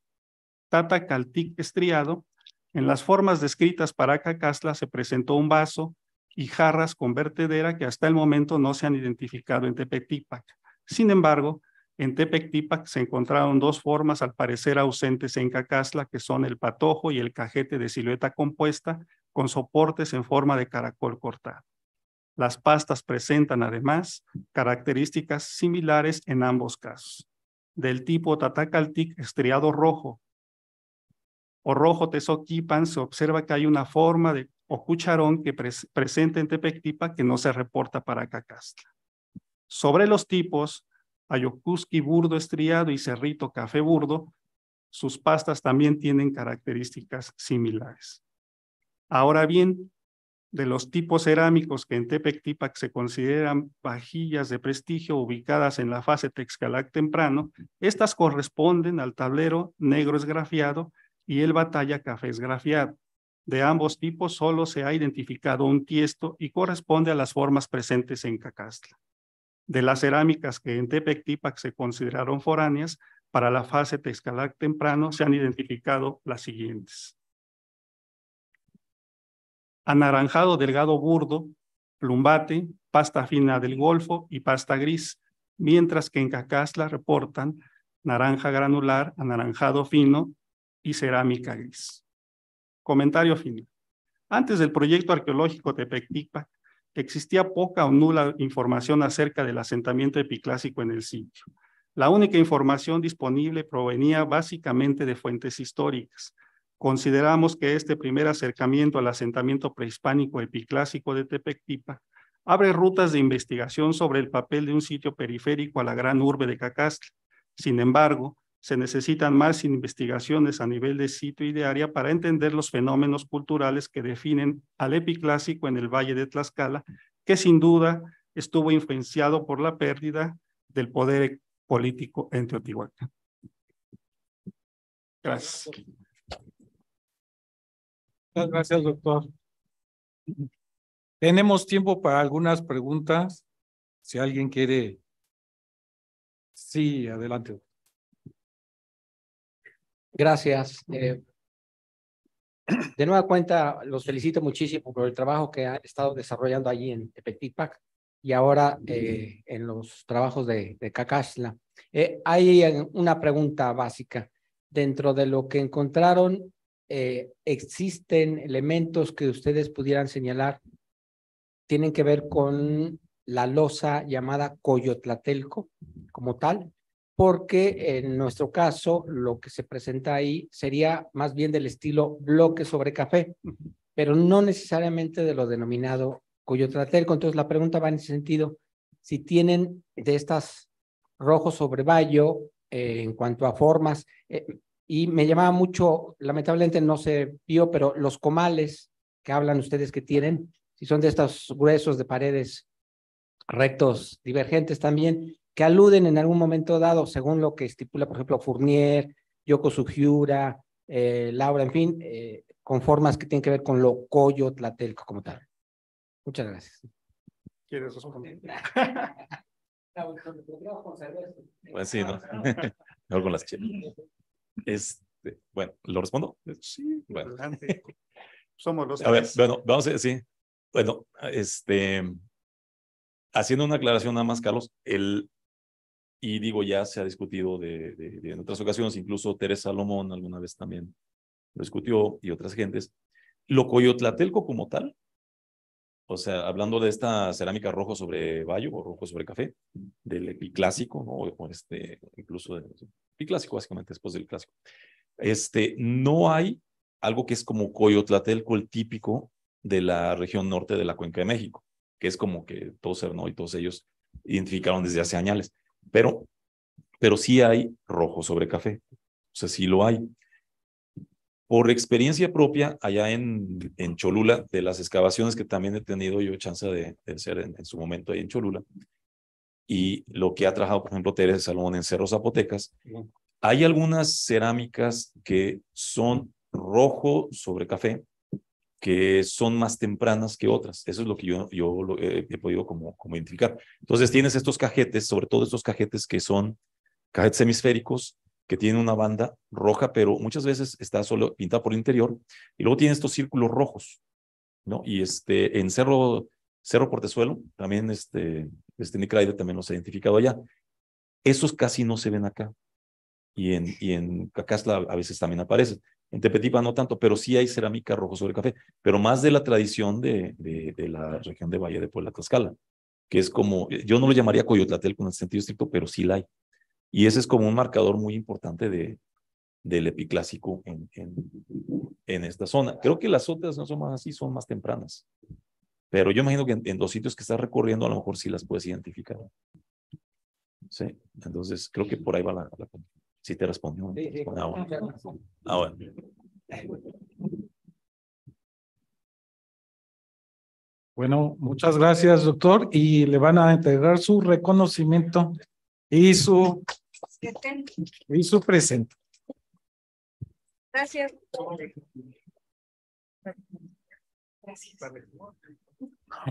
tata caltic estriado, en las formas descritas para Cacasla se presentó un vaso y jarras con vertedera que hasta el momento no se han identificado en Tepetipac. Sin embargo, en Tepectipac se encontraron dos formas al parecer ausentes en Cacasla, que son el patojo y el cajete de silueta compuesta con soportes en forma de caracol cortado. Las pastas presentan además características similares en ambos casos, del tipo Tatacaltic estriado rojo o rojo tesoquipan, se observa que hay una forma de o cucharón que presenta en Tepectipa que no se reporta para Cacastla. Sobre los tipos, Ayokuski burdo estriado y cerrito café burdo, sus pastas también tienen características similares. Ahora bien, de los tipos cerámicos que en Tepectipac se consideran vajillas de prestigio ubicadas en la fase texcalac temprano, estas corresponden al tablero negro esgrafiado y el batalla café esgrafiado. De ambos tipos solo se ha identificado un tiesto y corresponde a las formas presentes en Cacastla. De las cerámicas que en Tepectipac se consideraron foráneas, para la fase texcalac temprano se han identificado las siguientes anaranjado delgado burdo, plumbate, pasta fina del golfo y pasta gris, mientras que en Cacasla reportan naranja granular, anaranjado fino y cerámica gris. Comentario final. Antes del proyecto arqueológico Pectipa, existía poca o nula información acerca del asentamiento epiclásico en el sitio. La única información disponible provenía básicamente de fuentes históricas, Consideramos que este primer acercamiento al asentamiento prehispánico epiclásico de Tepectipa abre rutas de investigación sobre el papel de un sitio periférico a la gran urbe de Cacaxtla. Sin embargo, se necesitan más investigaciones a nivel de sitio y de área para entender los fenómenos culturales que definen al epiclásico en el Valle de Tlaxcala, que sin duda estuvo influenciado por la pérdida del poder político en Teotihuacán. Gracias. Muchas gracias, doctor. Tenemos tiempo para algunas preguntas. Si alguien quiere. Sí, adelante. Gracias. Eh, de nueva cuenta, los felicito muchísimo por el trabajo que han estado desarrollando allí en Tepetipac y ahora eh, en los trabajos de, de Cacasla. Eh, hay una pregunta básica. Dentro de lo que encontraron, eh, existen elementos que ustedes pudieran señalar, tienen que ver con la losa llamada Coyotlatelco como tal, porque en nuestro caso lo que se presenta ahí sería más bien del estilo bloque sobre café, pero no necesariamente de lo denominado Coyotlatelco. Entonces la pregunta va en ese sentido, si tienen de estas rojos sobre vallo eh, en cuanto a formas, eh, y me llamaba mucho, lamentablemente no se vio, pero los comales que hablan ustedes que tienen, si son de estos gruesos de paredes rectos divergentes también, que aluden en algún momento dado, según lo que estipula, por ejemplo, Fournier, Yoko Sugiura, eh, Laura, en fin, eh, con formas que tienen que ver con lo coyo tlatelco como tal. Muchas gracias. ¿Quieres responder? Pues sí, ¿no? con las este, bueno, ¿lo respondo? Sí, bueno. Somos los. A ver, bueno, vamos a sí. Bueno, este, haciendo una aclaración nada más, Carlos, el, y digo, ya se ha discutido de, de, en otras ocasiones, incluso Teresa Salomón alguna vez también lo discutió y otras gentes. Lo coyotlatelco como tal o sea, hablando de esta cerámica rojo sobre bayo o rojo sobre café, del epiclásico, ¿no? o este, incluso del epiclásico básicamente después del clásico, este, no hay algo que es como coyotlatelco, el típico de la región norte de la Cuenca de México, que es como que ¿no? todos ellos identificaron desde hace años, pero, pero sí hay rojo sobre café, o sea, sí lo hay. Por experiencia propia, allá en, en Cholula, de las excavaciones que también he tenido yo chance de, ser hacer en, su momento ahí en Cholula, y lo que ha trabajado, por ejemplo, Teresa Salomón en Cerros Zapotecas, hay algunas cerámicas que son rojo sobre café, que son más tempranas que otras. Eso es lo que yo, yo he podido como, como identificar. Entonces tienes estos cajetes, sobre todo estos cajetes que son cajetes hemisféricos, que tiene una banda roja, pero muchas veces está solo pintada por el interior, y luego tiene estos círculos rojos, ¿no? Y este, en Cerro, Cerro Portezuelo, también este, este Nick también los ha identificado allá. Esos casi no se ven acá, y en, y en Cacasla a veces también aparece En Tepetipa no tanto, pero sí hay cerámica roja sobre café, pero más de la tradición de, de, la región de Valle de Puebla, Tlaxcala, que es como, yo no lo llamaría coyotlatel con el sentido estricto, pero sí la hay. Y ese es como un marcador muy importante de, del epiclásico en, en, esta zona. Creo que las otras no son más así, son más tempranas. Pero yo imagino que en, dos sitios que estás recorriendo, a lo mejor sí las puedes identificar. Sí, entonces creo que por ahí va la. la si te respondió. Ah, ah, ah, bueno, muchas gracias, doctor, y le van a entregar su reconocimiento y su Hizo presente. Gracias.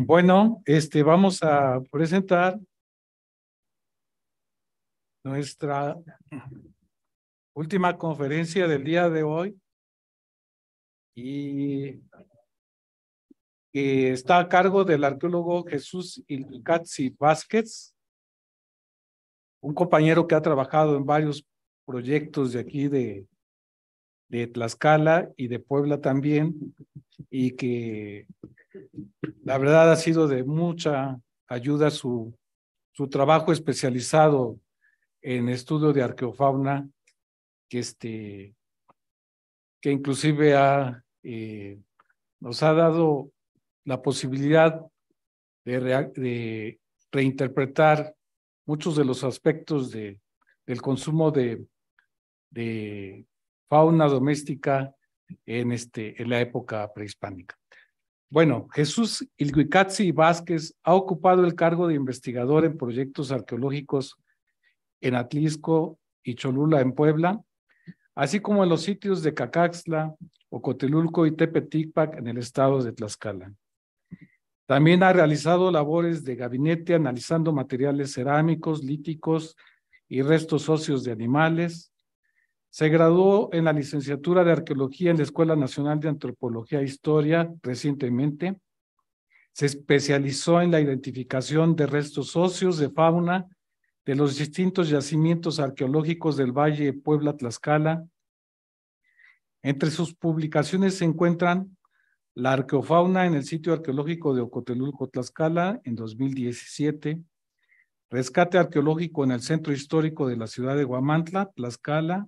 Bueno, este, vamos a presentar nuestra última conferencia del día de hoy y que está a cargo del arqueólogo Jesús Ilcatzi Vázquez un compañero que ha trabajado en varios proyectos de aquí de, Tlaxcala y de Puebla también, y que la verdad ha sido de mucha ayuda su, su trabajo especializado en estudio de arqueofauna, que, este, que inclusive ha, eh, nos ha dado la posibilidad de reinterpretar muchos de los aspectos de, del consumo de, fauna doméstica este, en, la época prehispánica. Bueno, Jesús Ilguicazzi Vázquez ha ocupado el cargo de investigador en proyectos arqueológicos en Atlisco y Cholula en Puebla, así como en los sitios de Cacaxla, Ocotelulco y Tepeticpac en el estado de Tlaxcala. También ha realizado labores de gabinete analizando materiales cerámicos, líticos y restos óseos de animales. Se graduó en la licenciatura de Arqueología en la Escuela Nacional de Antropología e Historia recientemente. Se especializó en la identificación de restos óseos de fauna de los distintos yacimientos arqueológicos del Valle Puebla-Tlaxcala. Entre sus publicaciones se encuentran la arqueofauna en el sitio arqueológico de Ocotelulco, Tlaxcala, en 2017. Rescate arqueológico en el centro histórico de la ciudad de Guamantla, Tlaxcala,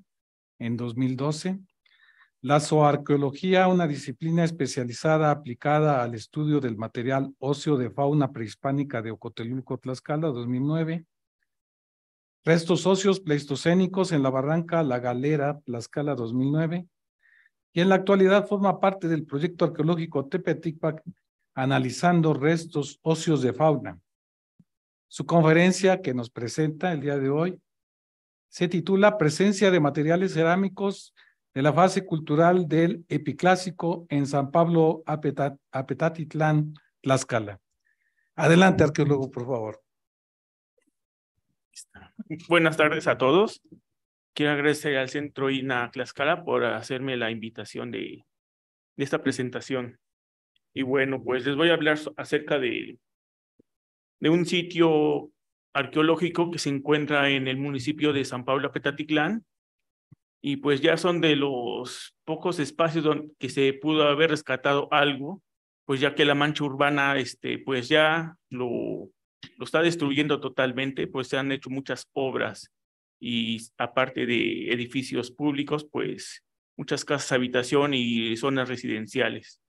en 2012. La zoarqueología, una disciplina especializada aplicada al estudio del material óseo de fauna prehispánica de Ocotelulco, Tlaxcala, 2009. Restos óseos pleistocénicos en la barranca La Galera, Tlaxcala, 2009. Y en la actualidad forma parte del proyecto arqueológico Tepeticpac, analizando restos óseos de fauna. Su conferencia que nos presenta el día de hoy se titula Presencia de materiales cerámicos de la fase cultural del epiclásico en San Pablo Apetat, Apetatitlán, Tlaxcala. Adelante, arqueólogo, por favor. Buenas tardes a todos quiero agradecer al Centro INA Tlaxcala por hacerme la invitación de, de esta presentación. Y bueno, pues les voy a hablar acerca de, de un sitio arqueológico que se encuentra en el municipio de San Pablo Petatitlán. Y pues ya son de los pocos espacios donde que se pudo haber rescatado algo, pues ya que la mancha urbana, este, pues ya lo, lo está destruyendo totalmente, pues se han hecho muchas obras y aparte de edificios públicos, pues muchas casas habitación y zonas residenciales.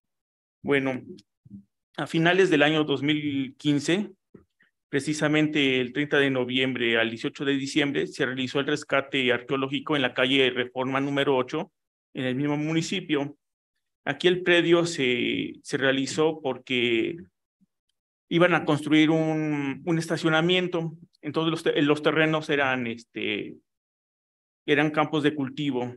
Bueno, a finales del año 2015, precisamente el 30 de noviembre al 18 de diciembre, se realizó el rescate arqueológico en la calle Reforma número 8, en el mismo municipio. Aquí el predio se, se realizó porque iban a construir un, un estacionamiento entonces los, eh, los terrenos eran, este, eran campos de cultivo.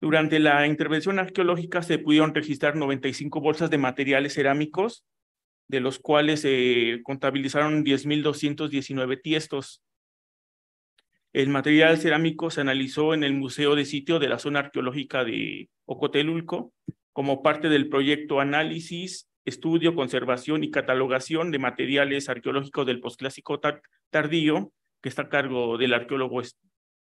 Durante la intervención arqueológica se pudieron registrar 95 bolsas de materiales cerámicos, de los cuales se contabilizaron 10.219 tiestos. El material cerámico se analizó en el Museo de Sitio de la Zona Arqueológica de Ocotelulco como parte del proyecto Análisis estudio, conservación y catalogación de materiales arqueológicos del posclásico tardío, que está a cargo del arqueólogo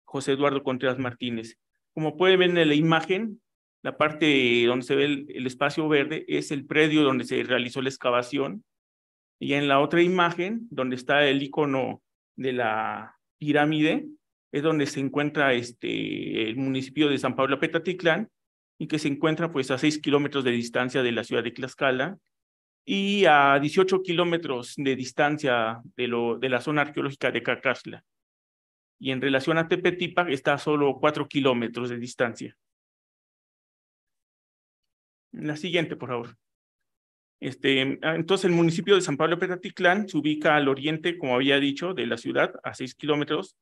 José Eduardo Contreras Martínez. Como pueden ver en la imagen, la parte donde se ve el, espacio verde es el predio donde se realizó la excavación. Y en la otra imagen, donde está el icono de la pirámide, es donde se encuentra este, el municipio de San Pablo Petatitlán, y que se encuentra pues a 6 kilómetros de distancia de la ciudad de Tlaxcala y a 18 kilómetros de distancia de, lo, de la zona arqueológica de Cacasla. Y en relación a Tepetipa está a solo 4 kilómetros de distancia. La siguiente, por favor. Este, ah, entonces, el municipio de San Pablo Petatitlán se ubica al oriente, como había dicho, de la ciudad, a 6 kilómetros,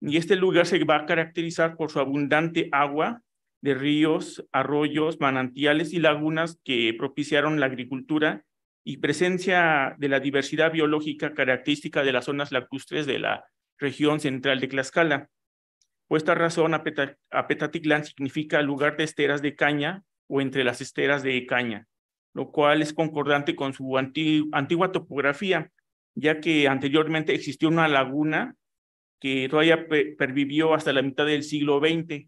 y este lugar se va a caracterizar por su abundante agua de ríos, arroyos, manantiales y lagunas que propiciaron la agricultura y presencia de la diversidad biológica característica de las zonas lacustres de la región central de Tlaxcala. Por esta razón, Apetatitlán significa lugar de esteras de caña o entre las esteras de caña, lo cual es concordante con su antigua topografía, ya que anteriormente existió una laguna que todavía pervivió hasta la mitad del siglo XX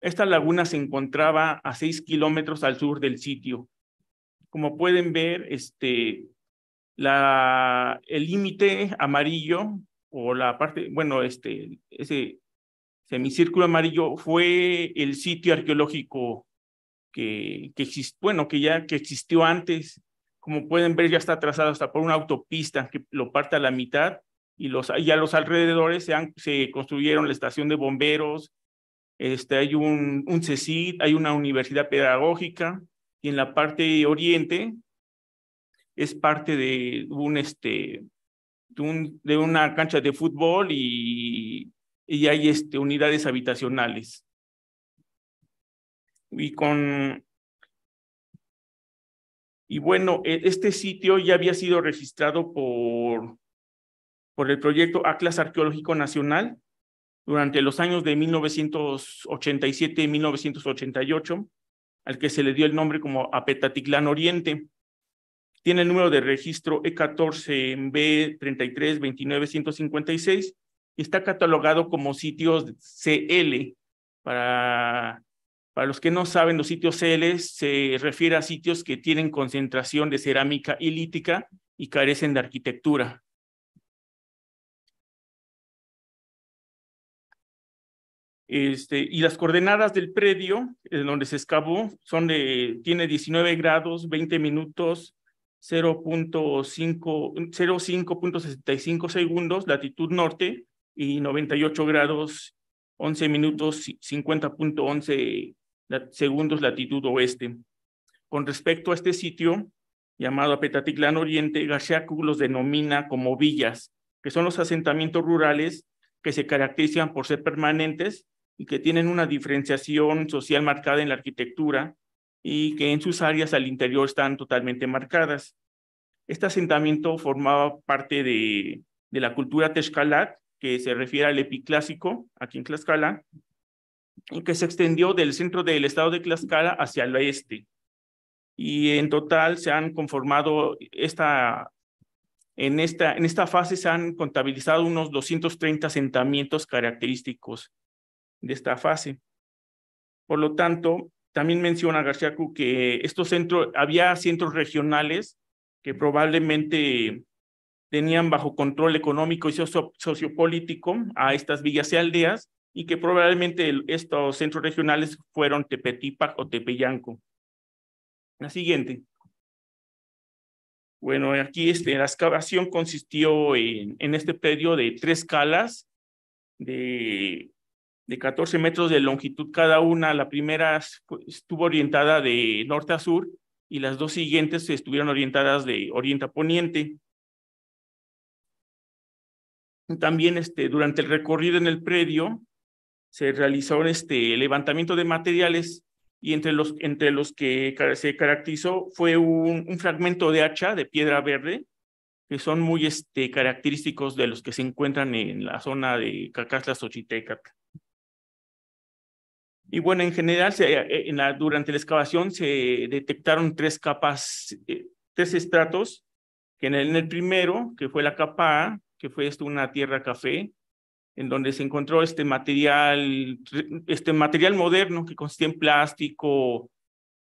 esta laguna se encontraba a seis kilómetros al sur del sitio. Como pueden ver, este, la, el límite amarillo o la parte, bueno, este, ese semicírculo amarillo fue el sitio arqueológico que, que bueno, que ya que existió antes. Como pueden ver, ya está trazado hasta por una autopista que lo parte a la mitad y, los, a los alrededores se, se construyeron la estación de bomberos, este, hay un, un CECID, hay una universidad pedagógica, y en la parte oriente es parte de un, este, de, una cancha de fútbol y, hay este, unidades habitacionales. Y con bueno, e, este sitio ya había sido registrado por, por el proyecto Atlas Arqueológico Nacional durante los años de 1987 y 1988, al que se le dio el nombre como Apetatitlán Oriente. Tiene el número de registro E14B3329156 y está catalogado como sitios CL. Para, para los que no saben, los sitios CL se refiere a sitios que tienen concentración de cerámica ilítica y carecen de arquitectura. Este, y las coordenadas del predio en donde se excavó son de, tiene 19 grados, 20 minutos, 0.5.65 segundos, latitud norte, y 98 grados, 11 minutos, 50.11 segundos, latitud oeste. Con respecto a este sitio, llamado Apetatitlán Oriente, García los denomina como villas, que son los asentamientos rurales que se caracterizan por ser permanentes y que tienen una diferenciación social marcada en la arquitectura y que en sus áreas al interior están totalmente marcadas. Este asentamiento formaba parte de, la cultura texcalat, que se refiere al epiclásico aquí en Tlaxcala, y que se extendió del centro del estado de Tlaxcala hacia el oeste. Y en total se han conformado esta en esta, en esta fase se han contabilizado unos 230 asentamientos característicos de esta fase. Por lo tanto, también menciona García Garciacu que estos centros, había centros regionales que probablemente tenían bajo control económico y sociopolítico a estas villas y aldeas y que probablemente estos centros regionales fueron Tepetipac o Tepeyanco. La siguiente. Bueno, aquí este, la excavación consistió en, este predio de tres calas de de 14 metros de longitud cada una. La primera estuvo orientada de norte a sur y las dos siguientes estuvieron orientadas de oriente a poniente. También este, durante el recorrido en el predio se realizó este levantamiento de materiales y entre los, entre los que se caracterizó fue un, fragmento de hacha de piedra verde, que son muy este, característicos de los que se encuentran en la zona de Cacasla, Xochiteca. Y bueno, en general, eh, durante la excavación se detectaron tres capas, eh, tres estratos, que en el, primero, que fue la capa A, que fue esto, una tierra café, en donde se encontró este material, este material moderno que consistía en plástico,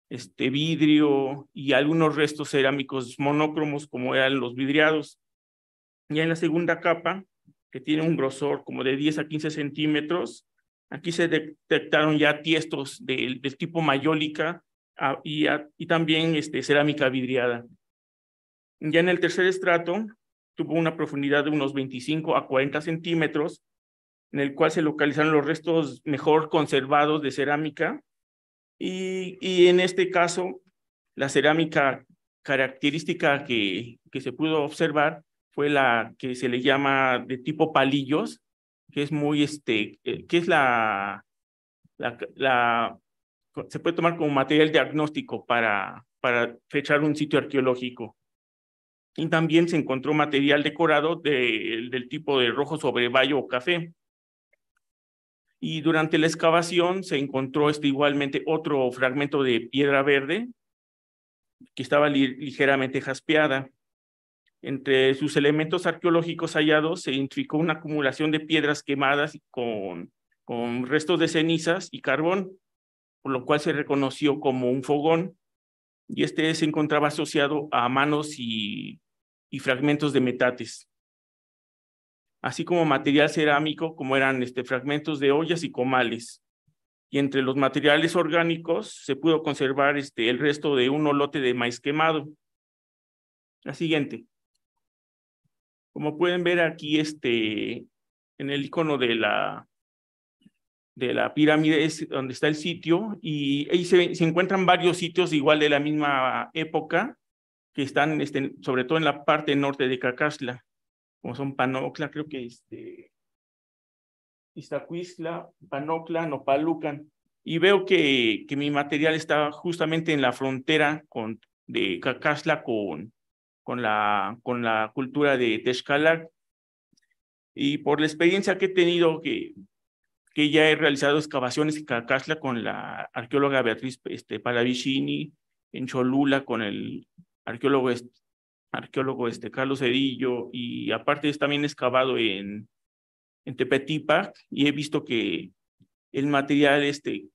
este vidrio y algunos restos cerámicos monócromos como eran los vidriados. Y en la segunda capa, que tiene un grosor como de 10 a 15 centímetros, Aquí se detectaron ya tiestos del tipo mayólica y, también este, cerámica vidriada. Ya en el tercer estrato tuvo una profundidad de unos 25 a 40 centímetros, en el cual se localizaron los restos mejor conservados de cerámica y, en este caso la cerámica característica que se pudo observar fue la que se le llama de tipo palillos, que es muy, este, que es la, se puede tomar como material diagnóstico para, para fechar un sitio arqueológico. Y también se encontró material decorado del tipo de rojo sobre vallo o café. Y durante la excavación se encontró este, igualmente otro fragmento de piedra verde que estaba ligeramente jaspeada. Entre sus elementos arqueológicos hallados se identificó una acumulación de piedras quemadas con, restos de cenizas y carbón, por lo cual se reconoció como un fogón, y este se encontraba asociado a manos y, fragmentos de metates, así como material cerámico, como eran este, fragmentos de ollas y comales. Y entre los materiales orgánicos se pudo conservar este, el resto de un olote de maíz quemado. La siguiente. Como pueden ver aquí, este, en el icono de la, de la pirámide es donde está el sitio y ahí se, encuentran varios sitios igual de la misma época que están este, sobre todo en la parte norte de Cacasla, como son Panocla, creo que este, Iztacuizla, Panocla, Nopalucan. Y veo que, que mi material está justamente en la frontera con, de Cacasla con, con la, con la cultura de Texcalar. Y por la experiencia que he tenido, que, que ya he realizado excavaciones en Cacasla con la arqueóloga Beatriz este, Palavicini, en Cholula con el arqueólogo, este, arqueólogo este, Carlos Cedillo, y aparte es también excavado en, en y he visto que el material este,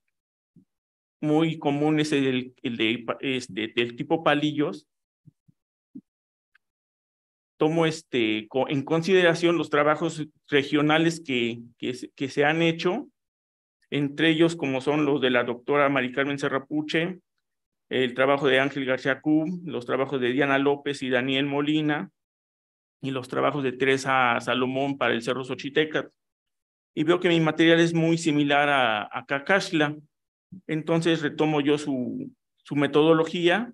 muy común es el, el de, este, del tipo palillos, tomo este, en consideración los trabajos regionales que, que, se han hecho, entre ellos como son los de la doctora Maricarmen Serrapuche, el trabajo de Ángel García Cub, los trabajos de Diana López y Daniel Molina, y los trabajos de Teresa Salomón para el Cerro Xochiteca. Y veo que mi material es muy similar a, a entonces retomo yo su, su metodología,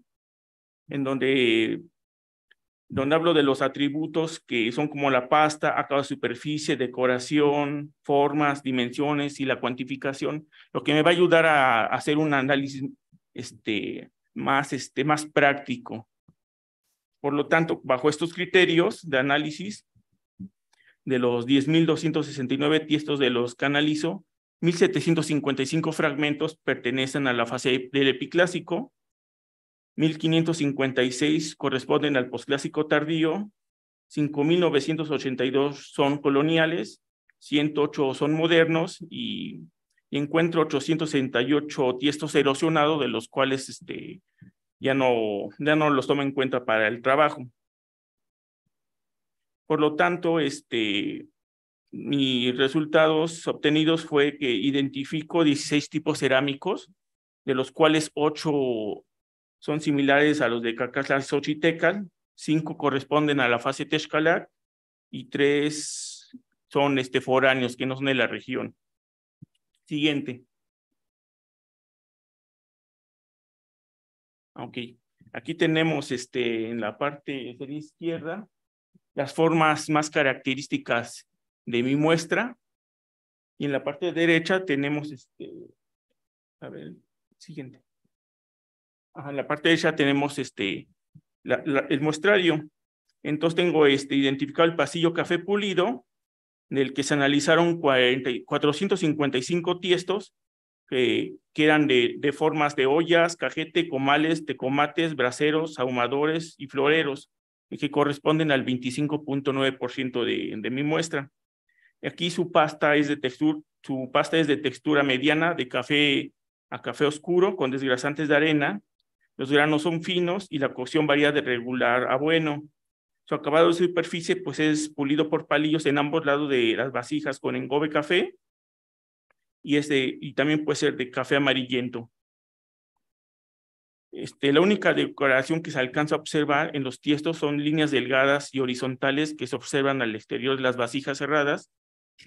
en donde donde hablo de los atributos que son como la pasta a cada superficie, decoración, formas, dimensiones y la cuantificación, lo que me va a ayudar a, hacer un análisis este, más, este, más práctico. Por lo tanto, bajo estos criterios de análisis, de los 10.269 tiestos de los que analizo, 1.755 fragmentos pertenecen a la fase del epiclásico, 1556 corresponden al posclásico tardío, 5982 son coloniales, 108 son modernos y, encuentro 868 tiestos erosionados, de los cuales este, ya, no, ya no los tomo en cuenta para el trabajo. Por lo tanto, este, mis resultados obtenidos fue que identifico 16 tipos cerámicos, de los cuales 8 son similares a los de Cacaslas Xochitecal, cinco corresponden a la fase Texcalac y tres son este, foráneos que no son de la región. Siguiente. Ah, ok, aquí tenemos este, en la parte izquierda las formas más características de mi muestra y en la parte derecha tenemos este, a ver, siguiente en la parte derecha tenemos este, el muestrario. Entonces tengo este, identificado el pasillo café pulido, en el que se analizaron 455 tiestos que eran de, formas de ollas, cajete, comales, tecomates, braseros, ahumadores y floreros, que corresponden al 25.9% de, de mi muestra. Aquí su pasta es de textura, su pasta es de textura mediana de café a café oscuro con desgrasantes de arena los granos son finos y la cocción varía de regular a bueno. Su acabado de superficie pues, es pulido por palillos en ambos lados de las vasijas con engobe café y, es este, y también puede ser de café amarillento. Este, la única decoración que se alcanza a observar en los tiestos son líneas delgadas y horizontales que se observan al exterior de las vasijas cerradas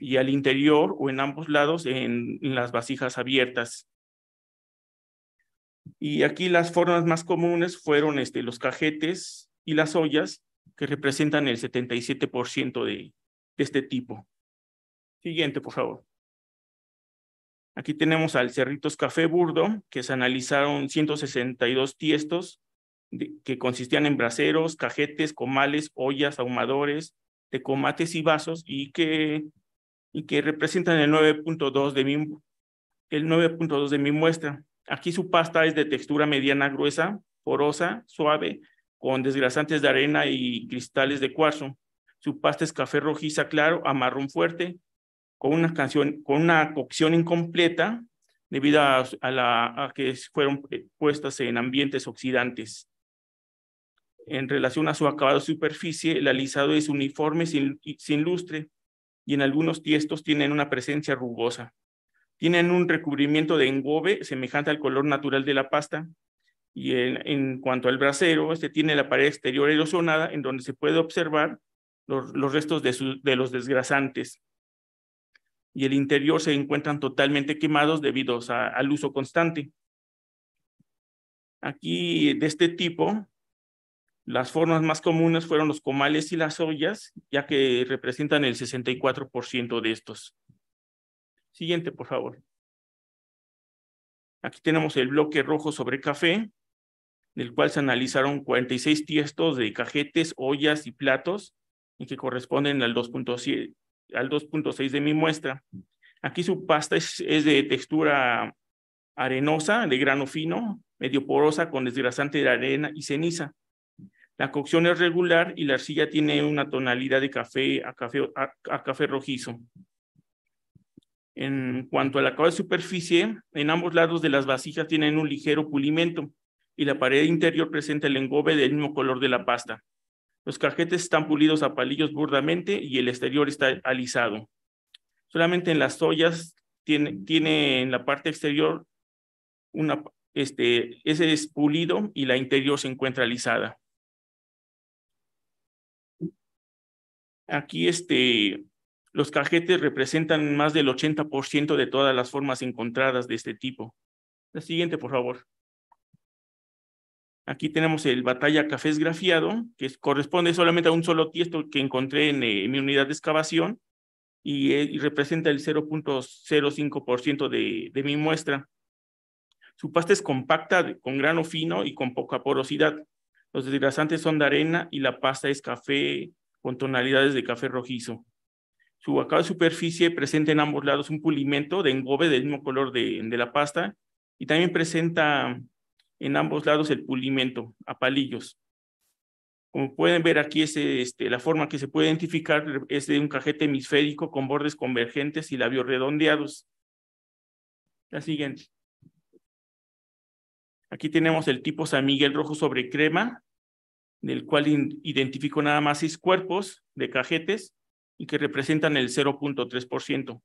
y al interior o en ambos lados en las vasijas abiertas. Y aquí las formas más comunes fueron este, los cajetes y las ollas, que representan el 77% de, este tipo. Siguiente, por favor. Aquí tenemos al Cerritos Café Burdo, que se analizaron 162 tiestos que consistían en braseros, cajetes, comales, ollas, ahumadores, tecomates y vasos, y que, y que representan el 9.2 de el 9.2 de mi muestra. Aquí su pasta es de textura mediana gruesa, porosa, suave, con desgrasantes de arena y cristales de cuarzo. Su pasta es café rojiza claro a marrón fuerte, con una, cocción incompleta debido a, que fueron eh, puestas en ambientes oxidantes. En relación a su acabado superficie, el alisado es uniforme sin, sin lustre y en algunos tiestos tienen una presencia rugosa. Tienen un recubrimiento de engobe semejante al color natural de la pasta. Y en, cuanto al brasero, este tiene la pared exterior erosionada en donde se puede observar los, restos de, los desgrasantes. Y el interior se encuentran totalmente quemados debido al uso constante. Aquí de este tipo, las formas más comunes fueron los comales y las ollas, ya que representan el 64% de estos. Siguiente, por favor. Aquí tenemos el bloque rojo sobre café, del cual se analizaron 46 tiestos de cajetes, ollas y platos, y que corresponden al 2.6 de mi muestra. Aquí su pasta es, de textura arenosa, de grano fino, medio porosa, con desgrasante de arena y ceniza. La cocción es regular y la arcilla tiene una tonalidad de café café, a café rojizo. En cuanto la acabado de superficie, en ambos lados de las vasijas tienen un ligero pulimento y la pared interior presenta el engobe del mismo color de la pasta. Los cajetes están pulidos a palillos burdamente y el exterior está alisado. Solamente en las ollas tiene, tiene en la parte exterior una, este, ese es pulido y la interior se encuentra alisada. Aquí este, los cajetes representan más del 80% de todas las formas encontradas de este tipo. La siguiente, por favor. Aquí tenemos el batalla café esgrafiado, que corresponde solamente a un solo tiesto que encontré en, eh, mi unidad de excavación y, eh, representa el 0.05% de, de mi muestra. Su pasta es compacta, con grano fino y con poca porosidad. Los desgrasantes son de arena y la pasta es café con tonalidades de café rojizo. Su acabado de superficie presenta en ambos lados un pulimento de engobe del mismo color de, la pasta y también presenta en ambos lados el pulimento a palillos. Como pueden ver aquí, es, este, la forma que se puede identificar es de un cajete hemisférico con bordes convergentes y labios redondeados. La siguiente. Aquí tenemos el tipo San Miguel rojo sobre crema, del cual identifico nada más seis cuerpos de cajetes y que representan el 0.3%.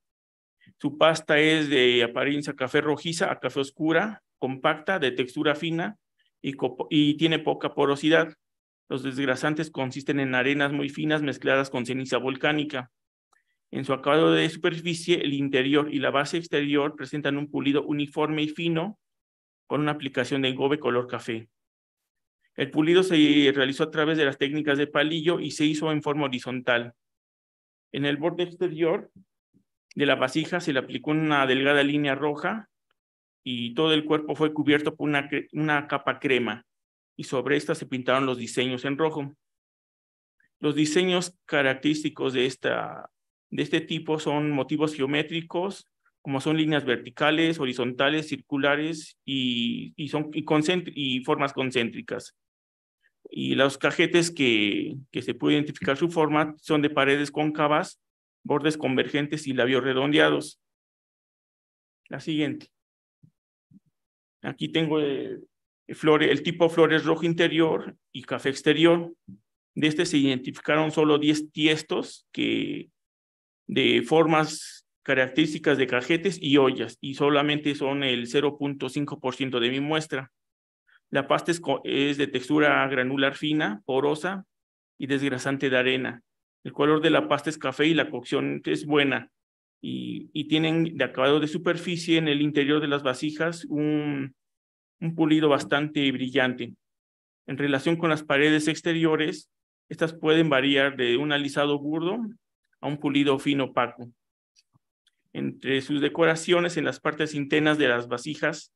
Su pasta es de apariencia café rojiza a café oscura, compacta, de textura fina y, tiene poca porosidad. Los desgrasantes consisten en arenas muy finas mezcladas con ceniza volcánica. En su acabado de superficie, el interior y la base exterior presentan un pulido uniforme y fino con una aplicación de engobe color café. El pulido se realizó a través de las técnicas de palillo y se hizo en forma horizontal. En el borde exterior de la vasija se le aplicó una delgada línea roja y todo el cuerpo fue cubierto por una, capa crema y sobre esta se pintaron los diseños en rojo. Los diseños característicos de, esta, de este tipo son motivos geométricos, como son líneas verticales, horizontales, circulares y, son, y formas concéntricas. Y los cajetes que, se puede identificar su forma son de paredes cóncavas, bordes convergentes y labios redondeados. La siguiente. Aquí tengo eh, el, tipo flores rojo interior y café exterior. De este se identificaron solo 10 tiestos que, de formas características de cajetes y ollas, y solamente son el 0.5% de mi muestra. La pasta es, de textura granular fina, porosa y desgrasante de arena. El color de la pasta es café y la cocción es buena. Y, tienen de acabado de superficie en el interior de las vasijas un, un, pulido bastante brillante. En relación con las paredes exteriores, estas pueden variar de un alisado burdo a un pulido fino opaco. Entre sus decoraciones en las partes internas de las vasijas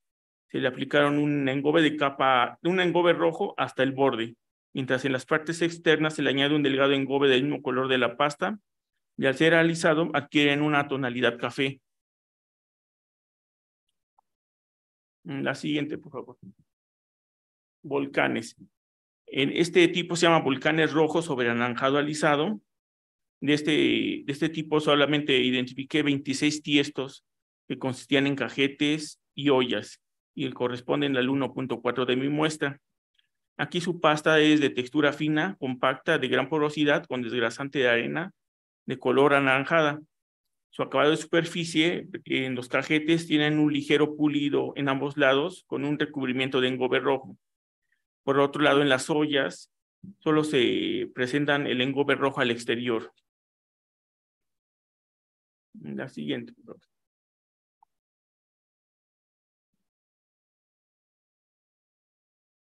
se le aplicaron un engobe de capa, un engobe rojo hasta el borde, mientras en las partes externas se le añade un delgado engobe del mismo color de la pasta y al ser alisado adquieren una tonalidad café. Mm, la siguiente, por favor. Volcanes. En este tipo se llama volcanes rojos sobre anaranjado alisado. De este, de este tipo solamente identifiqué 26 tiestos que consistían en cajetes y ollas y el corresponden al 1.4 de mi muestra. Aquí su pasta es de textura fina, compacta, de gran porosidad, con desgrasante de arena, de color anaranjada. Su acabado de superficie en los cajetes tienen un ligero pulido en ambos lados con un recubrimiento de engobe rojo. Por otro lado, en las ollas solo se presentan el engobe rojo al exterior. La siguiente,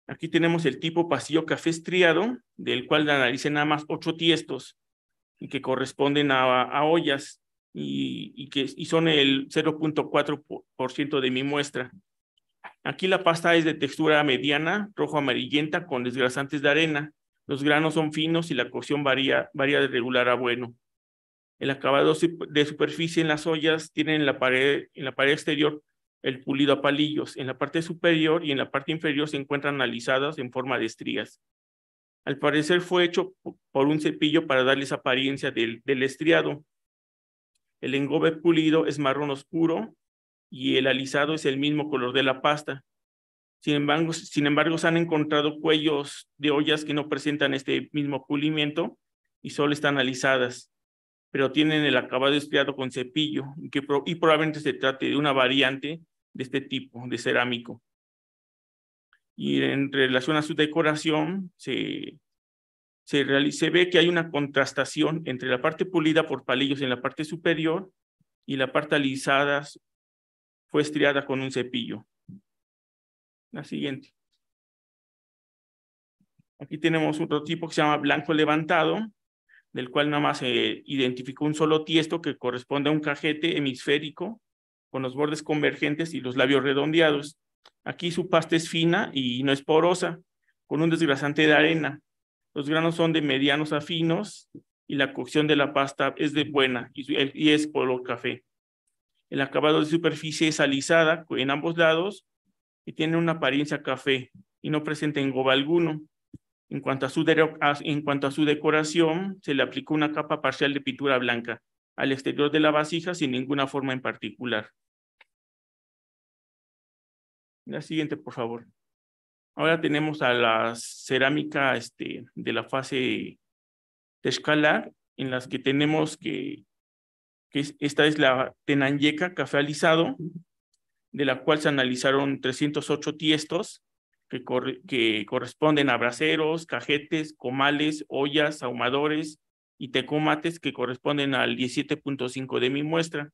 Aquí tenemos el tipo pasillo café estriado, del cual analicé nada más ocho tiestos y que corresponden a, ollas y, que son el 0.4% de mi muestra. Aquí la pasta es de textura mediana, rojo amarillenta con desgrasantes de arena. Los granos son finos y la cocción varía, varía de regular a bueno. El acabado de superficie en las ollas tiene la pared, en la pared exterior el pulido a palillos. En la parte superior y en la parte inferior se encuentran alisadas en forma de estrías. Al parecer fue hecho por un cepillo para darles apariencia del, estriado. El engobe pulido es marrón oscuro y el alisado es el mismo color de la pasta. Sin embargo, sin embargo, se han encontrado cuellos de ollas que no presentan este mismo pulimiento y solo están alisadas, pero tienen el acabado estriado con cepillo y probablemente se trate de una variante de este tipo, de cerámico. Y en relación a su decoración, se, se, ve que hay una contrastación entre la parte pulida por palillos en la parte superior y la parte alisada fue estriada con un cepillo. La siguiente. Aquí tenemos otro tipo que se llama blanco levantado, del cual nada más se identificó un solo tiesto que corresponde a un cajete hemisférico con los bordes convergentes y los labios redondeados. Aquí su pasta es fina y no es porosa, con un desgrasante de arena. Los granos son de medianos a finos y la cocción de la pasta es de buena y es color café. El acabado de superficie es alisada en ambos lados y tiene una apariencia café y no presenta engoba alguno. En cuanto, a en cuanto a su decoración, se le aplicó una capa parcial de pintura blanca al exterior de la vasija sin ninguna forma en particular. La siguiente, por favor. Ahora tenemos a la cerámica este, de la fase escalar, en las que tenemos que, que esta es la tenanyeca café alisado, de la cual se analizaron 308 tiestos que, que corresponden a braseros, cajetes, comales, ollas, ahumadores, y tecomates que corresponden al 17.5 de mi muestra.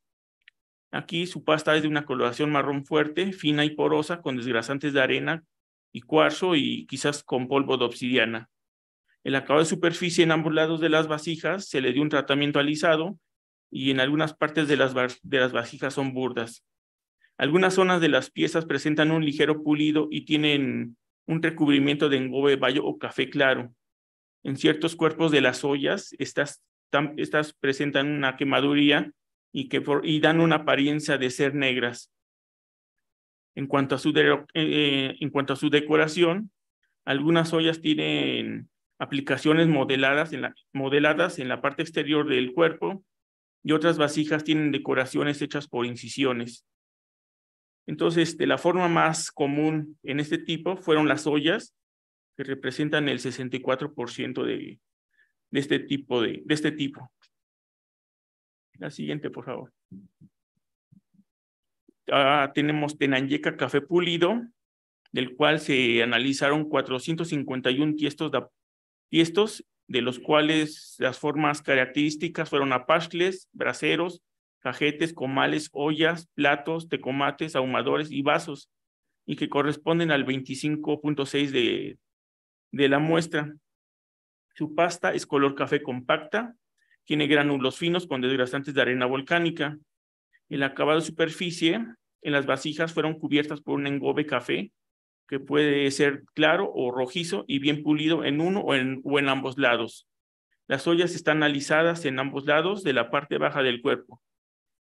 Aquí su pasta es de una coloración marrón fuerte, fina y porosa, con desgrasantes de arena y cuarzo y quizás con polvo de obsidiana. El acabado de superficie en ambos lados de las vasijas se le dio un tratamiento alisado y en algunas partes de las, de las vasijas son burdas. Algunas zonas de las piezas presentan un ligero pulido y tienen un recubrimiento de engobe bayo o café claro en ciertos cuerpos de las ollas, estas, estas presentan una quemaduría y, que y dan una apariencia de ser negras. En cuanto, a su eh, en cuanto a su decoración, algunas ollas tienen aplicaciones modeladas en, la, modeladas en la parte exterior del cuerpo y otras vasijas tienen decoraciones hechas por incisiones. Entonces, de este, la forma más común en este tipo fueron las ollas, que representan el 64% de, este tipo de, de este tipo. La siguiente, por favor. Ah, tenemos Tenanyeca Café Pulido, del cual se analizaron 451 tiestos de, de los cuales las formas características fueron apachles, braseros, cajetes, comales, ollas, platos, tecomates, ahumadores y vasos, y que corresponden al 25.6% de, de la muestra. Su pasta es color café compacta, tiene granulos finos con desgrasantes de arena volcánica. El acabado de superficie en las vasijas fueron cubiertas por un engobe café que puede ser claro o rojizo y bien pulido en uno o en, en ambos lados. Las ollas están alisadas en ambos lados de la parte baja del cuerpo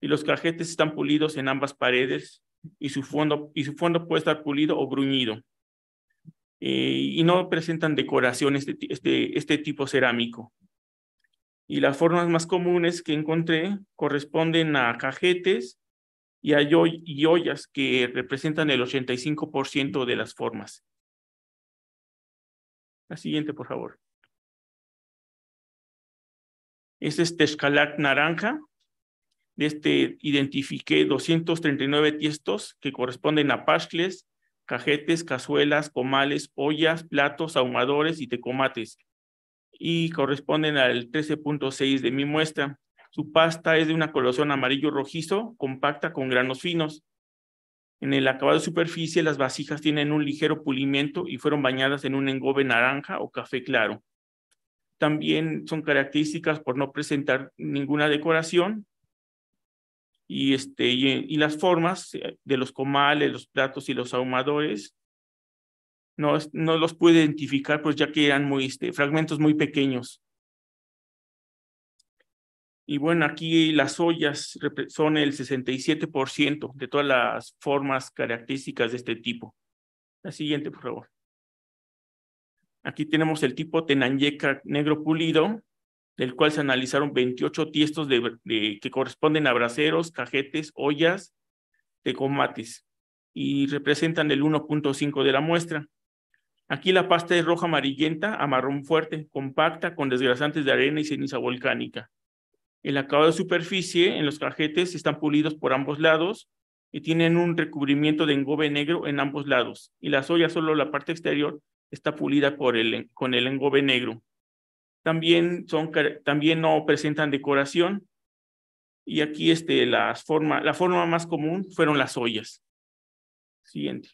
y los cajetes están pulidos en ambas paredes y su fondo, y su fondo puede estar pulido o bruñido. Eh, y no presentan decoraciones de este, este, tipo cerámico. Y las formas más comunes que encontré corresponden a cajetes y a ollas que representan el 85% de las formas. La siguiente, por favor. Este es Texcalac naranja. De este identifiqué 239 tiestos que corresponden a pascles, cajetes, cazuelas, comales, ollas, platos, ahumadores y tecomates, y corresponden al 13.6 de mi muestra. Su pasta es de una coloración amarillo rojizo, compacta con granos finos. En el acabado de superficie, las vasijas tienen un ligero pulimiento y fueron bañadas en un engobe naranja o café claro. También son características por no presentar ninguna decoración y, este, y, eh, las formas eh, de los comales, los platos y los ahumadores, no, no los pude identificar, pues ya que eran muy, este, fragmentos muy pequeños. Y bueno, aquí las ollas son el 67% de todas las formas características de este tipo. La siguiente, por favor. Aquí tenemos el tipo Tenanyeca negro pulido, el cual se analizaron 28 tiestos de, que corresponden a braseros, cajetes, ollas, de comates, y representan el 1.5 de la muestra. Aquí la pasta es roja amarillenta a marrón fuerte, compacta, con desgrasantes de arena y ceniza volcánica. El acabado de superficie en los cajetes están pulidos por ambos lados y tienen un recubrimiento de engobe negro en ambos lados. Y las ollas, solo la parte exterior, está pulida con el engobe negro. También, son, también no presentan decoración. Y aquí este, las forma, la forma más común fueron las ollas. Siguiente.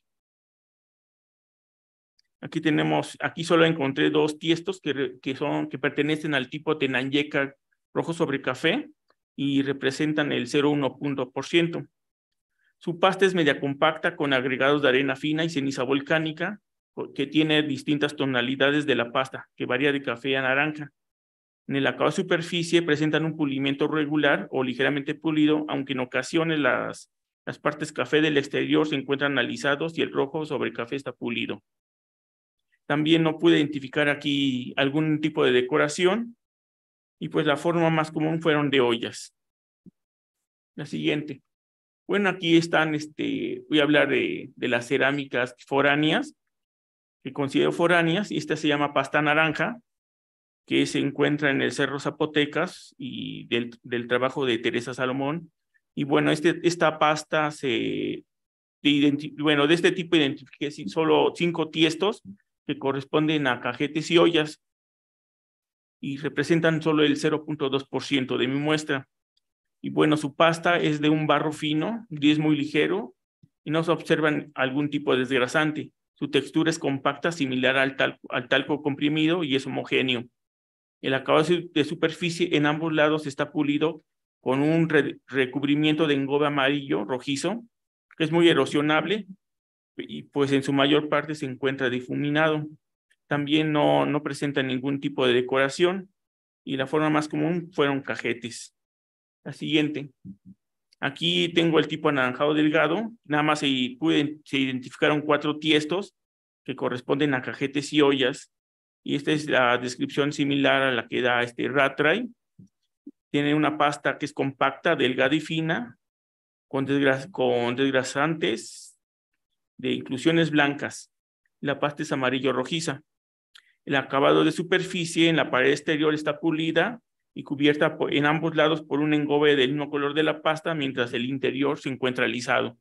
Aquí tenemos, aquí solo encontré dos tiestos que, son, que pertenecen al tipo Tenanyeca rojo sobre café y representan el 0,1%. Su pasta es media compacta con agregados de arena fina y ceniza volcánica que tiene distintas tonalidades de la pasta, que varía de café a naranja. En el acabado superficie presentan un pulimiento regular o ligeramente pulido, aunque en ocasiones las, partes café del exterior se encuentran alisados y el rojo sobre el café está pulido. También no pude identificar aquí algún tipo de decoración y pues la forma más común fueron de ollas. La siguiente. Bueno, aquí están, este, voy a hablar de las cerámicas foráneas que considero foráneas, y esta se llama pasta naranja, que se encuentra en el Cerro Zapotecas y del, del trabajo de Teresa Salomón. Y bueno, este, esta pasta se... bueno, de este tipo identifiqué solo cinco tiestos que corresponden a cajetes y ollas y representan solo el 0.2% de mi muestra. Y bueno, su pasta es de un barro fino, es muy ligero y no se observan algún tipo de desgrasante. Su textura es compacta, similar al talco, comprimido y es homogéneo. El acabado de superficie en ambos lados está pulido con un recubrimiento de engobe amarillo rojizo, que es muy erosionable y pues en su mayor parte se encuentra difuminado. También no, no presenta ningún tipo de decoración y la forma más común fueron cajetes. La siguiente. Aquí tengo el tipo anaranjado delgado, nada más se, se identificaron cuatro tiestos que corresponden a cajetes y ollas, y esta es la descripción similar a la que da este Ratray. Tiene una pasta que es compacta, delgada y fina, con, con desgrasantes de inclusiones blancas. La pasta es amarillo rojiza. El acabado de superficie en la pared exterior está pulida y cubierta en ambos lados por un engobe del mismo color de la pasta, mientras el interior se encuentra alisado.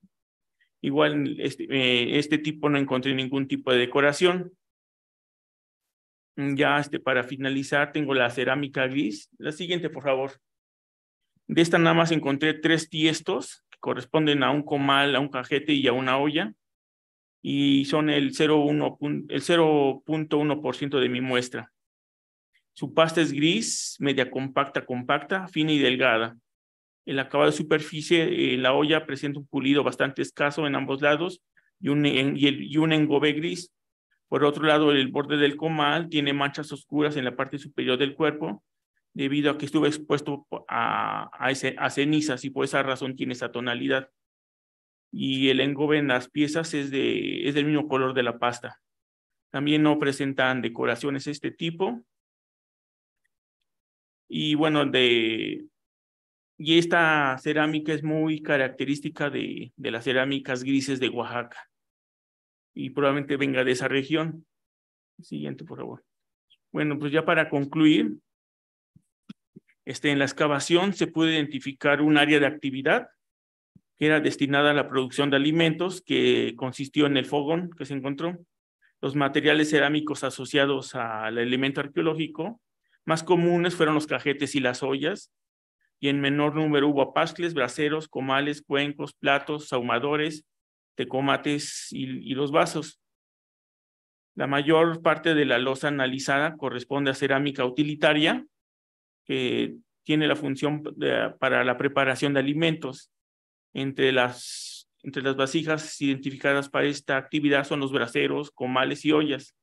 Igual este, eh, este tipo no encontré ningún tipo de decoración. Mm, ya este, para finalizar tengo la cerámica gris. La siguiente, por favor. De esta nada más encontré tres tiestos que corresponden a un comal, a un cajete y a una olla. Y son el 0.1% de mi muestra. Su pasta es gris, media compacta, compacta, fina y delgada. El acabado de superficie, eh, la olla presenta un pulido bastante escaso en ambos lados y un, en, engobe gris. Por otro lado, el borde del comal tiene manchas oscuras en la parte superior del cuerpo debido a que estuvo expuesto a, cenizas y por esa razón tiene esa tonalidad. Y el engobe en las piezas es, es del mismo color de la pasta. También no presentan decoraciones de este tipo y bueno, de, y esta cerámica es muy característica de, las cerámicas grises de Oaxaca y probablemente venga de esa región. Siguiente, por favor. Bueno, pues ya para concluir, este, en la excavación se puede identificar un área de actividad que era destinada a la producción de alimentos, que consistió en el fogón que se encontró, los materiales cerámicos asociados al elemento arqueológico, más comunes fueron los cajetes y las ollas, y en menor número hubo apascles, braseros, comales, cuencos, platos, saumadores, tecomates y, los vasos. La mayor parte de la losa analizada corresponde a cerámica utilitaria, que tiene la función para la preparación de alimentos. Entre las, entre las vasijas identificadas para esta actividad son los braseros, comales y ollas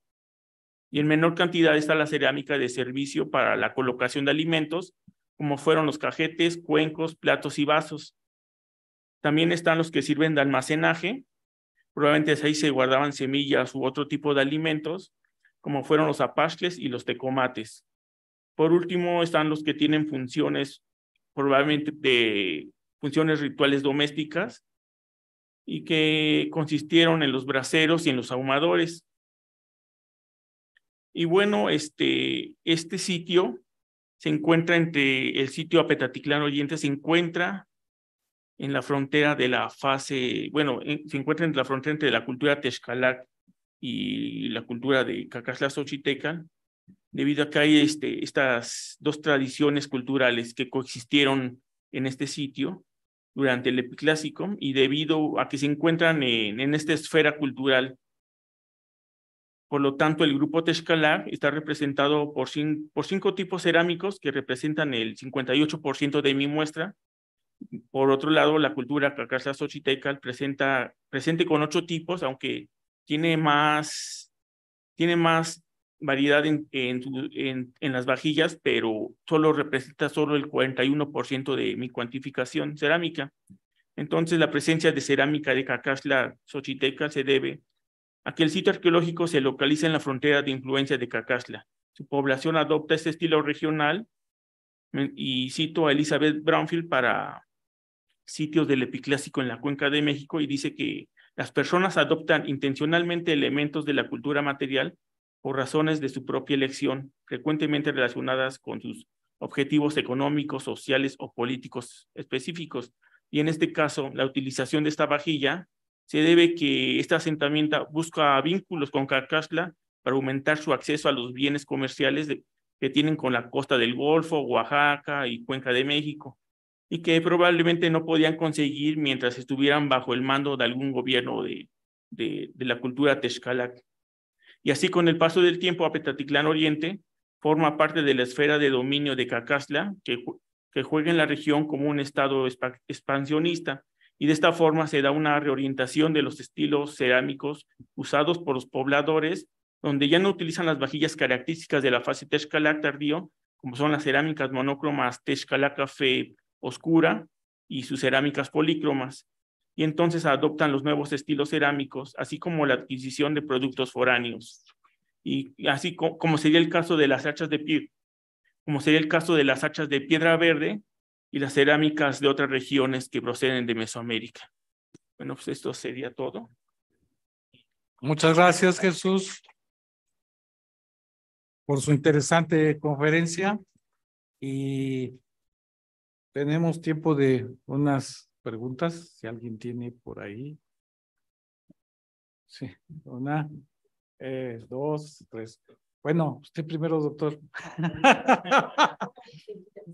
y en menor cantidad está la cerámica de servicio para la colocación de alimentos, como fueron los cajetes, cuencos, platos y vasos. También están los que sirven de almacenaje, probablemente ahí se guardaban semillas u otro tipo de alimentos, como fueron los apaches y los tecomates. Por último, están los que tienen funciones, probablemente de funciones rituales domésticas, y que consistieron en los braseros y en los ahumadores y bueno, este, este sitio se encuentra entre el sitio Apetaticlán Oriente, se encuentra en la frontera de la fase, bueno, se encuentra en la frontera entre la cultura texcalac y la cultura de Cacasla Xochitecan, debido a que hay este, estas dos tradiciones culturales que coexistieron en este sitio durante el epiclásico y debido a que se encuentran en, en esta esfera cultural por lo tanto, el grupo Texcalar está representado por, cinco, por cinco tipos cerámicos que representan el 58% de mi muestra. Por otro lado, la cultura cacasla xochitecal presenta, presente con ocho tipos, aunque tiene más, tiene más variedad en, en, las vajillas, pero solo representa solo el 41% de mi cuantificación cerámica. Entonces, la presencia de cerámica de Cacasla Xochiteca se debe Aquel sitio arqueológico se localiza en la frontera de influencia de Cacasla. Su población adopta este estilo regional mm, y cito a Elizabeth Brownfield para sitios del epiclásico en la cuenca de México y dice que las personas adoptan intencionalmente elementos de la cultura material por razones de su propia elección, frecuentemente relacionadas con sus objetivos económicos, sociales o políticos específicos. Y en este caso, la utilización de esta vajilla se debe que esta asentamiento busca vínculos con Carcasla para aumentar su acceso a los bienes comerciales que tienen con la costa del Golfo, Oaxaca y Cuenca de México, y que probablemente no podían conseguir mientras estuvieran bajo el mando de algún gobierno de, de, la cultura Texcalac. Y así con el paso del tiempo, Apetatitlán Oriente forma parte de la esfera de dominio de Cacasla, que, que juega en la región como un estado expansionista y de esta forma se da una reorientación de los estilos cerámicos usados por los pobladores, donde ya no utilizan las vajillas características de la fase Texcalac tardío, como son las cerámicas monocromas Texcalac café oscura y sus cerámicas polícromas, y entonces adoptan los nuevos estilos cerámicos, así como la adquisición de productos foráneos, y así como sería el caso de las hachas de piedra, como sería el caso de las hachas de piedra verde, y las cerámicas de otras regiones que proceden de Mesoamérica. Bueno, pues esto sería todo. Muchas gracias, Jesús, por su interesante conferencia. Y tenemos tiempo de unas preguntas, si alguien tiene por ahí. Sí, una, eh, dos, tres. Bueno, usted primero, doctor.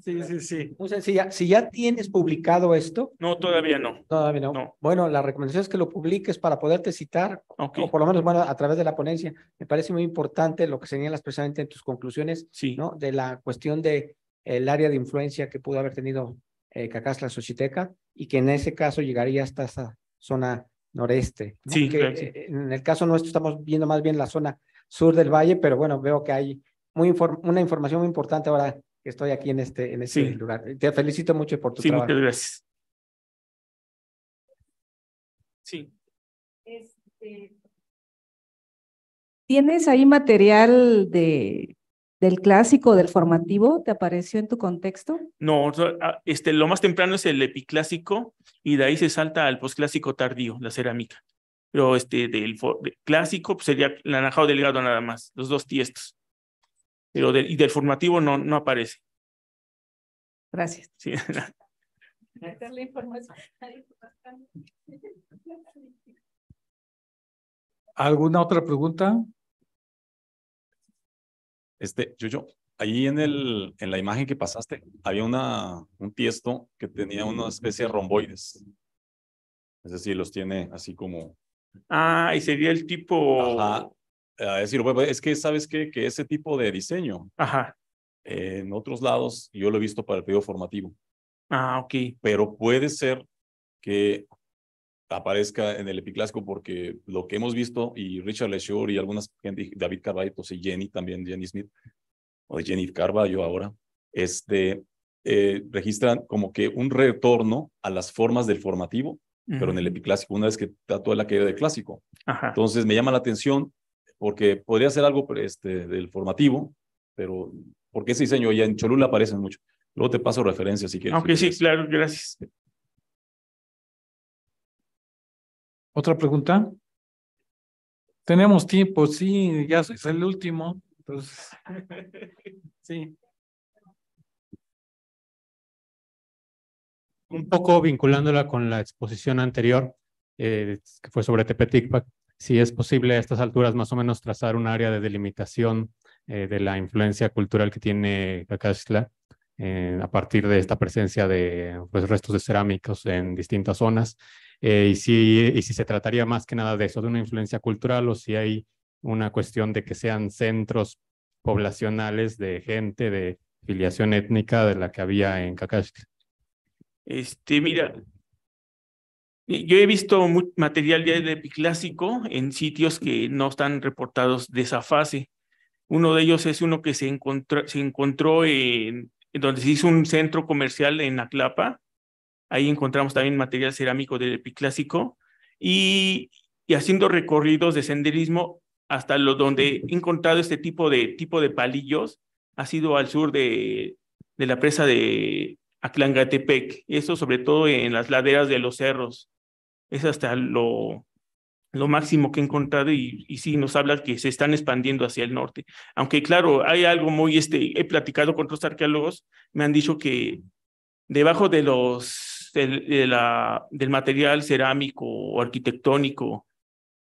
sí, sí, sí. O sea, si ya, tienes publicado esto. No, todavía no. Todavía no. Bueno, la recomendación es que lo publiques para poderte citar, o por lo menos, bueno, a través de la ponencia. Me parece muy importante lo que señalas precisamente en tus conclusiones, ¿no? De la cuestión de el área de influencia que pudo haber tenido eh, Cacasla Xochiteca y que en ese caso llegaría hasta esa zona noreste. Sí, eh, En el caso nuestro estamos viendo más bien la zona sur del valle, pero bueno, veo que hay muy una información muy importante ahora que estoy aquí en este, en este lugar. Te felicito mucho por tu trabajo. Sí, muchas gracias. Sí. Este, ¿Tienes ahí material de, del clásico, del formativo? ¿Te apareció en tu contexto? No, ah, este, lo más temprano es el epiclásico y de ahí se salta al posclásico tardío, la cerámica pero este del clásico pues, sería sería anajado delgado nada más, los dos tiestos. Pero del, y del formativo no, no aparece. Gracias. Sí. La información. ¿Alguna otra pregunta? Este, yo, yo, ahí en, el, en la imagen que pasaste, había una, un tiesto que tenía una especie de romboides. Es decir, los tiene así como Ah, y sería el tipo... Ah, es, decir, es que, ¿sabes qué? Que ese tipo de diseño, Ajá. en otros lados, yo lo he visto para el periodo formativo. Ah, ok. Pero puede ser que aparezca en el epiclasco porque lo que hemos visto, y Richard Leshure y algunas gente, David Carvalho, pues, y Jenny también, Jenny Smith, o Jenny Carvalho ahora, este, eh, registran como que un retorno a las formas del formativo pero en el epiclásico, una vez que está toda la caída de clásico. Entonces me llama la atención porque podría ser algo pues, este, del formativo, pero porque ese diseño ya en Cholula aparece mucho. Luego te paso referencias si quieres. Ok, sí, claro, gracias. ¿Otra pregunta? Tenemos tiempo, sí, ya es el último. Entonces, sí. un poco vinculándola con la exposición anterior, eh, que fue sobre Tepetícpac, si es posible a estas alturas más o menos trazar un área de delimitación eh, de la influencia cultural que tiene Cacaxtla eh, a partir de esta presencia de pues, restos de cerámicos en distintas zonas, y, si, y si se trataría más que nada de eso, de una influencia cultural, o si hay una cuestión de que sean centros poblacionales de gente, de filiación étnica de la que había en Cacaxtla. Este, mira, yo he visto material de epiclásico en sitios que no están reportados de esa fase. Uno de ellos es uno que se encontró, se encontró en, donde se hizo un centro comercial en Aclapa. Ahí encontramos también material cerámico del epiclásico y, haciendo recorridos de senderismo hasta donde he encontrado este tipo de, tipo de palillos. Ha sido al sur de la presa de, Clangatepec, eso sobre todo en las laderas de los cerros. Es hasta lo, lo máximo que he encontrado y, sí nos hablan que se están expandiendo hacia el norte. Aunque claro, hay algo muy, este, he platicado con otros arqueólogos, me han dicho que debajo de los, de, del material cerámico o arquitectónico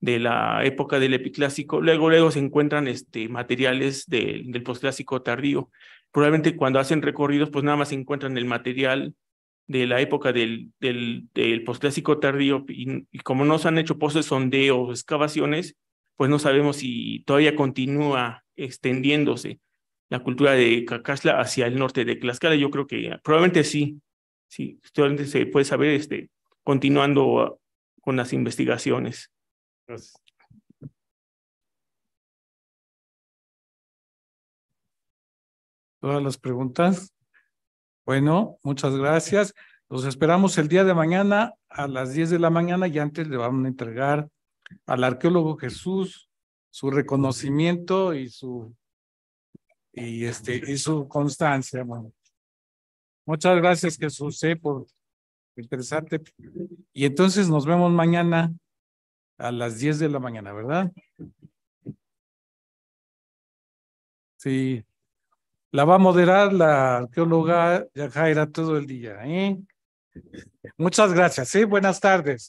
de la época del epiclásico, luego, luego se encuentran este, materiales del del posclásico tardío probablemente cuando hacen recorridos, pues nada más encuentran el material de la época del, del, postclásico tardío y, como no se han hecho pozos, sondeos, excavaciones, pues no sabemos si todavía continúa extendiéndose la cultura de cacasla hacia el norte de Tlaxcala. Yo creo que probablemente sí, sí, probablemente se puede saber este, continuando con las investigaciones. Gracias. todas las preguntas. Bueno, muchas gracias. Los esperamos el día de mañana a las 10 de la mañana y antes le vamos a entregar al arqueólogo Jesús su reconocimiento y su y este y su constancia. Bueno. Muchas gracias Jesús eh, por interesante. Y entonces nos vemos mañana a las 10 de la mañana, ¿verdad? Sí. La va a moderar la arqueóloga Yajaira todo el día. ¿eh? Muchas gracias. Sí, ¿eh? buenas tardes.